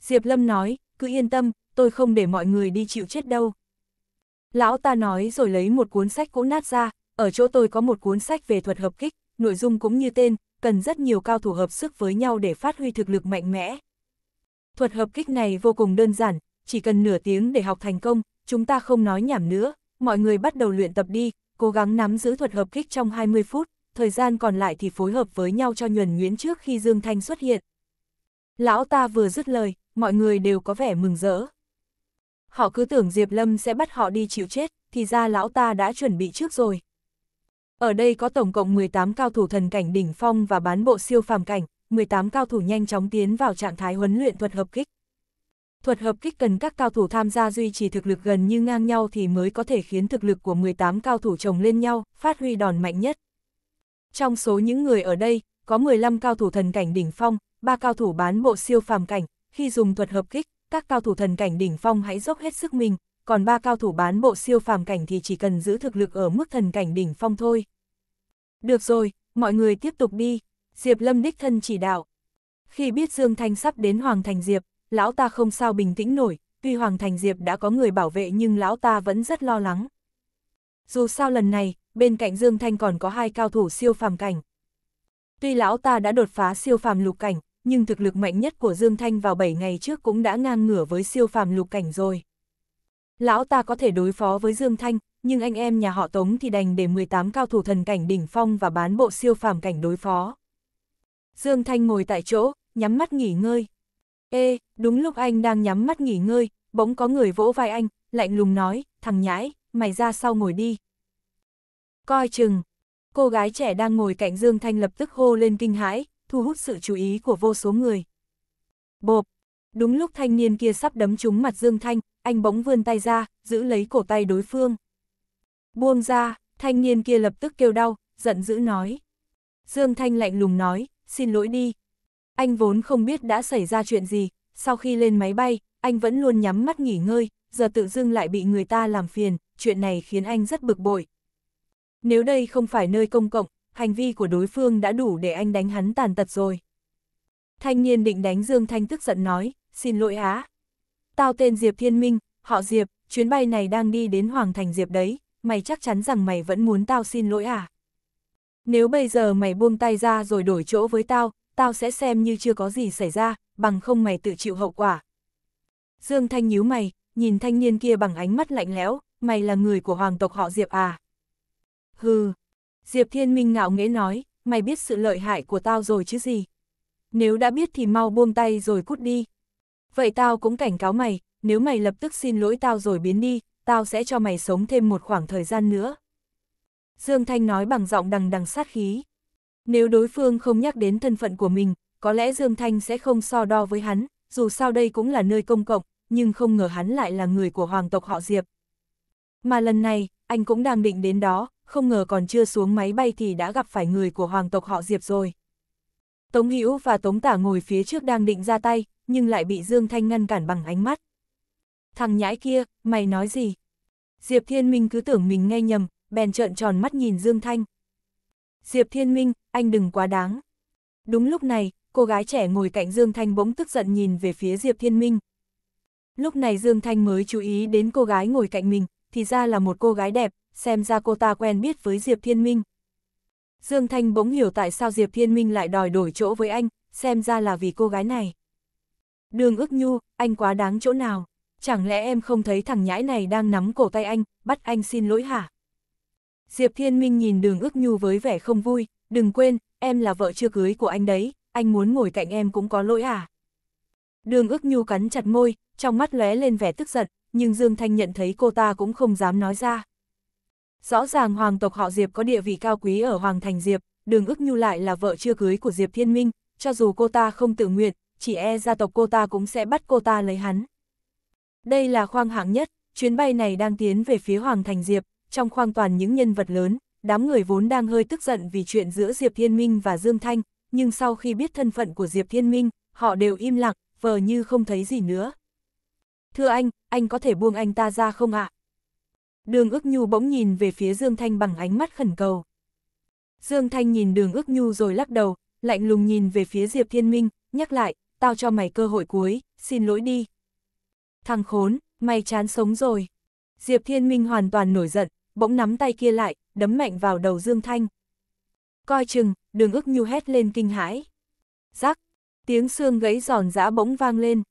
Diệp Lâm nói, cứ yên tâm, tôi không để mọi người đi chịu chết đâu. Lão ta nói rồi lấy một cuốn sách cũ nát ra, ở chỗ tôi có một cuốn sách về thuật hợp kích, nội dung cũng như tên, cần rất nhiều cao thủ hợp sức với nhau để phát huy thực lực mạnh mẽ. Thuật hợp kích này vô cùng đơn giản, chỉ cần nửa tiếng để học thành công, chúng ta không nói nhảm nữa, mọi người bắt đầu luyện tập đi, cố gắng nắm giữ thuật hợp kích trong 20 phút, thời gian còn lại thì phối hợp với nhau cho nhuần nhuyễn trước khi Dương Thanh xuất hiện. Lão ta vừa dứt lời, mọi người đều có vẻ mừng rỡ họ cứ tưởng Diệp Lâm sẽ bắt họ đi chịu chết, thì ra lão ta đã chuẩn bị trước rồi. Ở đây có tổng cộng 18 cao thủ thần cảnh đỉnh phong và bán bộ siêu phàm cảnh, 18 cao thủ nhanh chóng tiến vào trạng thái huấn luyện thuật hợp kích. Thuật hợp kích cần các cao thủ tham gia duy trì thực lực gần như ngang nhau thì mới có thể khiến thực lực của 18 cao thủ chồng lên nhau, phát huy đòn mạnh nhất. Trong số những người ở đây, có 15 cao thủ thần cảnh đỉnh phong, 3 cao thủ bán bộ siêu phàm cảnh, khi dùng thuật hợp kích, các cao thủ thần cảnh đỉnh phong hãy dốc hết sức mình, còn ba cao thủ bán bộ siêu phàm cảnh thì chỉ cần giữ thực lực ở mức thần cảnh đỉnh phong thôi. Được rồi, mọi người tiếp tục đi, Diệp Lâm đích thân chỉ đạo. Khi biết Dương Thanh sắp đến Hoàng Thành Diệp, lão ta không sao bình tĩnh nổi, tuy Hoàng Thành Diệp đã có người bảo vệ nhưng lão ta vẫn rất lo lắng. Dù sao lần này, bên cạnh Dương Thanh còn có hai cao thủ siêu phàm cảnh. Tuy lão ta đã đột phá siêu phàm lục cảnh, nhưng thực lực mạnh nhất của Dương Thanh vào 7 ngày trước cũng đã ngang ngửa với siêu phàm lục cảnh rồi. Lão ta có thể đối phó với Dương Thanh, nhưng anh em nhà họ Tống thì đành để 18 cao thủ thần cảnh đỉnh phong và bán bộ siêu phàm cảnh đối phó. Dương Thanh ngồi tại chỗ, nhắm mắt nghỉ ngơi. Ê, đúng lúc anh đang nhắm mắt nghỉ ngơi, bỗng có người vỗ vai anh, lạnh lùng nói, thằng nhãi, mày ra sau ngồi đi. Coi chừng, cô gái trẻ đang ngồi cạnh Dương Thanh lập tức hô lên kinh hãi, thu hút sự chú ý của vô số người. Bộp! Đúng lúc thanh niên kia sắp đấm trúng mặt Dương Thanh, anh bỗng vươn tay ra, giữ lấy cổ tay đối phương. Buông ra, thanh niên kia lập tức kêu đau, giận dữ nói. Dương Thanh lạnh lùng nói, xin lỗi đi. Anh vốn không biết đã xảy ra chuyện gì, sau khi lên máy bay, anh vẫn luôn nhắm mắt nghỉ ngơi, giờ tự dưng lại bị người ta làm phiền, chuyện này khiến anh rất bực bội. Nếu đây không phải nơi công cộng, hành vi của đối phương đã đủ để anh đánh hắn tàn tật rồi. Thanh niên định đánh Dương Thanh tức giận nói, xin lỗi á. Tao tên Diệp Thiên Minh, họ Diệp, chuyến bay này đang đi đến Hoàng Thành Diệp đấy, mày chắc chắn rằng mày vẫn muốn tao xin lỗi à? Nếu bây giờ mày buông tay ra rồi đổi chỗ với tao, tao sẽ xem như chưa có gì xảy ra, bằng không mày tự chịu hậu quả. Dương Thanh nhíu mày, nhìn thanh niên kia bằng ánh mắt lạnh lẽo, mày là người của hoàng tộc họ Diệp à? Hừ, Diệp Thiên Minh ngạo nghễ nói, mày biết sự lợi hại của tao rồi chứ gì. Nếu đã biết thì mau buông tay rồi cút đi. Vậy tao cũng cảnh cáo mày, nếu mày lập tức xin lỗi tao rồi biến đi, tao sẽ cho mày sống thêm một khoảng thời gian nữa. Dương Thanh nói bằng giọng đằng đằng sát khí. Nếu đối phương không nhắc đến thân phận của mình, có lẽ Dương Thanh sẽ không so đo với hắn, dù sao đây cũng là nơi công cộng, nhưng không ngờ hắn lại là người của hoàng tộc họ Diệp. Mà lần này, anh cũng đang định đến đó, không ngờ còn chưa xuống máy bay thì đã gặp phải người của hoàng tộc họ Diệp rồi. Tống Hữu và Tống Tả ngồi phía trước đang định ra tay, nhưng lại bị Dương Thanh ngăn cản bằng ánh mắt. Thằng nhãi kia, mày nói gì? Diệp Thiên Minh cứ tưởng mình nghe nhầm, bèn trợn tròn mắt nhìn Dương Thanh. Diệp Thiên Minh, anh đừng quá đáng. Đúng lúc này, cô gái trẻ ngồi cạnh Dương Thanh bỗng tức giận nhìn về phía Diệp Thiên Minh. Lúc này Dương Thanh mới chú ý đến cô gái ngồi cạnh mình, thì ra là một cô gái đẹp, xem ra cô ta quen biết với Diệp Thiên Minh. Dương Thanh bỗng hiểu tại sao Diệp Thiên Minh lại đòi đổi chỗ với anh, xem ra là vì cô gái này. Đường ức nhu, anh quá đáng chỗ nào, chẳng lẽ em không thấy thằng nhãi này đang nắm cổ tay anh, bắt anh xin lỗi hả? Diệp Thiên Minh nhìn đường ức nhu với vẻ không vui, đừng quên, em là vợ chưa cưới của anh đấy, anh muốn ngồi cạnh em cũng có lỗi à? Đường ức nhu cắn chặt môi, trong mắt lóe lên vẻ tức giận, nhưng Dương Thanh nhận thấy cô ta cũng không dám nói ra. Rõ ràng hoàng tộc họ Diệp có địa vị cao quý ở Hoàng Thành Diệp, đường ức nhu lại là vợ chưa cưới của Diệp Thiên Minh, cho dù cô ta không tự nguyện, chỉ e gia tộc cô ta cũng sẽ bắt cô ta lấy hắn. Đây là khoang hạng nhất, chuyến bay này đang tiến về phía Hoàng Thành Diệp, trong khoang toàn những nhân vật lớn, đám người vốn đang hơi tức giận vì chuyện giữa Diệp Thiên Minh và Dương Thanh, nhưng sau khi biết thân phận của Diệp Thiên Minh, họ đều im lặng, vờ như không thấy gì nữa. Thưa anh, anh có thể buông anh ta ra không ạ? À? Đường ước nhu bỗng nhìn về phía Dương Thanh bằng ánh mắt khẩn cầu. Dương Thanh nhìn đường ước nhu rồi lắc đầu, lạnh lùng nhìn về phía Diệp Thiên Minh, nhắc lại, tao cho mày cơ hội cuối, xin lỗi đi. Thằng khốn, mày chán sống rồi. Diệp Thiên Minh hoàn toàn nổi giận, bỗng nắm tay kia lại, đấm mạnh vào đầu Dương Thanh. Coi chừng, đường ước nhu hét lên kinh hãi. Rắc, tiếng xương gãy giòn giã bỗng vang lên.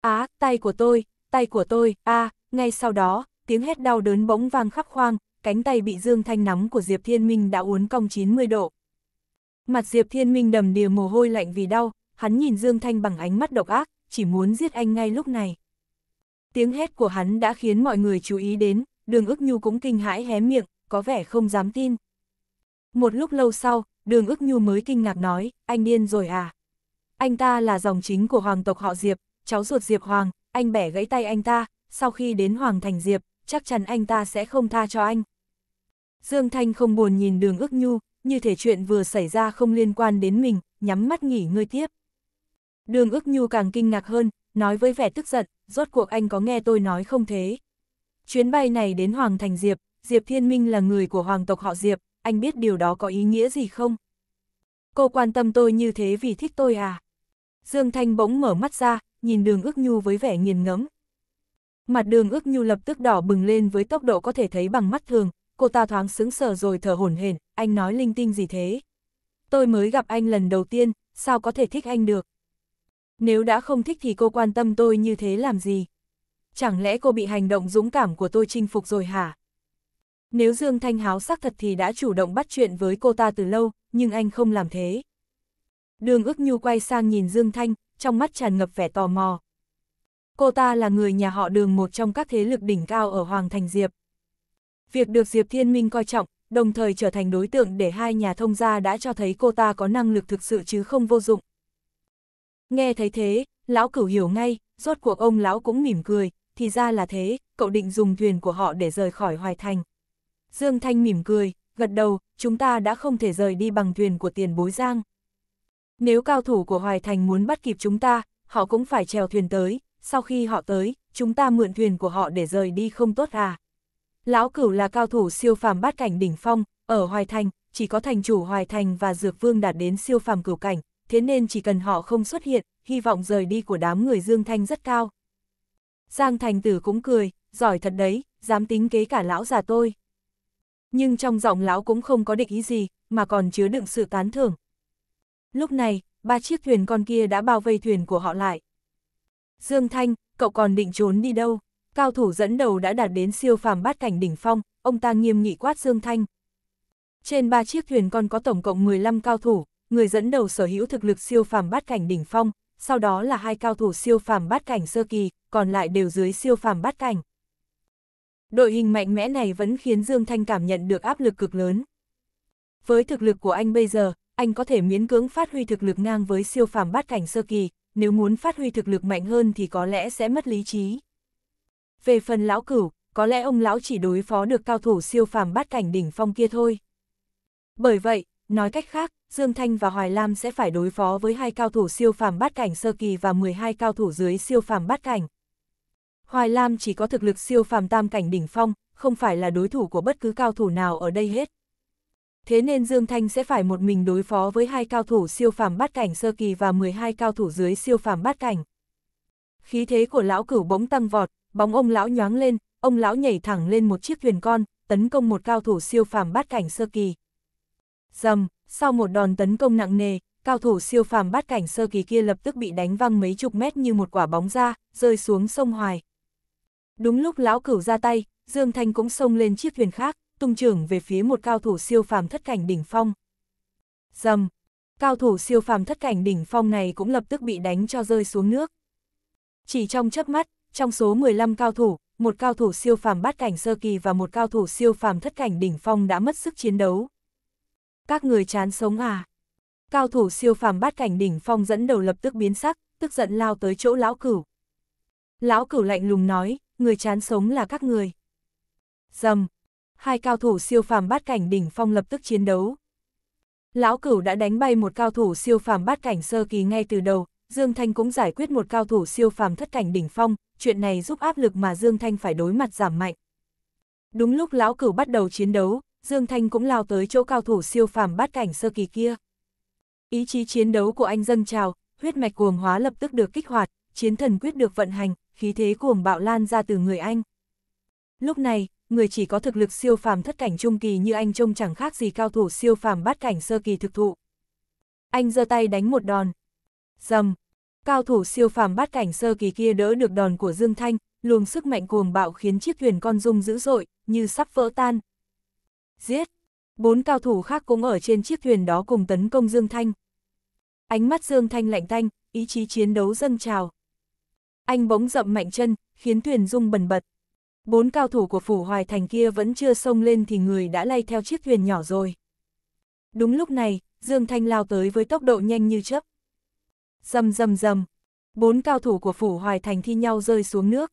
Á, tay của tôi, tay của tôi, a ngay sau đó, tiếng hét đau đớn bỗng vang khắp khoang, cánh tay bị dương thanh nóng của Diệp Thiên Minh đã uốn cong 90 độ. Mặt Diệp Thiên Minh đầm đìa mồ hôi lạnh vì đau, hắn nhìn Dương Thanh bằng ánh mắt độc ác, chỉ muốn giết anh ngay lúc này. Tiếng hét của hắn đã khiến mọi người chú ý đến, đường ức nhu cũng kinh hãi hé miệng, có vẻ không dám tin. Một lúc lâu sau, đường ức nhu mới kinh ngạc nói, anh điên rồi à? Anh ta là dòng chính của hoàng tộc họ Diệp, cháu ruột Diệp Hoàng, anh bẻ gãy tay anh ta, sau khi đến Hoàng thành Diệp, chắc chắn anh ta sẽ không tha cho anh. Dương Thanh không buồn nhìn đường ước nhu, như thể chuyện vừa xảy ra không liên quan đến mình, nhắm mắt nghỉ ngơi tiếp. Đường ước nhu càng kinh ngạc hơn, nói với vẻ tức giận, rốt cuộc anh có nghe tôi nói không thế. Chuyến bay này đến Hoàng Thành Diệp, Diệp Thiên Minh là người của Hoàng tộc họ Diệp, anh biết điều đó có ý nghĩa gì không? Cô quan tâm tôi như thế vì thích tôi à? Dương Thanh bỗng mở mắt ra, nhìn đường ước nhu với vẻ nghiền ngẫm, mặt đường ước nhu lập tức đỏ bừng lên với tốc độ có thể thấy bằng mắt thường, cô ta thoáng sững sờ rồi thở hổn hển, anh nói linh tinh gì thế? Tôi mới gặp anh lần đầu tiên, sao có thể thích anh được? Nếu đã không thích thì cô quan tâm tôi như thế làm gì? Chẳng lẽ cô bị hành động dũng cảm của tôi chinh phục rồi hả? Nếu Dương Thanh Háo sắc thật thì đã chủ động bắt chuyện với cô ta từ lâu, nhưng anh không làm thế. Đường ước nhu quay sang nhìn Dương Thanh, trong mắt tràn ngập vẻ tò mò cô ta là người nhà họ đường một trong các thế lực đỉnh cao ở Hoàng Thành Diệp. Việc được Diệp Thiên Minh coi trọng, đồng thời trở thành đối tượng để hai nhà thông gia đã cho thấy cô ta có năng lực thực sự chứ không vô dụng. Nghe thấy thế, lão cửu hiểu ngay, rốt cuộc ông lão cũng mỉm cười, thì ra là thế, cậu định dùng thuyền của họ để rời khỏi Hoài Thành. Dương Thanh mỉm cười, gật đầu, chúng ta đã không thể rời đi bằng thuyền của tiền bối giang. Nếu cao thủ của Hoài Thành muốn bắt kịp chúng ta, họ cũng phải trèo thuyền tới, sau khi họ tới, chúng ta mượn thuyền của họ để rời đi không tốt à. Lão cửu là cao thủ siêu phàm bát cảnh đỉnh phong, ở Hoài Thành, chỉ có thành chủ Hoài Thành và Dược Vương đạt đến siêu phàm cửu cảnh, thế nên chỉ cần họ không xuất hiện, hy vọng rời đi của đám người Dương Thanh rất cao. Giang Thành Tử cũng cười, giỏi thật đấy, dám tính kế cả lão già tôi. Nhưng trong giọng lão cũng không có định ý gì, mà còn chứa đựng sự tán thưởng. Lúc này, ba chiếc thuyền con kia đã bao vây thuyền của họ lại, Dương Thanh, cậu còn định trốn đi đâu? Cao thủ dẫn đầu đã đạt đến siêu phàm bát cảnh đỉnh phong, ông ta nghiêm nghị quát Dương Thanh. Trên ba chiếc thuyền còn có tổng cộng 15 cao thủ, người dẫn đầu sở hữu thực lực siêu phàm bát cảnh đỉnh phong, sau đó là hai cao thủ siêu phàm bát cảnh sơ kỳ, còn lại đều dưới siêu phàm bát cảnh. Đội hình mạnh mẽ này vẫn khiến Dương Thanh cảm nhận được áp lực cực lớn. Với thực lực của anh bây giờ, anh có thể miễn cưỡng phát huy thực lực ngang với siêu phàm bát cảnh sơ kỳ, nếu muốn phát huy thực lực mạnh hơn thì có lẽ sẽ mất lý trí. Về phần lão cửu, có lẽ ông lão chỉ đối phó được cao thủ siêu phàm bát cảnh đỉnh phong kia thôi. Bởi vậy, nói cách khác, Dương Thanh và Hoài Lam sẽ phải đối phó với hai cao thủ siêu phàm bát cảnh sơ kỳ và 12 cao thủ dưới siêu phàm bát cảnh. Hoài Lam chỉ có thực lực siêu phàm tam cảnh đỉnh phong, không phải là đối thủ của bất cứ cao thủ nào ở đây hết thế nên Dương Thanh sẽ phải một mình đối phó với hai cao thủ siêu phàm bát cảnh sơ kỳ và 12 cao thủ dưới siêu phàm bát cảnh. Khí thế của lão cửu bỗng tăng vọt, bóng ông lão nhoáng lên, ông lão nhảy thẳng lên một chiếc thuyền con, tấn công một cao thủ siêu phàm bát cảnh sơ kỳ. Dầm, sau một đòn tấn công nặng nề, cao thủ siêu phàm bát cảnh sơ kỳ kia lập tức bị đánh văng mấy chục mét như một quả bóng ra, rơi xuống sông Hoài. Đúng lúc lão cửu ra tay, Dương Thanh cũng xông lên chiếc thuyền khác, tung trưởng về phía một cao thủ siêu phàm thất cảnh đỉnh phong. Dầm! Cao thủ siêu phàm thất cảnh đỉnh phong này cũng lập tức bị đánh cho rơi xuống nước. Chỉ trong chớp mắt, trong số 15 cao thủ, một cao thủ siêu phàm bát cảnh sơ kỳ và một cao thủ siêu phàm thất cảnh đỉnh phong đã mất sức chiến đấu. Các người chán sống à? Cao thủ siêu phàm bát cảnh đỉnh phong dẫn đầu lập tức biến sắc, tức giận lao tới chỗ lão cửu. Lão cửu lạnh lùng nói, người chán sống là các người. Dầm, hai cao thủ siêu phàm bát cảnh đỉnh phong lập tức chiến đấu. Lão cửu đã đánh bay một cao thủ siêu phàm bát cảnh sơ kỳ ngay từ đầu, Dương Thanh cũng giải quyết một cao thủ siêu phàm thất cảnh đỉnh phong, chuyện này giúp áp lực mà Dương Thanh phải đối mặt giảm mạnh. Đúng lúc lão cửu bắt đầu chiến đấu, Dương Thanh cũng lao tới chỗ cao thủ siêu phàm bát cảnh sơ kỳ kia. Ý chí chiến đấu của anh dâng trào, huyết mạch cuồng hóa lập tức được kích hoạt, chiến thần quyết được vận hành, khí thế cuồng bạo lan ra từ người anh. Lúc này, người chỉ có thực lực siêu phàm thất cảnh trung kỳ như anh trông chẳng khác gì cao thủ siêu phàm bát cảnh sơ kỳ thực thụ. Anh giơ tay đánh một đòn. Dầm. Cao thủ siêu phàm bát cảnh sơ kỳ kia đỡ được đòn của Dương Thanh, luồng sức mạnh cuồng bạo khiến chiếc thuyền con rung dữ dội, như sắp vỡ tan. Giết. Bốn cao thủ khác cũng ở trên chiếc thuyền đó cùng tấn công Dương Thanh. Ánh mắt Dương Thanh lạnh tanh, ý chí chiến đấu dâng trào. Anh bỗng dậm mạnh chân, khiến thuyền rung bần bật bốn cao thủ của phủ hoài thành kia vẫn chưa xông lên thì người đã lay theo chiếc thuyền nhỏ rồi. Đúng lúc này, Dương Thanh lao tới với tốc độ nhanh như chớp. Dầm dầm dầm, bốn cao thủ của phủ hoài thành thi nhau rơi xuống nước.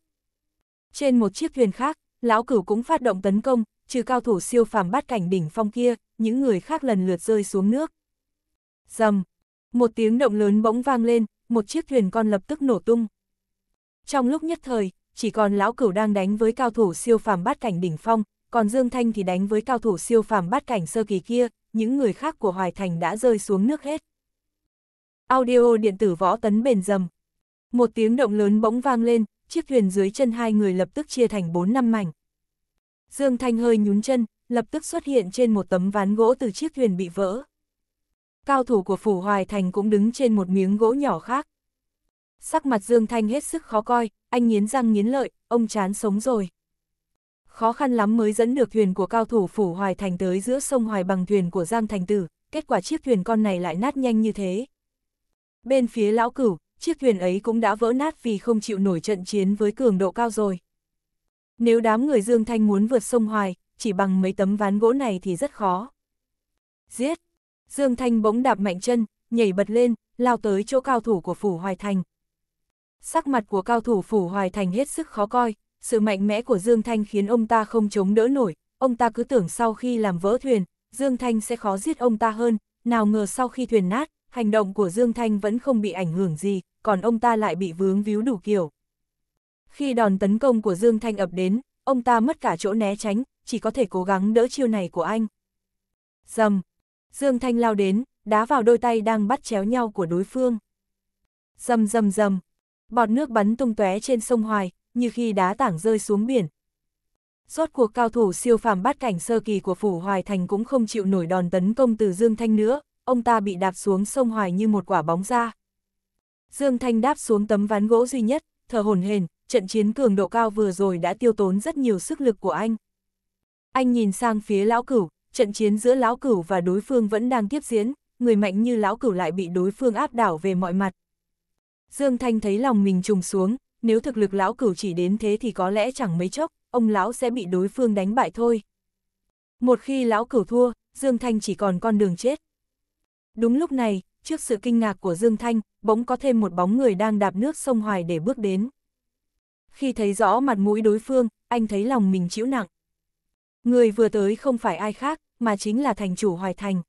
Trên một chiếc thuyền khác, lão cửu cũng phát động tấn công, trừ cao thủ siêu phàm bát cảnh đỉnh phong kia, những người khác lần lượt rơi xuống nước. Dầm, một tiếng động lớn bỗng vang lên, một chiếc thuyền con lập tức nổ tung. Trong lúc nhất thời, chỉ còn lão cửu đang đánh với cao thủ siêu phàm bát cảnh đỉnh phong, còn Dương Thanh thì đánh với cao thủ siêu phàm bát cảnh sơ kỳ kia, những người khác của Hoài Thành đã rơi xuống nước hết. Audio điện tử võ tấn bền dầm. Một tiếng động lớn bỗng vang lên, chiếc thuyền dưới chân hai người lập tức chia thành bốn năm mảnh. Dương Thanh hơi nhún chân, lập tức xuất hiện trên một tấm ván gỗ từ chiếc thuyền bị vỡ. Cao thủ của phủ Hoài Thành cũng đứng trên một miếng gỗ nhỏ khác, sắc mặt Dương Thanh hết sức khó coi, anh nghiến răng nghiến lợi, ông chán sống rồi. Khó khăn lắm mới dẫn được thuyền của cao thủ phủ Hoài Thành tới giữa sông Hoài bằng thuyền của Giang Thành Tử, kết quả chiếc thuyền con này lại nát nhanh như thế. Bên phía lão cửu, chiếc thuyền ấy cũng đã vỡ nát vì không chịu nổi trận chiến với cường độ cao rồi. Nếu đám người Dương Thanh muốn vượt sông Hoài, chỉ bằng mấy tấm ván gỗ này thì rất khó. Giết! Dương Thanh bỗng đạp mạnh chân, nhảy bật lên, lao tới chỗ cao thủ của phủ Hoài Thành, sắc mặt của cao thủ phủ hoài thành hết sức khó coi, sự mạnh mẽ của Dương Thanh khiến ông ta không chống đỡ nổi, ông ta cứ tưởng sau khi làm vỡ thuyền, Dương Thanh sẽ khó giết ông ta hơn, nào ngờ sau khi thuyền nát, hành động của Dương Thanh vẫn không bị ảnh hưởng gì, còn ông ta lại bị vướng víu đủ kiểu. Khi đòn tấn công của Dương Thanh ập đến, ông ta mất cả chỗ né tránh, chỉ có thể cố gắng đỡ chiêu này của anh. Dầm! Dương Thanh lao đến, đá vào đôi tay đang bắt chéo nhau của đối phương. Dầm dầm dầm, Bọt nước bắn tung tóe trên sông Hoài, như khi đá tảng rơi xuống biển. Rốt cuộc cao thủ siêu phàm bát cảnh sơ kỳ của Phủ Hoài Thành cũng không chịu nổi đòn tấn công từ Dương Thanh nữa, ông ta bị đạp xuống sông Hoài như một quả bóng ra. Dương Thanh đáp xuống tấm ván gỗ duy nhất, thở hổn hển. trận chiến cường độ cao vừa rồi đã tiêu tốn rất nhiều sức lực của anh. Anh nhìn sang phía lão cửu, trận chiến giữa lão cửu và đối phương vẫn đang tiếp diễn, người mạnh như lão cửu lại bị đối phương áp đảo về mọi mặt, Dương Thanh thấy lòng mình trùng xuống, nếu thực lực lão cửu chỉ đến thế thì có lẽ chẳng mấy chốc, ông lão sẽ bị đối phương đánh bại thôi. Một khi lão cửu thua, Dương Thanh chỉ còn con đường chết. Đúng lúc này, trước sự kinh ngạc của Dương Thanh, bỗng có thêm một bóng người đang đạp nước sông Hoài để bước đến. Khi thấy rõ mặt mũi đối phương, anh thấy lòng mình chịu nặng. Người vừa tới không phải ai khác, mà chính là thành chủ Hoài Thành.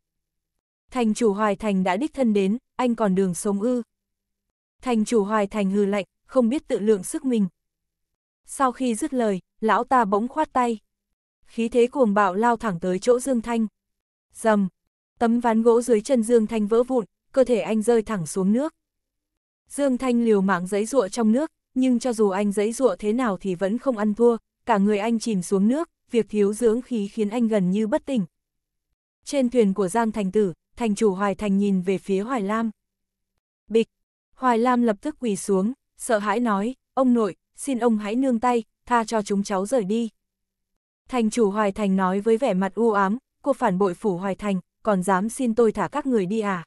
Thành chủ Hoài Thành đã đích thân đến, anh còn đường sống ư. Thành chủ hoài thành hừ lạnh, không biết tự lượng sức mình. Sau khi dứt lời, lão ta bỗng khoát tay. Khí thế cuồng bạo lao thẳng tới chỗ Dương Thanh. Dầm, tấm ván gỗ dưới chân Dương Thanh vỡ vụn, cơ thể anh rơi thẳng xuống nước. Dương Thanh liều mạng giấy rụa trong nước, nhưng cho dù anh giấy rụa thế nào thì vẫn không ăn thua, cả người anh chìm xuống nước, việc thiếu dưỡng khí khiến anh gần như bất tỉnh. Trên thuyền của Giang Thành Tử, thành chủ Hoài Thành nhìn về phía Hoài Lam. Bịch, Hoài Lam lập tức quỳ xuống, sợ hãi nói, ông nội, xin ông hãy nương tay, tha cho chúng cháu rời đi. Thành chủ Hoài Thành nói với vẻ mặt u ám, cô phản bội phủ Hoài Thành, còn dám xin tôi thả các người đi à?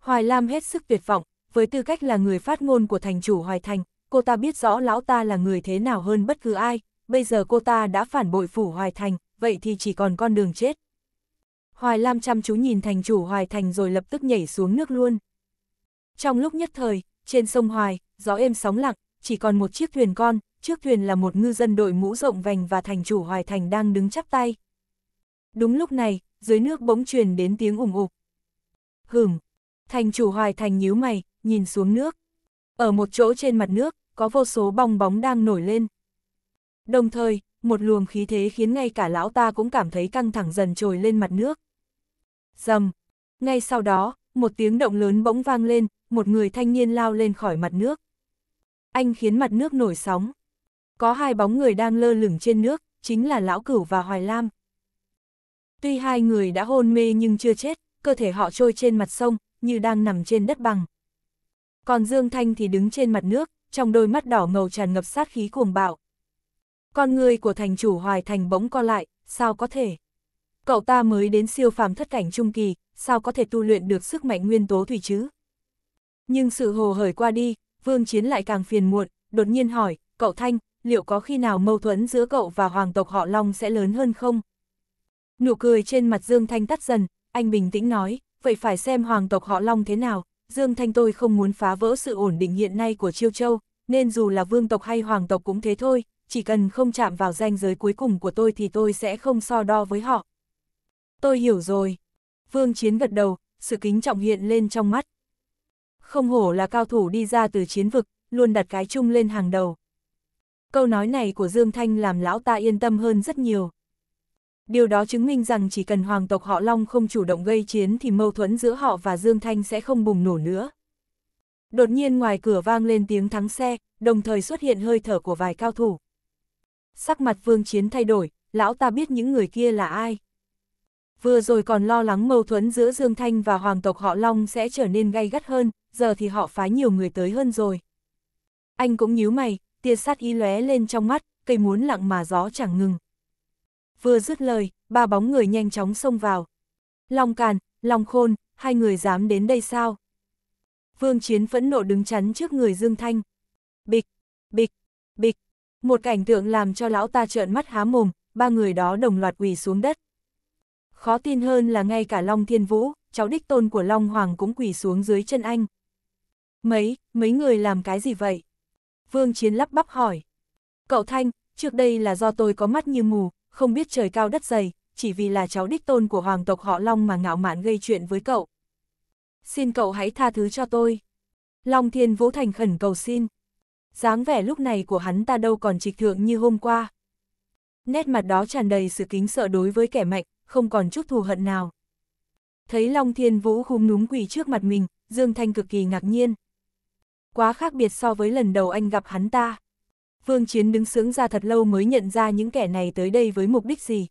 Hoài Lam hết sức tuyệt vọng, với tư cách là người phát ngôn của thành chủ Hoài Thành, cô ta biết rõ lão ta là người thế nào hơn bất cứ ai, bây giờ cô ta đã phản bội phủ Hoài Thành, vậy thì chỉ còn con đường chết. Hoài Lam chăm chú nhìn thành chủ Hoài Thành rồi lập tức nhảy xuống nước luôn. Trong lúc nhất thời, trên sông Hoài, gió êm sóng lặng, chỉ còn một chiếc thuyền con, trước thuyền là một ngư dân đội mũ rộng vành và thành chủ Hoài Thành đang đứng chắp tay. Đúng lúc này, dưới nước bỗng truyền đến tiếng ủng ục. Hửm, thành chủ Hoài Thành nhíu mày, nhìn xuống nước. Ở một chỗ trên mặt nước, có vô số bong bóng đang nổi lên. Đồng thời, một luồng khí thế khiến ngay cả lão ta cũng cảm thấy căng thẳng dần trồi lên mặt nước. Dầm! Ngay sau đó, một tiếng động lớn bỗng vang lên, một người thanh niên lao lên khỏi mặt nước. Anh khiến mặt nước nổi sóng. Có hai bóng người đang lơ lửng trên nước, chính là Lão Cửu và Hoài Lam. Tuy hai người đã hôn mê nhưng chưa chết, cơ thể họ trôi trên mặt sông, như đang nằm trên đất bằng. Còn Dương Thanh thì đứng trên mặt nước, trong đôi mắt đỏ ngầu tràn ngập sát khí cuồng bạo. Con người của thành chủ Hoài Thành bỗng co lại, sao có thể? Cậu ta mới đến siêu phàm thất cảnh trung kỳ, sao có thể tu luyện được sức mạnh nguyên tố thủy chứ? Nhưng sự hồ hởi qua đi, Vương Chiến lại càng phiền muộn, đột nhiên hỏi, cậu Thanh, liệu có khi nào mâu thuẫn giữa cậu và hoàng tộc họ Long sẽ lớn hơn không? Nụ cười trên mặt Dương Thanh tắt dần, anh bình tĩnh nói, vậy phải xem hoàng tộc họ Long thế nào, Dương Thanh tôi không muốn phá vỡ sự ổn định hiện nay của Chiêu Châu, nên dù là vương tộc hay hoàng tộc cũng thế thôi, chỉ cần không chạm vào ranh giới cuối cùng của tôi thì tôi sẽ không so đo với họ. Tôi hiểu rồi. Vương Chiến gật đầu, sự kính trọng hiện lên trong mắt không hổ là cao thủ đi ra từ chiến vực, luôn đặt cái chung lên hàng đầu. Câu nói này của Dương Thanh làm lão ta yên tâm hơn rất nhiều. Điều đó chứng minh rằng chỉ cần hoàng tộc họ Long không chủ động gây chiến thì mâu thuẫn giữa họ và Dương Thanh sẽ không bùng nổ nữa. Đột nhiên ngoài cửa vang lên tiếng thắng xe, đồng thời xuất hiện hơi thở của vài cao thủ. Sắc mặt vương chiến thay đổi, lão ta biết những người kia là ai vừa rồi còn lo lắng mâu thuẫn giữa Dương Thanh và Hoàng tộc họ Long sẽ trở nên gay gắt hơn, giờ thì họ phái nhiều người tới hơn rồi. Anh cũng nhíu mày, tia sát ý lóe lên trong mắt, cây muốn lặng mà gió chẳng ngừng. Vừa dứt lời, ba bóng người nhanh chóng xông vào. Long Càn, Long Khôn, hai người dám đến đây sao? Vương Chiến phẫn nộ đứng chắn trước người Dương Thanh. Bịch, bịch, bịch, một cảnh tượng làm cho lão ta trợn mắt há mồm, ba người đó đồng loạt quỳ xuống đất. Khó tin hơn là ngay cả Long Thiên Vũ, cháu đích tôn của Long Hoàng cũng quỳ xuống dưới chân anh. Mấy, mấy người làm cái gì vậy? Vương Chiến lắp bắp hỏi. Cậu Thanh, trước đây là do tôi có mắt như mù, không biết trời cao đất dày, chỉ vì là cháu đích tôn của hoàng tộc họ Long mà ngạo mạn gây chuyện với cậu. Xin cậu hãy tha thứ cho tôi. Long Thiên Vũ Thành khẩn cầu xin. dáng vẻ lúc này của hắn ta đâu còn trịch thượng như hôm qua. Nét mặt đó tràn đầy sự kính sợ đối với kẻ mạnh, không còn chút thù hận nào. Thấy Long Thiên Vũ khúm núm quỳ trước mặt mình, Dương Thanh cực kỳ ngạc nhiên. Quá khác biệt so với lần đầu anh gặp hắn ta. Vương Chiến đứng sướng ra thật lâu mới nhận ra những kẻ này tới đây với mục đích gì.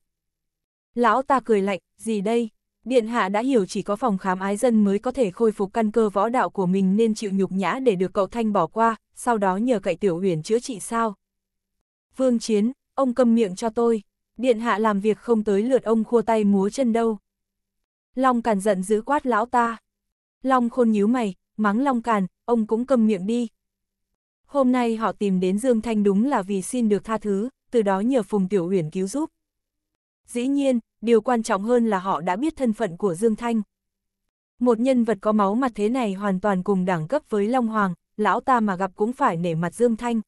Lão ta cười lạnh, gì đây? Điện hạ đã hiểu chỉ có phòng khám ái dân mới có thể khôi phục căn cơ võ đạo của mình nên chịu nhục nhã để được cậu Thanh bỏ qua, sau đó nhờ cậy tiểu huyền chữa trị sao. Vương Chiến, ông câm miệng cho tôi điện hạ làm việc không tới lượt ông khua tay múa chân đâu. Long Càn giận dữ quát lão ta. Long khôn nhíu mày, mắng Long Càn, ông cũng cầm miệng đi. Hôm nay họ tìm đến Dương Thanh đúng là vì xin được tha thứ, từ đó nhờ Phùng Tiểu Uyển cứu giúp. Dĩ nhiên, điều quan trọng hơn là họ đã biết thân phận của Dương Thanh. Một nhân vật có máu mặt thế này hoàn toàn cùng đẳng cấp với Long Hoàng, lão ta mà gặp cũng phải nể mặt Dương Thanh.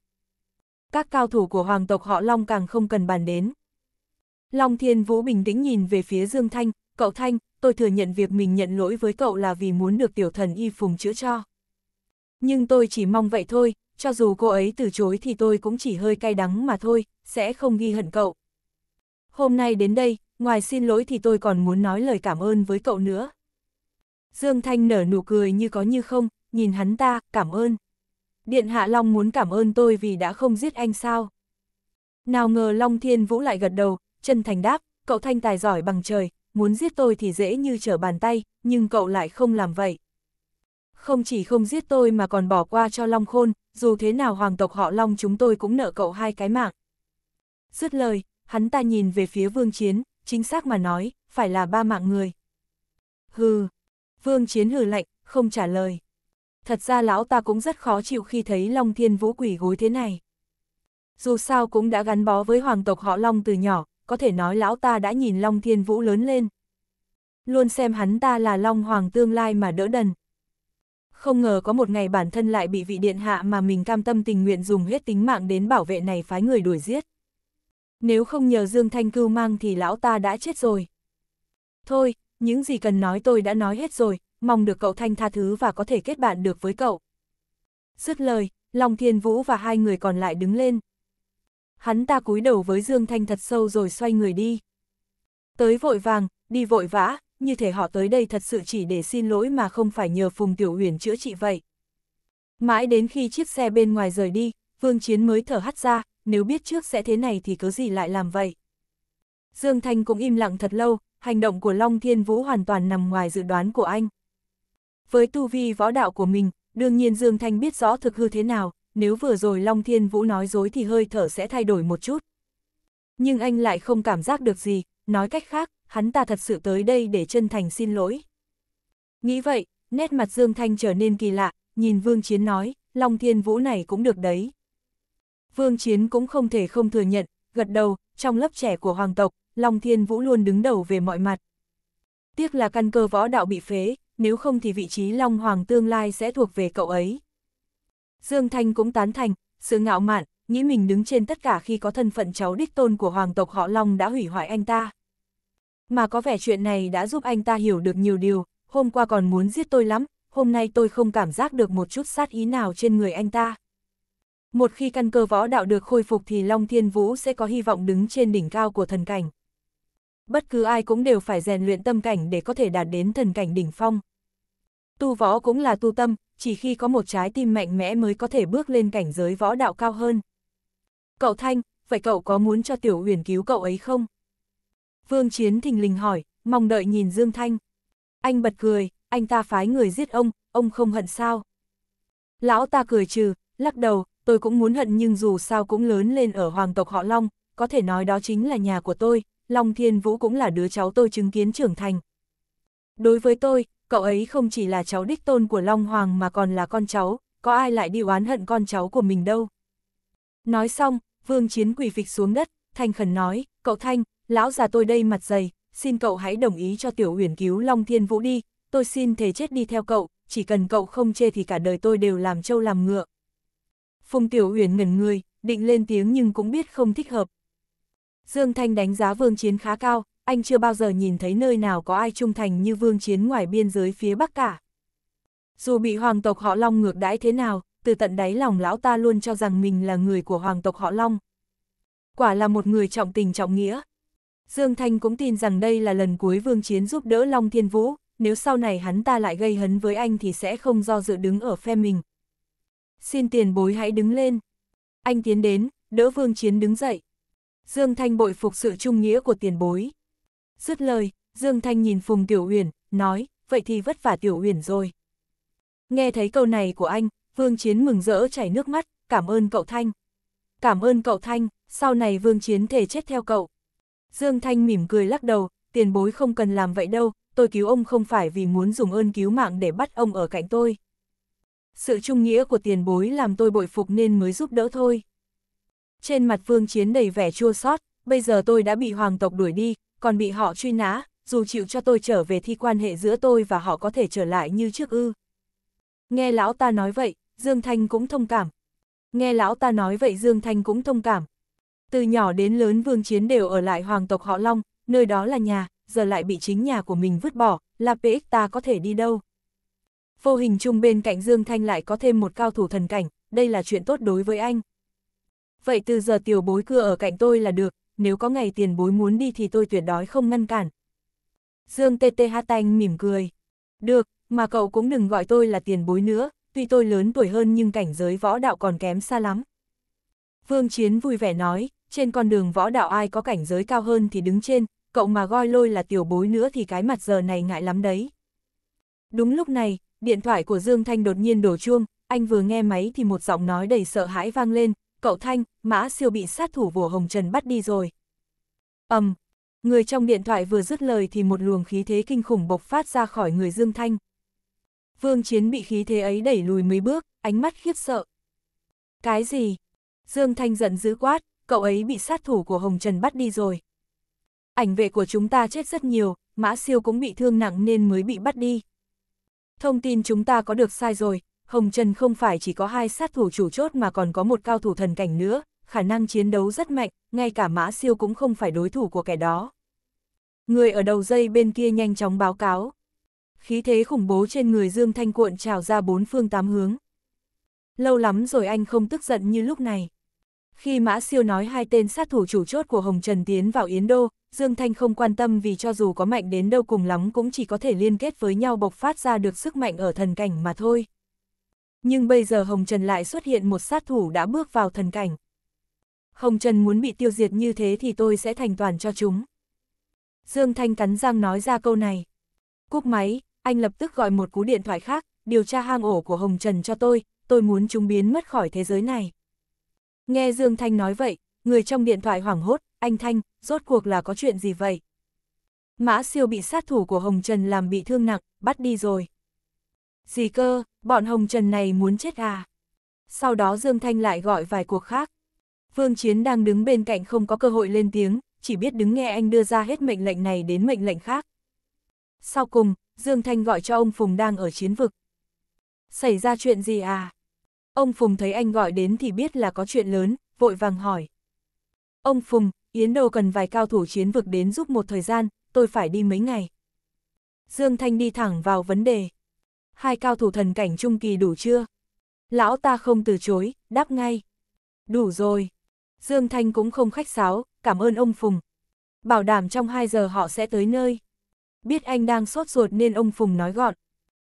Các cao thủ của hoàng tộc họ Long càng không cần bàn đến. Long Thiên Vũ bình tĩnh nhìn về phía Dương Thanh, cậu Thanh, tôi thừa nhận việc mình nhận lỗi với cậu là vì muốn được tiểu thần y phùng chữa cho. Nhưng tôi chỉ mong vậy thôi, cho dù cô ấy từ chối thì tôi cũng chỉ hơi cay đắng mà thôi, sẽ không ghi hận cậu. Hôm nay đến đây, ngoài xin lỗi thì tôi còn muốn nói lời cảm ơn với cậu nữa. Dương Thanh nở nụ cười như có như không, nhìn hắn ta, cảm ơn. Điện Hạ Long muốn cảm ơn tôi vì đã không giết anh sao. Nào ngờ Long Thiên Vũ lại gật đầu, chân thành đáp, cậu thanh tài giỏi bằng trời, muốn giết tôi thì dễ như trở bàn tay, nhưng cậu lại không làm vậy. Không chỉ không giết tôi mà còn bỏ qua cho Long Khôn, dù thế nào hoàng tộc họ Long chúng tôi cũng nợ cậu hai cái mạng. Dứt lời, hắn ta nhìn về phía vương chiến, chính xác mà nói, phải là ba mạng người. Hừ, vương chiến hừ lạnh, không trả lời. Thật ra lão ta cũng rất khó chịu khi thấy Long Thiên Vũ quỷ gối thế này. Dù sao cũng đã gắn bó với hoàng tộc họ Long từ nhỏ, có thể nói lão ta đã nhìn Long Thiên Vũ lớn lên. Luôn xem hắn ta là Long Hoàng tương lai mà đỡ đần. Không ngờ có một ngày bản thân lại bị vị điện hạ mà mình cam tâm tình nguyện dùng hết tính mạng đến bảo vệ này phái người đuổi giết. Nếu không nhờ Dương Thanh Cưu mang thì lão ta đã chết rồi. Thôi, những gì cần nói tôi đã nói hết rồi, mong được cậu Thanh tha thứ và có thể kết bạn được với cậu. Dứt lời, Long Thiên Vũ và hai người còn lại đứng lên hắn ta cúi đầu với Dương Thanh thật sâu rồi xoay người đi. Tới vội vàng, đi vội vã, như thể họ tới đây thật sự chỉ để xin lỗi mà không phải nhờ Phùng Tiểu Huyền chữa trị vậy. Mãi đến khi chiếc xe bên ngoài rời đi, Vương Chiến mới thở hắt ra, nếu biết trước sẽ thế này thì cớ gì lại làm vậy. Dương Thanh cũng im lặng thật lâu, hành động của Long Thiên Vũ hoàn toàn nằm ngoài dự đoán của anh. Với tu vi võ đạo của mình, đương nhiên Dương Thanh biết rõ thực hư thế nào, nếu vừa rồi Long Thiên Vũ nói dối thì hơi thở sẽ thay đổi một chút. Nhưng anh lại không cảm giác được gì, nói cách khác, hắn ta thật sự tới đây để chân thành xin lỗi. Nghĩ vậy, nét mặt Dương Thanh trở nên kỳ lạ, nhìn Vương Chiến nói, Long Thiên Vũ này cũng được đấy. Vương Chiến cũng không thể không thừa nhận, gật đầu, trong lớp trẻ của Hoàng tộc, Long Thiên Vũ luôn đứng đầu về mọi mặt. Tiếc là căn cơ võ đạo bị phế, nếu không thì vị trí Long Hoàng tương lai sẽ thuộc về cậu ấy. Dương Thanh cũng tán thành, sự ngạo mạn, nghĩ mình đứng trên tất cả khi có thân phận cháu đích tôn của hoàng tộc họ Long đã hủy hoại anh ta. Mà có vẻ chuyện này đã giúp anh ta hiểu được nhiều điều, hôm qua còn muốn giết tôi lắm, hôm nay tôi không cảm giác được một chút sát ý nào trên người anh ta. Một khi căn cơ võ đạo được khôi phục thì Long Thiên Vũ sẽ có hy vọng đứng trên đỉnh cao của thần cảnh. Bất cứ ai cũng đều phải rèn luyện tâm cảnh để có thể đạt đến thần cảnh đỉnh phong. Tu võ cũng là tu tâm, chỉ khi có một trái tim mạnh mẽ mới có thể bước lên cảnh giới võ đạo cao hơn. Cậu Thanh, vậy cậu có muốn cho Tiểu Huyền cứu cậu ấy không? Vương Chiến thình lình hỏi, mong đợi nhìn Dương Thanh. Anh bật cười, anh ta phái người giết ông, ông không hận sao? Lão ta cười trừ, lắc đầu, tôi cũng muốn hận nhưng dù sao cũng lớn lên ở hoàng tộc họ Long, có thể nói đó chính là nhà của tôi, Long Thiên Vũ cũng là đứa cháu tôi chứng kiến trưởng thành. Đối với tôi, cậu ấy không chỉ là cháu đích tôn của Long Hoàng mà còn là con cháu, có ai lại đi oán hận con cháu của mình đâu. Nói xong, vương chiến quỳ phịch xuống đất, Thanh khẩn nói, cậu Thanh, lão già tôi đây mặt dày, xin cậu hãy đồng ý cho tiểu Uyển cứu Long Thiên Vũ đi, tôi xin thề chết đi theo cậu, chỉ cần cậu không chê thì cả đời tôi đều làm trâu làm ngựa. Phùng tiểu Uyển ngẩn người, định lên tiếng nhưng cũng biết không thích hợp. Dương Thanh đánh giá vương chiến khá cao, anh chưa bao giờ nhìn thấy nơi nào có ai trung thành như vương chiến ngoài biên giới phía Bắc cả. Dù bị hoàng tộc họ Long ngược đãi thế nào, từ tận đáy lòng lão ta luôn cho rằng mình là người của hoàng tộc họ Long. Quả là một người trọng tình trọng nghĩa. Dương Thanh cũng tin rằng đây là lần cuối vương chiến giúp đỡ Long Thiên Vũ, nếu sau này hắn ta lại gây hấn với anh thì sẽ không do dự đứng ở phe mình. Xin tiền bối hãy đứng lên. Anh tiến đến, đỡ vương chiến đứng dậy. Dương Thanh bội phục sự trung nghĩa của tiền bối. Dứt lời, Dương Thanh nhìn Phùng Tiểu Huyền, nói, vậy thì vất vả Tiểu Huyền rồi. Nghe thấy câu này của anh, Vương Chiến mừng rỡ chảy nước mắt, cảm ơn cậu Thanh. Cảm ơn cậu Thanh, sau này Vương Chiến thể chết theo cậu. Dương Thanh mỉm cười lắc đầu, tiền bối không cần làm vậy đâu, tôi cứu ông không phải vì muốn dùng ơn cứu mạng để bắt ông ở cạnh tôi. Sự trung nghĩa của tiền bối làm tôi bội phục nên mới giúp đỡ thôi. Trên mặt Vương Chiến đầy vẻ chua xót, bây giờ tôi đã bị hoàng tộc đuổi đi, còn bị họ truy nã, dù chịu cho tôi trở về thì quan hệ giữa tôi và họ có thể trở lại như trước ư. Nghe lão ta nói vậy, Dương Thanh cũng thông cảm. Nghe lão ta nói vậy Dương Thanh cũng thông cảm. Từ nhỏ đến lớn Vương Chiến đều ở lại hoàng tộc họ Long, nơi đó là nhà, giờ lại bị chính nhà của mình vứt bỏ, là PX ta có thể đi đâu. Vô hình chung bên cạnh Dương Thanh lại có thêm một cao thủ thần cảnh, đây là chuyện tốt đối với anh. Vậy từ giờ tiểu bối cưa ở cạnh tôi là được, nếu có ngày tiền bối muốn đi thì tôi tuyệt đói không ngăn cản. Dương TT Ha Tanh mỉm cười. Được, mà cậu cũng đừng gọi tôi là tiền bối nữa, tuy tôi lớn tuổi hơn nhưng cảnh giới võ đạo còn kém xa lắm. Vương Chiến vui vẻ nói, trên con đường võ đạo ai có cảnh giới cao hơn thì đứng trên, cậu mà gọi lôi là tiểu bối nữa thì cái mặt giờ này ngại lắm đấy. Đúng lúc này, điện thoại của Dương Thanh đột nhiên đổ chuông, anh vừa nghe máy thì một giọng nói đầy sợ hãi vang lên, cậu Thanh, Mã siêu bị sát thủ vua Hồng Trần bắt đi rồi. ầm, um, người trong điện thoại vừa dứt lời thì một luồng khí thế kinh khủng bộc phát ra khỏi người Dương Thanh. Vương Chiến bị khí thế ấy đẩy lùi mấy bước, ánh mắt khiếp sợ. Cái gì? Dương Thanh giận dữ quát, cậu ấy bị sát thủ của Hồng Trần bắt đi rồi. Ảnh vệ của chúng ta chết rất nhiều, Mã Siêu cũng bị thương nặng nên mới bị bắt đi. Thông tin chúng ta có được sai rồi, Hồng Trần không phải chỉ có hai sát thủ chủ chốt mà còn có một cao thủ thần cảnh nữa, khả năng chiến đấu rất mạnh, ngay cả mã siêu cũng không phải đối thủ của kẻ đó. Người ở đầu dây bên kia nhanh chóng báo cáo. Khí thế khủng bố trên người Dương Thanh cuộn trào ra bốn phương tám hướng. Lâu lắm rồi anh không tức giận như lúc này. Khi Mã Siêu nói hai tên sát thủ chủ chốt của Hồng Trần tiến vào Yến Đô, Dương Thanh không quan tâm vì cho dù có mạnh đến đâu cùng lắm cũng chỉ có thể liên kết với nhau bộc phát ra được sức mạnh ở thần cảnh mà thôi. Nhưng bây giờ Hồng Trần lại xuất hiện một sát thủ đã bước vào thần cảnh, Hồng Trần muốn bị tiêu diệt như thế thì tôi sẽ thành toàn cho chúng. Dương Thanh cắn răng nói ra câu này. Cúp máy, anh lập tức gọi một cú điện thoại khác, điều tra hang ổ của Hồng Trần cho tôi, tôi muốn chúng biến mất khỏi thế giới này. Nghe Dương Thanh nói vậy, người trong điện thoại hoảng hốt, anh Thanh, rốt cuộc là có chuyện gì vậy? Mã siêu bị sát thủ của Hồng Trần làm bị thương nặng, bắt đi rồi. Gì cơ, bọn Hồng Trần này muốn chết à? Sau đó Dương Thanh lại gọi vài cuộc khác, Vương Chiến đang đứng bên cạnh không có cơ hội lên tiếng, chỉ biết đứng nghe anh đưa ra hết mệnh lệnh này đến mệnh lệnh khác. Sau cùng, Dương Thanh gọi cho ông Phùng đang ở chiến vực. Xảy ra chuyện gì à? Ông Phùng thấy anh gọi đến thì biết là có chuyện lớn, vội vàng hỏi. Ông Phùng, Yến Đô cần vài cao thủ chiến vực đến giúp một thời gian, tôi phải đi mấy ngày. Dương Thanh đi thẳng vào vấn đề. Hai cao thủ thần cảnh trung kỳ đủ chưa? Lão ta không từ chối, đáp ngay. Đủ rồi. Dương Thanh cũng không khách sáo, cảm ơn ông Phùng. Bảo đảm trong 2 giờ họ sẽ tới nơi. Biết anh đang sốt ruột nên ông Phùng nói gọn.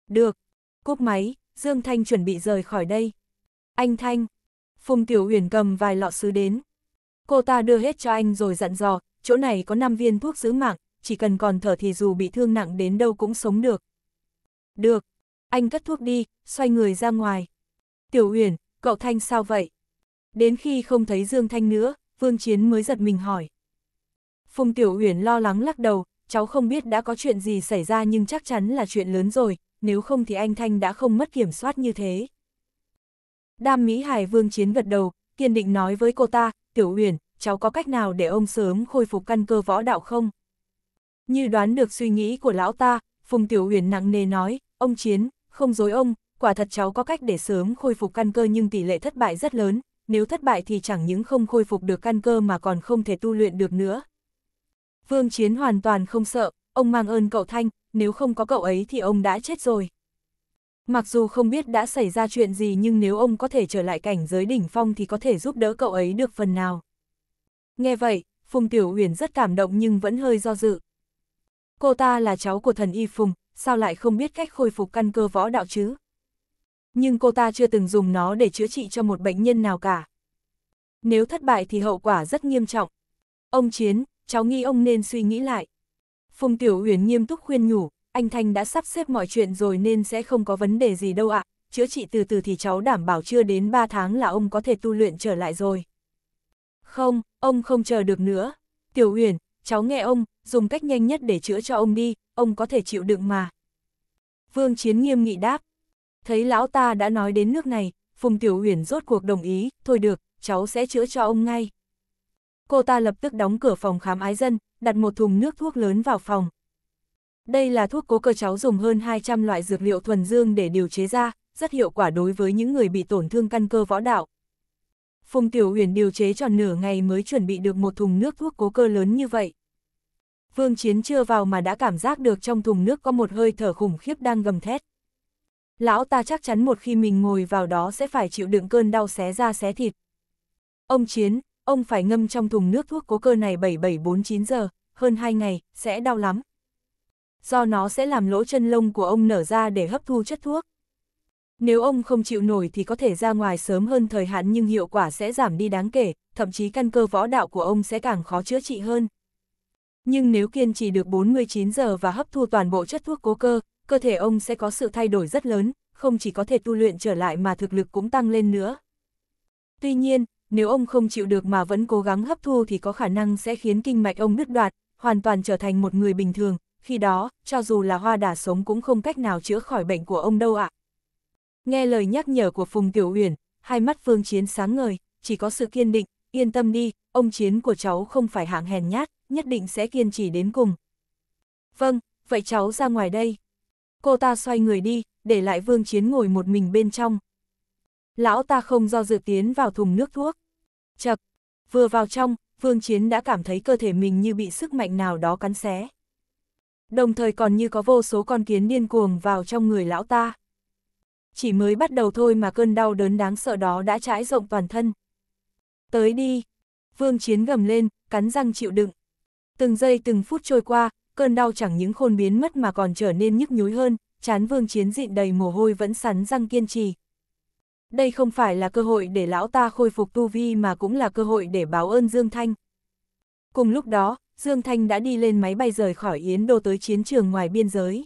Được. Cúp máy, Dương Thanh chuẩn bị rời khỏi đây. Anh Thanh. Phùng Tiểu Huyền cầm vài lọ sứ đến. Cô ta đưa hết cho anh rồi dặn dò, chỗ này có 5 viên thuốc giữ mạng, chỉ cần còn thở thì dù bị thương nặng đến đâu cũng sống được. Được. Anh cất thuốc đi, xoay người ra ngoài. Tiểu Huyền, cậu Thanh sao vậy? Đến khi không thấy Dương Thanh nữa, Vương Chiến mới giật mình hỏi. Phùng Tiểu Uyển lo lắng lắc đầu, cháu không biết đã có chuyện gì xảy ra nhưng chắc chắn là chuyện lớn rồi, nếu không thì anh Thanh đã không mất kiểm soát như thế. Đam Mỹ Hải Vương Chiến gật đầu, kiên định nói với cô ta, Tiểu Uyển, cháu có cách nào để ông sớm khôi phục căn cơ võ đạo không? Như đoán được suy nghĩ của lão ta, Phùng Tiểu Uyển nặng nề nói, ông Chiến, không dối ông, quả thật cháu có cách để sớm khôi phục căn cơ nhưng tỷ lệ thất bại rất lớn, nếu thất bại thì chẳng những không khôi phục được căn cơ mà còn không thể tu luyện được nữa. Vương Chiến hoàn toàn không sợ, ông mang ơn cậu Thanh, nếu không có cậu ấy thì ông đã chết rồi. Mặc dù không biết đã xảy ra chuyện gì nhưng nếu ông có thể trở lại cảnh giới đỉnh phong thì có thể giúp đỡ cậu ấy được phần nào. Nghe vậy, Phùng Tiểu Uyển rất cảm động nhưng vẫn hơi do dự. Cô ta là cháu của thần Y Phùng, sao lại không biết cách khôi phục căn cơ võ đạo chứ? nhưng cô ta chưa từng dùng nó để chữa trị cho một bệnh nhân nào cả. Nếu thất bại thì hậu quả rất nghiêm trọng. Ông Chiến, cháu nghĩ ông nên suy nghĩ lại. Phùng Tiểu uyển nghiêm túc khuyên nhủ, anh Thanh đã sắp xếp mọi chuyện rồi nên sẽ không có vấn đề gì đâu ạ, chữa trị từ từ thì cháu đảm bảo chưa đến 3 tháng là ông có thể tu luyện trở lại rồi. Không, ông không chờ được nữa. Tiểu uyển, cháu nghe ông, dùng cách nhanh nhất để chữa cho ông đi, ông có thể chịu đựng mà. Vương Chiến nghiêm nghị đáp. Thấy lão ta đã nói đến nước này, Phùng Tiểu Huyền rốt cuộc đồng ý, thôi được, cháu sẽ chữa cho ông ngay. Cô ta lập tức đóng cửa phòng khám ái dân, đặt một thùng nước thuốc lớn vào phòng. Đây là thuốc cố cơ cháu dùng hơn 200 loại dược liệu thuần dương để điều chế ra, rất hiệu quả đối với những người bị tổn thương căn cơ võ đạo. Phùng Tiểu Huyền điều chế tròn nửa ngày mới chuẩn bị được một thùng nước thuốc cố cơ lớn như vậy. Vương Chiến chưa vào mà đã cảm giác được trong thùng nước có một hơi thở khủng khiếp đang gầm thét lão ta chắc chắn một khi mình ngồi vào đó sẽ phải chịu đựng cơn đau xé da xé thịt. Ông Chiến, ông phải ngâm trong thùng nước thuốc cố cơ này 7749 giờ, hơn 2 ngày, sẽ đau lắm. Do nó sẽ làm lỗ chân lông của ông nở ra để hấp thu chất thuốc. Nếu ông không chịu nổi thì có thể ra ngoài sớm hơn thời hạn nhưng hiệu quả sẽ giảm đi đáng kể, thậm chí căn cơ võ đạo của ông sẽ càng khó chữa trị hơn. Nhưng nếu kiên trì được 49 giờ và hấp thu toàn bộ chất thuốc cố cơ, cơ thể ông sẽ có sự thay đổi rất lớn, không chỉ có thể tu luyện trở lại mà thực lực cũng tăng lên nữa. Tuy nhiên, nếu ông không chịu được mà vẫn cố gắng hấp thu thì có khả năng sẽ khiến kinh mạch ông đứt đoạt, hoàn toàn trở thành một người bình thường, khi đó, cho dù là hoa đà sống cũng không cách nào chữa khỏi bệnh của ông đâu ạ. Nghe lời nhắc nhở của Phùng Tiểu Uyển, hai mắt Phương Chiến sáng ngời, chỉ có sự kiên định, yên tâm đi, ông Chiến của cháu không phải hạng hèn nhát, nhất định sẽ kiên trì đến cùng. Vâng, vậy cháu ra ngoài đây cô ta xoay người đi, để lại vương chiến ngồi một mình bên trong. Lão ta không do dự tiến vào thùng nước thuốc. Chật, vừa vào trong, vương chiến đã cảm thấy cơ thể mình như bị sức mạnh nào đó cắn xé. Đồng thời còn như có vô số con kiến điên cuồng vào trong người lão ta. Chỉ mới bắt đầu thôi mà cơn đau đớn đáng sợ đó đã trải rộng toàn thân. Tới đi, vương chiến gầm lên, cắn răng chịu đựng. Từng giây từng phút trôi qua, cơn đau chẳng những khôn biến mất mà còn trở nên nhức nhối hơn, chán vương chiến dịn đầy mồ hôi vẫn sắn răng kiên trì. Đây không phải là cơ hội để lão ta khôi phục tu vi mà cũng là cơ hội để báo ơn Dương Thanh. Cùng lúc đó, Dương Thanh đã đi lên máy bay rời khỏi Yến Đô tới chiến trường ngoài biên giới.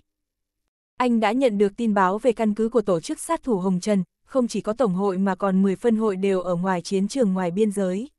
Anh đã nhận được tin báo về căn cứ của tổ chức sát thủ Hồng Trần, không chỉ có Tổng hội mà còn 10 phân hội đều ở ngoài chiến trường ngoài biên giới.